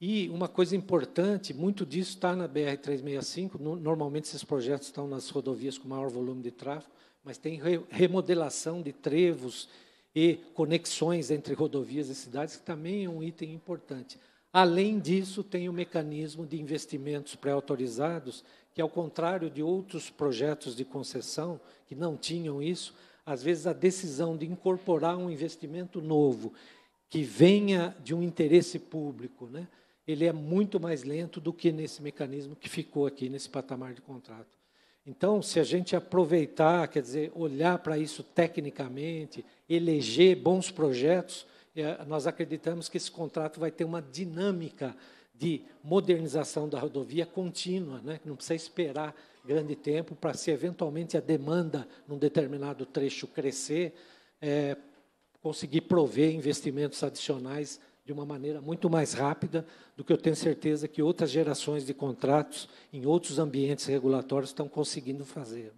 E uma coisa importante, muito disso está na BR-365. Normalmente esses projetos estão nas rodovias com maior volume de tráfego, mas tem remodelação de trevos e conexões entre rodovias e cidades, que também é um item importante. Além disso, tem o mecanismo de investimentos pré-autorizados, que, ao contrário de outros projetos de concessão que não tinham isso, às vezes, a decisão de incorporar um investimento novo que venha de um interesse público, né, ele é muito mais lento do que nesse mecanismo que ficou aqui, nesse patamar de contrato. Então, se a gente aproveitar, quer dizer, olhar para isso tecnicamente, eleger bons projetos, é, nós acreditamos que esse contrato vai ter uma dinâmica de modernização da rodovia contínua, né? não precisa esperar grande tempo para se eventualmente a demanda num determinado trecho crescer, é, conseguir prover investimentos adicionais de uma maneira muito mais rápida do que eu tenho certeza que outras gerações de contratos em outros ambientes regulatórios estão conseguindo fazer.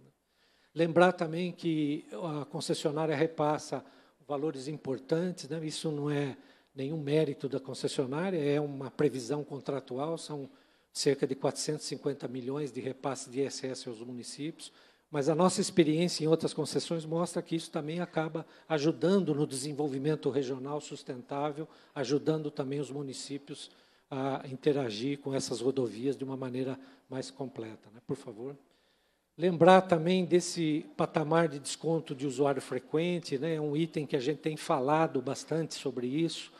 Lembrar também que a concessionária repassa valores importantes, né? isso não é nenhum mérito da concessionária, é uma previsão contratual, são cerca de 450 milhões de repasse de ISS aos municípios, mas a nossa experiência em outras concessões mostra que isso também acaba ajudando no desenvolvimento regional sustentável, ajudando também os municípios a interagir com essas rodovias de uma maneira mais completa. Né? Por favor. Lembrar também desse patamar de desconto de usuário frequente, né? é um item que a gente tem falado bastante sobre isso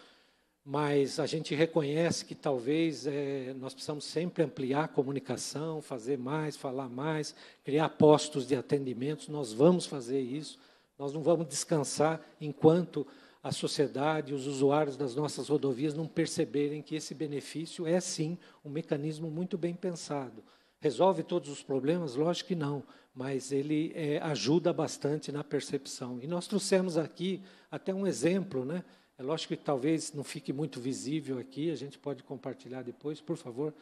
mas a gente reconhece que talvez é, nós precisamos sempre ampliar a comunicação, fazer mais, falar mais, criar postos de atendimento. Nós vamos fazer isso, nós não vamos descansar enquanto a sociedade, os usuários das nossas rodovias não perceberem que esse benefício é, sim, um mecanismo muito bem pensado. Resolve todos os problemas? Lógico que não, mas ele é, ajuda bastante na percepção. E nós trouxemos aqui até um exemplo, né? É lógico que talvez não fique muito visível aqui, a gente pode compartilhar depois, por favor.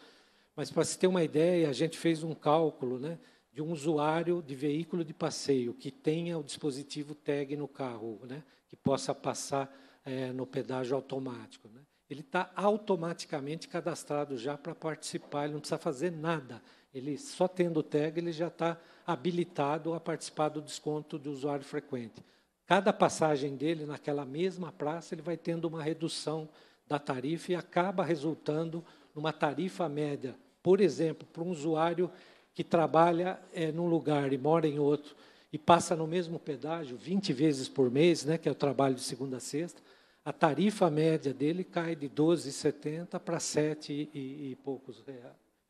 Mas para se ter uma ideia, a gente fez um cálculo né, de um usuário de veículo de passeio que tenha o dispositivo tag no carro, né, que possa passar é, no pedágio automático. Né. Ele está automaticamente cadastrado já para participar, ele não precisa fazer nada. Ele só tendo o tag, ele já está habilitado a participar do desconto do usuário frequente. Cada passagem dele naquela mesma praça, ele vai tendo uma redução da tarifa e acaba resultando numa tarifa média. Por exemplo, para um usuário que trabalha é, num lugar e mora em outro e passa no mesmo pedágio 20 vezes por mês, né, que é o trabalho de segunda a sexta, a tarifa média dele cai de 12,70 para 7 e, e, e poucos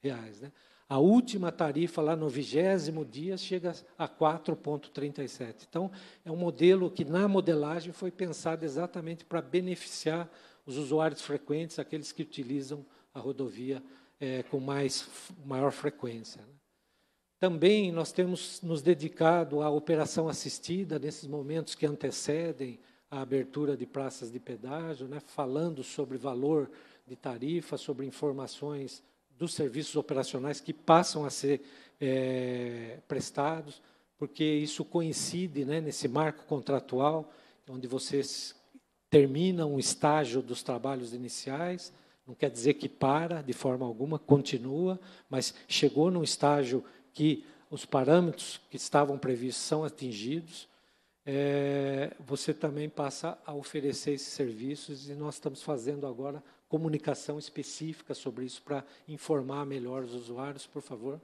reais. Né? A última tarifa, lá no vigésimo dia, chega a 4,37. Então, é um modelo que, na modelagem, foi pensado exatamente para beneficiar os usuários frequentes, aqueles que utilizam a rodovia é, com mais, maior frequência. Né. Também nós temos nos dedicado à operação assistida nesses momentos que antecedem a abertura de praças de pedágio, né, falando sobre valor de tarifa, sobre informações dos serviços operacionais que passam a ser é, prestados, porque isso coincide né, nesse marco contratual, onde vocês terminam um estágio dos trabalhos iniciais, não quer dizer que para de forma alguma, continua, mas chegou num estágio que os parâmetros que estavam previstos são atingidos, é, você também passa a oferecer esses serviços e nós estamos fazendo agora comunicação específica sobre isso para informar melhor os usuários, por favor.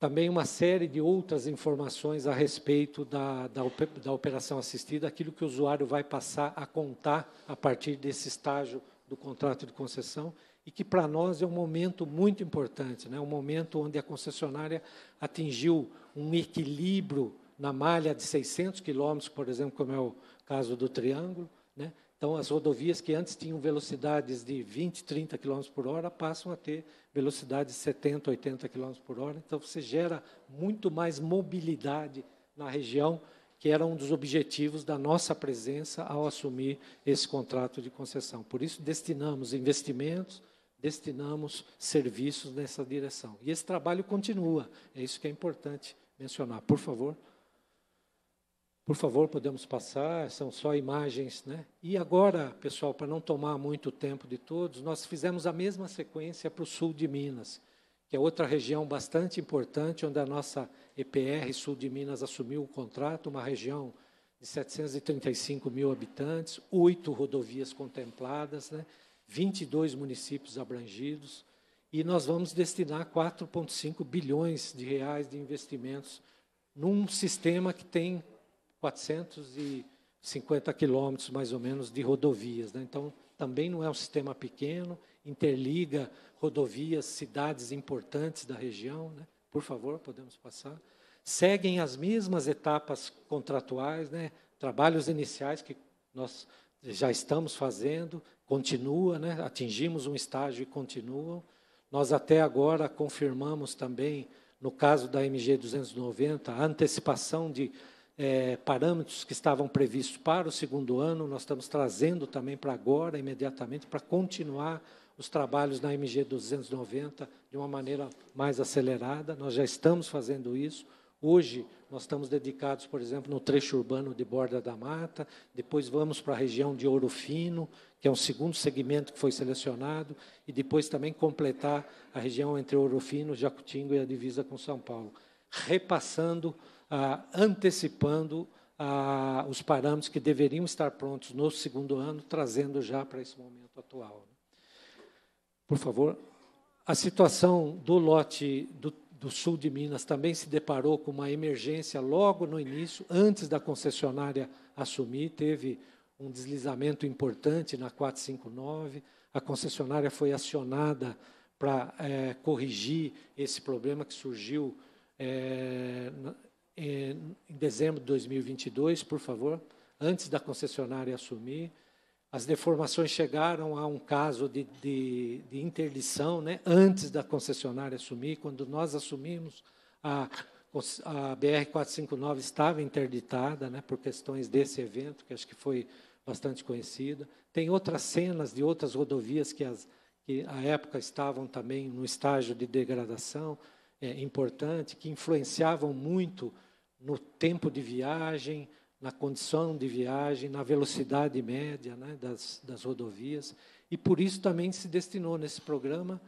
Também uma série de outras informações a respeito da, da, da operação assistida, aquilo que o usuário vai passar a contar a partir desse estágio do contrato de concessão e que para nós é um momento muito importante, né? um momento onde a concessionária atingiu um equilíbrio na malha de 600 quilômetros, por exemplo, como é o caso do Triângulo, né? Então, as rodovias que antes tinham velocidades de 20, 30 km por hora passam a ter velocidades de 70, 80 km por hora. Então, você gera muito mais mobilidade na região, que era um dos objetivos da nossa presença ao assumir esse contrato de concessão. Por isso, destinamos investimentos, destinamos serviços nessa direção. E esse trabalho continua, é isso que é importante mencionar. Por favor. Por favor, podemos passar, são só imagens, né? E agora, pessoal, para não tomar muito tempo de todos, nós fizemos a mesma sequência para o sul de Minas, que é outra região bastante importante, onde a nossa EPR Sul de Minas assumiu o contrato, uma região de 735 mil habitantes, oito rodovias contempladas, né? 22 municípios abrangidos, e nós vamos destinar 4,5 bilhões de reais de investimentos num sistema que tem 450 quilômetros, mais ou menos, de rodovias. Né? Então, também não é um sistema pequeno, interliga rodovias, cidades importantes da região. Né? Por favor, podemos passar. Seguem as mesmas etapas contratuais, né? trabalhos iniciais que nós já estamos fazendo, continua, né? atingimos um estágio e continuam. Nós até agora confirmamos também, no caso da MG 290, a antecipação de é, parâmetros que estavam previstos para o segundo ano, nós estamos trazendo também para agora, imediatamente, para continuar os trabalhos na MG 290 de uma maneira mais acelerada. Nós já estamos fazendo isso. Hoje, nós estamos dedicados, por exemplo, no trecho urbano de Borda da Mata, depois vamos para a região de Ouro Fino, que é um segundo segmento que foi selecionado, e depois também completar a região entre Ouro Fino, Jacutinga e a divisa com São Paulo, repassando ah, antecipando ah, os parâmetros que deveriam estar prontos no segundo ano, trazendo já para esse momento atual. Por favor. A situação do lote do, do sul de Minas também se deparou com uma emergência logo no início, antes da concessionária assumir, teve um deslizamento importante na 459. A concessionária foi acionada para é, corrigir esse problema que surgiu é, é, em dezembro de 2022, por favor, antes da concessionária assumir. As deformações chegaram a um caso de, de, de interdição, né, antes da concessionária assumir. Quando nós assumimos, a, a BR-459 estava interditada né, por questões desse evento, que acho que foi bastante conhecida. Tem outras cenas de outras rodovias que, as, que à época estavam também no estágio de degradação é, importante, que influenciavam muito no tempo de viagem, na condição de viagem, na velocidade média né, das, das rodovias. E por isso também se destinou nesse programa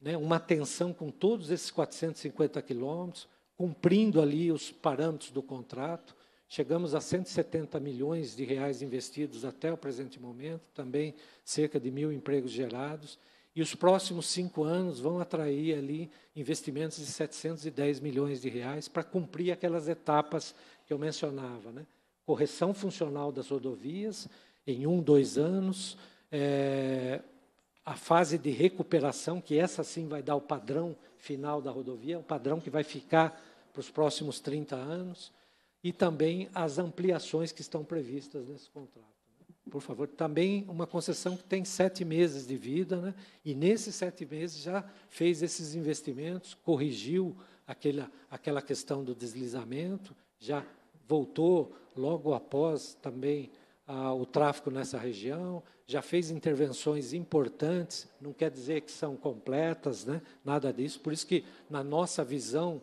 né, uma atenção com todos esses 450 quilômetros, cumprindo ali os parâmetros do contrato. Chegamos a 170 milhões de reais investidos até o presente momento, também cerca de mil empregos gerados. E os próximos cinco anos vão atrair ali investimentos de 710 milhões de reais para cumprir aquelas etapas que eu mencionava. Né? Correção funcional das rodovias em um, dois anos, é, a fase de recuperação, que essa sim vai dar o padrão final da rodovia, o padrão que vai ficar para os próximos 30 anos, e também as ampliações que estão previstas nesse contrato por favor. Também uma concessão que tem sete meses de vida, né? e nesses sete meses já fez esses investimentos, corrigiu aquela, aquela questão do deslizamento, já voltou logo após também ah, o tráfico nessa região, já fez intervenções importantes, não quer dizer que são completas, né? nada disso. Por isso que, na nossa visão,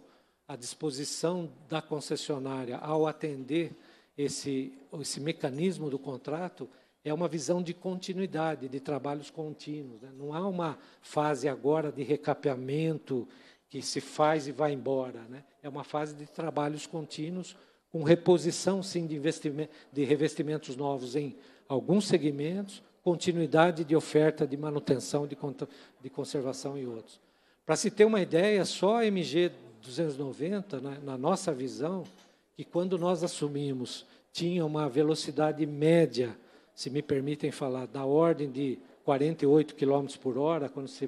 a disposição da concessionária ao atender esse, esse mecanismo do contrato é uma visão de continuidade, de trabalhos contínuos. Né? Não há uma fase agora de recapeamento que se faz e vai embora. Né? É uma fase de trabalhos contínuos, com reposição, sim, de, de revestimentos novos em alguns segmentos, continuidade de oferta de manutenção, de, de conservação e outros. Para se ter uma ideia, só a MG 290, né, na nossa visão, que quando nós assumimos tinha uma velocidade média, se me permitem falar, da ordem de 48 km por hora, quando se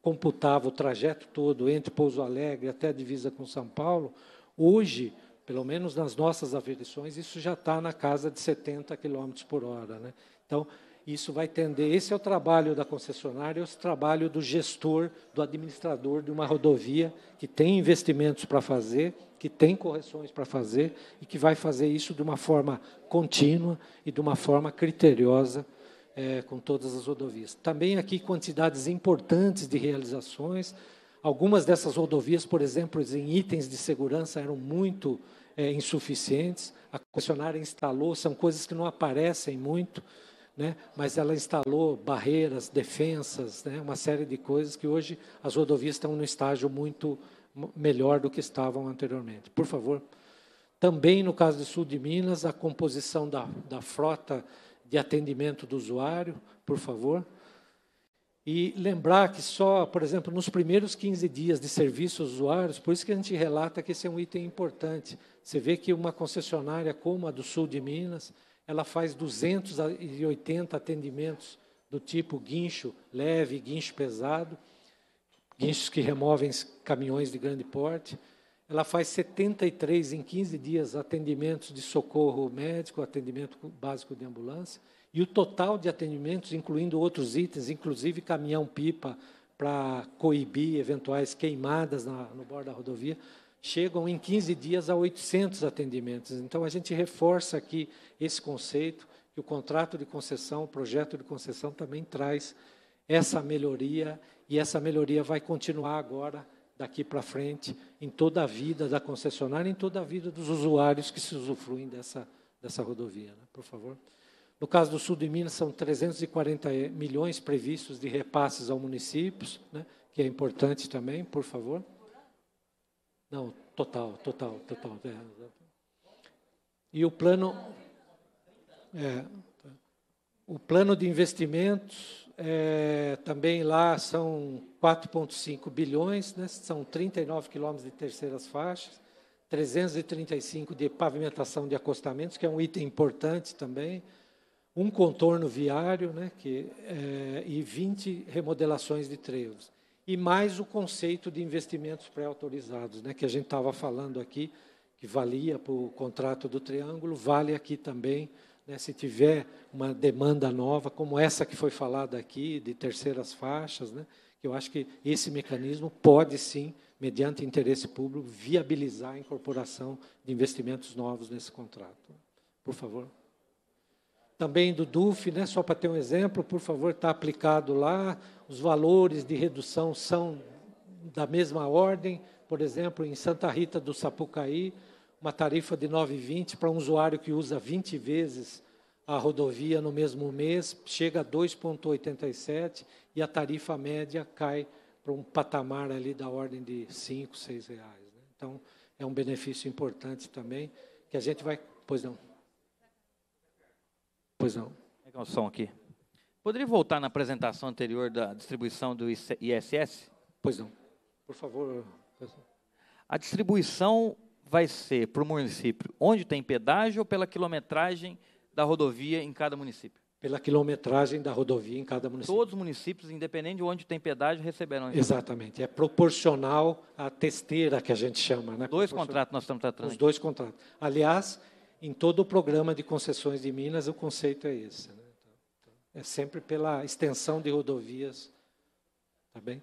computava o trajeto todo entre Pouso Alegre até a divisa com São Paulo, hoje, pelo menos nas nossas aferições, isso já está na casa de 70 km por hora. Né? Então, isso vai tender. Esse é o trabalho da concessionária, esse é o trabalho do gestor, do administrador de uma rodovia que tem investimentos para fazer que tem correções para fazer e que vai fazer isso de uma forma contínua e de uma forma criteriosa é, com todas as rodovias. Também aqui quantidades importantes de realizações. Algumas dessas rodovias, por exemplo, em itens de segurança eram muito é, insuficientes. A concessionária instalou, são coisas que não aparecem muito, né? mas ela instalou barreiras, defensas, né? uma série de coisas que hoje as rodovias estão no estágio muito melhor do que estavam anteriormente. Por favor. Também, no caso do sul de Minas, a composição da, da frota de atendimento do usuário, por favor. E lembrar que só, por exemplo, nos primeiros 15 dias de serviço aos usuários, por isso que a gente relata que esse é um item importante. Você vê que uma concessionária como a do Sul de Minas, ela faz 280 atendimentos do tipo guincho leve, guincho pesado, guinchos que removem caminhões de grande porte. Ela faz 73 em 15 dias atendimentos de socorro médico, atendimento básico de ambulância, e o total de atendimentos, incluindo outros itens, inclusive caminhão-pipa para coibir eventuais queimadas na, no bordo da rodovia, chegam em 15 dias a 800 atendimentos. Então, a gente reforça aqui esse conceito que o contrato de concessão, o projeto de concessão também traz essa melhoria e essa melhoria vai continuar agora daqui para frente em toda a vida da concessionária, em toda a vida dos usuários que se usufruem dessa dessa rodovia, né? por favor. No caso do sul de Minas são 340 milhões previstos de repasses aos municípios, né? que é importante também, por favor. Não, total, total, total. É. E o plano é, o plano de investimentos é, também lá são 4,5 bilhões, né, são 39 quilômetros de terceiras faixas, 335 de pavimentação de acostamentos, que é um item importante também, um contorno viário né, que, é, e 20 remodelações de trevos. E mais o conceito de investimentos pré-autorizados, né, que a gente estava falando aqui, que valia para o contrato do Triângulo, vale aqui também né, se tiver uma demanda nova, como essa que foi falada aqui, de terceiras faixas, né, eu acho que esse mecanismo pode sim, mediante interesse público, viabilizar a incorporação de investimentos novos nesse contrato. Por favor. Também do DUF, né, só para ter um exemplo, por favor, está aplicado lá, os valores de redução são da mesma ordem, por exemplo, em Santa Rita do Sapucaí, uma tarifa de 9,20 para um usuário que usa 20 vezes a rodovia no mesmo mês, chega a 2,87 e a tarifa média cai para um patamar ali da ordem de 5, 6 reais. Né? Então, é um benefício importante também, que a gente vai... Pois não. Pois não. Pega um som aqui. Poderia voltar na apresentação anterior da distribuição do ISS? Pois não. Por favor. A distribuição vai ser para o município? Onde tem pedágio ou pela quilometragem da rodovia em cada município? Pela quilometragem da rodovia em cada município. Todos os municípios, independente de onde tem pedágio, receberão. Exatamente. É proporcional à testeira que a gente chama. Né? Dois contratos nós estamos tratando. Os dois contratos. Aliás, em todo o programa de concessões de Minas, o conceito é esse. Né? Então, então, é sempre pela extensão de rodovias. Tá bem?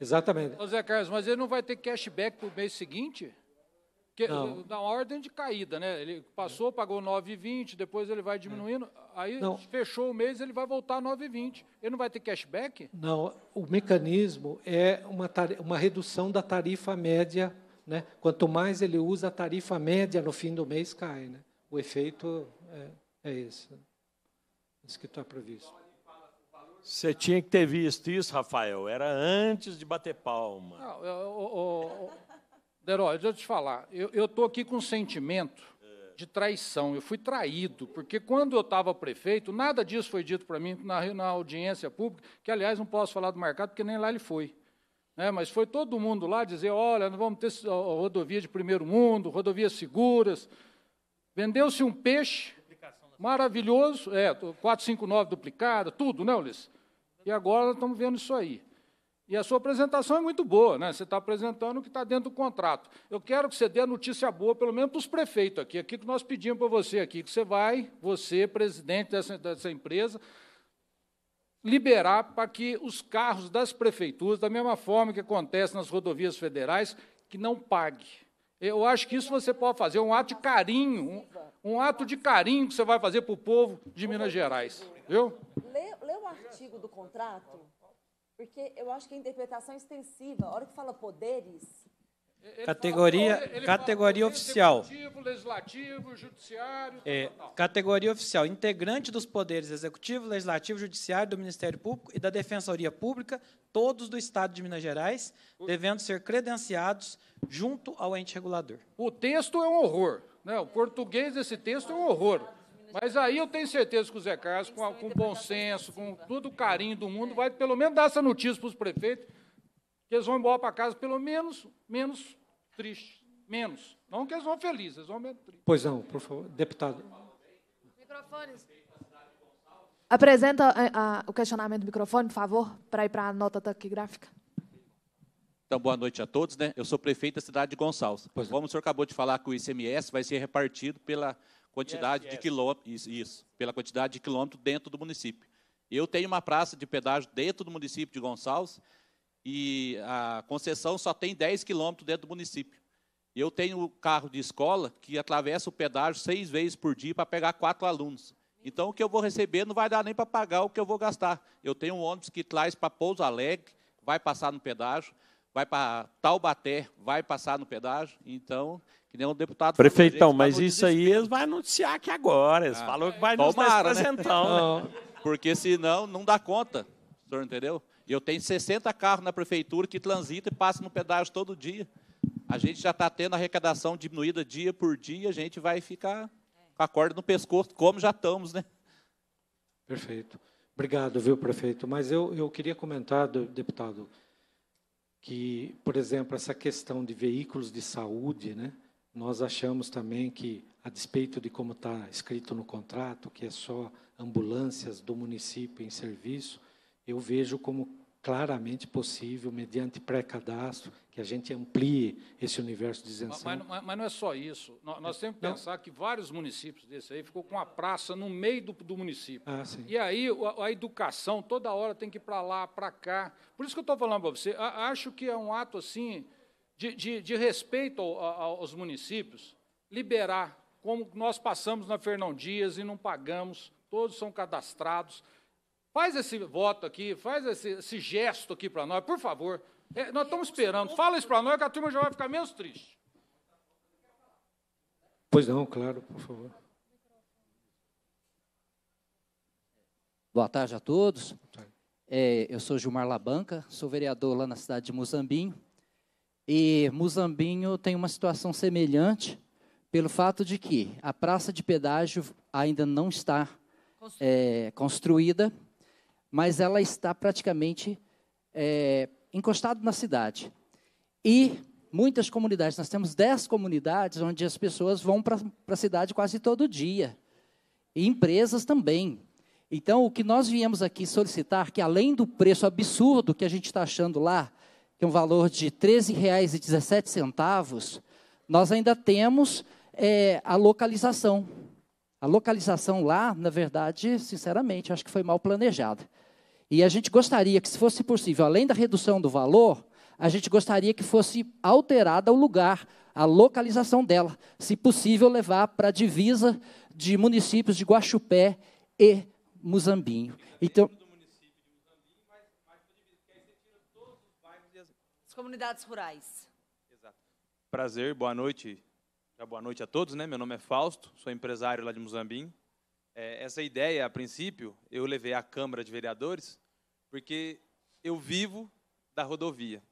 Exatamente. José Zé Carlos, mas ele não vai ter cashback para o mês seguinte? Que, não. Eh, na ordem de caída, né? Ele passou, pagou 9,20, depois ele vai diminuindo, aí não. fechou o mês, ele vai voltar a 9,20. Ele não vai ter cashback? Não, o mecanismo é uma, uma redução da tarifa média, né? Quanto mais ele usa a tarifa média no fim do mês, cai, né? O efeito é, é esse, isso que está previsto. Você tinha que ter visto isso, Rafael. Era antes de bater palma. Não, Derói, deixa eu te falar. Eu estou aqui com um sentimento de traição. Eu fui traído, porque quando eu estava prefeito, nada disso foi dito para mim na, na audiência pública, que, aliás, não posso falar do mercado, porque nem lá ele foi. Né? Mas foi todo mundo lá dizer, olha, nós vamos ter rodovia de primeiro mundo, rodovias seguras. Vendeu-se um peixe maravilhoso, é, 459 duplicada, tudo, né, Ulisses? E agora estamos vendo isso aí. E a sua apresentação é muito boa, né? Você está apresentando o que está dentro do contrato. Eu quero que você dê a notícia boa, pelo menos para os prefeitos aqui, aqui que nós pedimos para você aqui, que você vai, você, presidente dessa, dessa empresa, liberar para que os carros das prefeituras, da mesma forma que acontece nas rodovias federais, que não pague. Eu acho que isso você pode fazer, um ato de carinho, um, um ato de carinho que você vai fazer para o povo de Minas Gerais. Viu? Lê, lê o artigo do contrato, porque eu acho que a interpretação é extensiva, a hora que fala poderes, categoria categoria oficial. Executivo, legislativo, judiciário. É, tal. Categoria oficial: integrante dos poderes executivo, legislativo, judiciário, do Ministério Público e da Defensoria Pública, todos do Estado de Minas Gerais, o... devendo ser credenciados junto ao ente regulador. O texto é um horror. Né? O português desse texto é um horror. Mas aí eu tenho certeza que o Zé Carlos, com, com bom senso, com todo o carinho do mundo, vai pelo menos dar essa notícia para os prefeitos que eles vão embora para casa pelo menos, menos tristes, menos. Não que eles vão felizes, eles vão menos tristes. Pois não, por favor, deputado. Microfones. Apresenta a, eh, a, o questionamento do microfone, por favor, para ir para a nota taquigráfica. Então, boa noite a todos. Né? Eu sou prefeito da cidade de Gonçalves. Pois é. Como é. o senhor acabou de falar que o ICMS vai ser repartido pela quantidade yes, de yes. quilômetros, isso, isso, pela quantidade de quilômetro dentro do município. Eu tenho uma praça de pedágio dentro do município de Gonçalves e a concessão só tem 10 quilômetros dentro do município. Eu tenho carro de escola que atravessa o pedágio seis vezes por dia para pegar quatro alunos. Então, o que eu vou receber não vai dar nem para pagar o que eu vou gastar. Eu tenho um ônibus que traz para Pouso Alegre, vai passar no pedágio, vai para Taubaté, vai passar no pedágio. Então, que nem um deputado... Prefeitão, tá mas isso desespero. aí eles vão anunciar aqui agora. Eles ah, falou que vai tomara, nos né? apresentar. Né? Porque, senão, não dá conta. O senhor entendeu? Eu tenho 60 carros na prefeitura que transitam e passam no pedágio todo dia. A gente já está tendo arrecadação diminuída dia por dia, a gente vai ficar com a corda no pescoço, como já estamos, né? Perfeito. Obrigado, viu, prefeito. Mas eu, eu queria comentar, deputado, que, por exemplo, essa questão de veículos de saúde, né? Nós achamos também que, a despeito de como está escrito no contrato, que é só ambulâncias do município em serviço, eu vejo como claramente possível, mediante pré-cadastro, que a gente amplie esse universo de isenção. Mas, mas, mas não é só isso. Nós, nós temos que não. pensar que vários municípios desse aí ficou com a praça no meio do, do município. Ah, e aí a, a, educação toda hora tem que ir para lá, para cá. Por isso que eu estou falando para você, a, acho que é um ato assim de, de, de respeito ao, ao, aos municípios, liberar, como nós passamos na Fernão Dias e não pagamos, todos são cadastrados. Faz esse voto aqui, faz esse, esse gesto aqui para nós, por favor. É, nós estamos esperando. Fala isso para nós que a turma já vai ficar menos triste. Pois não, claro, por favor. Boa tarde a todos. É, eu sou Gilmar Labanca, sou vereador lá na cidade de Muzambinho. E Muzambinho tem uma situação semelhante pelo fato de que a praça de pedágio ainda não está é, construída mas ela está praticamente é, encostada na cidade. E muitas comunidades, nós temos dez comunidades onde as pessoas vão para a cidade quase todo dia. E empresas também. Então, o que nós viemos aqui solicitar, que além do preço absurdo que a gente está achando lá, que é um valor de R$ 13,17, nós ainda temos é, a localização. A localização lá, na verdade, sinceramente, acho que foi mal planejada. E a gente gostaria que, se fosse possível, além da redução do valor, a gente gostaria que fosse alterada o lugar, a localização dela, se possível levar para a divisa de municípios de Guaxupé e Muzambinho. Então, comunidades rurais. Exato. Prazer, boa noite boa noite a todos, né? Meu nome é Fausto, sou empresário lá de Muzambim. É, essa ideia, a princípio, eu levei à Câmara de Vereadores porque eu vivo da rodovia.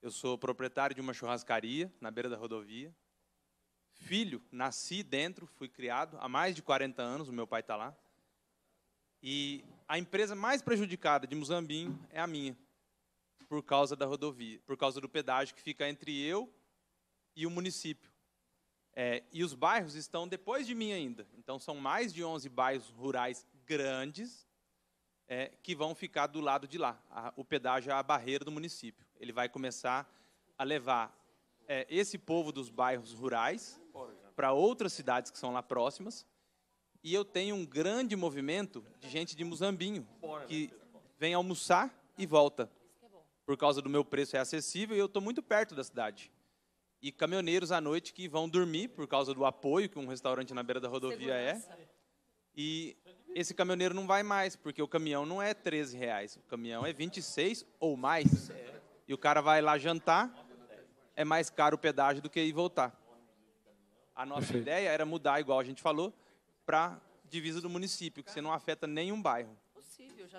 Eu sou proprietário de uma churrascaria na beira da rodovia. Filho, nasci dentro, fui criado há mais de 40 anos, o meu pai está lá. E a empresa mais prejudicada de Muzambinho é a minha, por causa da rodovia, por causa do pedágio que fica entre eu e o município. É, e os bairros estão depois de mim ainda. Então, são mais de 11 bairros rurais grandes é, que vão ficar do lado de lá. A, o pedágio é a barreira do município. Ele vai começar a levar é, esse povo dos bairros rurais para outras cidades que são lá próximas. E eu tenho um grande movimento de gente de Muzambinho, que vem almoçar e volta. Por causa do meu preço é acessível e eu estou muito perto da cidade e caminhoneiros à noite que vão dormir por causa do apoio que um restaurante na beira da rodovia é. Segurança. é. E esse caminhoneiro não vai mais, porque o caminhão não é 13 reais, o caminhão é 26 ou mais. E o cara vai lá jantar, é mais caro o pedágio do que ir voltar. A nossa Perfeito. ideia era mudar, igual a gente falou, para divisa do município, que você não afeta nenhum bairro.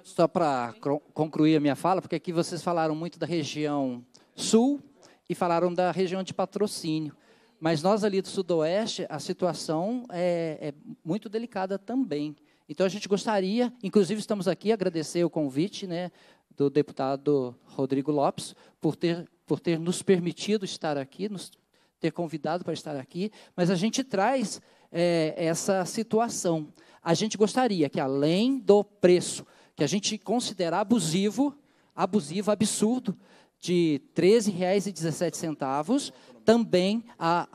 Só para concluir a minha fala, porque aqui vocês falaram muito da região sul, e falaram da região de patrocínio. Mas nós ali do Sudoeste, a situação é, é, muito delicada também. Então a gente gostaria, inclusive estamos aqui agradecer o convite né, do deputado Rodrigo Lopes por ter, por ter nos permitido estar aqui, nos ter convidado para estar aqui, mas a gente traz é, essa situação. A gente gostaria que, além do preço que a gente considera abusivo, abusivo, absurdo, de R$ 13,17, também a,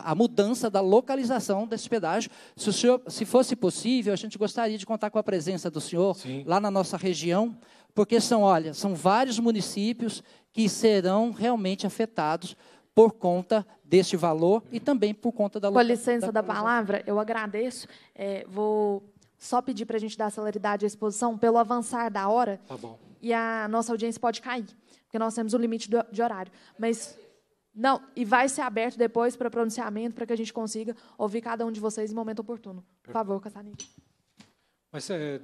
a, a, mudança da localização desse pedágio. Se, senhor, se, fosse possível, a gente gostaria de contar com a presença do senhor Sim. lá na nossa região, porque são, olha, são vários municípios que serão realmente afetados por conta deste valor e também por conta da... Com licença da, da palavra, eu agradeço. É, vou só pedir para a gente dar celeridade à exposição pelo avançar da hora. Tá e a nossa audiência pode cair porque nós temos um limite do, de horário. Mas não, e vai ser aberto depois para pronunciamento, para que a gente consiga ouvir cada um de vocês em momento oportuno. Por favor, Catarina. Mas é,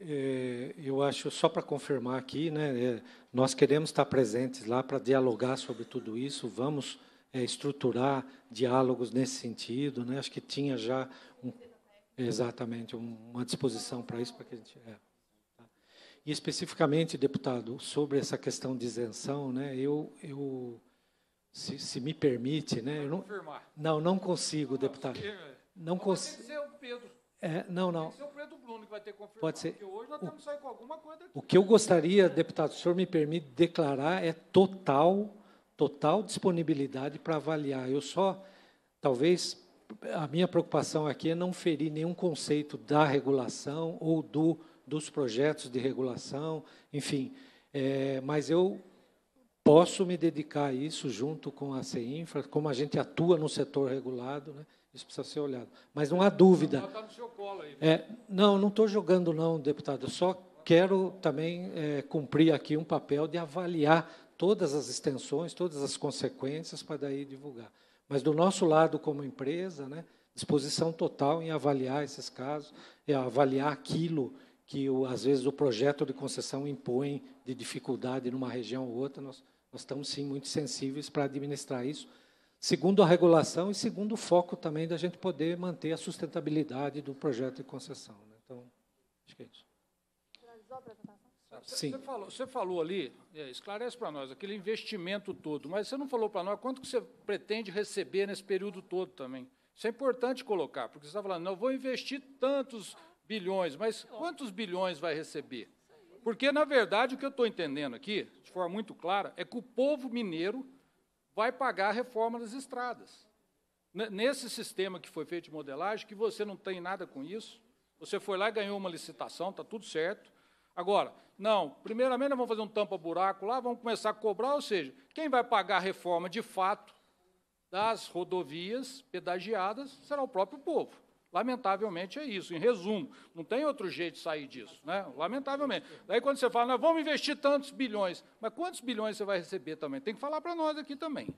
é, eu acho, só para confirmar aqui, né, é, nós queremos estar presentes lá para dialogar sobre tudo isso, vamos é, estruturar diálogos nesse sentido. Né, acho que tinha já um, exatamente um, uma disposição para isso, para que a gente. É, e especificamente, deputado, sobre essa questão de isenção, né, eu, eu se, se me permite, né, eu não, não, não consigo, deputado, não consigo. É, não, não. Pode ser. O, o que eu gostaria, deputado, o senhor me permite declarar é total, total disponibilidade para avaliar. Eu só, talvez, a minha preocupação aqui é não ferir nenhum conceito da regulação ou do dos projetos de regulação, enfim. É, mas eu posso me dedicar a isso junto com a CEINFRA, como a gente atua no setor regulado, né? isso precisa ser olhado. Mas não há dúvida. Está no seu colo aí. É, não, não estou jogando, não, deputado. Eu só quero também é, cumprir aqui um papel de avaliar todas as extensões, todas as consequências, para daí divulgar. Mas, do nosso lado, como empresa, né, disposição total em avaliar esses casos, é, avaliar aquilo que o, às vezes o projeto de concessão impõe de dificuldade numa região ou outra, nós, nós estamos sim muito sensíveis para administrar isso, segundo a regulação e segundo o foco também da gente poder manter a sustentabilidade do projeto de concessão. Né? Então, acho que é isso. Sim. Você falou, você falou ali, é, esclarece para nós, aquele investimento todo, mas você não falou para nós quanto que você pretende receber nesse período todo também. Isso é importante colocar, porque você está falando, não, vou investir tantos bilhões, mas quantos bilhões vai receber? Porque, na verdade, o que eu estou entendendo aqui, de forma muito clara, é que o povo mineiro vai pagar a reforma das estradas. Nesse sistema que foi feito de modelagem, que você não tem nada com isso, você foi lá e ganhou uma licitação, está tudo certo. Agora, não, primeiramente nós vamos fazer um tampa-buraco lá, vamos começar a cobrar, ou seja, quem vai pagar a reforma de fato das rodovias pedagiadas será o próprio povo. Lamentavelmente é isso, em resumo. Não tem outro jeito de sair disso, né? lamentavelmente. Daí quando você fala, nós vamos investir tantos bilhões, mas quantos bilhões você vai receber também? Tem que falar para nós aqui também.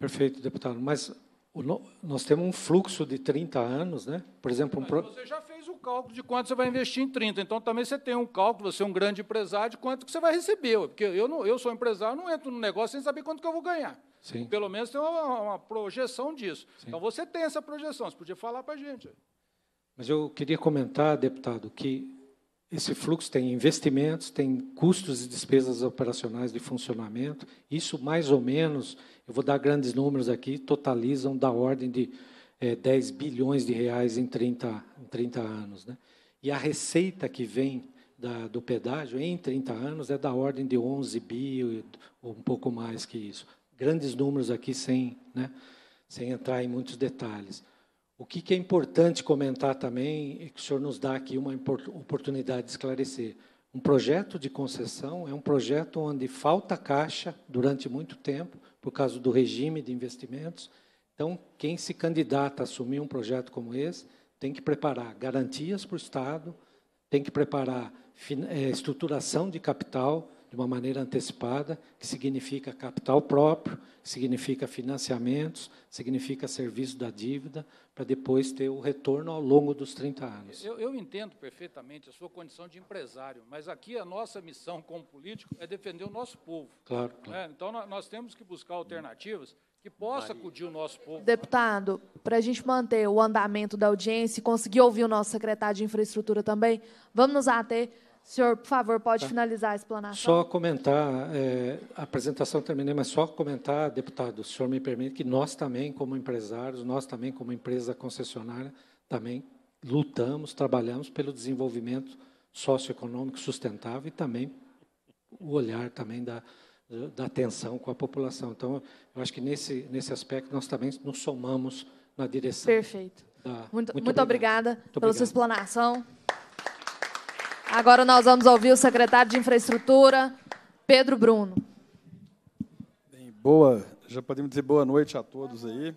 Perfeito, deputado. Mas no, nós temos um fluxo de 30 anos, né? Por exemplo, um pro... Você já fez o cálculo de quanto você vai investir em 30, então também você tem um cálculo, você é um grande empresário, de quanto que você vai receber. Porque eu, não, eu sou empresário, não entro no negócio sem saber quanto que eu vou ganhar. Sim. Pelo menos tem uma, uma projeção disso. Sim. Então você tem essa projeção, você podia falar para a gente. Mas eu queria comentar, deputado, que esse fluxo tem investimentos, tem custos e despesas operacionais de funcionamento. Isso, mais ou menos, eu vou dar grandes números aqui, totalizam da ordem de é, eh, 10 bilhões de reais em 30, em 30 anos. Né? E a receita que vem da, do pedágio em 30 anos é da ordem de 11 bi, ou um pouco mais que isso grandes números aqui sem, né, sem entrar em muitos detalhes. O que, que é importante comentar também, e é que o senhor nos dá aqui uma oportunidade de esclarecer. Um projeto de concessão é um projeto onde falta caixa durante muito tempo, por causa do regime de investimentos. Então, quem se candidata a assumir um projeto como esse tem que preparar garantias para o Estado, tem que preparar é, estruturação de capital, de uma maneira antecipada, que significa capital próprio, significa financiamentos, significa serviço da dívida, para depois ter o retorno ao longo dos 30 anos. Eu, eu, entendo perfeitamente a sua condição de empresário, mas aqui a nossa missão como político é defender o nosso povo. Claro. Né? claro. Né? Então, nós temos que buscar alternativas que possa Maria. acudir o nosso povo. Deputado, para a gente manter o andamento da audiência e conseguir ouvir o nosso secretário de Infraestrutura também, vamos nos ater Senhor, por favor, pode tá. finalizar a explanação. Só comentar, é, a apresentação terminei, mas só comentar, deputado, o senhor me permite, que nós também, como empresários, nós também, como empresa concessionária, também lutamos, trabalhamos pelo desenvolvimento socioeconômico sustentável e também o olhar também da, da atenção com a população. Então, eu acho que nesse, nesse aspecto nós também nos somamos na direção. Perfeito. Da... Muito, muito, muito, obrigada muito pela obrigado. sua explanação. Agora nós vamos ouvir o secretário de Infraestrutura, Pedro Bruno. Bem, boa, já podemos dizer boa noite a todos aí.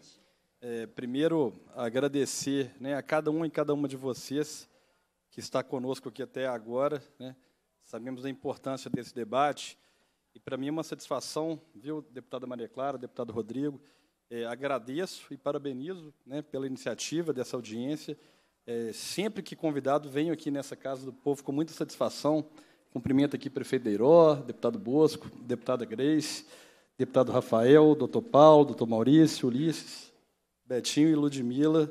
É, primeiro, agradecer né, a cada um e cada uma de vocês que está conosco aqui até agora. Né? Sabemos a importância desse debate e para mim é uma satisfação, viu, deputada Maria Clara, deputado Rodrigo. É, agradeço e parabenizo né, pela iniciativa dessa audiência é, sempre que convidado, venho aqui nessa Casa do Povo com muita satisfação. Cumprimento aqui prefeito Deiró, deputado Bosco, deputada Grace, deputado Rafael, doutor Paulo, doutor Maurício, Ulisses, Betinho e Ludmila,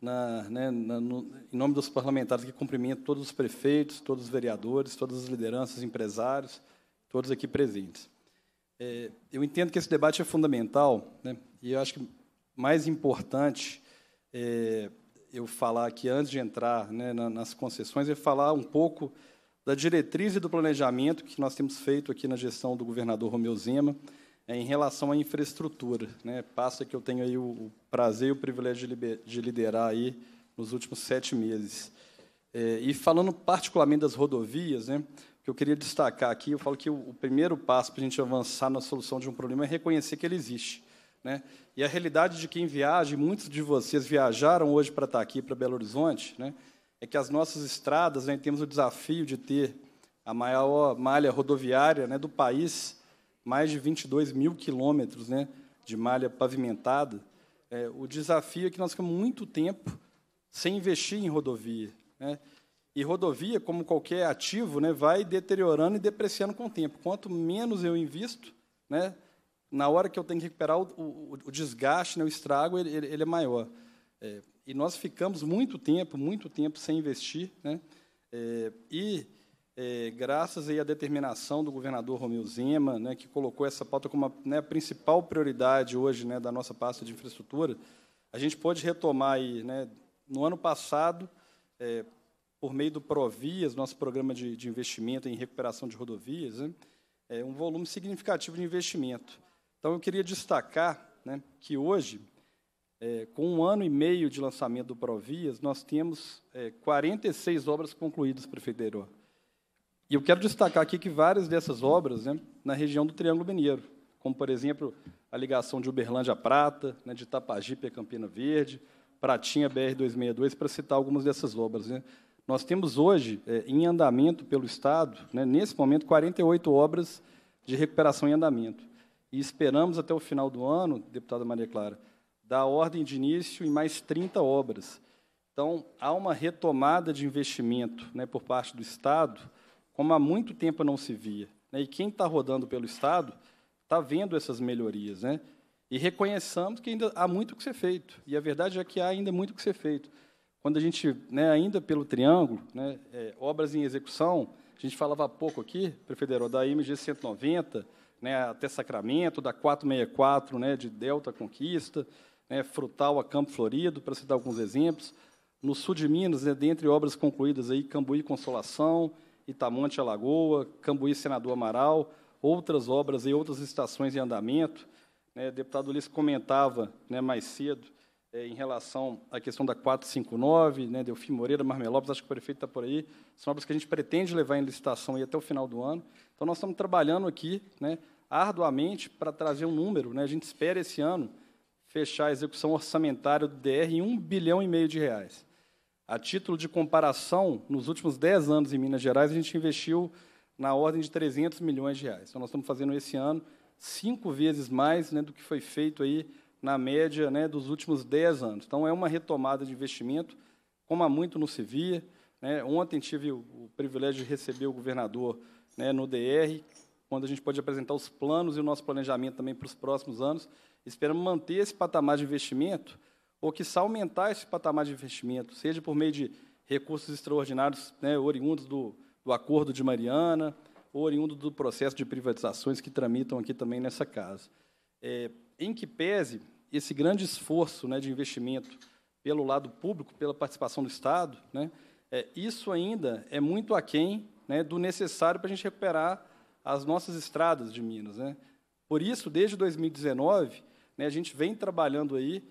na, né, na, no, em nome dos parlamentares, que cumprimento todos os prefeitos, todos os vereadores, todas as lideranças, empresários, todos aqui presentes. É, eu entendo que esse debate é fundamental, né, e eu acho que mais importante é, eu falar aqui, antes de entrar né, nas concessões, eu falar um pouco da diretriz e do planejamento que nós temos feito aqui na gestão do governador Romeu Zema é, em relação à infraestrutura. Né? Passa que eu tenho aí o, prazer e o privilégio de, liderar aí nos últimos sete meses. É, e falando particularmente das rodovias, né, que eu queria destacar aqui, eu falo que o, o primeiro passo para a gente avançar na solução de um problema é reconhecer que ele existe. Né? E a realidade de quem viaja, e muitos de vocês viajaram hoje para estar aqui, para Belo Horizonte, né? é que as nossas estradas, né, temos o desafio de ter a maior malha rodoviária né, do país, mais de 22 mil quilômetros né, de malha pavimentada. É, o desafio é que nós ficamos muito tempo sem investir em rodovia. Né? E rodovia, como qualquer ativo, né, vai deteriorando e depreciando com o tempo. Quanto menos eu invisto, né, na hora que eu tenho que recuperar o, o, o desgaste, né, o estrago, ele, ele é maior. É, e nós ficamos muito tempo, muito tempo sem investir, né? É, e é, graças aí à determinação do governador Romeu Zema, né, que colocou essa pauta como a né, principal prioridade hoje né, da nossa pasta de infraestrutura, a gente pôde retomar aí, né, no ano passado, é, por meio do Provias, nosso programa de, de investimento em recuperação de rodovias, né, é, um volume significativo de investimento. Então, eu queria destacar né, que hoje, é, com um ano e meio de lançamento do Provias, nós temos é, 46 obras concluídas, prefeito Deiró. E eu quero destacar aqui que várias dessas obras né, na região do Triângulo Mineiro, como, por exemplo, a ligação de Uberlândia a Prata, né, de Itapajipe à Campina Verde, Pratinha BR-262, para citar algumas dessas obras. Né. Nós temos hoje, é, em andamento pelo Estado, né, nesse momento, 48 obras de recuperação em andamento e esperamos até o final do ano, deputada Maria Clara, dar ordem de início em mais 30 obras. Então, há uma retomada de investimento né, por parte do Estado, como há muito tempo não se via. Né, e quem está rodando pelo Estado está vendo essas melhorias. Né, e reconheçamos que ainda há muito que ser feito. E a verdade é que há ainda muito que ser feito. Quando a gente, né, ainda pelo Triângulo, né, é, obras em execução, a gente falava há pouco aqui, prefeito da MG 190, né, até Sacramento, da 464 né, de Delta Conquista, né, Frutal a Campo Florido, para citar alguns exemplos. No sul de Minas, né, dentre obras concluídas, aí, Cambuí Consolação, Itamonte Alagoa, Cambuí Senador Amaral, outras obras e outras estações em andamento. Né, deputado Ulisses comentava né, mais cedo é, em relação à questão da 459, né, Delfim Moreira, Marmelópolis, acho que o prefeito está por aí, são obras que a gente pretende levar em licitação aí até o final do ano. Então, nós estamos trabalhando aqui né, arduamente para trazer um número. Né? A gente espera esse ano fechar a execução orçamentária do DR em um bilhão e meio de reais. A título de comparação, nos últimos 10 anos em Minas Gerais, a gente investiu na ordem de 300 milhões de reais. Então, nós estamos fazendo esse ano cinco vezes mais né, do que foi feito aí na média né, dos últimos 10 anos. Então, é uma retomada de investimento, como há muito no se Né? Ontem tive o, o privilégio de receber o governador né, no DR, quando a gente pode apresentar os planos e o nosso planejamento também para os próximos anos. Esperamos manter esse patamar de investimento, ou que aumentar esse patamar de investimento, seja por meio de recursos extraordinários né, oriundos do, do Acordo de Mariana, oriundo do processo de privatizações que tramitam aqui também nessa casa. É, em que pese esse grande esforço né, de investimento pelo lado público, pela participação do Estado, né, é, isso ainda é muito aquém né, do necessário para a gente recuperar as nossas estradas de Minas. Né? Por isso, desde 2019, né, a gente vem trabalhando aí,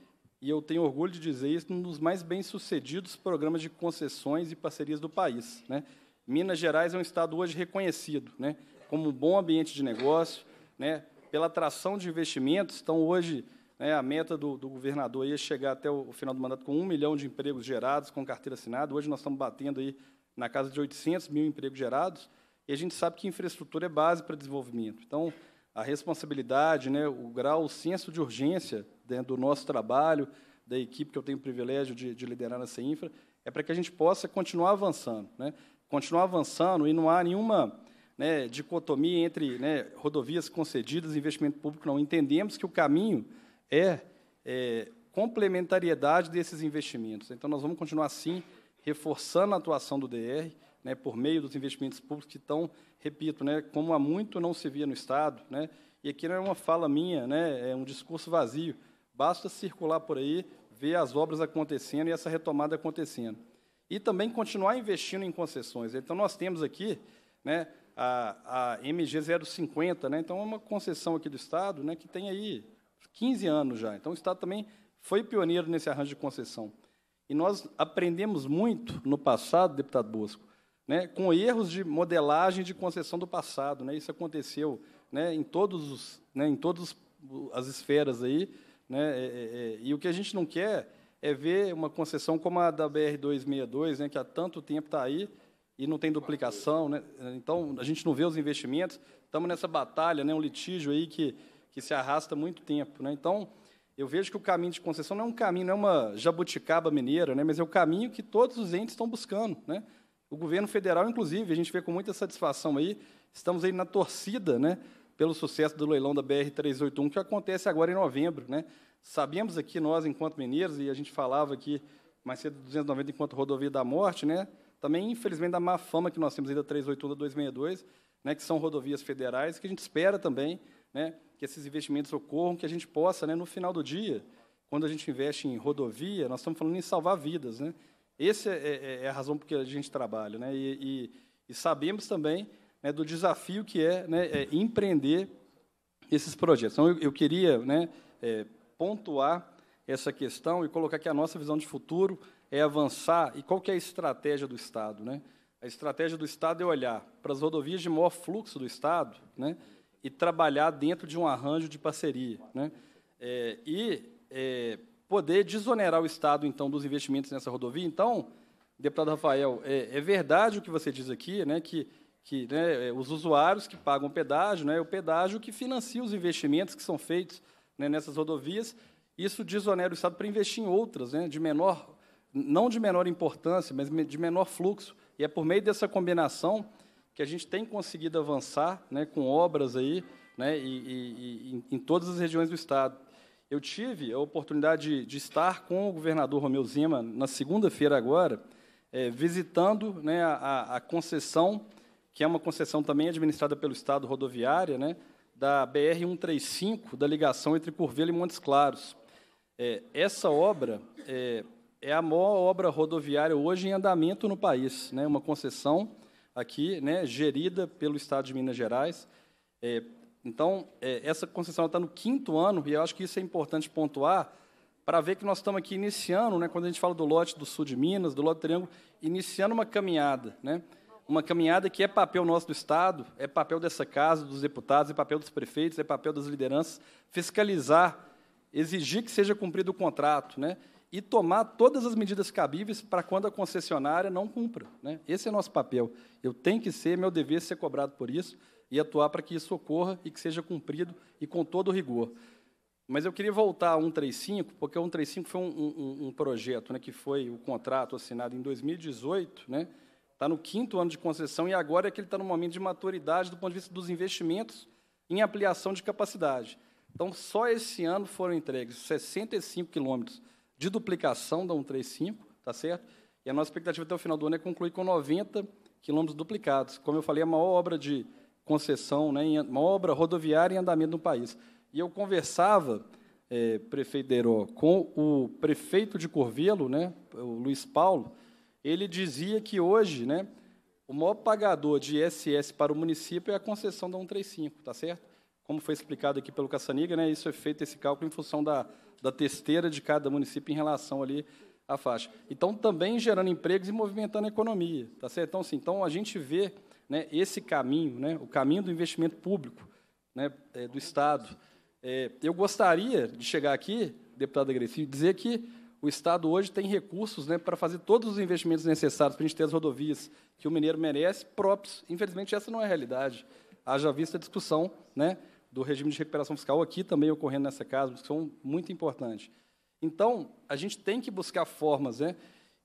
e eu tenho orgulho de dizer isso, um dos mais bem-sucedidos programas de concessões e parcerias do país. Né? Minas Gerais é um estado hoje reconhecido né, como um bom ambiente de negócio, né, pela atração de investimentos, então hoje né, a meta do, do governador é chegar até o, o final do mandato com um milhão de empregos gerados com carteira assinada, hoje nós estamos batendo aí na casa de 800 mil empregos gerados, e a gente sabe que infraestrutura é base para desenvolvimento. Então, a responsabilidade, né, o grau, o senso de urgência né, do nosso trabalho, da equipe que eu tenho o privilégio de, de liderar nessa infra, é para que a gente possa continuar avançando. Né? Continuar avançando e não há nenhuma né, dicotomia entre né, rodovias concedidas e investimento público, não. Entendemos que o caminho é, é complementariedade desses investimentos. Então, nós vamos continuar, sim, reforçando a atuação do DR, né, por meio dos investimentos públicos que estão, repito, né, como há muito não se via no Estado, né, e aqui não é uma fala minha, né, é um discurso vazio, basta circular por aí, ver as obras acontecendo e essa retomada acontecendo. E também continuar investindo em concessões. Então, nós temos aqui né, a, a MG050, né, então é uma concessão aqui do Estado né, que tem aí 15 anos já. Então, o Estado também foi pioneiro nesse arranjo de concessão. E nós aprendemos muito no passado, deputado Bosco, né, com erros de modelagem de concessão do passado. Né, isso aconteceu né, em todos os, né, em todas as esferas aí, né, é, é, é, e o que a gente não quer é ver uma concessão como a da BR 262, né, que há tanto tempo está aí e não tem duplicação, né? Então a gente não vê os investimentos. Estamos nessa batalha, né, um litígio aí que que se arrasta há muito tempo, né? Então eu vejo que o caminho de concessão não é um caminho, não é uma jabuticaba mineira, né? Mas é o caminho que todos os entes estão buscando, né? O governo federal, inclusive, a gente vê com muita satisfação aí, estamos aí na torcida né, pelo sucesso do leilão da BR-381, que acontece agora em novembro. Né? Sabemos aqui, nós, enquanto mineiros, e a gente falava aqui mais cedo 290 enquanto rodovia da morte, né? também, infelizmente, da má fama que nós temos aí da 381 da 262, né, que são rodovias federais, que a gente espera também né, que esses investimentos ocorram, que a gente possa, né, no final do dia, quando a gente investe em rodovia, nós estamos falando em salvar vidas, né? Essa é, é, é, a razão por que a gente trabalha. Né? E, e, e sabemos também né, do desafio que é, né, é, empreender esses projetos. Então, eu, eu queria né, é, pontuar essa questão e colocar que a nossa visão de futuro é avançar. E qual que é a estratégia do Estado? Né? A estratégia do Estado é olhar para as rodovias de maior fluxo do Estado né, e trabalhar dentro de um arranjo de parceria. Né? É, e é, poder desonerar o Estado, então, dos investimentos nessa rodovia. Então, deputado Rafael, é, é verdade o que você diz aqui, né, que, que né, é, os usuários que pagam pedágio, né, é o pedágio que financia os investimentos que são feitos né, nessas rodovias, isso desonera o Estado para investir em outras, né, de menor, não de menor importância, mas de menor fluxo. E é por meio dessa combinação que a gente tem conseguido avançar né, com obras aí, né, e, e, e em todas as regiões do Estado. Eu tive a oportunidade de, estar com o governador Romeu Zema na segunda-feira agora, é, visitando né, a, a, concessão, que é uma concessão também administrada pelo Estado rodoviária, né, da BR-135, da ligação entre Curvelo e Montes Claros. É, essa obra é, é, a maior obra rodoviária hoje em andamento no país, né, uma concessão aqui, né, gerida pelo Estado de Minas Gerais, é, então, é, essa concessão está no quinto ano, e eu acho que isso é importante pontuar, para ver que nós estamos aqui iniciando, né, quando a gente fala do lote do sul de Minas, do lote do Triângulo, iniciando uma caminhada, né, uma caminhada que é papel nosso do Estado, é papel dessa casa, dos deputados, é papel dos prefeitos, é papel das lideranças, fiscalizar, exigir que seja cumprido o contrato, né, e tomar todas as medidas cabíveis para quando a concessionária não cumpra. Né? Esse é nosso papel. Eu tenho que ser, meu dever é ser cobrado por isso e atuar para que isso ocorra e que seja cumprido e com todo rigor. Mas eu queria voltar a 135, porque o 135 foi um, um, um projeto né, que foi o contrato assinado em 2018, né, está no quinto ano de concessão e agora é que ele está no momento de maturidade do ponto de vista dos investimentos em ampliação de capacidade. Então, só esse ano foram entregues 65 quilômetros de duplicação da 135, tá certo? E a nossa expectativa até o final do ano é concluir com 90 quilômetros duplicados. Como eu falei, a maior obra de concessão, né, uma obra rodoviária em andamento no país. E eu conversava, é, prefeito Deiró, com o prefeito de Corvelo, né, o Luiz Paulo, ele dizia que hoje né, o maior pagador de ISS para o município é a concessão da 135, tá certo? Como foi explicado aqui pelo Caçaniga, né, isso é feito esse cálculo em função da, da testeira de cada município em relação ali à faixa. Então, também gerando empregos e movimentando a economia, tá certo? Então, assim, então a gente vê né, esse caminho, né, o caminho do investimento público né, é, do Estado. É, eu gostaria de chegar aqui, deputado agressivo, dizer que o Estado hoje tem recursos né, para fazer todos os investimentos necessários para a gente ter as rodovias que o mineiro merece, próprios. Infelizmente, essa não é a realidade. Haja vista a discussão né, do regime de recuperação fiscal aqui também ocorrendo nessa casa, uma discussão muito importante. Então, a gente tem que buscar formas, né,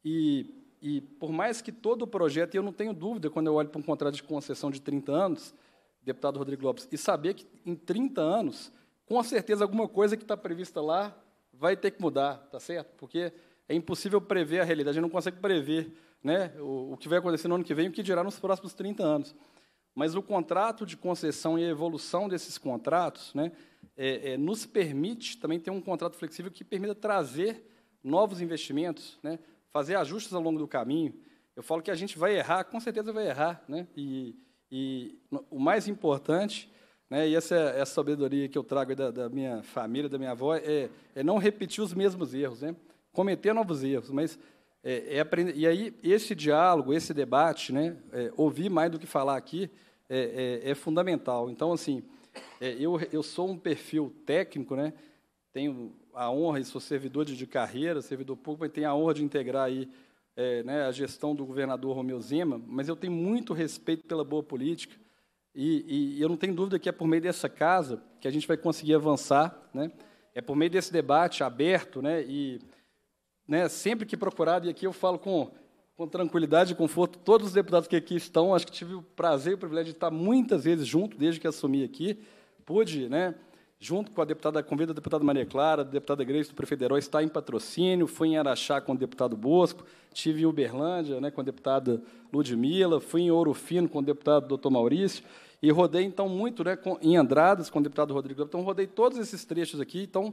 e e por mais que todo o projeto, e eu não tenho dúvida, quando eu olho para um contrato de concessão de 30 anos, deputado Rodrigo Lopes, e saber que em 30 anos, com certeza alguma coisa que está prevista lá vai ter que mudar, tá certo? Porque é impossível prever a realidade, a gente não consegue prever né, o, o que vai acontecer no ano que vem e o que dirá nos próximos 30 anos. Mas o contrato de concessão e a evolução desses contratos né, é, é, nos permite também ter um contrato flexível que permita trazer novos investimentos, né, fazer ajustes ao longo do caminho. Eu falo que a gente vai errar, com certeza vai errar, né? E, e o mais importante, né? E essa, essa sabedoria que eu trago da, da, minha família, da minha avó, é, é não repetir os mesmos erros, né? Cometer novos erros, mas é, é aprender. E aí esse diálogo, esse debate, né? É, ouvir mais do que falar aqui é, é, é fundamental. Então assim, é, eu, eu sou um perfil técnico, né? Tenho a honra, e sou servidor de carreira, servidor público, e tenho a honra de integrar aí é, né, a gestão do governador Romeu Zema, mas eu tenho muito respeito pela boa política e, e, eu não tenho dúvida que é por meio dessa casa que a gente vai conseguir avançar, né? É por meio desse debate aberto, né? E né, sempre que procurado, e aqui eu falo com, com tranquilidade e conforto, todos os deputados que aqui estão, acho que tive o prazer e o privilégio de estar muitas vezes junto desde que assumi aqui, pude, né? junto com a deputada, convido a deputada Maria Clara, a deputada Grace do Prefeito Herói, está em patrocínio, fui em Araxá com o deputado Bosco, tive em Uberlândia né, com a deputada Ludmila, fui em Ouro Fino com o deputado Dr. Maurício, e rodei, então, muito né, com, em Andradas com o deputado Rodrigo. Então, rodei todos esses trechos aqui, então,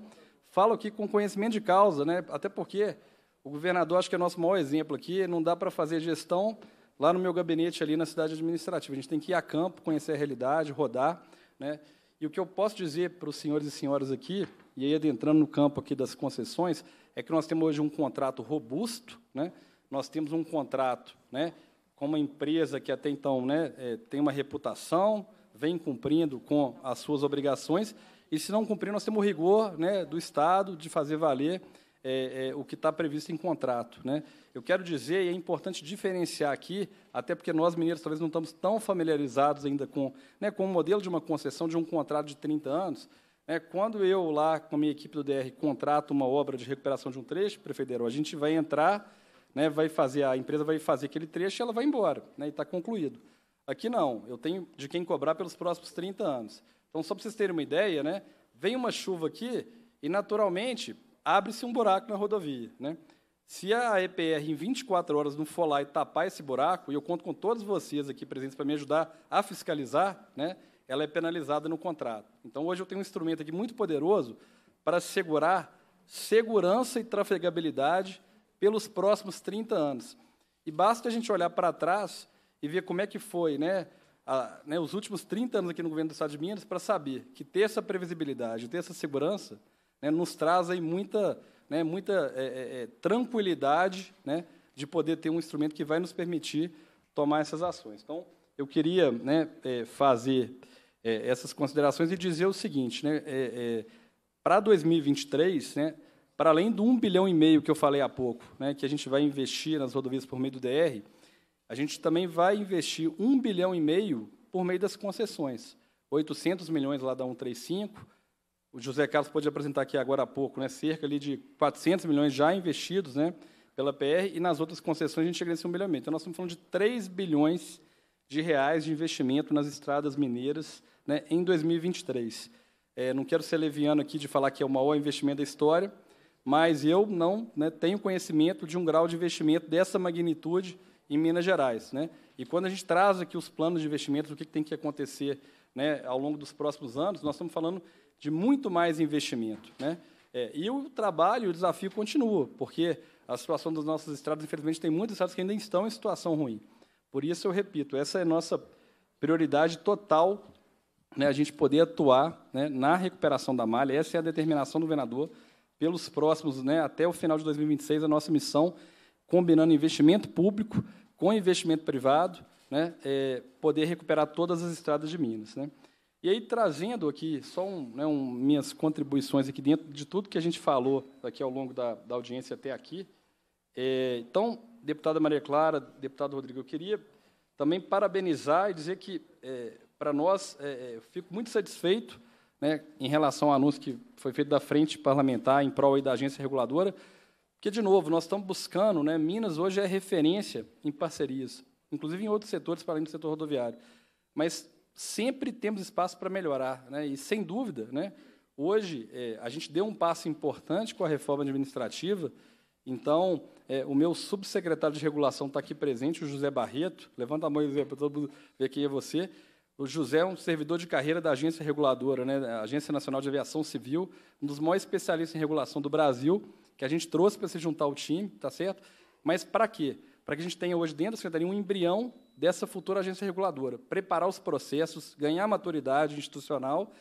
falo aqui com conhecimento de causa, né, até porque o governador, acho que é nosso maior exemplo aqui, não dá para fazer gestão lá no meu gabinete, ali na cidade administrativa. A gente tem que ir a campo, conhecer a realidade, rodar, né, e o que eu posso dizer para os senhores e senhoras aqui, e aí adentrando no campo aqui das concessões, é que nós temos hoje um contrato robusto, né? nós temos um contrato né, com uma empresa que até então né, é, tem uma reputação, vem cumprindo com as suas obrigações, e se não cumprir, nós temos o rigor né, do Estado de fazer valer é, é, o que está previsto em contrato. Né? Eu quero dizer, e é importante diferenciar aqui, até porque nós mineiros talvez não estamos tão familiarizados ainda com, né, com o modelo de uma concessão de um contrato de 30 anos. Né? Quando eu, lá com a minha equipe do DR, contrato uma obra de recuperação de um trecho, prefeito a gente vai entrar, né, vai fazer, a empresa vai fazer aquele trecho e ela vai embora, né, e está concluído. Aqui não, eu tenho de quem cobrar pelos próximos 30 anos. Então, só para vocês terem uma ideia, né, vem uma chuva aqui e, naturalmente, abre-se um buraco na rodovia. Né? Se a EPR em 24 horas não for lá e tapar esse buraco, e eu conto com todos vocês aqui presentes para me ajudar a fiscalizar, né, ela é penalizada no contrato. Então, hoje eu tenho um instrumento aqui muito poderoso para assegurar segurança e trafegabilidade pelos próximos 30 anos. E basta a gente olhar para trás e ver como é que foi né, a, né, os últimos 30 anos aqui no governo do Estado de Minas para saber que ter essa previsibilidade, ter essa segurança, né, nos traz aí muita, né, muita é, é, é, tranquilidade né, de poder ter um instrumento que vai nos permitir tomar essas ações. Então, eu queria né, é, fazer é, essas considerações e dizer o seguinte, né, é, para 2023, né, para além do 1 bilhão e meio que eu falei há pouco, né, que a gente vai investir nas rodovias por meio do DR, a gente também vai investir 1 bilhão e meio por meio das concessões. 800 milhões lá da 135, o José Carlos pode apresentar aqui agora há pouco, né, cerca ali de 400 milhões já investidos né, pela PR, e nas outras concessões a gente chega nesse 1 Então, nós estamos falando de 3 bilhões de reais de investimento nas estradas mineiras né, em 2023. É, não quero ser leviano aqui de falar que é o maior investimento da história, mas eu não né, tenho conhecimento de um grau de investimento dessa magnitude em Minas Gerais. Né? E quando a gente traz aqui os planos de investimento, o que tem que acontecer né, ao longo dos próximos anos, nós estamos falando de muito mais investimento. Né? É, e o trabalho, o desafio continua, porque a situação das nossas estradas, infelizmente, tem muitas estradas que ainda estão em situação ruim. Por isso, eu repito, essa é nossa prioridade total, né, a gente poder atuar né, na recuperação da malha. Essa é a determinação do governador pelos próximos, né, até o final de 2026, a nossa missão, combinando investimento público com investimento privado, né, é, poder recuperar todas as estradas de Minas. Né. E aí, trazendo aqui só um, né, um, minhas contribuições aqui dentro de tudo que a gente falou aqui ao longo da, da audiência até aqui. É, então, deputada Maria Clara, deputado Rodrigo, eu queria também parabenizar e dizer que, é, para nós, é, é eu fico muito satisfeito né, em relação ao anúncio que foi feito da frente parlamentar em prol da agência reguladora, porque, de novo, nós estamos buscando, né, Minas hoje é referência em parcerias, inclusive em outros setores, para além do setor rodoviário. Mas sempre temos espaço para melhorar. Né? E, sem dúvida, né, hoje é, a gente deu um passo importante com a reforma administrativa. Então, é, o meu subsecretário de regulação está aqui presente, o José Barreto. Levanta a mão, José, para todo mundo ver quem é você. O José é um servidor de carreira da agência reguladora, né, a Agência Nacional de Aviação Civil, um dos maiores especialistas em regulação do Brasil, que a gente trouxe para se juntar ao time, tá certo? Mas para quê? para que a gente tenha hoje dentro da Secretaria um embrião dessa futura agência reguladora, preparar os processos, ganhar maturidade institucional,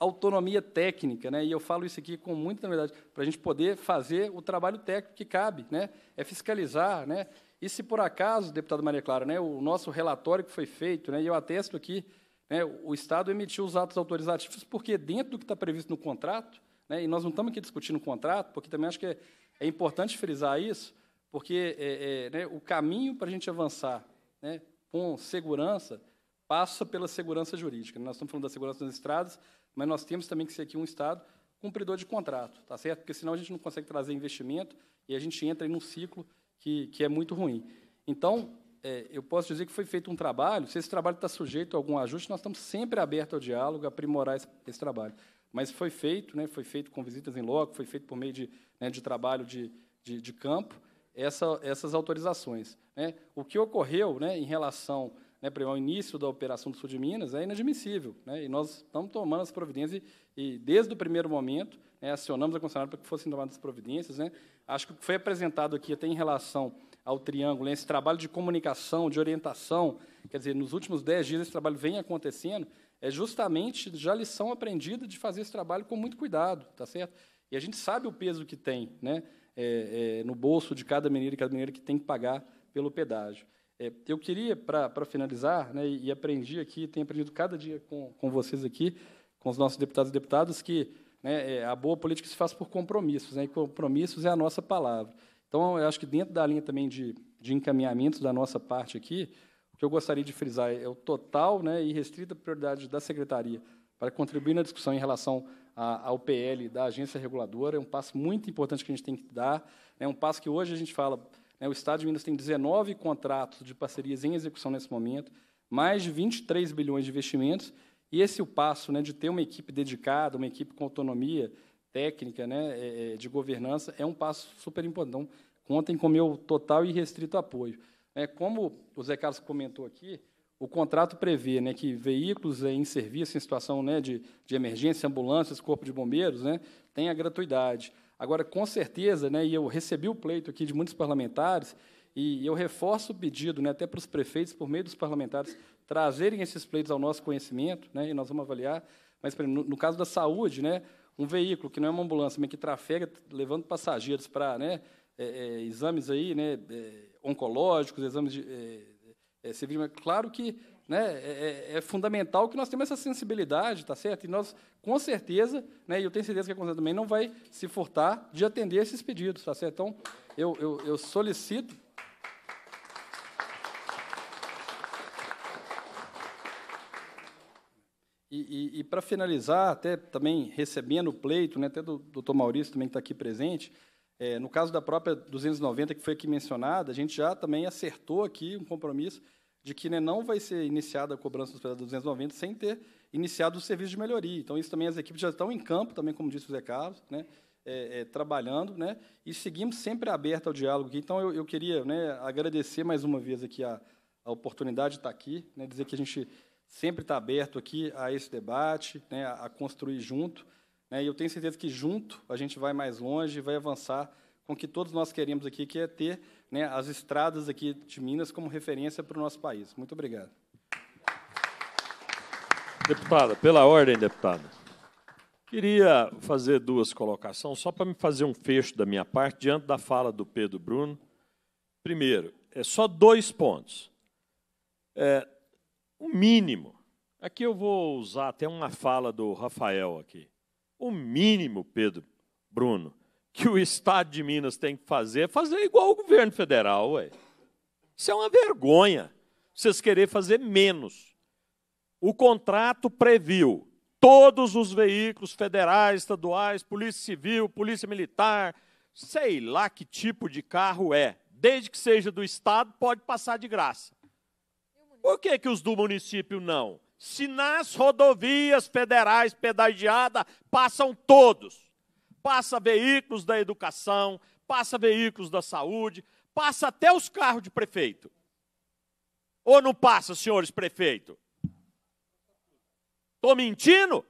autonomia técnica, né? e eu falo isso aqui com muita verdade, para a gente poder fazer o trabalho técnico que cabe, né? é fiscalizar. Né? E se por acaso, deputado Maria Clara, né, o nosso relatório que foi feito, né, e eu atesto aqui, né, o Estado emitiu os atos autorizativos porque dentro do que está previsto no contrato, né, e nós não estamos aqui discutindo o contrato, porque também acho que é, é importante frisar isso, porque é, é, né, o caminho para a gente avançar né, com segurança passa pela segurança jurídica. Nós estamos falando da segurança das estradas, mas nós temos também que ser aqui um Estado cumpridor de contrato, tá certo? Porque senão a gente não consegue trazer investimento e a gente entra em um ciclo que, que é muito ruim. Então, é, eu posso dizer que foi feito um trabalho, se esse trabalho está sujeito a algum ajuste, nós estamos sempre abertos ao diálogo, a aprimorar esse, esse trabalho. Mas foi feito, né, foi feito com visitas em loco, foi feito por meio de, né, de trabalho de, de, de campo, essa, essas autorizações. Né? O que ocorreu né, em relação né, ao início da operação do Sul de Minas é inadmissível. Né? E nós estamos tomando as providências, e, e desde o primeiro momento, né, acionamos a concessionária para que fossem tomadas as providências. Né? Acho que o que foi apresentado aqui, até em relação ao triângulo, né, esse trabalho de comunicação, de orientação, quer dizer, nos últimos dez dias esse trabalho vem acontecendo, é justamente já lição aprendida de fazer esse trabalho com muito cuidado, tá certo? E a gente sabe o peso que tem, né? é, é, no bolso de cada mineiro e cada mineira que tem que pagar pelo pedágio. É, eu queria, para finalizar, né, e, e, aprendi aqui, tenho aprendido cada dia com, com vocês aqui, com os nossos deputados e deputadas, que né, é, a boa política se faz por compromissos, né, e compromissos é a nossa palavra. Então, eu acho que dentro da linha também de, de encaminhamentos da nossa parte aqui, o que eu gostaria de frisar é o total né, e restrita prioridade da Secretaria para contribuir na discussão em relação a, ao PL da agência reguladora, é um passo muito importante que a gente tem que dar, é um passo que hoje a gente fala, né, o Estado de Minas tem 19 contratos de parcerias em execução nesse momento, mais de 23 bilhões de investimentos, e esse é o passo né, de ter uma equipe dedicada, uma equipe com autonomia técnica, né, é, é, de governança, é um passo super importante. Então, contem com meu total e restrito apoio. É, como o Zé Carlos comentou aqui, o contrato prevê né, que veículos eh, em serviço, em situação né, de, de emergência, ambulâncias, corpo de bombeiros, né, tem a gratuidade. Agora, com certeza, né, e eu recebi o pleito aqui de muitos parlamentares, e eu reforço o pedido né, até para os prefeitos, por meio dos parlamentares, trazerem esses pleitos ao nosso conhecimento, né, e nós vamos avaliar. Mas, exemplo, no, no, caso da saúde, né, um veículo que não é uma ambulância, mas que trafega levando passageiros para né, é, é, exames aí, né, é, oncológicos, exames de, é, claro que né, é, é, é, fundamental que nós temos essa sensibilidade, tá certo? E nós, com certeza, né, e eu tenho certeza que a Conselho também não vai se furtar de atender esses pedidos, tá certo? Então, eu, eu, eu solicito. E, e, e para finalizar, até também recebendo o pleito, né, até do doutor Maurício também que está aqui presente, é, no caso da própria 290, que foi aqui mencionada, a gente já também acertou aqui um compromisso de que né, não vai ser iniciada a cobrança dos pedaços 290 sem ter iniciado o serviço de melhoria. Então, isso também as equipes já estão em campo, também como disse o Zé Carlos, né, é, é, trabalhando, né, e seguimos sempre aberto ao diálogo. Aqui. Então, eu, eu queria né, agradecer mais uma vez aqui a, a oportunidade de estar aqui, né, dizer que a gente sempre está aberto aqui a esse debate, né, a, a construir junto. Né? E eu tenho certeza que junto a gente vai mais longe e vai avançar com o que todos nós queremos aqui, que é ter né, as estradas aqui de Minas como referência para o nosso país. Muito obrigado. Deputada, pela ordem, deputada. Queria fazer duas colocações, só para me fazer um fecho da minha parte, diante da fala do Pedro Bruno. Primeiro, é só dois pontos. É, o mínimo. Aqui eu vou usar até uma fala do Rafael aqui. O mínimo, Pedro, Bruno, que o Estado de Minas tem que fazer é fazer igual o governo federal. Ué. Isso é uma vergonha. Vocês querer fazer menos. O contrato previu todos os veículos federais, estaduais, polícia civil, polícia militar, sei lá que tipo de carro é. Desde que seja do Estado, pode passar de graça. Por que, que os do município não? se nas rodovias federais pedagiada passam todos. Passa veículos da educação, passa veículos da saúde, passa até os carros de prefeito. Ou não passa, senhores prefeito? Estou mentindo?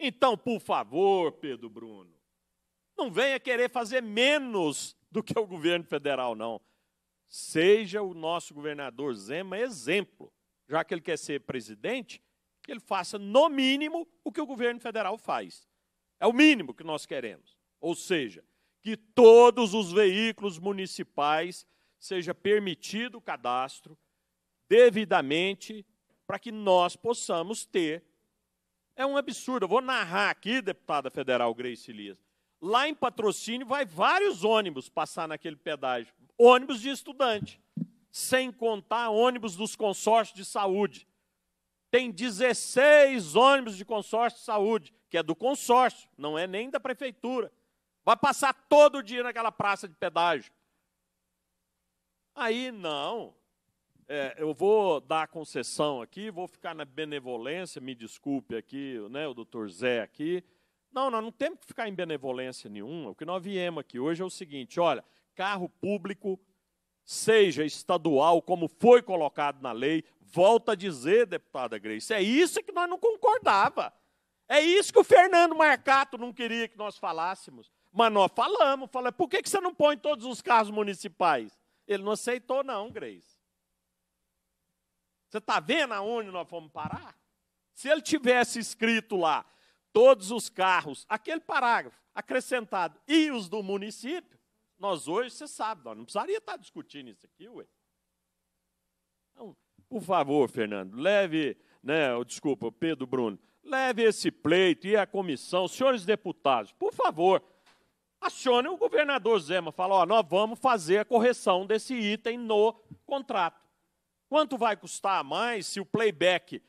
Então, por favor, Pedro Bruno, não venha querer fazer menos do que o governo federal, não. Seja o nosso governador Zema exemplo já que ele quer ser presidente, que ele faça, no mínimo, o que o governo federal faz. É o mínimo que nós queremos. Ou seja, que todos os veículos municipais seja permitido o cadastro devidamente para que nós possamos ter. É um absurdo. Eu vou narrar aqui, deputada federal Grace Elias. Lá em patrocínio vai vários ônibus passar naquele pedágio. Ônibus de estudante sem contar ônibus dos consórcios de saúde. Tem 16 ônibus de consórcio de saúde, que é do consórcio, não é nem da prefeitura. Vai passar todo dia naquela praça de pedágio. Aí, não. É, eu vou dar a concessão aqui, vou ficar na benevolência, me desculpe aqui, né, o doutor Zé aqui. Não, nós não temos que ficar em benevolência nenhuma. O que nós viemos aqui hoje é o seguinte: olha, carro público seja estadual, como foi colocado na lei. Volta a dizer, deputada Grace, é isso que nós não concordava. É isso que o Fernando Marcato não queria que nós falássemos. Mas nós falamos, falei por que, que você não põe todos os carros municipais? Ele não aceitou, não, Grace. Você está vendo aonde nós fomos parar? Se ele tivesse escrito lá, todos os carros, aquele parágrafo acrescentado, e os do município, nós hoje, você sabe, não precisaria estar discutindo isso aqui, ué. Então, por favor, Fernando, leve, né, desculpa, Pedro Bruno, leve esse pleito e a comissão, senhores deputados, por favor, acione o governador Zema, fala, ó, nós vamos fazer a correção desse item no contrato. Quanto vai custar a mais se o playback,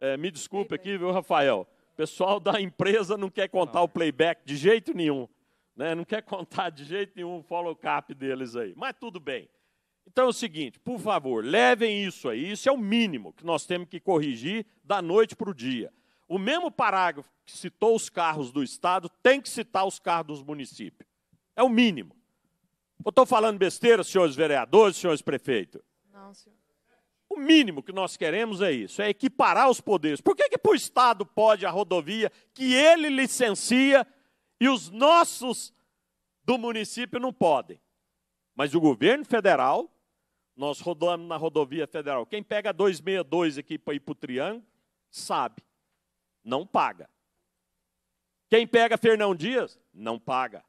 é, me desculpe aqui, viu, Rafael, o pessoal da empresa não quer contar não. o playback de jeito nenhum né? não quer contar de jeito nenhum o follow cap deles aí, mas tudo bem. Então é o seguinte, por favor, levem isso aí, isso é o mínimo que nós temos que corrigir da noite para o dia. O mesmo parágrafo que citou os carros do Estado tem que citar os carros dos municípios. É o mínimo. Eu estou falando besteira, senhores vereadores, senhores prefeitos? Não, senhor. O mínimo que nós queremos é isso, é equiparar os poderes. Por que, que para o Estado pode a rodovia que ele licencia e os nossos do município não podem. Mas o governo federal, nós rodamos na rodovia federal. Quem pega 262 aqui para ir para o Triângulo, sabe, não paga. Quem pega Fernão Dias, não paga.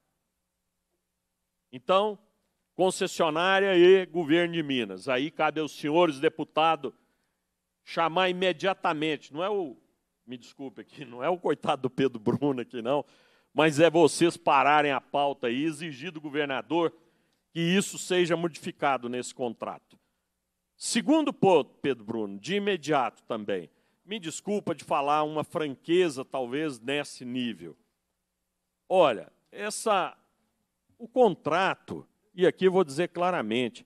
Então, concessionária e governo de Minas. Aí cabe aos senhores deputados chamar imediatamente, não é o, me desculpe aqui, não é o coitado do Pedro Bruno aqui não, mas é vocês pararem a pauta e exigir do governador que isso seja modificado nesse contrato. Segundo ponto, Pedro Bruno, de imediato também. Me desculpa de falar uma franqueza, talvez, nesse nível. Olha, essa, o contrato, e aqui vou dizer claramente,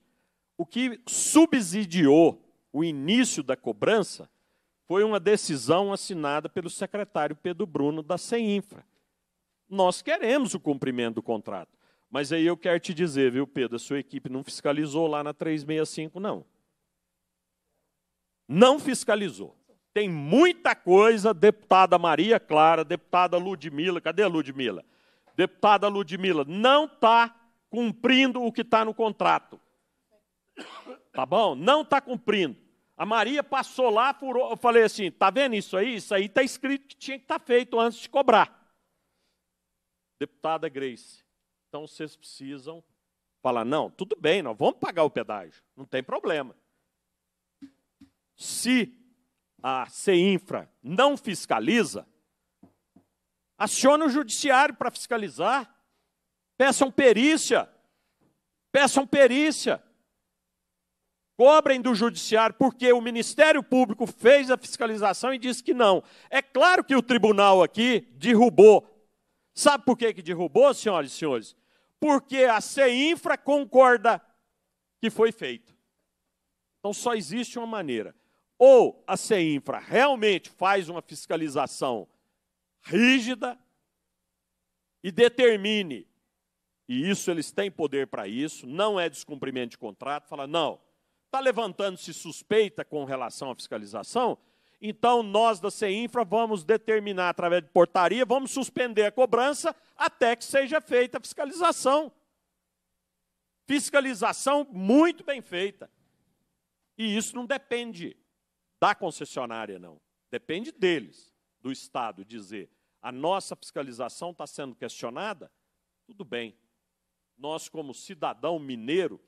o que subsidiou o início da cobrança foi uma decisão assinada pelo secretário Pedro Bruno da CEINFRA. Nós queremos o cumprimento do contrato. Mas aí eu quero te dizer, viu, Pedro, a sua equipe não fiscalizou lá na 365, não. Não fiscalizou. Tem muita coisa, deputada Maria Clara, deputada Ludmila, cadê a Ludmila? Deputada Ludmila, não está cumprindo o que está no contrato. Tá bom? Não está cumprindo. A Maria passou lá, furou, eu falei assim, tá vendo isso aí? Isso aí está escrito que tinha que estar tá feito antes de cobrar. Deputada Grace, então vocês precisam falar: não, tudo bem, nós vamos pagar o pedágio, não tem problema. Se a CEINFRA não fiscaliza, acione o judiciário para fiscalizar. Peçam perícia. Peçam perícia. Cobrem do judiciário, porque o Ministério Público fez a fiscalização e disse que não. É claro que o tribunal aqui derrubou Sabe por que, que derrubou, senhoras e senhores? Porque a CEINFRA concorda que foi feito. Então só existe uma maneira. Ou a CEINFRA realmente faz uma fiscalização rígida e determine, e isso eles têm poder para isso, não é descumprimento de contrato, fala, não, está levantando-se suspeita com relação à fiscalização, então, nós da CEINFRA vamos determinar, através de portaria, vamos suspender a cobrança até que seja feita a fiscalização. Fiscalização muito bem feita. E isso não depende da concessionária, não. Depende deles, do Estado, dizer a nossa fiscalização está sendo questionada. Tudo bem. Nós, como cidadão mineiro,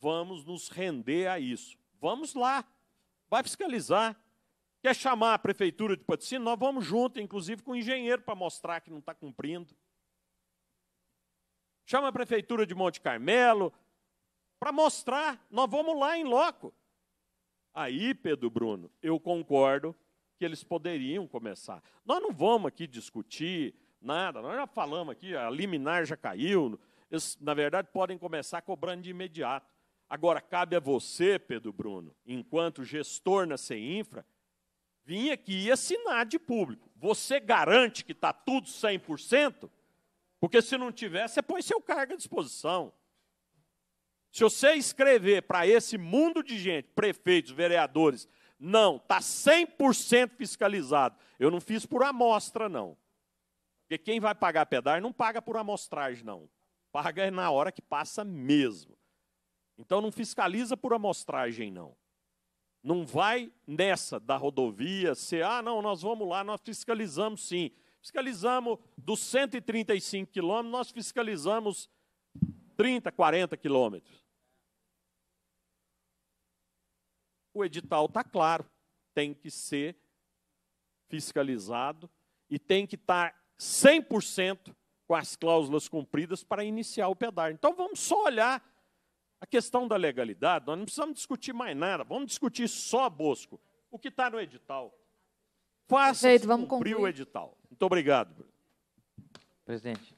vamos nos render a isso. Vamos lá, vai fiscalizar. Quer chamar a prefeitura de Paticino? Nós vamos junto, inclusive com o engenheiro, para mostrar que não está cumprindo. Chama a prefeitura de Monte Carmelo para mostrar. Nós vamos lá em loco. Aí, Pedro Bruno, eu concordo que eles poderiam começar. Nós não vamos aqui discutir nada, nós já falamos aqui, a liminar já caiu. Eles, na verdade, podem começar cobrando de imediato. Agora, cabe a você, Pedro Bruno, enquanto gestor na CEINFRA, Vim aqui e assinar de público. Você garante que está tudo 100%? Porque se não tiver, você põe seu cargo à disposição. Se você escrever para esse mundo de gente, prefeitos, vereadores, não, está 100% fiscalizado. Eu não fiz por amostra, não. Porque quem vai pagar pedágio não paga por amostragem, não. Paga é na hora que passa mesmo. Então não fiscaliza por amostragem, não. Não vai nessa da rodovia ser, ah, não, nós vamos lá, nós fiscalizamos sim. Fiscalizamos dos 135 quilômetros, nós fiscalizamos 30, 40 quilômetros. O edital está claro, tem que ser fiscalizado e tem que tá estar 100% com as cláusulas cumpridas para iniciar o pedágio. Então vamos só olhar a questão da legalidade, nós não precisamos discutir mais nada, vamos discutir só, Bosco, o que está no edital. Faça Perfeito, vamos cumprir, o edital. Muito obrigado. Presidente.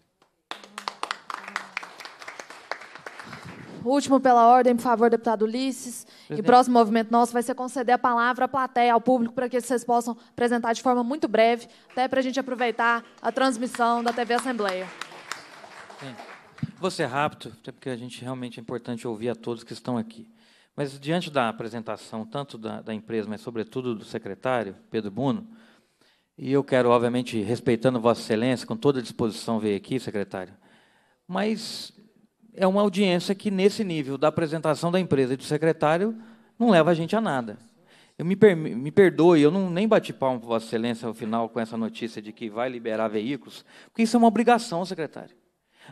Último pela ordem, por favor, deputado Ulisses. Presidente. E próximo movimento nosso vai ser conceder a palavra à plateia, ao público, para que vocês possam apresentar de forma muito breve, até para a gente aproveitar a transmissão da TV Assembleia. Sim vou ser rápido, até porque a gente realmente é importante ouvir a todos que estão aqui. Mas, diante da apresentação, tanto da, da empresa, mas, sobretudo, do secretário, Pedro Bruno, e eu quero, obviamente, respeitando Vossa Excelência, com toda a disposição, veio aqui, secretário, mas é uma audiência que, nesse nível da apresentação da empresa e do secretário, não leva a gente a nada. Eu me, per, me perdoe, eu não, nem bati palmo para Vossa Excelência ao final com essa notícia de que vai liberar veículos, porque isso é uma obrigação, secretário.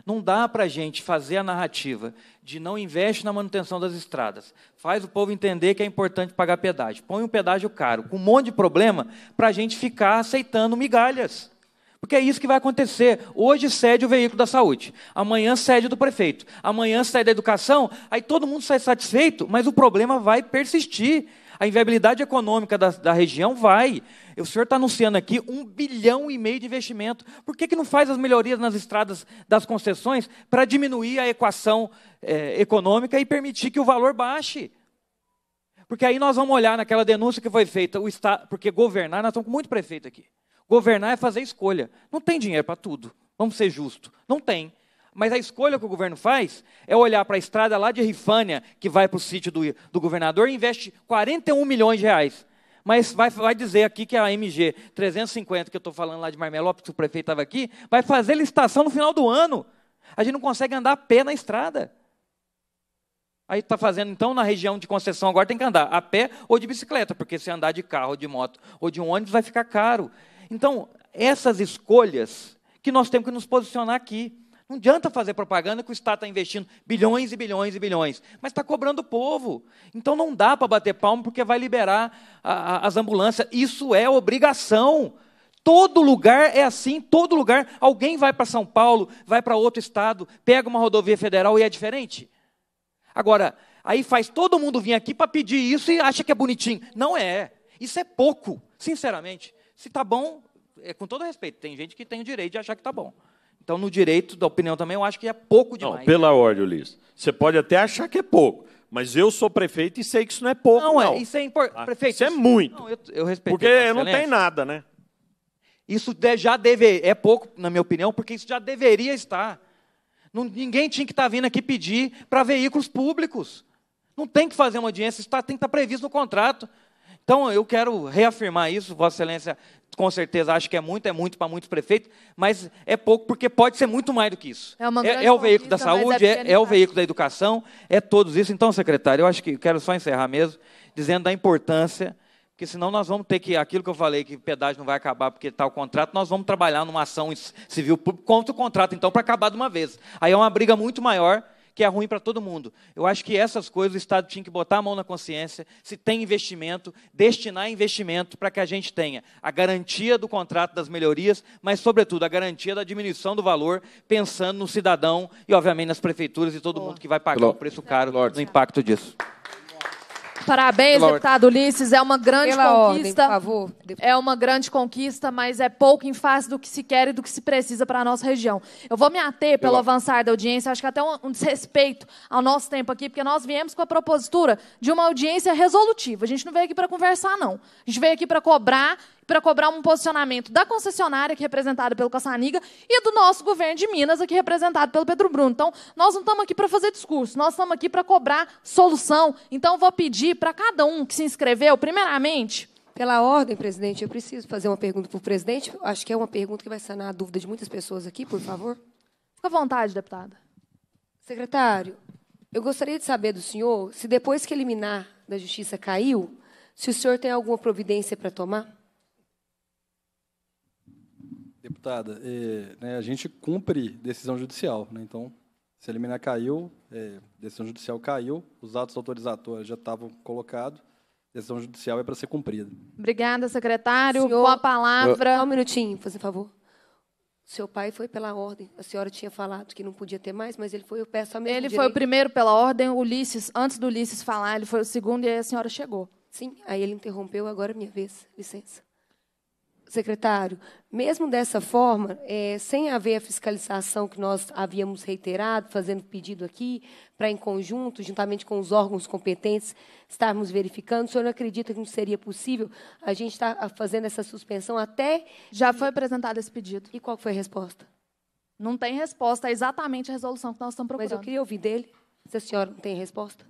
Não dá para a gente fazer a narrativa de não investe na manutenção das estradas, faz o povo entender que é importante pagar pedágio, põe um pedágio caro, com um monte de problema, para a gente ficar aceitando migalhas. Porque é isso que vai acontecer. Hoje cede o veículo da saúde, amanhã cede do prefeito, amanhã cede da educação, aí todo mundo sai satisfeito, mas o problema vai persistir. A inviabilidade econômica da, da região vai. O senhor está anunciando aqui um bilhão e meio de investimento. Por que, que não faz as melhorias nas estradas das concessões para diminuir a equação é, econômica e permitir que o valor baixe? Porque aí nós vamos olhar naquela denúncia que foi feita, o porque governar, nós estamos com muito prefeito aqui. Governar é fazer escolha. Não tem dinheiro para tudo. Vamos ser justos. Não tem. Mas a escolha que o governo faz é olhar para a estrada lá de Rifânia, que vai para o sítio do, do governador, e investe 41 milhões de reais. Mas vai, vai dizer aqui que a MG 350, que eu estou falando lá de Marmelópolis, que o prefeito estava aqui, vai fazer licitação no final do ano. A gente não consegue andar a pé na estrada. Aí está fazendo, então, na região de concessão agora tem que andar a pé ou de bicicleta, porque se andar de carro, de moto ou de um ônibus vai ficar caro. Então, essas escolhas que nós temos que nos posicionar aqui. Não adianta fazer propaganda que o Estado está investindo bilhões e bilhões e bilhões, mas está cobrando o povo. Então não dá para bater palma porque vai liberar a, a, as ambulâncias. Isso é obrigação. Todo lugar é assim, todo lugar. Alguém vai para São Paulo, vai para outro estado, pega uma rodovia federal e é diferente. Agora, aí faz todo mundo vir aqui para pedir isso e acha que é bonitinho. Não é. Isso é pouco, sinceramente. Se está bom, é, com todo respeito, tem gente que tem o direito de achar que está bom. Então, no direito da opinião também, eu acho que é pouco demais. Não, pela ordem, Ulisses. Você pode até achar que é pouco, mas eu sou prefeito e sei que isso não é pouco, não. É, não. É, isso é importante. Ah, prefeito, isso é muito. Não, eu, eu respeito. Porque não tem nada, né? Isso já deve, é pouco, na minha opinião, porque isso já deveria estar. ninguém tinha que estar tá vindo aqui pedir para veículos públicos. Não tem que fazer uma audiência, isso tá, tem que estar tá previsto no contrato. Então, eu quero reafirmar isso, Vossa Excelência com certeza acho que é muito, é muito para muitos prefeitos, mas é pouco porque pode ser muito mais do que isso. É, é, é o veículo da é saúde, é, é, é, o veículo da educação, é todos isso. Então, secretário, eu acho que quero só encerrar mesmo, dizendo da importância, porque senão nós vamos ter que, aquilo que eu falei, que pedágio não vai acabar porque está o contrato, nós vamos trabalhar numa ação civil pública contra o contrato, então, para acabar de uma vez. Aí é uma briga muito maior que é ruim para todo mundo. Eu acho que essas coisas o Estado tinha que botar a mão na consciência, se tem investimento, destinar investimento para que a gente tenha a garantia do contrato das melhorias, mas, sobretudo, a garantia da diminuição do valor, pensando no cidadão e, obviamente, nas prefeituras e todo Boa. mundo que vai pagar o preço caro Lorde. impacto disso. Parabéns, deputado Ulisses. É uma grande Pela conquista. Ordem, por favor. É uma grande conquista, mas é pouco em face do que se quer e do que se precisa para a nossa região. Eu vou me ater pelo Pela... avançar da audiência, acho que até um, um desrespeito ao nosso tempo aqui, porque nós viemos com a propositura de uma audiência resolutiva. A gente não veio aqui para conversar, não. A gente veio aqui para cobrar para cobrar um posicionamento da concessionária, aqui é representada pelo Caçaniga, e do nosso governo de Minas, aqui representado pelo Pedro Bruno. Então, nós não estamos aqui para fazer discurso, nós estamos aqui para cobrar solução. Então, vou pedir para cada um que se inscreveu, primeiramente, pela ordem, presidente, eu preciso fazer uma pergunta para o presidente. Acho que é uma pergunta que vai sanar a dúvida de muitas pessoas aqui, por favor. Fica à vontade, deputada. Secretário, eu gostaria de saber do senhor se depois que eliminar da justiça caiu, se o senhor tem alguma providência para tomar? Deputada, é, né, a gente cumpre decisão judicial. Né, então, se a liminar caiu, é, decisão judicial caiu, os atos autorizatórios já estavam colocados, decisão judicial é para ser cumprida. Obrigada, secretário. Senhor, com a palavra. Só um minutinho, por favor. Seu pai foi pela ordem. A senhora tinha falado que não podia ter mais, mas ele foi o peço a mesma. Ele direito. foi o primeiro pela ordem, Ulisses, antes do Ulisses falar, ele foi o segundo e aí a senhora chegou. Sim, aí ele interrompeu, agora é minha vez. Licença secretário, mesmo dessa forma, é, sem haver a fiscalização que nós havíamos reiterado, fazendo pedido aqui, para em conjunto, juntamente com os órgãos competentes, estarmos verificando, o senhor não acredita que não seria possível a gente estar tá, fazendo essa suspensão até. Já foi apresentado esse pedido. E qual foi a resposta? Não tem resposta, é exatamente a resolução que nós estamos procurando. Mas eu queria ouvir dele, se a senhora não tem resposta.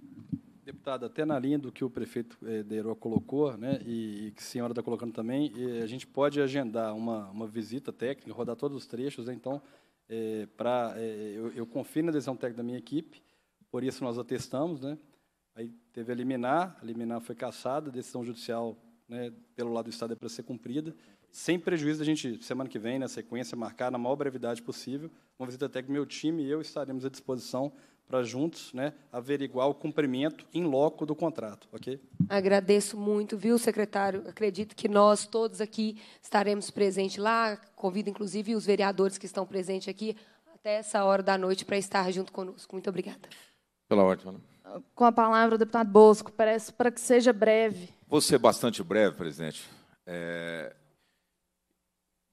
Deputada, até na linha do que o prefeito eh, Deiro colocou, né, e, e, que a senhora está colocando também, a gente pode agendar uma, uma visita técnica, rodar todos os trechos, né, então, eh, para eh, eu, eu confio na decisão técnica da minha equipe, por isso nós atestamos, né, aí teve a liminar, a liminar foi cassada, a decisão judicial né, pelo lado do Estado é para ser cumprida, sem prejuízo da gente, semana que vem, na sequência, marcar na maior brevidade possível, uma visita técnica, meu time e eu estaremos à disposição para juntos né, averiguar o cumprimento em loco do contrato, ok? Agradeço muito, viu, secretário? Acredito que nós todos aqui estaremos presentes lá. Convido, inclusive, os vereadores que estão presentes aqui até essa hora da noite para estar junto conosco. Muito obrigada. Pela ordem, Ana. Com a palavra, o deputado Bosco. Peço para que seja breve. Vou ser bastante breve, presidente. É...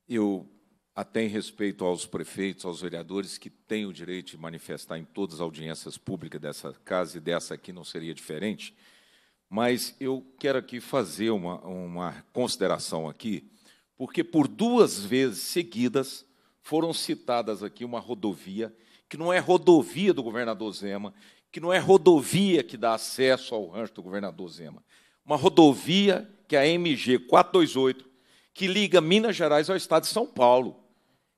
Eu até em respeito aos prefeitos, aos vereadores, que têm o direito de manifestar em todas as audiências públicas dessa casa, e dessa aqui não seria diferente, mas eu quero aqui fazer uma, uma consideração aqui, porque por duas vezes seguidas foram citadas aqui uma rodovia, que não é rodovia do governador Zema, que não é rodovia que dá acesso ao rancho do governador Zema, uma rodovia que é a MG 428, que liga Minas Gerais ao estado de São Paulo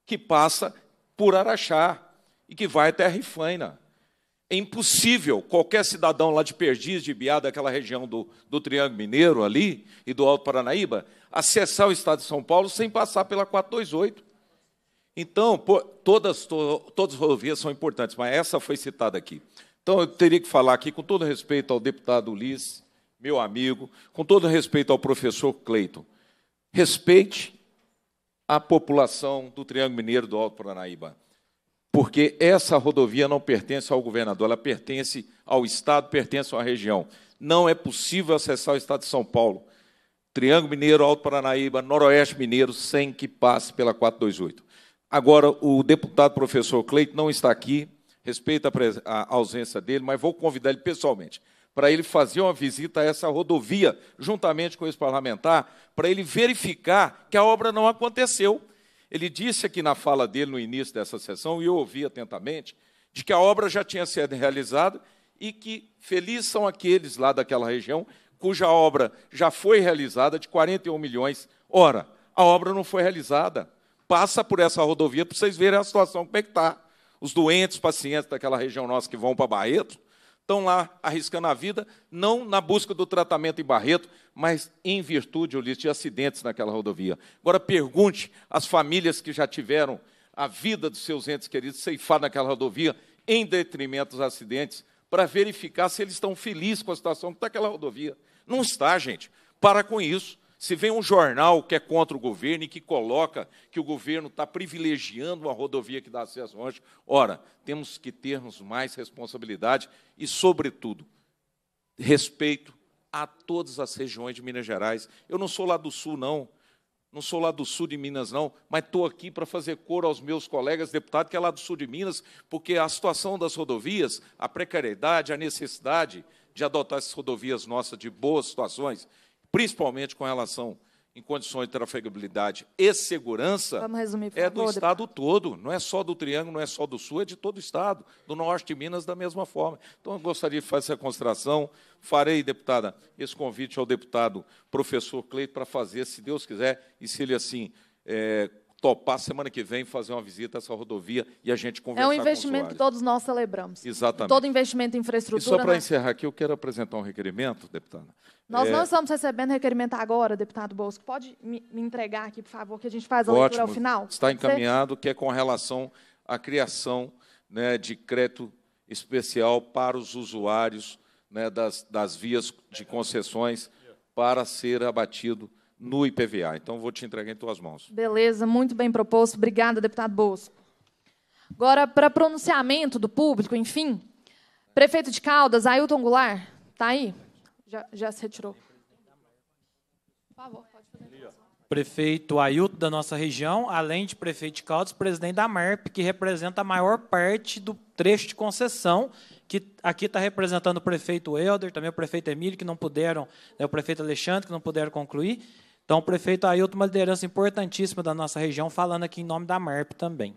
que passa por Araxá e que vai até Rifaina. É impossível qualquer cidadão lá de Perdiz, de Biá, daquela região do, do Triângulo Mineiro ali e do Alto Paranaíba, acessar o estado de São Paulo sem passar pela 428. Então, por, todas, to, todas as rodovias são importantes, mas essa foi citada aqui. Então, eu teria que falar aqui, com todo respeito ao deputado Ulisses, meu amigo, com todo respeito ao professor Cleiton, respeite à população do Triângulo Mineiro do Alto Paranaíba. Porque essa rodovia não pertence ao governador, ela pertence ao Estado, pertence à região. Não é possível acessar o Estado de São Paulo. Triângulo Mineiro, Alto Paranaíba, Noroeste Mineiro, sem que passe pela 428. Agora, o deputado professor Cleito não está aqui, respeito a, a ausência dele, mas vou convidar ele pessoalmente para ele fazer uma visita a essa rodovia, juntamente com ex parlamentar, para ele verificar que a obra não aconteceu. Ele disse aqui na fala dele no início dessa sessão, e eu ouvi atentamente, de que a obra já tinha sido realizada e que felizes são aqueles lá daquela região cuja obra já foi realizada de 41 milhões. Ora, a obra não foi realizada. Passa por essa rodovia para vocês verem a situação como é que está. Os doentes, pacientes daquela região nossa que vão para Barreto, estão lá arriscando a vida, não na busca do tratamento em Barreto, mas em virtude, Ulisses, de acidentes naquela rodovia. Agora pergunte às famílias que já tiveram a vida dos seus entes queridos ceifada naquela rodovia, em detrimento dos acidentes, para verificar se eles estão felizes com a situação que está aquela rodovia. Não está, gente. Para com isso. Se vem um jornal que é contra o governo e que coloca que o governo está privilegiando uma rodovia que dá acesso longe, ora, temos que termos mais responsabilidade e, sobretudo, respeito a todas as regiões de Minas Gerais. Eu não sou lá do Sul, não. Não sou lá do sul de Minas, não, mas estou aqui para fazer cor aos meus colegas deputados que é lá do sul de Minas, porque a situação das rodovias, a precariedade, a necessidade de adotar essas rodovias nossas de boas situações, principalmente com relação em condições de trafegabilidade e segurança, resumir, é do Estado todo, não é só do Triângulo, não é só do Sul, é de todo o Estado, do Norte de Minas da mesma forma. Então, eu gostaria de fazer essa consideração, farei, deputada, esse convite ao deputado professor Cleito para fazer, se Deus quiser, e se ele assim é, topar semana que vem fazer uma visita a essa rodovia e a gente é conversar com É um investimento que todos nós celebramos. Exatamente. Todo investimento em infraestrutura. E só para né? encerrar aqui, eu quero apresentar um requerimento, deputada. Nós é... não estamos recebendo requerimento agora, deputado Bosco. Pode me, entregar aqui, por favor, que a gente faz a Ótimo. leitura ao final? Está encaminhado, que é com relação à criação né, de crédito especial para os usuários né, das, das vias de concessões para ser abatido no IPVA. Então, vou te entregar em tuas mãos. Beleza, muito bem proposto. Obrigada, deputado Bosco. Agora, para pronunciamento do público, enfim, prefeito de Caldas, Ailton Goulart, está aí? Já, já se retirou. Por favor, Prefeito Ailton da nossa região, além de prefeito de Caldas, presidente da MARP, que representa a maior parte do trecho de concessão, que aqui está representando o prefeito Helder, também o prefeito Emílio, que não puderam, né, o prefeito Alexandre, que não puderam concluir. Então, o prefeito Ailton, uma liderança importantíssima da nossa região, falando aqui em nome da MARP também.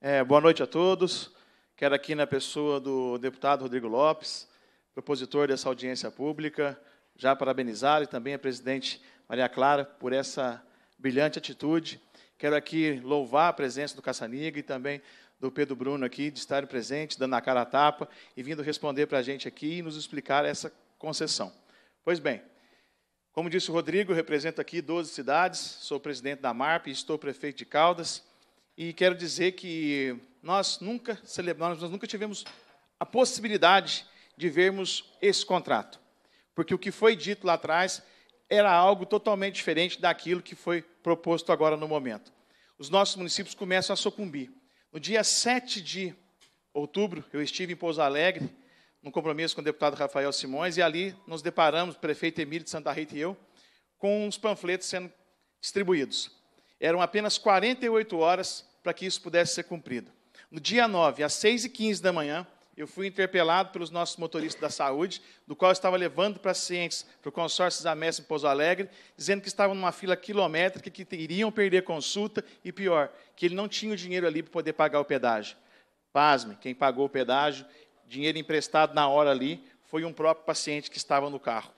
É, boa noite a todos. Quero aqui na pessoa do deputado Rodrigo Lopes, propositor dessa audiência pública, já parabenizar e também a presidente Maria Clara por essa brilhante atitude. Quero aqui louvar a presença do Caçaniga e também do Pedro Bruno aqui, de estarem presentes, dando a cara a tapa e vindo responder para a gente aqui e nos explicar essa concessão. Pois bem, como disse o Rodrigo, eu represento aqui 12 cidades, sou presidente da MARP e estou prefeito de Caldas. E quero dizer que nós nunca celebramos, nós nunca tivemos a possibilidade de vermos esse contrato. Porque o que foi dito lá atrás era algo totalmente diferente daquilo que foi proposto agora no momento. Os nossos municípios começam a sucumbir. No dia 7 de outubro, eu estive em Pouso Alegre num compromisso com o deputado Rafael Simões, e ali nos deparamos, o prefeito Emílio de Santa Rita e eu, com os panfletos sendo distribuídos. Eram apenas 48 horas para que isso pudesse ser cumprido. No dia 9, às 6h15 da manhã, eu fui interpelado pelos nossos motoristas da saúde, do qual estava levando pacientes para o consórcio da Mestre em Pouso Alegre, dizendo que estavam numa fila quilométrica, que iriam perder consulta e, pior, que ele não tinha o dinheiro ali para poder pagar o pedágio. Pasme, quem pagou o pedágio dinheiro emprestado na hora ali, foi um próprio paciente que estava no carro.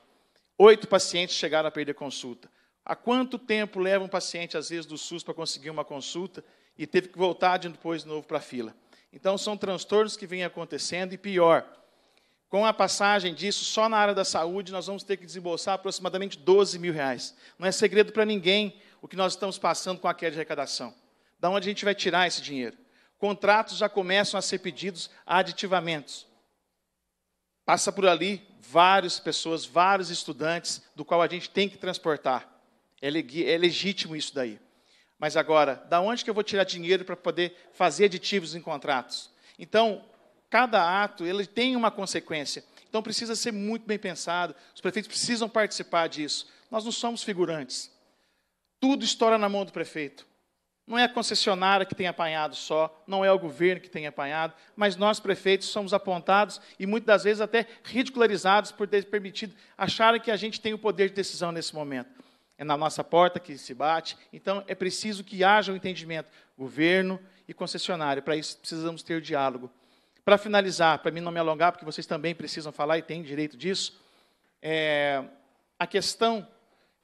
Oito pacientes chegaram a perder consulta. Há quanto tempo leva um paciente, às vezes, do SUS para conseguir uma consulta e teve que voltar de depois de novo para a fila? Então, são transtornos que vêm acontecendo e pior. Com a passagem disso, só na área da saúde, nós vamos ter que desembolsar aproximadamente 12 mil reais. Não é segredo para ninguém o que nós estamos passando com a queda de arrecadação. Da onde a gente vai tirar esse dinheiro? contratos já começam a ser pedidos aditivamentos. Passa por ali várias pessoas, vários estudantes, do qual a gente tem que transportar. É, é legítimo isso daí. Mas agora, da onde que eu vou tirar dinheiro para poder fazer aditivos em contratos? Então, cada ato ele tem uma consequência. Então precisa ser muito bem pensado. Os prefeitos precisam participar disso. Nós não somos figurantes. Tudo estoura na mão do prefeito. Não é a concessionária que tem apanhado só, não é o governo que tem apanhado, mas nós, prefeitos, somos apontados e muitas das vezes até ridicularizados por ter permitido acharem que a gente tem o poder de decisão nesse momento. É na nossa porta que se bate, então é preciso que haja o um entendimento, governo e concessionária, Para isso, precisamos ter o diálogo. Para finalizar, para mim não me alongar, porque vocês também precisam falar e têm direito disso, é, a questão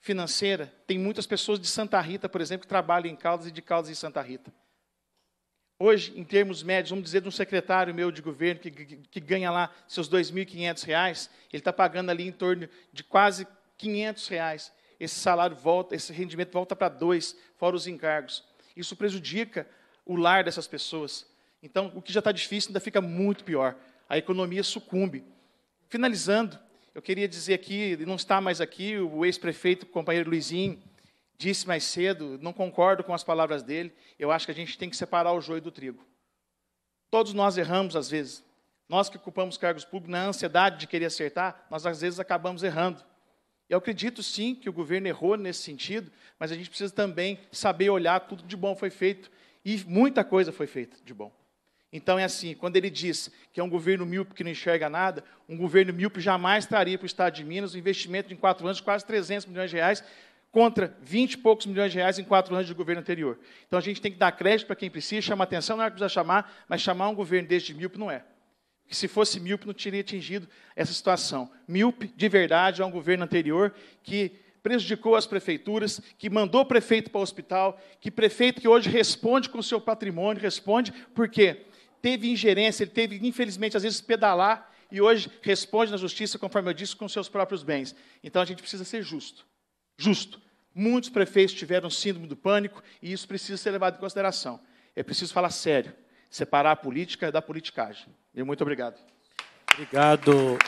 financeira, tem muitas pessoas de Santa Rita, por exemplo, que trabalham em Caldas e de Caldas em Santa Rita. Hoje, em termos médios, vamos dizer de um secretário meu de governo que, que, que ganha lá seus R$ 2.500, ele está pagando ali em torno de quase R$ 500. Reais. Esse salário volta, esse rendimento volta para dois, fora os encargos. Isso prejudica o lar dessas pessoas. Então, o que já está difícil ainda fica muito pior. A economia sucumbe. Finalizando, eu queria dizer aqui, não está mais aqui, o ex-prefeito, companheiro Luizinho, disse mais cedo, não concordo com as palavras dele, eu acho que a gente tem que separar o joio do trigo. Todos nós erramos às vezes. Nós que ocupamos cargos públicos, na ansiedade de querer acertar, nós às vezes acabamos errando. Eu acredito sim que o governo errou nesse sentido, mas a gente precisa também saber olhar tudo de bom foi feito e muita coisa foi feita de bom. Então é assim, quando ele diz que é um governo míope que não enxerga nada, um governo míope jamais traria para o Estado de Minas um investimento em quatro anos de quase 300 milhões de reais, contra 20 e poucos milhões de reais em quatro anos de governo anterior. Então a gente tem que dar crédito para quem precisa, chamar atenção não é que precisa chamar, mas chamar um governo desde de míope não é. Porque se fosse míope, não teria atingido essa situação. Míope, de verdade, é um governo anterior que prejudicou as prefeituras, que mandou prefeito para o hospital, que prefeito que hoje responde com o seu patrimônio, responde por quê? teve ingerência, ele teve, infelizmente, às vezes, pedalar e hoje responde na justiça, conforme eu disse, com seus próprios bens. Então a gente precisa ser justo. Justo. Muitos prefeitos tiveram síndrome do pânico e isso precisa ser levado em consideração. É preciso falar sério, separar a política da politicagem. E muito obrigado. Obrigado,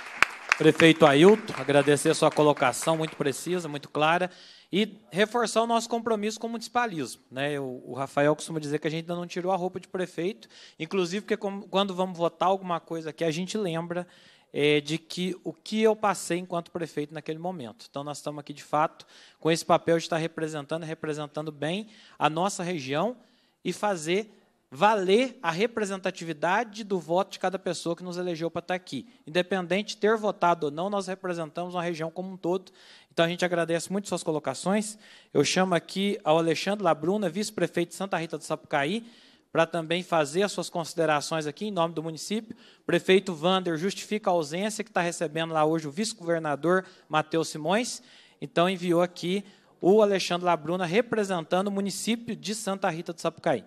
prefeito Ailton. Agradecer a sua colocação muito precisa, muito clara. E reforçar o nosso compromisso com o municipalismo. Né? O, o Rafael costuma dizer que a gente ainda não tirou a roupa de prefeito, inclusive porque quando vamos votar alguma coisa aqui, a gente lembra é, de que o que eu passei enquanto prefeito naquele momento. Então, nós estamos aqui, de fato, com esse papel de estar representando, representando bem a nossa região e fazer valer a representatividade do voto de cada pessoa que nos elegeu para estar aqui. Independente de ter votado ou não, nós representamos uma região como um todo. Então a gente agradece muito suas colocações. Eu chamo aqui ao Alexandre Labruna, vice-prefeito de Santa Rita do Sapucaí, para também fazer as suas considerações aqui em nome do município. Prefeito Vander justifica a ausência que está recebendo lá hoje o vice-governador Matheus Simões. Então enviou aqui o Alexandre Labruna representando o município de Santa Rita do Sapucaí.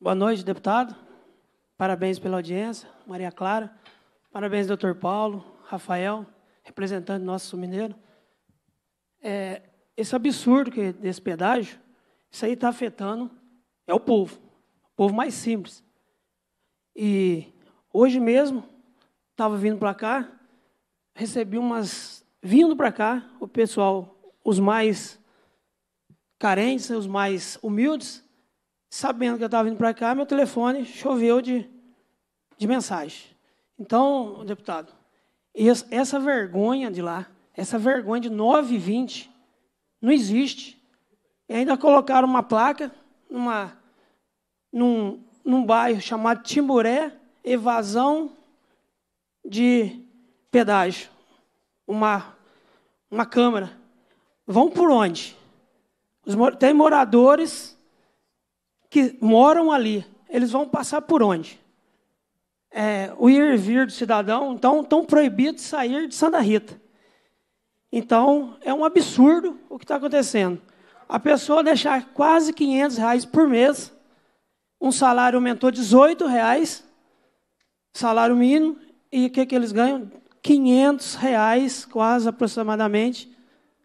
Boa noite, deputado. Parabéns pela audiência, Maria Clara. Parabéns, doutor Paulo, Rafael, representante do nosso mineiro. É, esse absurdo que, desse pedágio, isso aí está afetando é o povo, o povo mais simples. E hoje mesmo, estava vindo para cá, recebi umas. Vindo para cá, o pessoal, os mais carentes, os mais humildes, sabendo que eu estava vindo para cá, meu telefone choveu de, de mensagem. Então, deputado, essa vergonha de lá, essa vergonha de 9,20, não existe. E ainda colocaram uma placa numa, num, num bairro chamado Timburé, evasão de pedágio. Uma, uma câmara. Vão por onde? Os, tem moradores que moram ali, eles vão passar por onde? É, o ir e vir do cidadão, então, estão proibidos de sair de Santa Rita. Então, é um absurdo o que está acontecendo. A pessoa deixar quase 500 reais por mês, um salário aumentou 18 reais, salário mínimo, e o que, que eles ganham? 500 reais, quase aproximadamente,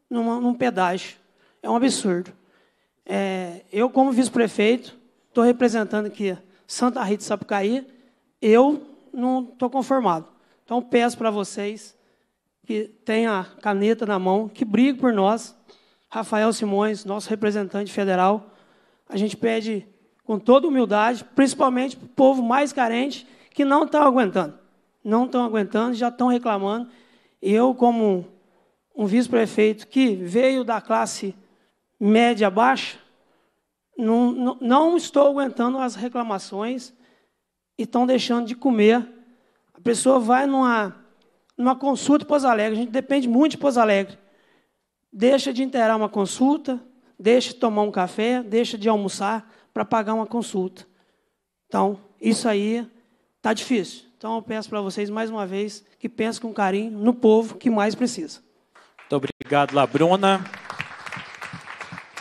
numa, num pedágio. É um absurdo. É, eu, como vice-prefeito, estou representando aqui Santa Rita de Sapucaí, eu não estou conformado. Então, peço para vocês que tenham a caneta na mão, que briguem por nós. Rafael Simões, nosso representante federal, a gente pede com toda humildade, principalmente para o povo mais carente, que não está aguentando. Não estão aguentando, já estão reclamando. Eu, como um vice-prefeito que veio da classe média baixa, não, não, estou aguentando as reclamações e estão deixando de comer. A pessoa vai numa, numa consulta em Pouso Alegre, a gente depende muito de Pouso Alegre. Deixa de inteirar uma consulta, deixa de tomar um café, deixa de almoçar para pagar uma consulta. Então, isso aí está difícil. Então, eu peço para vocês, mais uma vez, que pensem com carinho no povo que mais precisa. Muito obrigado, Labruna.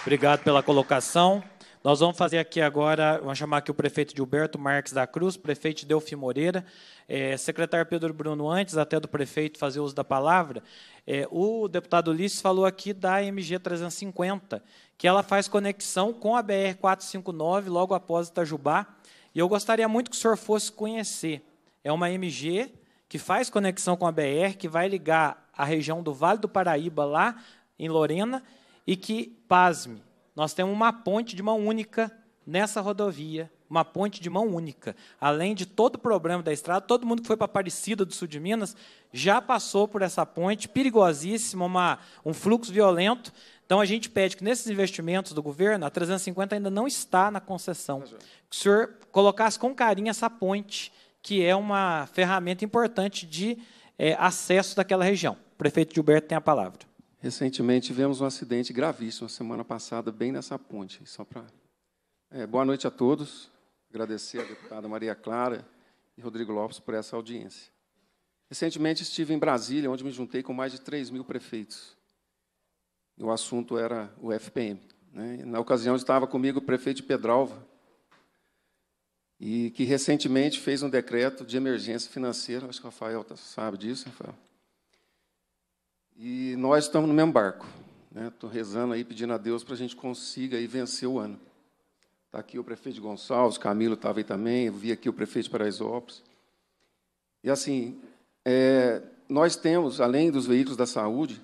Obrigado pela colocação. Nós vamos fazer aqui agora, vamos chamar aqui o prefeito Gilberto Marques da Cruz, prefeito Delfim Moreira, é, secretário Pedro Bruno, antes até do prefeito fazer uso da palavra, é, o deputado Ulisses falou aqui da MG 350, que ela faz conexão com a BR 459 logo após Itajubá, e eu gostaria muito que o senhor fosse conhecer. É uma MG que faz conexão com a BR, que vai ligar a região do Vale do Paraíba lá em Lorena e que, pasme, nós temos uma ponte de mão única nessa rodovia, uma ponte de mão única. Além de todo o problema da estrada, todo mundo que foi para Aparecida do Sul de Minas já passou por essa ponte, perigosíssima, uma, um fluxo violento. Então a gente pede que nesses investimentos do governo, a 350 ainda não está na concessão, tá que o senhor colocasse com carinho essa ponte, que é uma ferramenta importante de é, acesso daquela região. O prefeito Gilberto tem a palavra. Recentemente tivemos um acidente gravíssimo, semana passada, bem nessa ponte. Só para. É, boa noite a todos. Agradecer à deputada Maria Clara e Rodrigo Lopes por essa audiência. Recentemente estive em Brasília, onde me juntei com mais de 3 mil prefeitos. E o assunto era o FPM. Né? Na ocasião estava comigo o prefeito de Pedralva, e que recentemente fez um decreto de emergência financeira, acho que o Rafael tá, sabe disso, Rafael, e nós estamos no mesmo barco. Estou né? rezando aí, pedindo a Deus para a gente consiga aí vencer o ano. Está aqui o prefeito de Gonçalves, Camilo estava aí também, eu vi aqui o prefeito de Paraisópolis. E assim, é, nós temos, além dos veículos da saúde,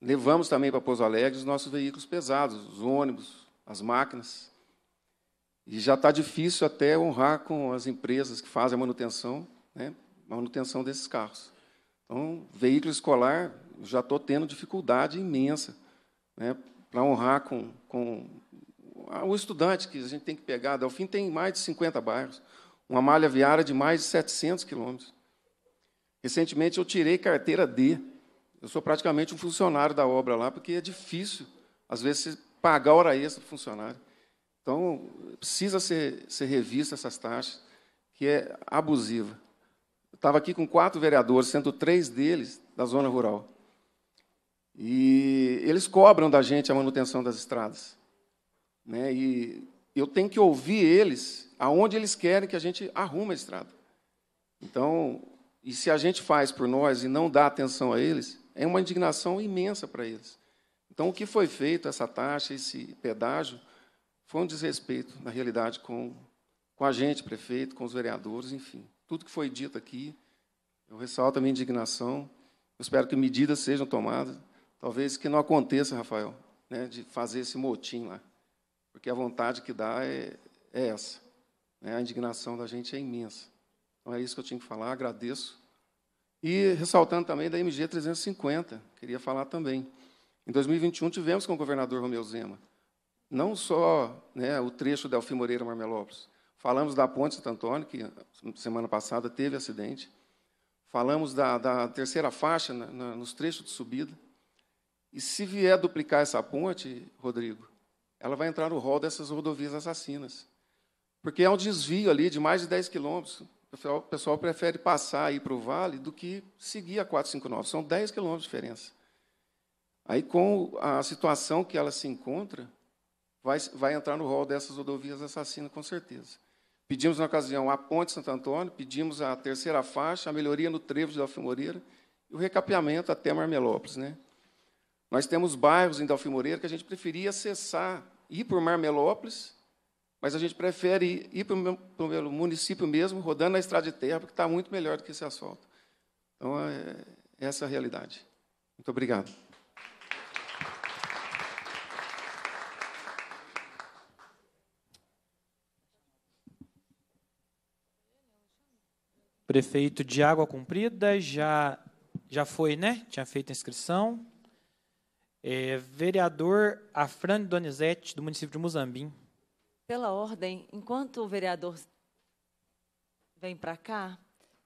levamos também para Pouso Alegre os nossos veículos pesados, os ônibus, as máquinas. E já está difícil até honrar com as empresas que fazem a manutenção, né, a manutenção desses carros. Então, veículo escolar, já estou tendo dificuldade imensa né, para honrar com, com o estudante que a gente tem que pegar. Delfim tem mais de 50 bairros, uma malha viária de mais de 700 quilômetros. Recentemente eu tirei carteira D. Eu sou praticamente um funcionário da obra lá, porque é difícil, às vezes, pagar hora extra para o funcionário. Então, precisa ser, ser revista essas taxas, que é abusiva. Eu estava aqui com quatro vereadores, sendo três deles da zona rural. E eles cobram da gente a manutenção das estradas. Né? E eu tenho que ouvir eles aonde eles querem que a gente arrume a estrada. Então, e se a gente faz por nós e não dá atenção a eles, é uma indignação imensa para eles. Então, o que foi feito, essa taxa, esse pedágio, foi um desrespeito, na realidade, com, com a gente, prefeito, com os vereadores, enfim. Tudo que foi dito aqui, eu ressalto a minha indignação. Eu espero que medidas sejam tomadas Talvez que não aconteça, Rafael, né, de fazer esse motim lá. Porque a vontade que dá é, é essa. Né, a indignação da gente é imensa. Então é isso que eu tinha que falar, agradeço. E ressaltando também da MG 350, queria falar também. Em 2021 tivemos com o governador Romeu Zema, não só né, o trecho da Alfim Moreira Marmelópolis. Falamos da Ponte Santo Antônio, que semana passada teve acidente. Falamos da, da terceira faixa na, né, na, nos trechos de subida. E se vier duplicar essa ponte, Rodrigo, ela vai entrar no rol dessas rodovias assassinas. Porque é um desvio ali de mais de 10 quilômetros. O pessoal prefere passar aí para o vale do que seguir a 459. São 10 quilômetros de diferença. Aí, com a situação que ela se encontra, vai, vai entrar no rol dessas rodovias assassinas, com certeza. Pedimos, na ocasião, a ponte Santo Antônio, pedimos a terceira faixa, a melhoria no trevo de Alfa Moreira e o recapeamento até Marmelópolis. Né? Nós temos bairros em Delfim Moreira que a gente preferia acessar, ir por Marmelópolis, mas a gente prefere ir para o município mesmo, rodando na estrada de terra, porque está muito melhor do que esse asfalto. Então, é, é essa a realidade. Muito obrigado. Prefeito de Água Comprida já, já foi, né? Tinha feito a inscrição. É, vereador Afrânio Donizete, do município de Muzambim. Pela ordem, enquanto o vereador vem para cá,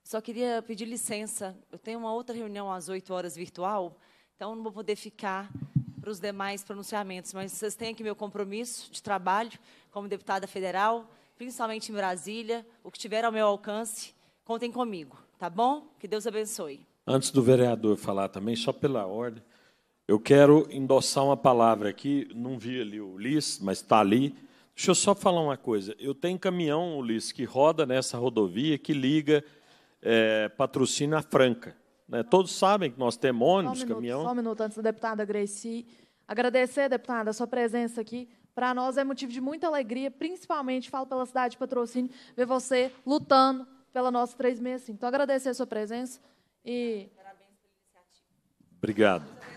só queria pedir licença. Eu tenho uma outra reunião às 8 horas virtual, então não vou poder ficar para os demais pronunciamentos, mas vocês têm aqui meu compromisso de trabalho como deputada federal, principalmente em Brasília, o que tiver ao meu alcance, contem comigo, tá bom? Que Deus abençoe. Antes do vereador falar também, só pela ordem, eu quero endossar uma palavra aqui, não vi ali o Ulisses, mas está ali. Deixa eu só falar uma coisa. Eu tenho caminhão, Ulisses, que roda nessa rodovia que liga é, à Franca. Né? Todos sabem que nós temos ônibus, só um minuto, caminhão. Só um minuto antes da deputada agradecer, Agradecer, deputada, a sua presença aqui. Para nós é motivo de muita alegria, principalmente, falo pela cidade de patrocínio, ver você lutando pela nossa 365. Então, agradecer a sua presença e. Parabéns pela iniciativa. Obrigado.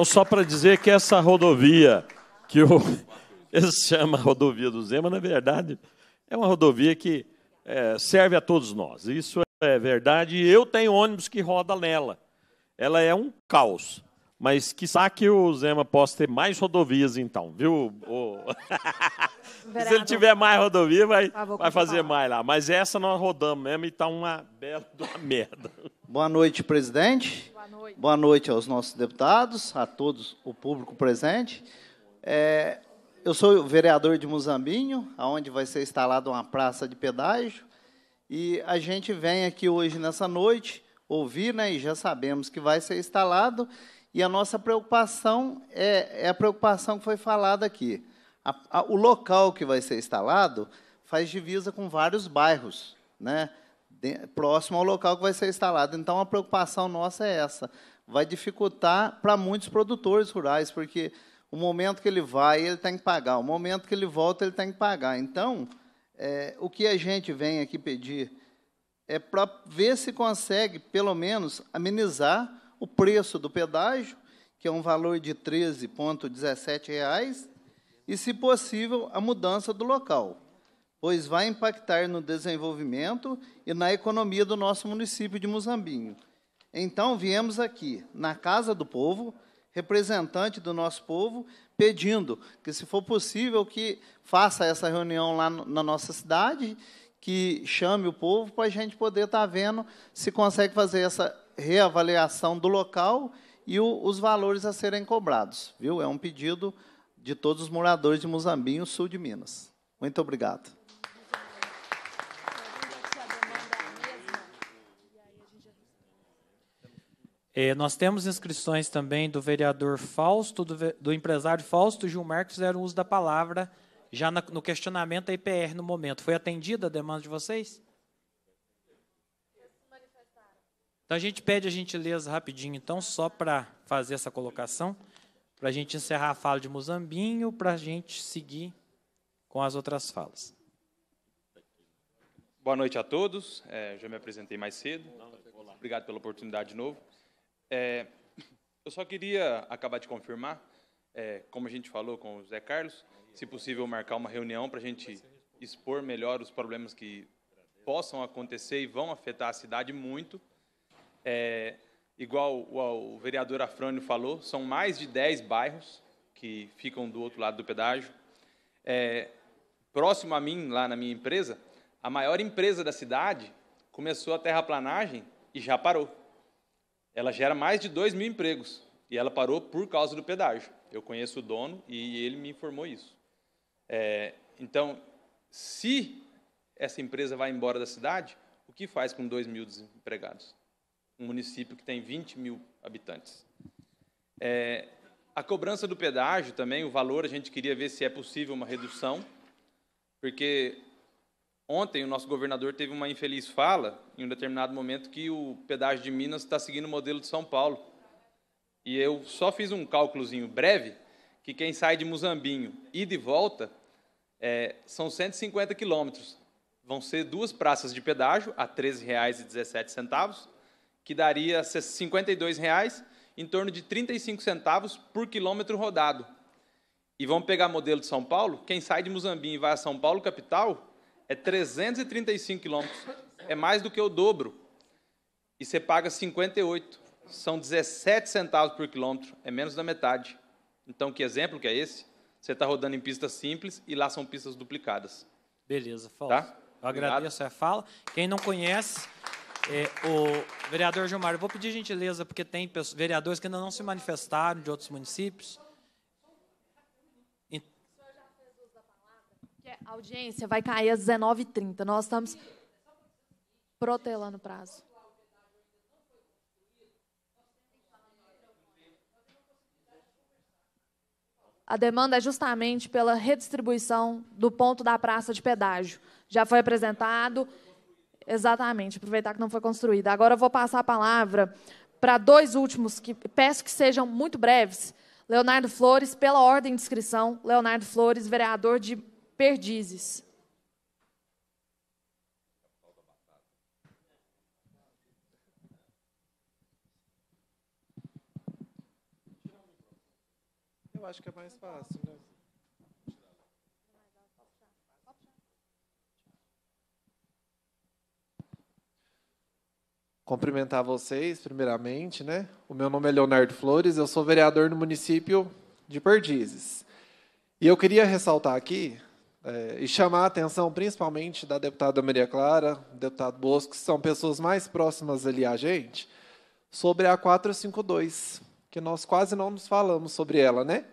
Então, só para dizer que essa rodovia, que o, se chama Rodovia do Zema, na é verdade, é uma rodovia que é, serve a todos nós. Isso é verdade. E eu tenho ônibus que roda nela. Ela é um caos. Mas que que o Zema possa ter mais rodovias, então, viu? O... Se ele tiver mais rodovia, vai, ah, vai fazer mais lá. Mas essa nós rodamos mesmo e está uma bela uma merda. Boa noite, presidente. Boa noite. Boa noite aos nossos deputados, a todos o público presente. É, eu sou vereador de Muzambinho, aonde vai ser instalada uma praça de pedágio, e a gente vem aqui hoje nessa noite ouvir, né, e já sabemos que vai ser instalado, e a nossa preocupação é, é a preocupação que foi falada aqui. A, a, o local que vai ser instalado faz divisa com vários bairros, né? próximo ao local que vai ser instalado. Então, a preocupação nossa é essa. Vai dificultar para muitos produtores rurais, porque o momento que ele vai, ele tem que pagar. O momento que ele volta, ele tem que pagar. Então, é, o que a gente vem aqui pedir é para ver se consegue, pelo menos, amenizar o preço do pedágio, que é um valor de R$ 13,17, e, se possível, a mudança do local pois vai impactar no desenvolvimento e na economia do nosso município de Muzambinho. Então viemos aqui, na Casa do Povo, representante do nosso povo, pedindo que, se for possível, que faça essa reunião lá na nossa cidade, que chame o povo para a gente poder estar tá vendo se consegue fazer essa reavaliação do local e o, os valores a serem cobrados. Viu? É um pedido de todos os moradores de Muzambinho, sul de Minas. Muito obrigado. É, nós temos inscrições também do vereador Fausto, do, do empresário Fausto Gilmar, que fizeram uso da palavra já na, no questionamento da IPR no momento. Foi atendida a demanda de vocês? Então a gente pede a gentileza rapidinho, então, só para fazer essa colocação, para a gente encerrar a fala de Muzambinho, para a gente seguir com as outras falas. Boa noite a todos. É, já me apresentei mais cedo. Obrigado pela oportunidade de novo. É, eu só queria acabar de confirmar, é, como a gente falou com o Zé Carlos, se possível marcar uma reunião para a gente expor melhor os problemas que possam acontecer e vão afetar a cidade muito. É, igual o, o vereador Afrânio falou, são mais de 10 bairros que ficam do outro lado do pedágio. É, próximo a mim, lá na minha empresa, a maior empresa da cidade começou a terraplanagem e já parou ela gera mais de 2 mil empregos. E ela parou por causa do pedágio. Eu conheço o dono e ele me informou isso. É, então, se essa empresa vai embora da cidade, o que faz com 2 mil desempregados? Um município que tem 20 mil habitantes. É, a cobrança do pedágio também, o valor, a gente queria ver se é possível uma redução, porque Ontem, o nosso governador teve uma infeliz fala, em um determinado momento, que o pedágio de Minas está seguindo o modelo de São Paulo. E eu só fiz um cálculozinho breve, que quem sai de Muzambinho e de volta é, são 150 quilômetros. Vão ser duas praças de pedágio, a R$ 13,17, que daria R$ 52,00, em torno de 35 centavos por quilômetro rodado. E vamos pegar modelo de São Paulo, quem sai de Muzambinho e vai a São Paulo, capital, é 335 quilômetros. É mais do que o dobro. E você paga 58. São 17 centavos por quilômetro. É menos da metade. Então, que exemplo que é esse? Você está rodando em pistas simples e lá são pistas duplicadas. Beleza, Fausto. Tá? Eu agradeço a fala. Quem não conhece, é, o vereador Gilmar, eu vou pedir gentileza, porque tem vereadores que ainda não se manifestaram de outros municípios. A audiência vai cair às 19h30. Nós estamos protelando o prazo. A demanda é justamente pela redistribuição do ponto da praça de pedágio. Já foi apresentado. Exatamente, aproveitar que não foi construída. Agora eu vou passar a palavra para dois últimos, que peço que sejam muito breves. Leonardo Flores, pela ordem de inscrição. Leonardo Flores, vereador de perdizes. Eu acho que é mais fácil, né? Cumprimentar vocês, primeiramente, né? O meu nome é Leonardo Flores, eu sou vereador no município de Perdizes. E eu queria ressaltar aqui é, e chamar a atenção principalmente da deputada Maria Clara, deputado Bosco, que são pessoas mais próximas ali a gente, sobre a 452, que nós quase não nos falamos sobre ela, né?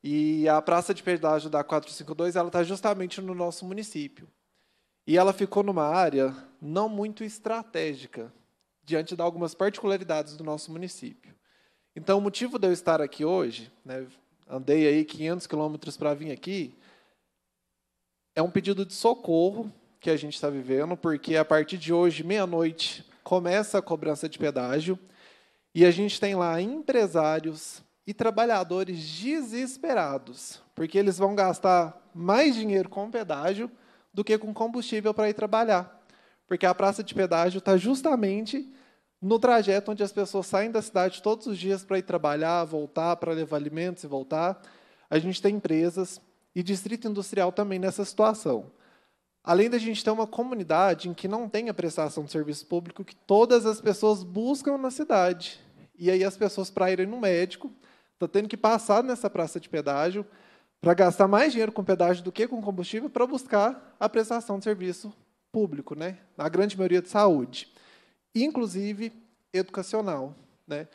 E a praça de pedágio da 452, ela está justamente no nosso município. E ela ficou numa área não muito estratégica, diante de algumas particularidades do nosso município. Então, o motivo de eu estar aqui hoje, né, andei aí 500 quilômetros para vir aqui, é um pedido de socorro que a gente está vivendo, porque a partir de hoje, meia-noite, começa a cobrança de pedágio e a gente tem lá empresários e trabalhadores desesperados, porque eles vão gastar mais dinheiro com pedágio do que com combustível para ir trabalhar. Porque a praça de pedágio está justamente no trajeto onde as pessoas saem da cidade todos os dias para ir trabalhar, voltar, para levar alimentos e voltar. A gente tem empresas e distrito industrial também nessa situação. Além da gente ter uma comunidade em que não tem a prestação de serviço público que todas as pessoas buscam na cidade. E aí as pessoas, para irem no médico, estão tá tendo que passar nessa praça de pedágio para gastar mais dinheiro com pedágio do que com combustível para buscar a prestação de serviço público, né? na grande maioria de saúde, inclusive educacional. Né?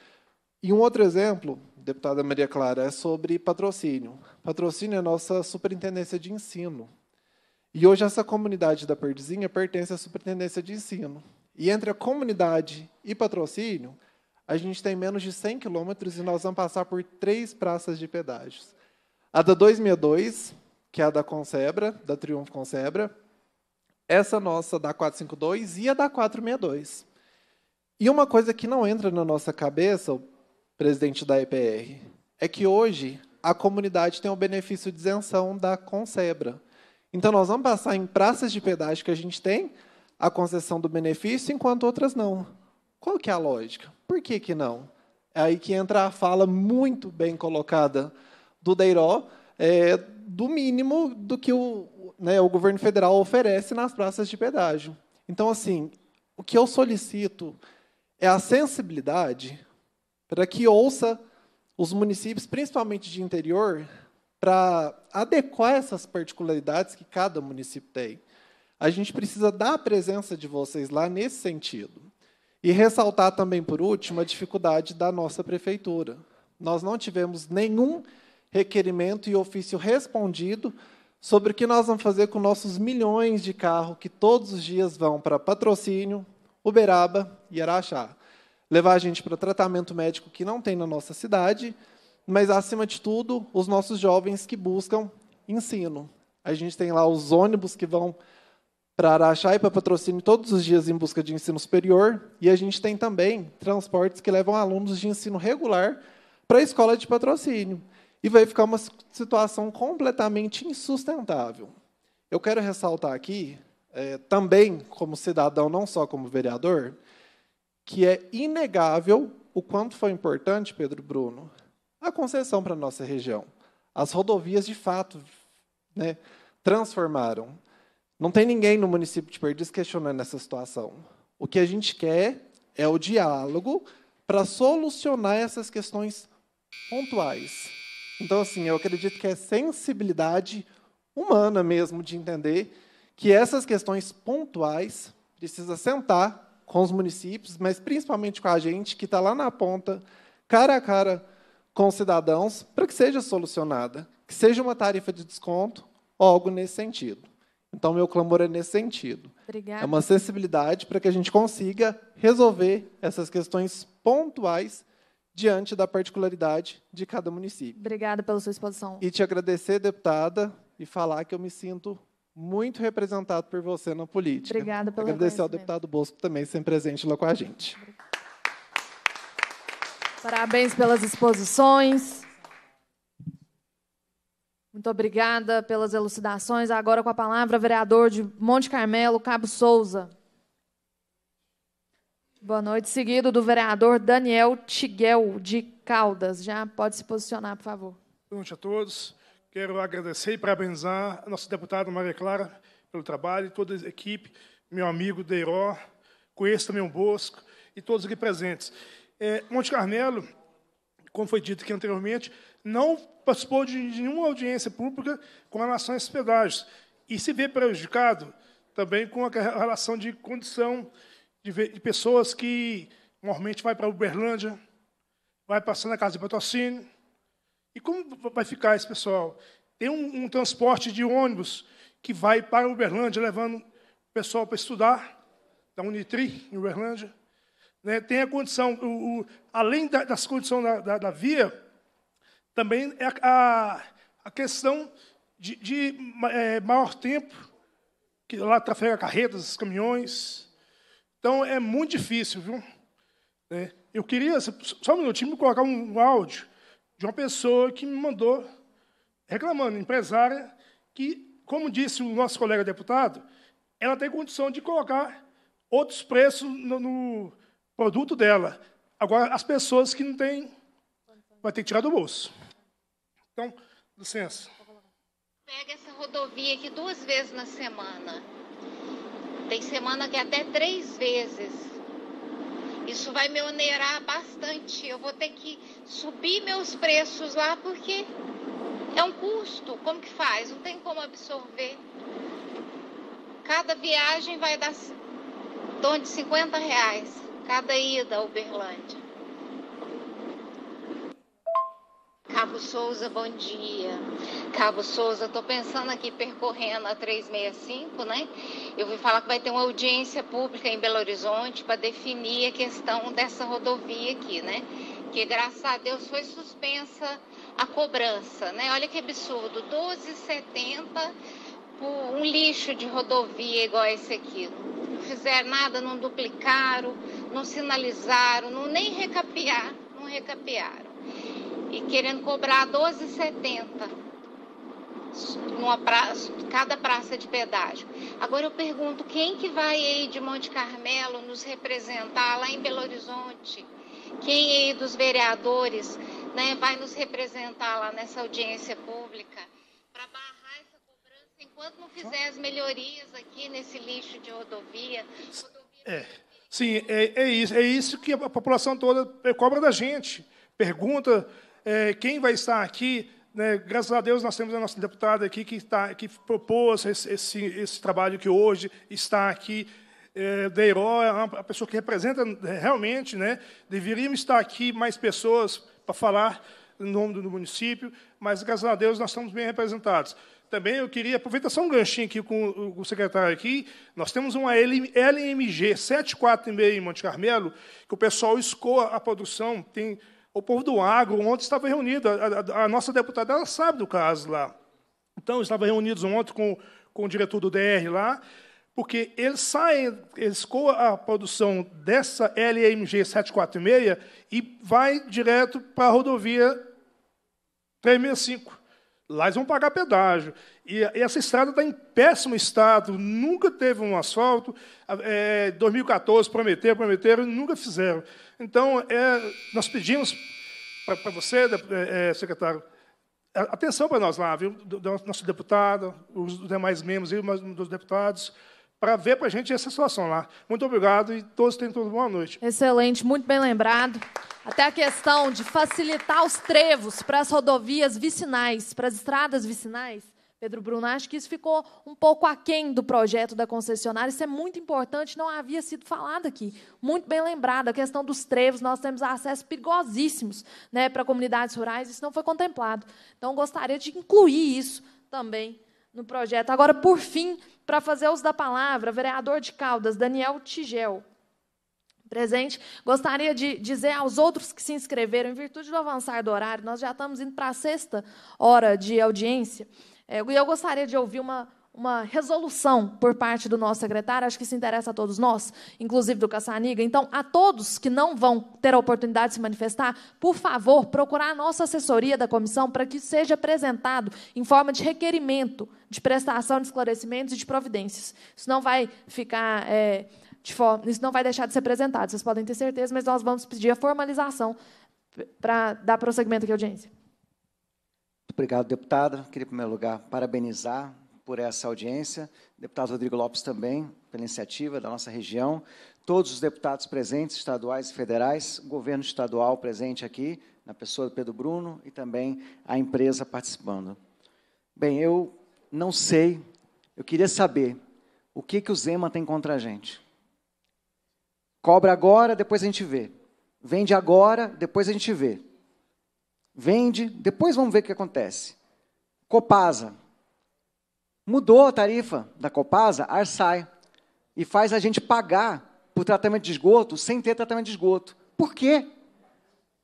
E um outro exemplo deputada Maria Clara, é sobre patrocínio. Patrocínio é a nossa superintendência de ensino. E hoje essa comunidade da Perdizinha pertence à superintendência de ensino. E entre a comunidade e patrocínio, a gente tem menos de 100 quilômetros e nós vamos passar por três praças de pedágios. A da 262, que é a da Concebra, da Triunfo Concebra, essa nossa da 452 e a da 462. E uma coisa que não entra na nossa cabeça, presidente da EPR, é que hoje a comunidade tem o benefício de isenção da Concebra. Então, nós vamos passar em praças de pedágio que a gente tem a concessão do benefício, enquanto outras não. Qual que é a lógica? Por que, que não? É aí que entra a fala muito bem colocada do Deiró, é, do mínimo do que o, né, o governo federal oferece nas praças de pedágio. Então, assim, o que eu solicito é a sensibilidade para que ouça os municípios, principalmente de interior, para adequar essas particularidades que cada município tem. A gente precisa da presença de vocês lá nesse sentido. E ressaltar também, por último, a dificuldade da nossa prefeitura. Nós não tivemos nenhum requerimento e ofício respondido sobre o que nós vamos fazer com nossos milhões de carros que todos os dias vão para Patrocínio, Uberaba e Araxá levar a gente para tratamento médico que não tem na nossa cidade, mas, acima de tudo, os nossos jovens que buscam ensino. A gente tem lá os ônibus que vão para Araxá e para patrocínio todos os dias em busca de ensino superior, e a gente tem também transportes que levam alunos de ensino regular para a escola de patrocínio. E vai ficar uma situação completamente insustentável. Eu quero ressaltar aqui, é, também como cidadão, não só como vereador, que é inegável o quanto foi importante, Pedro Bruno, a concessão para a nossa região. As rodovias, de fato, né, transformaram. Não tem ninguém no município de Perdiz questionando essa situação. O que a gente quer é o diálogo para solucionar essas questões pontuais. Então, assim, eu acredito que é sensibilidade humana mesmo de entender que essas questões pontuais precisa sentar com os municípios, mas principalmente com a gente, que está lá na ponta, cara a cara com os cidadãos, para que seja solucionada, que seja uma tarifa de desconto ou algo nesse sentido. Então, meu clamor é nesse sentido. Obrigada. É uma acessibilidade para que a gente consiga resolver essas questões pontuais diante da particularidade de cada município. Obrigada pela sua exposição. E te agradecer, deputada, e falar que eu me sinto muito representado por você na política. Obrigada pelo Agradecer ao deputado Bosco também, sempre presente lá com a gente. Parabéns pelas exposições. Muito obrigada pelas elucidações. Agora com a palavra, vereador de Monte Carmelo, Cabo Souza. Boa noite. Seguido do vereador Daniel Tiguel, de Caldas. Já pode se posicionar, por favor. Boa noite a todos. Quero agradecer e parabenizar a nossa deputada Maria Clara pelo trabalho, toda a equipe, meu amigo Deiró, conheço também o Bosco e todos aqui presentes. É, Monte Carmelo, como foi dito aqui anteriormente, não participou de nenhuma audiência pública com relação a esses pedágios e se vê prejudicado também com a relação de condição de, de pessoas que normalmente vai para Uberlândia, vai passando a Casa de Patrocínio, e como vai ficar esse pessoal? Tem um, um transporte de ônibus que vai para Uberlândia, levando o pessoal para estudar, da Unitri, em Uberlândia. Né, tem a condição, o, o, além da, das condições da, da, da, via, também é a, a, questão de, de é, maior tempo, que lá trafega carretas, caminhões. Então, é muito difícil, viu? Né? Eu queria, só um minutinho, me colocar um, um áudio de uma pessoa que me mandou reclamando, empresária, que, como disse o nosso colega deputado, ela tem condição de colocar outros preços no, no produto dela. Agora, as pessoas que não têm, vai ter que tirar do bolso. Então, licença. Pega essa rodovia aqui duas vezes na semana. Tem semana que é até três vezes. Isso vai me onerar bastante. Eu vou ter que subir meus preços lá porque é um custo. Como que faz? Não tem como absorver. Cada viagem vai dar em torno de 50 reais. Cada ida a Uberlândia. Cabo Souza, bom dia. Cabo Souza, estou pensando aqui percorrendo a 365, né? Eu vou falar que vai ter uma audiência pública em Belo Horizonte para definir a questão dessa rodovia aqui, né? Que graças a Deus foi suspensa a cobrança, né? Olha que absurdo, 12,70 por um lixo de rodovia igual esse aqui. Não fizeram nada, não duplicaram, não sinalizaram, não nem recapearam, não recapearam e querendo cobrar 12,70 numa praça, cada praça de pedágio. Agora eu pergunto, quem que vai aí de Monte Carmelo nos representar lá em Belo Horizonte? Quem aí dos vereadores né, vai nos representar lá nessa audiência pública para barrar essa cobrança enquanto não fizer as melhorias aqui nesse lixo de rodovia? rodovia... É, sim, é, é, isso, é isso que a população toda cobra da gente. Pergunta é, quem vai estar aqui, né, graças a Deus nós temos a nossa deputada aqui que, tá, que propôs esse, esse, esse trabalho que hoje está aqui. É, Deiró é uma pessoa que representa é, realmente, né, deveriam estar aqui mais pessoas para falar em nome do município, mas graças a Deus nós estamos bem representados. Também eu queria aproveitar só um ganchinho aqui com o secretário aqui. Nós temos uma LMG 746 em Monte Carmelo, que o pessoal escoa a produção, tem o povo do agro ontem estava reunido. A, a, a nossa deputada ela sabe do caso lá. Então, estava reunidos ontem com, com o diretor do DR lá, porque eles saem, eles com a produção dessa LMG 746 e vai direto para a rodovia 365. Lá eles vão pagar pedágio. E, essa estrada está em péssimo estado, nunca teve um asfalto. É, 2014 prometeram, prometeram e nunca fizeram. Então, é, nós pedimos para você, é, é, secretário, atenção para nós lá, viu, do, do nosso deputado, os demais membros e dos deputados, para ver para a gente essa situação lá. Muito obrigado e todos tenham toda boa noite. Excelente, muito bem lembrado. Até a questão de facilitar os trevos para as rodovias vicinais, para as estradas vicinais. Pedro Bruno, acho que isso ficou um pouco aquém do projeto da concessionária. Isso é muito importante, não havia sido falado aqui. Muito bem lembrado, a questão dos trevos, nós temos acessos perigosíssimos né, para comunidades rurais, isso não foi contemplado. Então, gostaria de incluir isso também no projeto. Agora, por fim, para fazer uso da palavra, vereador de Caldas, Daniel Tigel presente. Gostaria de dizer aos outros que se inscreveram, em virtude do avançar do horário, nós já estamos indo para a sexta hora de audiência. É, e é, eu gostaria de ouvir uma, uma resolução por parte do nosso secretário, acho que isso interessa a todos nós, inclusive do Caçaniga. Então, a todos que não vão ter a oportunidade de se manifestar, por favor, procurar a nossa assessoria da comissão para que seja apresentado em forma de requerimento de prestação de esclarecimentos e de providências. Isso não vai ficar. É, forma, isso não vai deixar de ser apresentado, vocês podem ter certeza, mas nós vamos pedir a formalização para dar prosseguimento aqui à audiência. Obrigado, deputada. Queria, em primeiro lugar, parabenizar por essa audiência. Deputado Rodrigo Lopes também, pela iniciativa da nossa região. Todos os deputados presentes, estaduais e federais, governo estadual presente aqui, na pessoa do Pedro Bruno, e também a empresa participando. Bem, eu não sei, eu queria saber o que, que o Zema tem contra a gente. Cobra agora, depois a gente vê. Vende agora, depois a gente vê vende, depois vamos ver o que acontece. Copasa. Mudou a tarifa da Copasa, Arsai, e faz a gente pagar por tratamento de esgoto sem ter tratamento de esgoto. Por quê?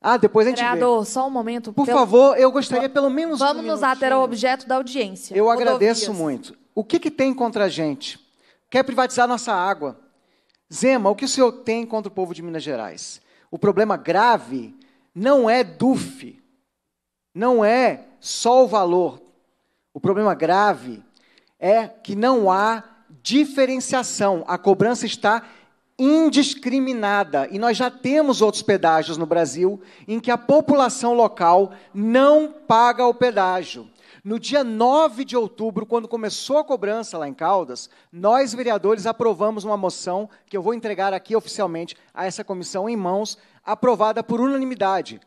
Ah, depois a gente Vereador, vê. só um momento. Por pelo... favor, eu gostaria pelo menos Vamos um nos ater ao objeto da audiência. Eu Rodovias. agradeço muito. O que, que tem contra a gente? Quer privatizar nossa água. Zema, o que o senhor tem contra o povo de Minas Gerais? O problema grave não é DUF, não é só o valor. O problema grave é que não há diferenciação. A cobrança está indiscriminada. E nós já temos outros pedágios no Brasil em que a população local não paga o pedágio. No dia 9 de outubro, quando começou a cobrança lá em Caldas, nós vereadores aprovamos uma moção que eu vou entregar aqui oficialmente a essa comissão em mãos, aprovada por unanimidade.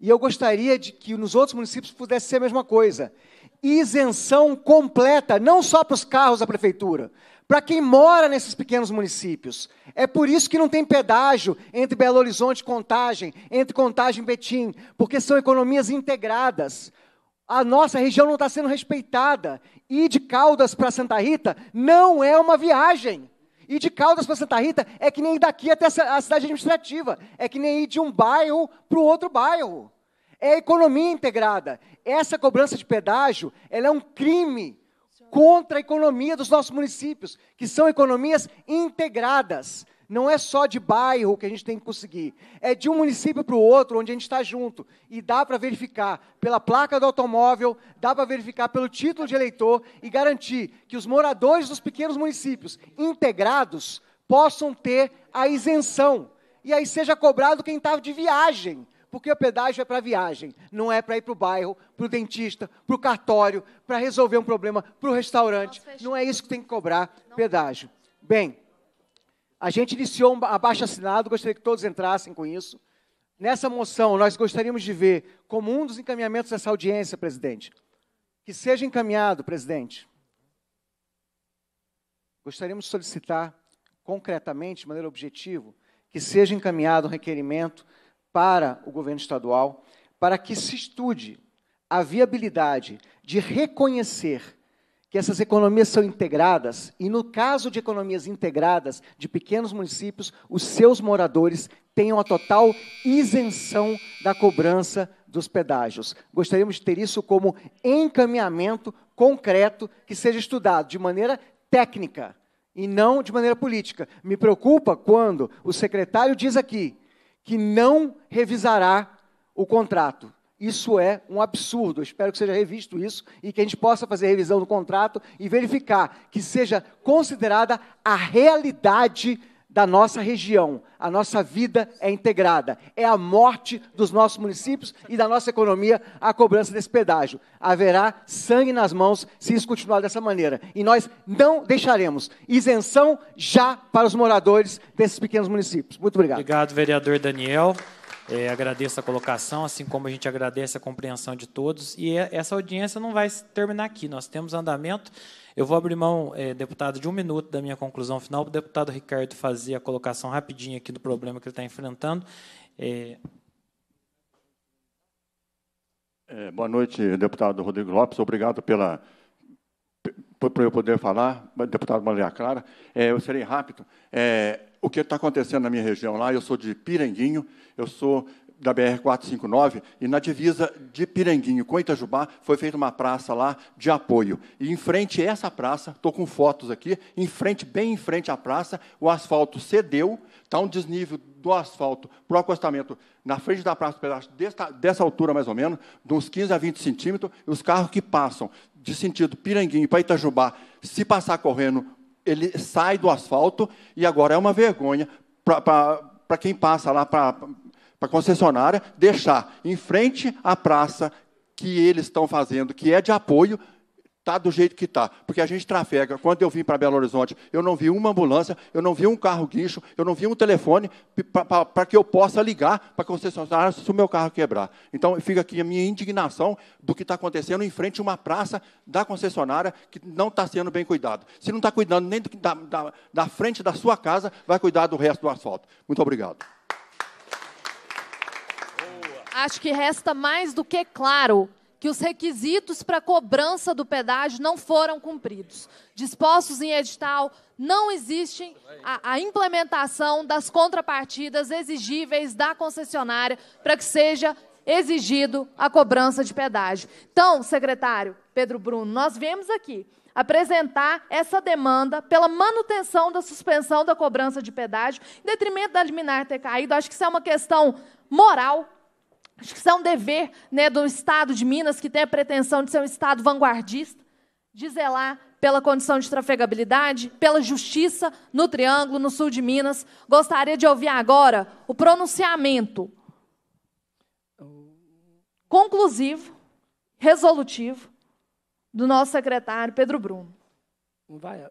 E eu gostaria de que nos outros municípios pudesse ser a mesma coisa. Isenção completa, não só para os carros da prefeitura, para quem mora nesses pequenos municípios. É por isso que não tem pedágio entre Belo Horizonte e Contagem, entre Contagem e Betim, porque são economias integradas. A nossa região não está sendo respeitada. Ir de Caldas para Santa Rita não é uma viagem. E de Caldas para Santa Rita é que nem ir daqui até a cidade administrativa, é que nem ir de um bairro para o outro bairro. É a economia integrada. Essa cobrança de pedágio, ela é um crime contra a economia dos nossos municípios, que são economias integradas. Não é só de bairro que a gente tem que conseguir. É de um município para o outro, onde a gente está junto. E dá para verificar pela placa do automóvel, dá para verificar pelo título de eleitor e garantir que os moradores dos pequenos municípios integrados possam ter a isenção. E aí seja cobrado quem está de viagem. Porque o pedágio é para viagem, não é para ir para o bairro, para o dentista, para o cartório, para resolver um problema, para o restaurante. Não é isso que tem que cobrar pedágio. Bem, a gente iniciou um abaixo assinado, gostaria que todos entrassem com isso. Nessa moção, nós gostaríamos de ver, como um dos encaminhamentos dessa audiência, presidente, que seja encaminhado, presidente. Gostaríamos de solicitar concretamente, de maneira objetiva, que seja encaminhado um requerimento para o governo estadual para que se estude a viabilidade de reconhecer que essas economias são integradas, e no caso de economias integradas de pequenos municípios, os seus moradores tenham a total isenção da cobrança dos pedágios. Gostaríamos de ter isso como encaminhamento concreto que seja estudado de maneira técnica e não de maneira política. Me preocupa quando o secretário diz aqui que não revisará o contrato. Isso é um absurdo. espero que seja revisto isso e que a gente possa fazer a revisão do contrato e verificar que seja considerada a realidade da nossa região. A nossa vida é integrada. É a morte dos nossos municípios e da nossa economia a cobrança desse pedágio. Haverá sangue nas mãos se isso continuar dessa maneira. E nós não deixaremos isenção já para os moradores desses pequenos municípios. Muito obrigado. Obrigado, vereador Daniel. É, agradeço a colocação, assim como a gente agradece a compreensão de todos. E é, essa audiência não vai terminar aqui, nós temos andamento. Eu vou abrir mão, é, deputado, de um minuto da minha conclusão final, para o deputado Ricardo fazer a colocação rapidinha aqui do problema que ele está enfrentando. É... é boa noite, deputado Rodrigo Lopes. Obrigado pela por eu poder falar, deputado Maria Clara, é, eu serei rápido. É, o que está acontecendo na minha região lá. Eu sou de Piranguinho, eu sou da BR-459, e na divisa de Piranguinho com Itajubá foi feita uma praça lá de apoio. E em frente a essa praça, estou com fotos aqui, em frente, bem em frente à praça, o asfalto cedeu, está um desnível do asfalto para o acostamento, na frente da praça, um pedaço desta, dessa altura mais ou menos, de uns 15 a 20 centímetros, e os carros que passam de sentido Piranguinho para Itajubá, se passar correndo ele sai do asfalto e agora é uma vergonha para quem passa lá para a concessionária deixar em frente à praça que eles estão fazendo, que é de apoio está do jeito que está, porque a gente trafega. Quando eu vim para Belo Horizonte, eu não vi uma ambulância, eu não vi um carro guincho, eu não vi um telefone para que eu possa ligar para a concessionária se o meu carro quebrar. Então, fica aqui a minha indignação do que está acontecendo em frente a uma praça da concessionária que não está sendo bem cuidado Se não está cuidando nem da, da, da frente da sua casa, vai cuidar do resto do asfalto. Muito obrigado acho que resta mais do que claro que os requisitos para cobrança do pedágio não foram cumpridos. Dispostos em edital, não existe a, a implementação das contrapartidas exigíveis da concessionária para que seja exigido a cobrança de pedágio. Então, secretário Pedro Bruno, nós viemos aqui apresentar essa demanda pela manutenção da suspensão da cobrança de pedágio, em detrimento da liminar ter caído. Acho que isso é uma questão moral Acho que isso é um dever né, do Estado de Minas, que tem a pretensão de ser um Estado vanguardista, de zelar pela condição de trafegabilidade, pela justiça no Triângulo, no sul de Minas. Gostaria de ouvir agora o pronunciamento conclusivo, resolutivo, do nosso secretário Pedro Bruno. Vai. É.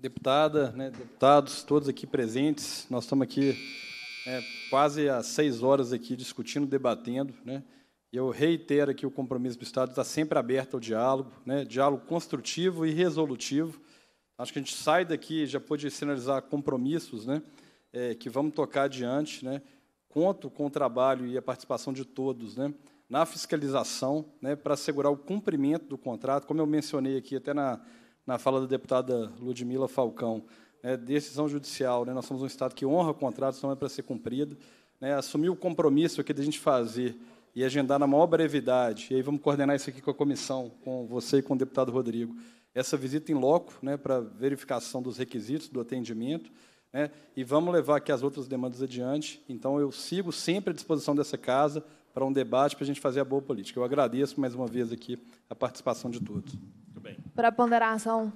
Deputada, né, deputados, todos aqui presentes, nós estamos aqui é, quase há seis horas aqui discutindo, debatendo. Né, e eu reitero aqui o compromisso do Estado está sempre aberto ao diálogo, né, diálogo construtivo e resolutivo. Acho que a gente sai daqui, já pôde sinalizar compromissos né, é, que vamos tocar adiante. Né, conto com o trabalho e a participação de todos né, na fiscalização né, para assegurar o cumprimento do contrato, como eu mencionei aqui até na, na fala da deputada Ludmila Falcão né, decisão judicial. Né, nós somos um Estado que honra contratos, não é para ser cumprido. Né, assumir o compromisso aqui da gente fazer e agendar na maior brevidade, e aí vamos coordenar isso aqui com a comissão, com você e com o deputado Rodrigo, essa visita em loco né, para verificação dos requisitos, do atendimento, né, e vamos levar aqui as outras demandas adiante. Então, eu sigo sempre à disposição dessa casa para um debate, para a gente fazer a boa política. Eu agradeço mais uma vez aqui a participação de todos. Muito bem. Para a ponderação.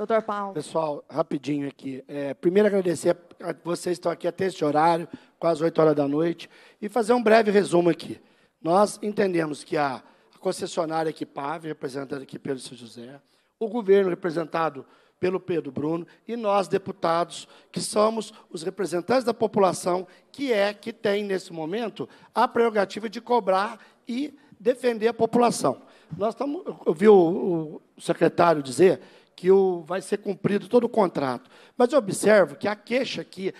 Doutor Paulo. Pessoal, rapidinho aqui. É, primeiro, agradecer a vocês que estão aqui até este horário, quase 8 horas da noite, e fazer um breve resumo aqui. Nós entendemos que a concessionária Equipave, representada aqui pelo São José, o governo, representado pelo Pedro Bruno, e nós, deputados, que somos os representantes da população, que é que tem, nesse momento, a prerrogativa de cobrar e defender a população. Nós estamos, eu vi o, o secretário dizer que o, vai ser cumprido todo o contrato. Mas eu observo que a queixa aqui,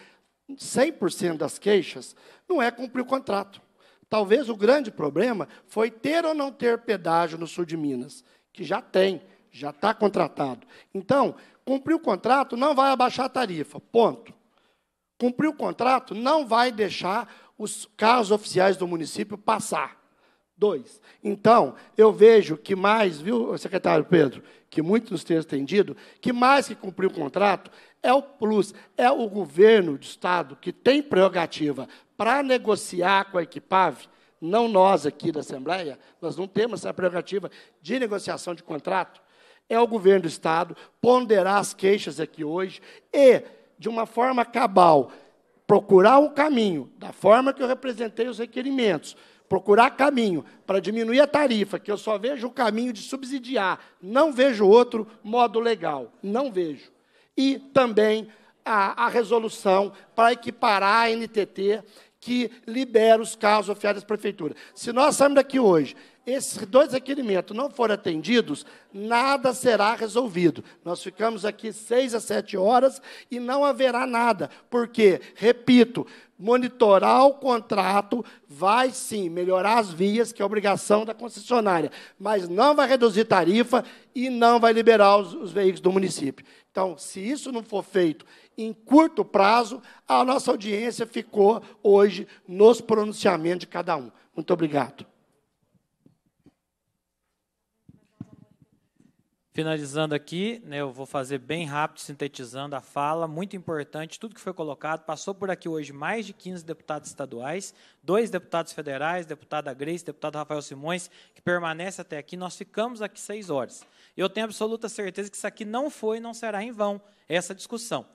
100% das queixas, não é cumprir o contrato. Talvez o grande problema foi ter ou não ter pedágio no sul de Minas, que já tem, já está contratado. Então, cumprir o contrato não vai abaixar a tarifa, ponto. Cumprir o contrato não vai deixar os carros oficiais do município passar. Dois. Então, eu vejo que mais, viu, secretário Pedro, que muitos nos textos têm dito, que mais que cumprir o contrato é o plus, é o governo do Estado que tem prerrogativa para negociar com a Equipave, não nós aqui da Assembleia, nós não temos essa prerrogativa de negociação de contrato, é o governo do Estado ponderar as queixas aqui hoje e, de uma forma cabal, procurar um caminho, da forma que eu representei os requerimentos, procurar caminho para diminuir a tarifa, que eu só vejo o caminho de subsidiar, não vejo outro modo legal, não vejo. E também a, a resolução para equiparar a NTT que libera os carros oficiais das prefeituras. Se nós saímos daqui hoje esses dois requerimentos não forem atendidos, nada será resolvido. Nós ficamos aqui seis a sete horas e não haverá nada, porque, repito, monitorar o contrato vai sim melhorar as vias, que é obrigação da concessionária, mas não vai reduzir tarifa e não vai liberar os, os veículos do município. Então, se isso não for feito em curto prazo, a nossa audiência ficou hoje nos pronunciamentos de cada um. Muito obrigado. Finalizando aqui, né, eu vou fazer bem rápido, sintetizando a fala, muito importante, tudo que foi colocado. Passou por aqui hoje mais de 15 deputados estaduais, dois deputados federais, deputada Grace, deputado Rafael Simões, que permanece até aqui. Nós ficamos aqui seis horas. Eu tenho absoluta certeza que isso aqui não foi e não será em vão, essa discussão.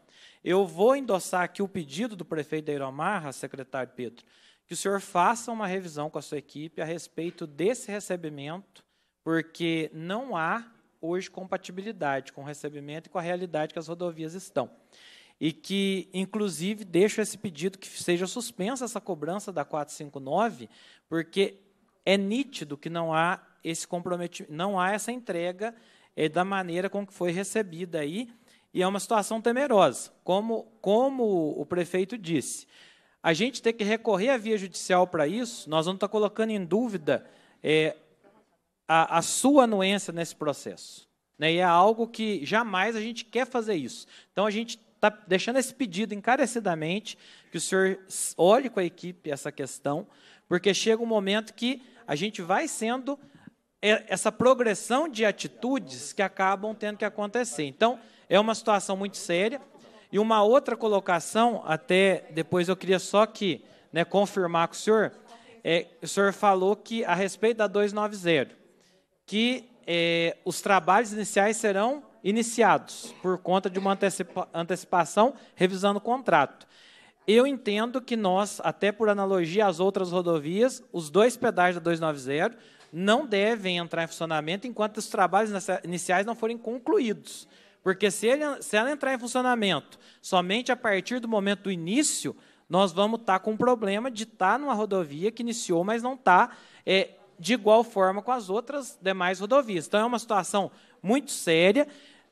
Eu vou endossar aqui o pedido do prefeito da Iromarra, secretário Pedro, que o senhor faça uma revisão com a sua equipe a respeito desse recebimento, porque não há hoje compatibilidade com o recebimento e com a realidade que as rodovias estão. E que, inclusive, deixo esse pedido que seja suspensa essa cobrança da 459, porque é nítido que não há esse comprometimento, não há essa entrega é, da maneira com que foi recebida aí, e é uma situação temerosa. Como, como o prefeito disse, a gente ter que recorrer à via judicial para isso, nós vamos estar colocando em dúvida é, a, a sua anuência nesse processo. Né? E é algo que jamais a gente quer fazer isso. Então a gente está deixando esse pedido encarecidamente que o senhor olhe com a equipe essa questão, porque chega um momento que a gente vai sendo é, essa progressão de atitudes que acabam tendo que acontecer. Então, é uma situação muito séria. E uma outra colocação, até depois eu queria só que né, confirmar com o senhor, é, o senhor falou que a respeito da 290 que é, os trabalhos iniciais serão iniciados por conta de uma antecipa antecipação, revisando o contrato. Eu entendo que nós, até por analogia às outras rodovias, os dois pedais da 290 não devem entrar em funcionamento enquanto os trabalhos iniciais não forem concluídos. Porque se, ele, se ela entrar em funcionamento somente a partir do momento do início, nós vamos estar tá com um problema de estar tá numa rodovia que iniciou, mas não está é, eh, de igual forma com as outras demais rodovias. Então, é uma situação muito séria.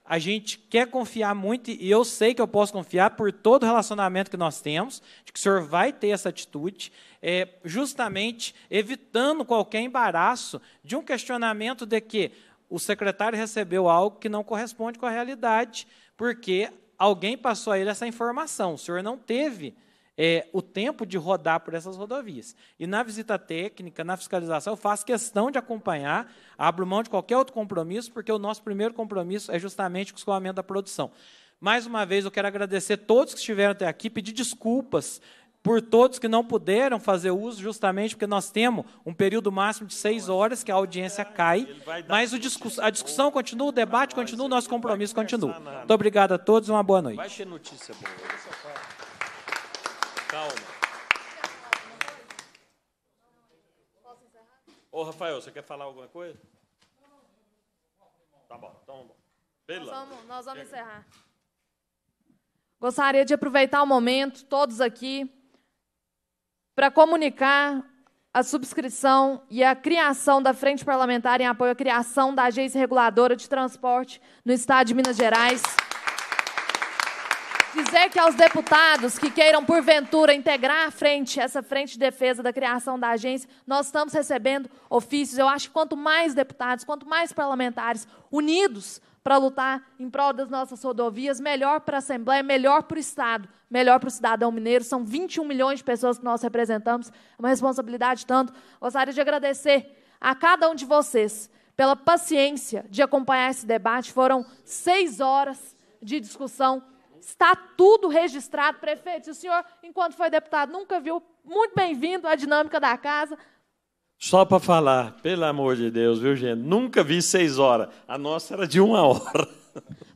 A gente quer confiar muito, e eu sei que eu posso confiar por todo o relacionamento que nós temos, de que o senhor vai ter essa atitude, é, justamente evitando qualquer embaraço de um questionamento de que o secretário recebeu algo que não corresponde com a realidade, porque alguém passou a ele essa informação. O senhor não teve é, o tempo de rodar por essas rodovias. E na visita técnica, na fiscalização, eu faço questão de acompanhar, abro mão de qualquer outro compromisso, porque o nosso primeiro compromisso é justamente com o escoamento da produção. Mais uma vez, eu quero agradecer todos que estiveram até aqui, pedir desculpas por todos que não puderam fazer uso, justamente porque nós temos um período máximo de seis horas que a audiência é, cai, mas discuss a discussão continua, o debate continua, o nosso compromisso continua. Muito obrigado a todos e uma boa noite. Vai ter notícia boa. Calma. Ô, Rafael, você quer falar alguma coisa? Tá bom, então Nós vamos, nós vamos encerrar. Gostaria de aproveitar o momento, todos aqui, para comunicar a subscrição e a criação da Frente Parlamentar em apoio à criação da Agência Reguladora de Transporte no Estado de Minas Gerais. Dizer que aos deputados que queiram, porventura, integrar a frente, essa frente de defesa da criação da agência, nós estamos recebendo ofícios. Eu acho que quanto mais deputados, quanto mais parlamentares unidos para lutar em prol das nossas rodovias, melhor para a Assembleia, melhor para o Estado, melhor para o cidadão mineiro. São 21 milhões de pessoas que nós representamos, é uma responsabilidade tanto. Gostaria de agradecer a cada um de vocês pela paciência de acompanhar esse debate. Foram seis horas de discussão Está tudo registrado, prefeito. O senhor, enquanto foi deputado, nunca viu. Muito bem-vindo à dinâmica da casa. Só para falar, pelo amor de Deus, viu, gente? Nunca vi seis horas. A nossa era de uma hora.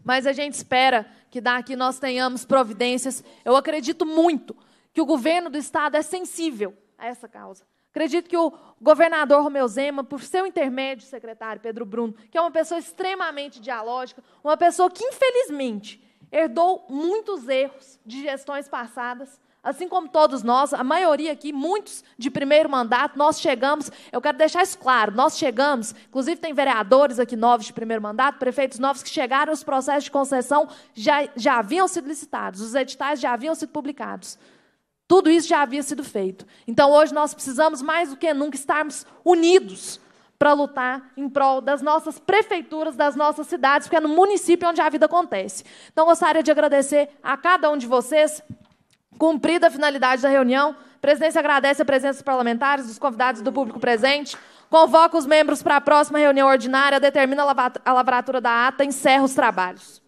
Mas a gente espera que daqui nós tenhamos providências. Eu acredito muito que o governo do Estado é sensível a essa causa. Acredito que o governador Romeu Zema, por seu intermédio, secretário Pedro Bruno, que é uma pessoa extremamente dialógica, uma pessoa que, infelizmente, herdou muitos erros de gestões passadas, assim como todos nós, a maioria aqui, muitos de primeiro mandato, nós chegamos, eu quero deixar isso claro, nós chegamos, inclusive tem vereadores aqui novos de primeiro mandato, prefeitos novos que chegaram, os processos de concessão já, já haviam sido licitados, os editais já haviam sido publicados. Tudo isso já havia sido feito. Então, hoje, nós precisamos, mais do que nunca, estarmos unidos para lutar em prol das nossas prefeituras, das nossas cidades, porque é no município onde a vida acontece. Então, gostaria de agradecer a cada um de vocês, cumprida a finalidade da reunião. A presidência agradece a presença dos parlamentares, dos convidados do público presente. Convoca os membros para a próxima reunião ordinária, determina a lavratura da ata, encerra os trabalhos.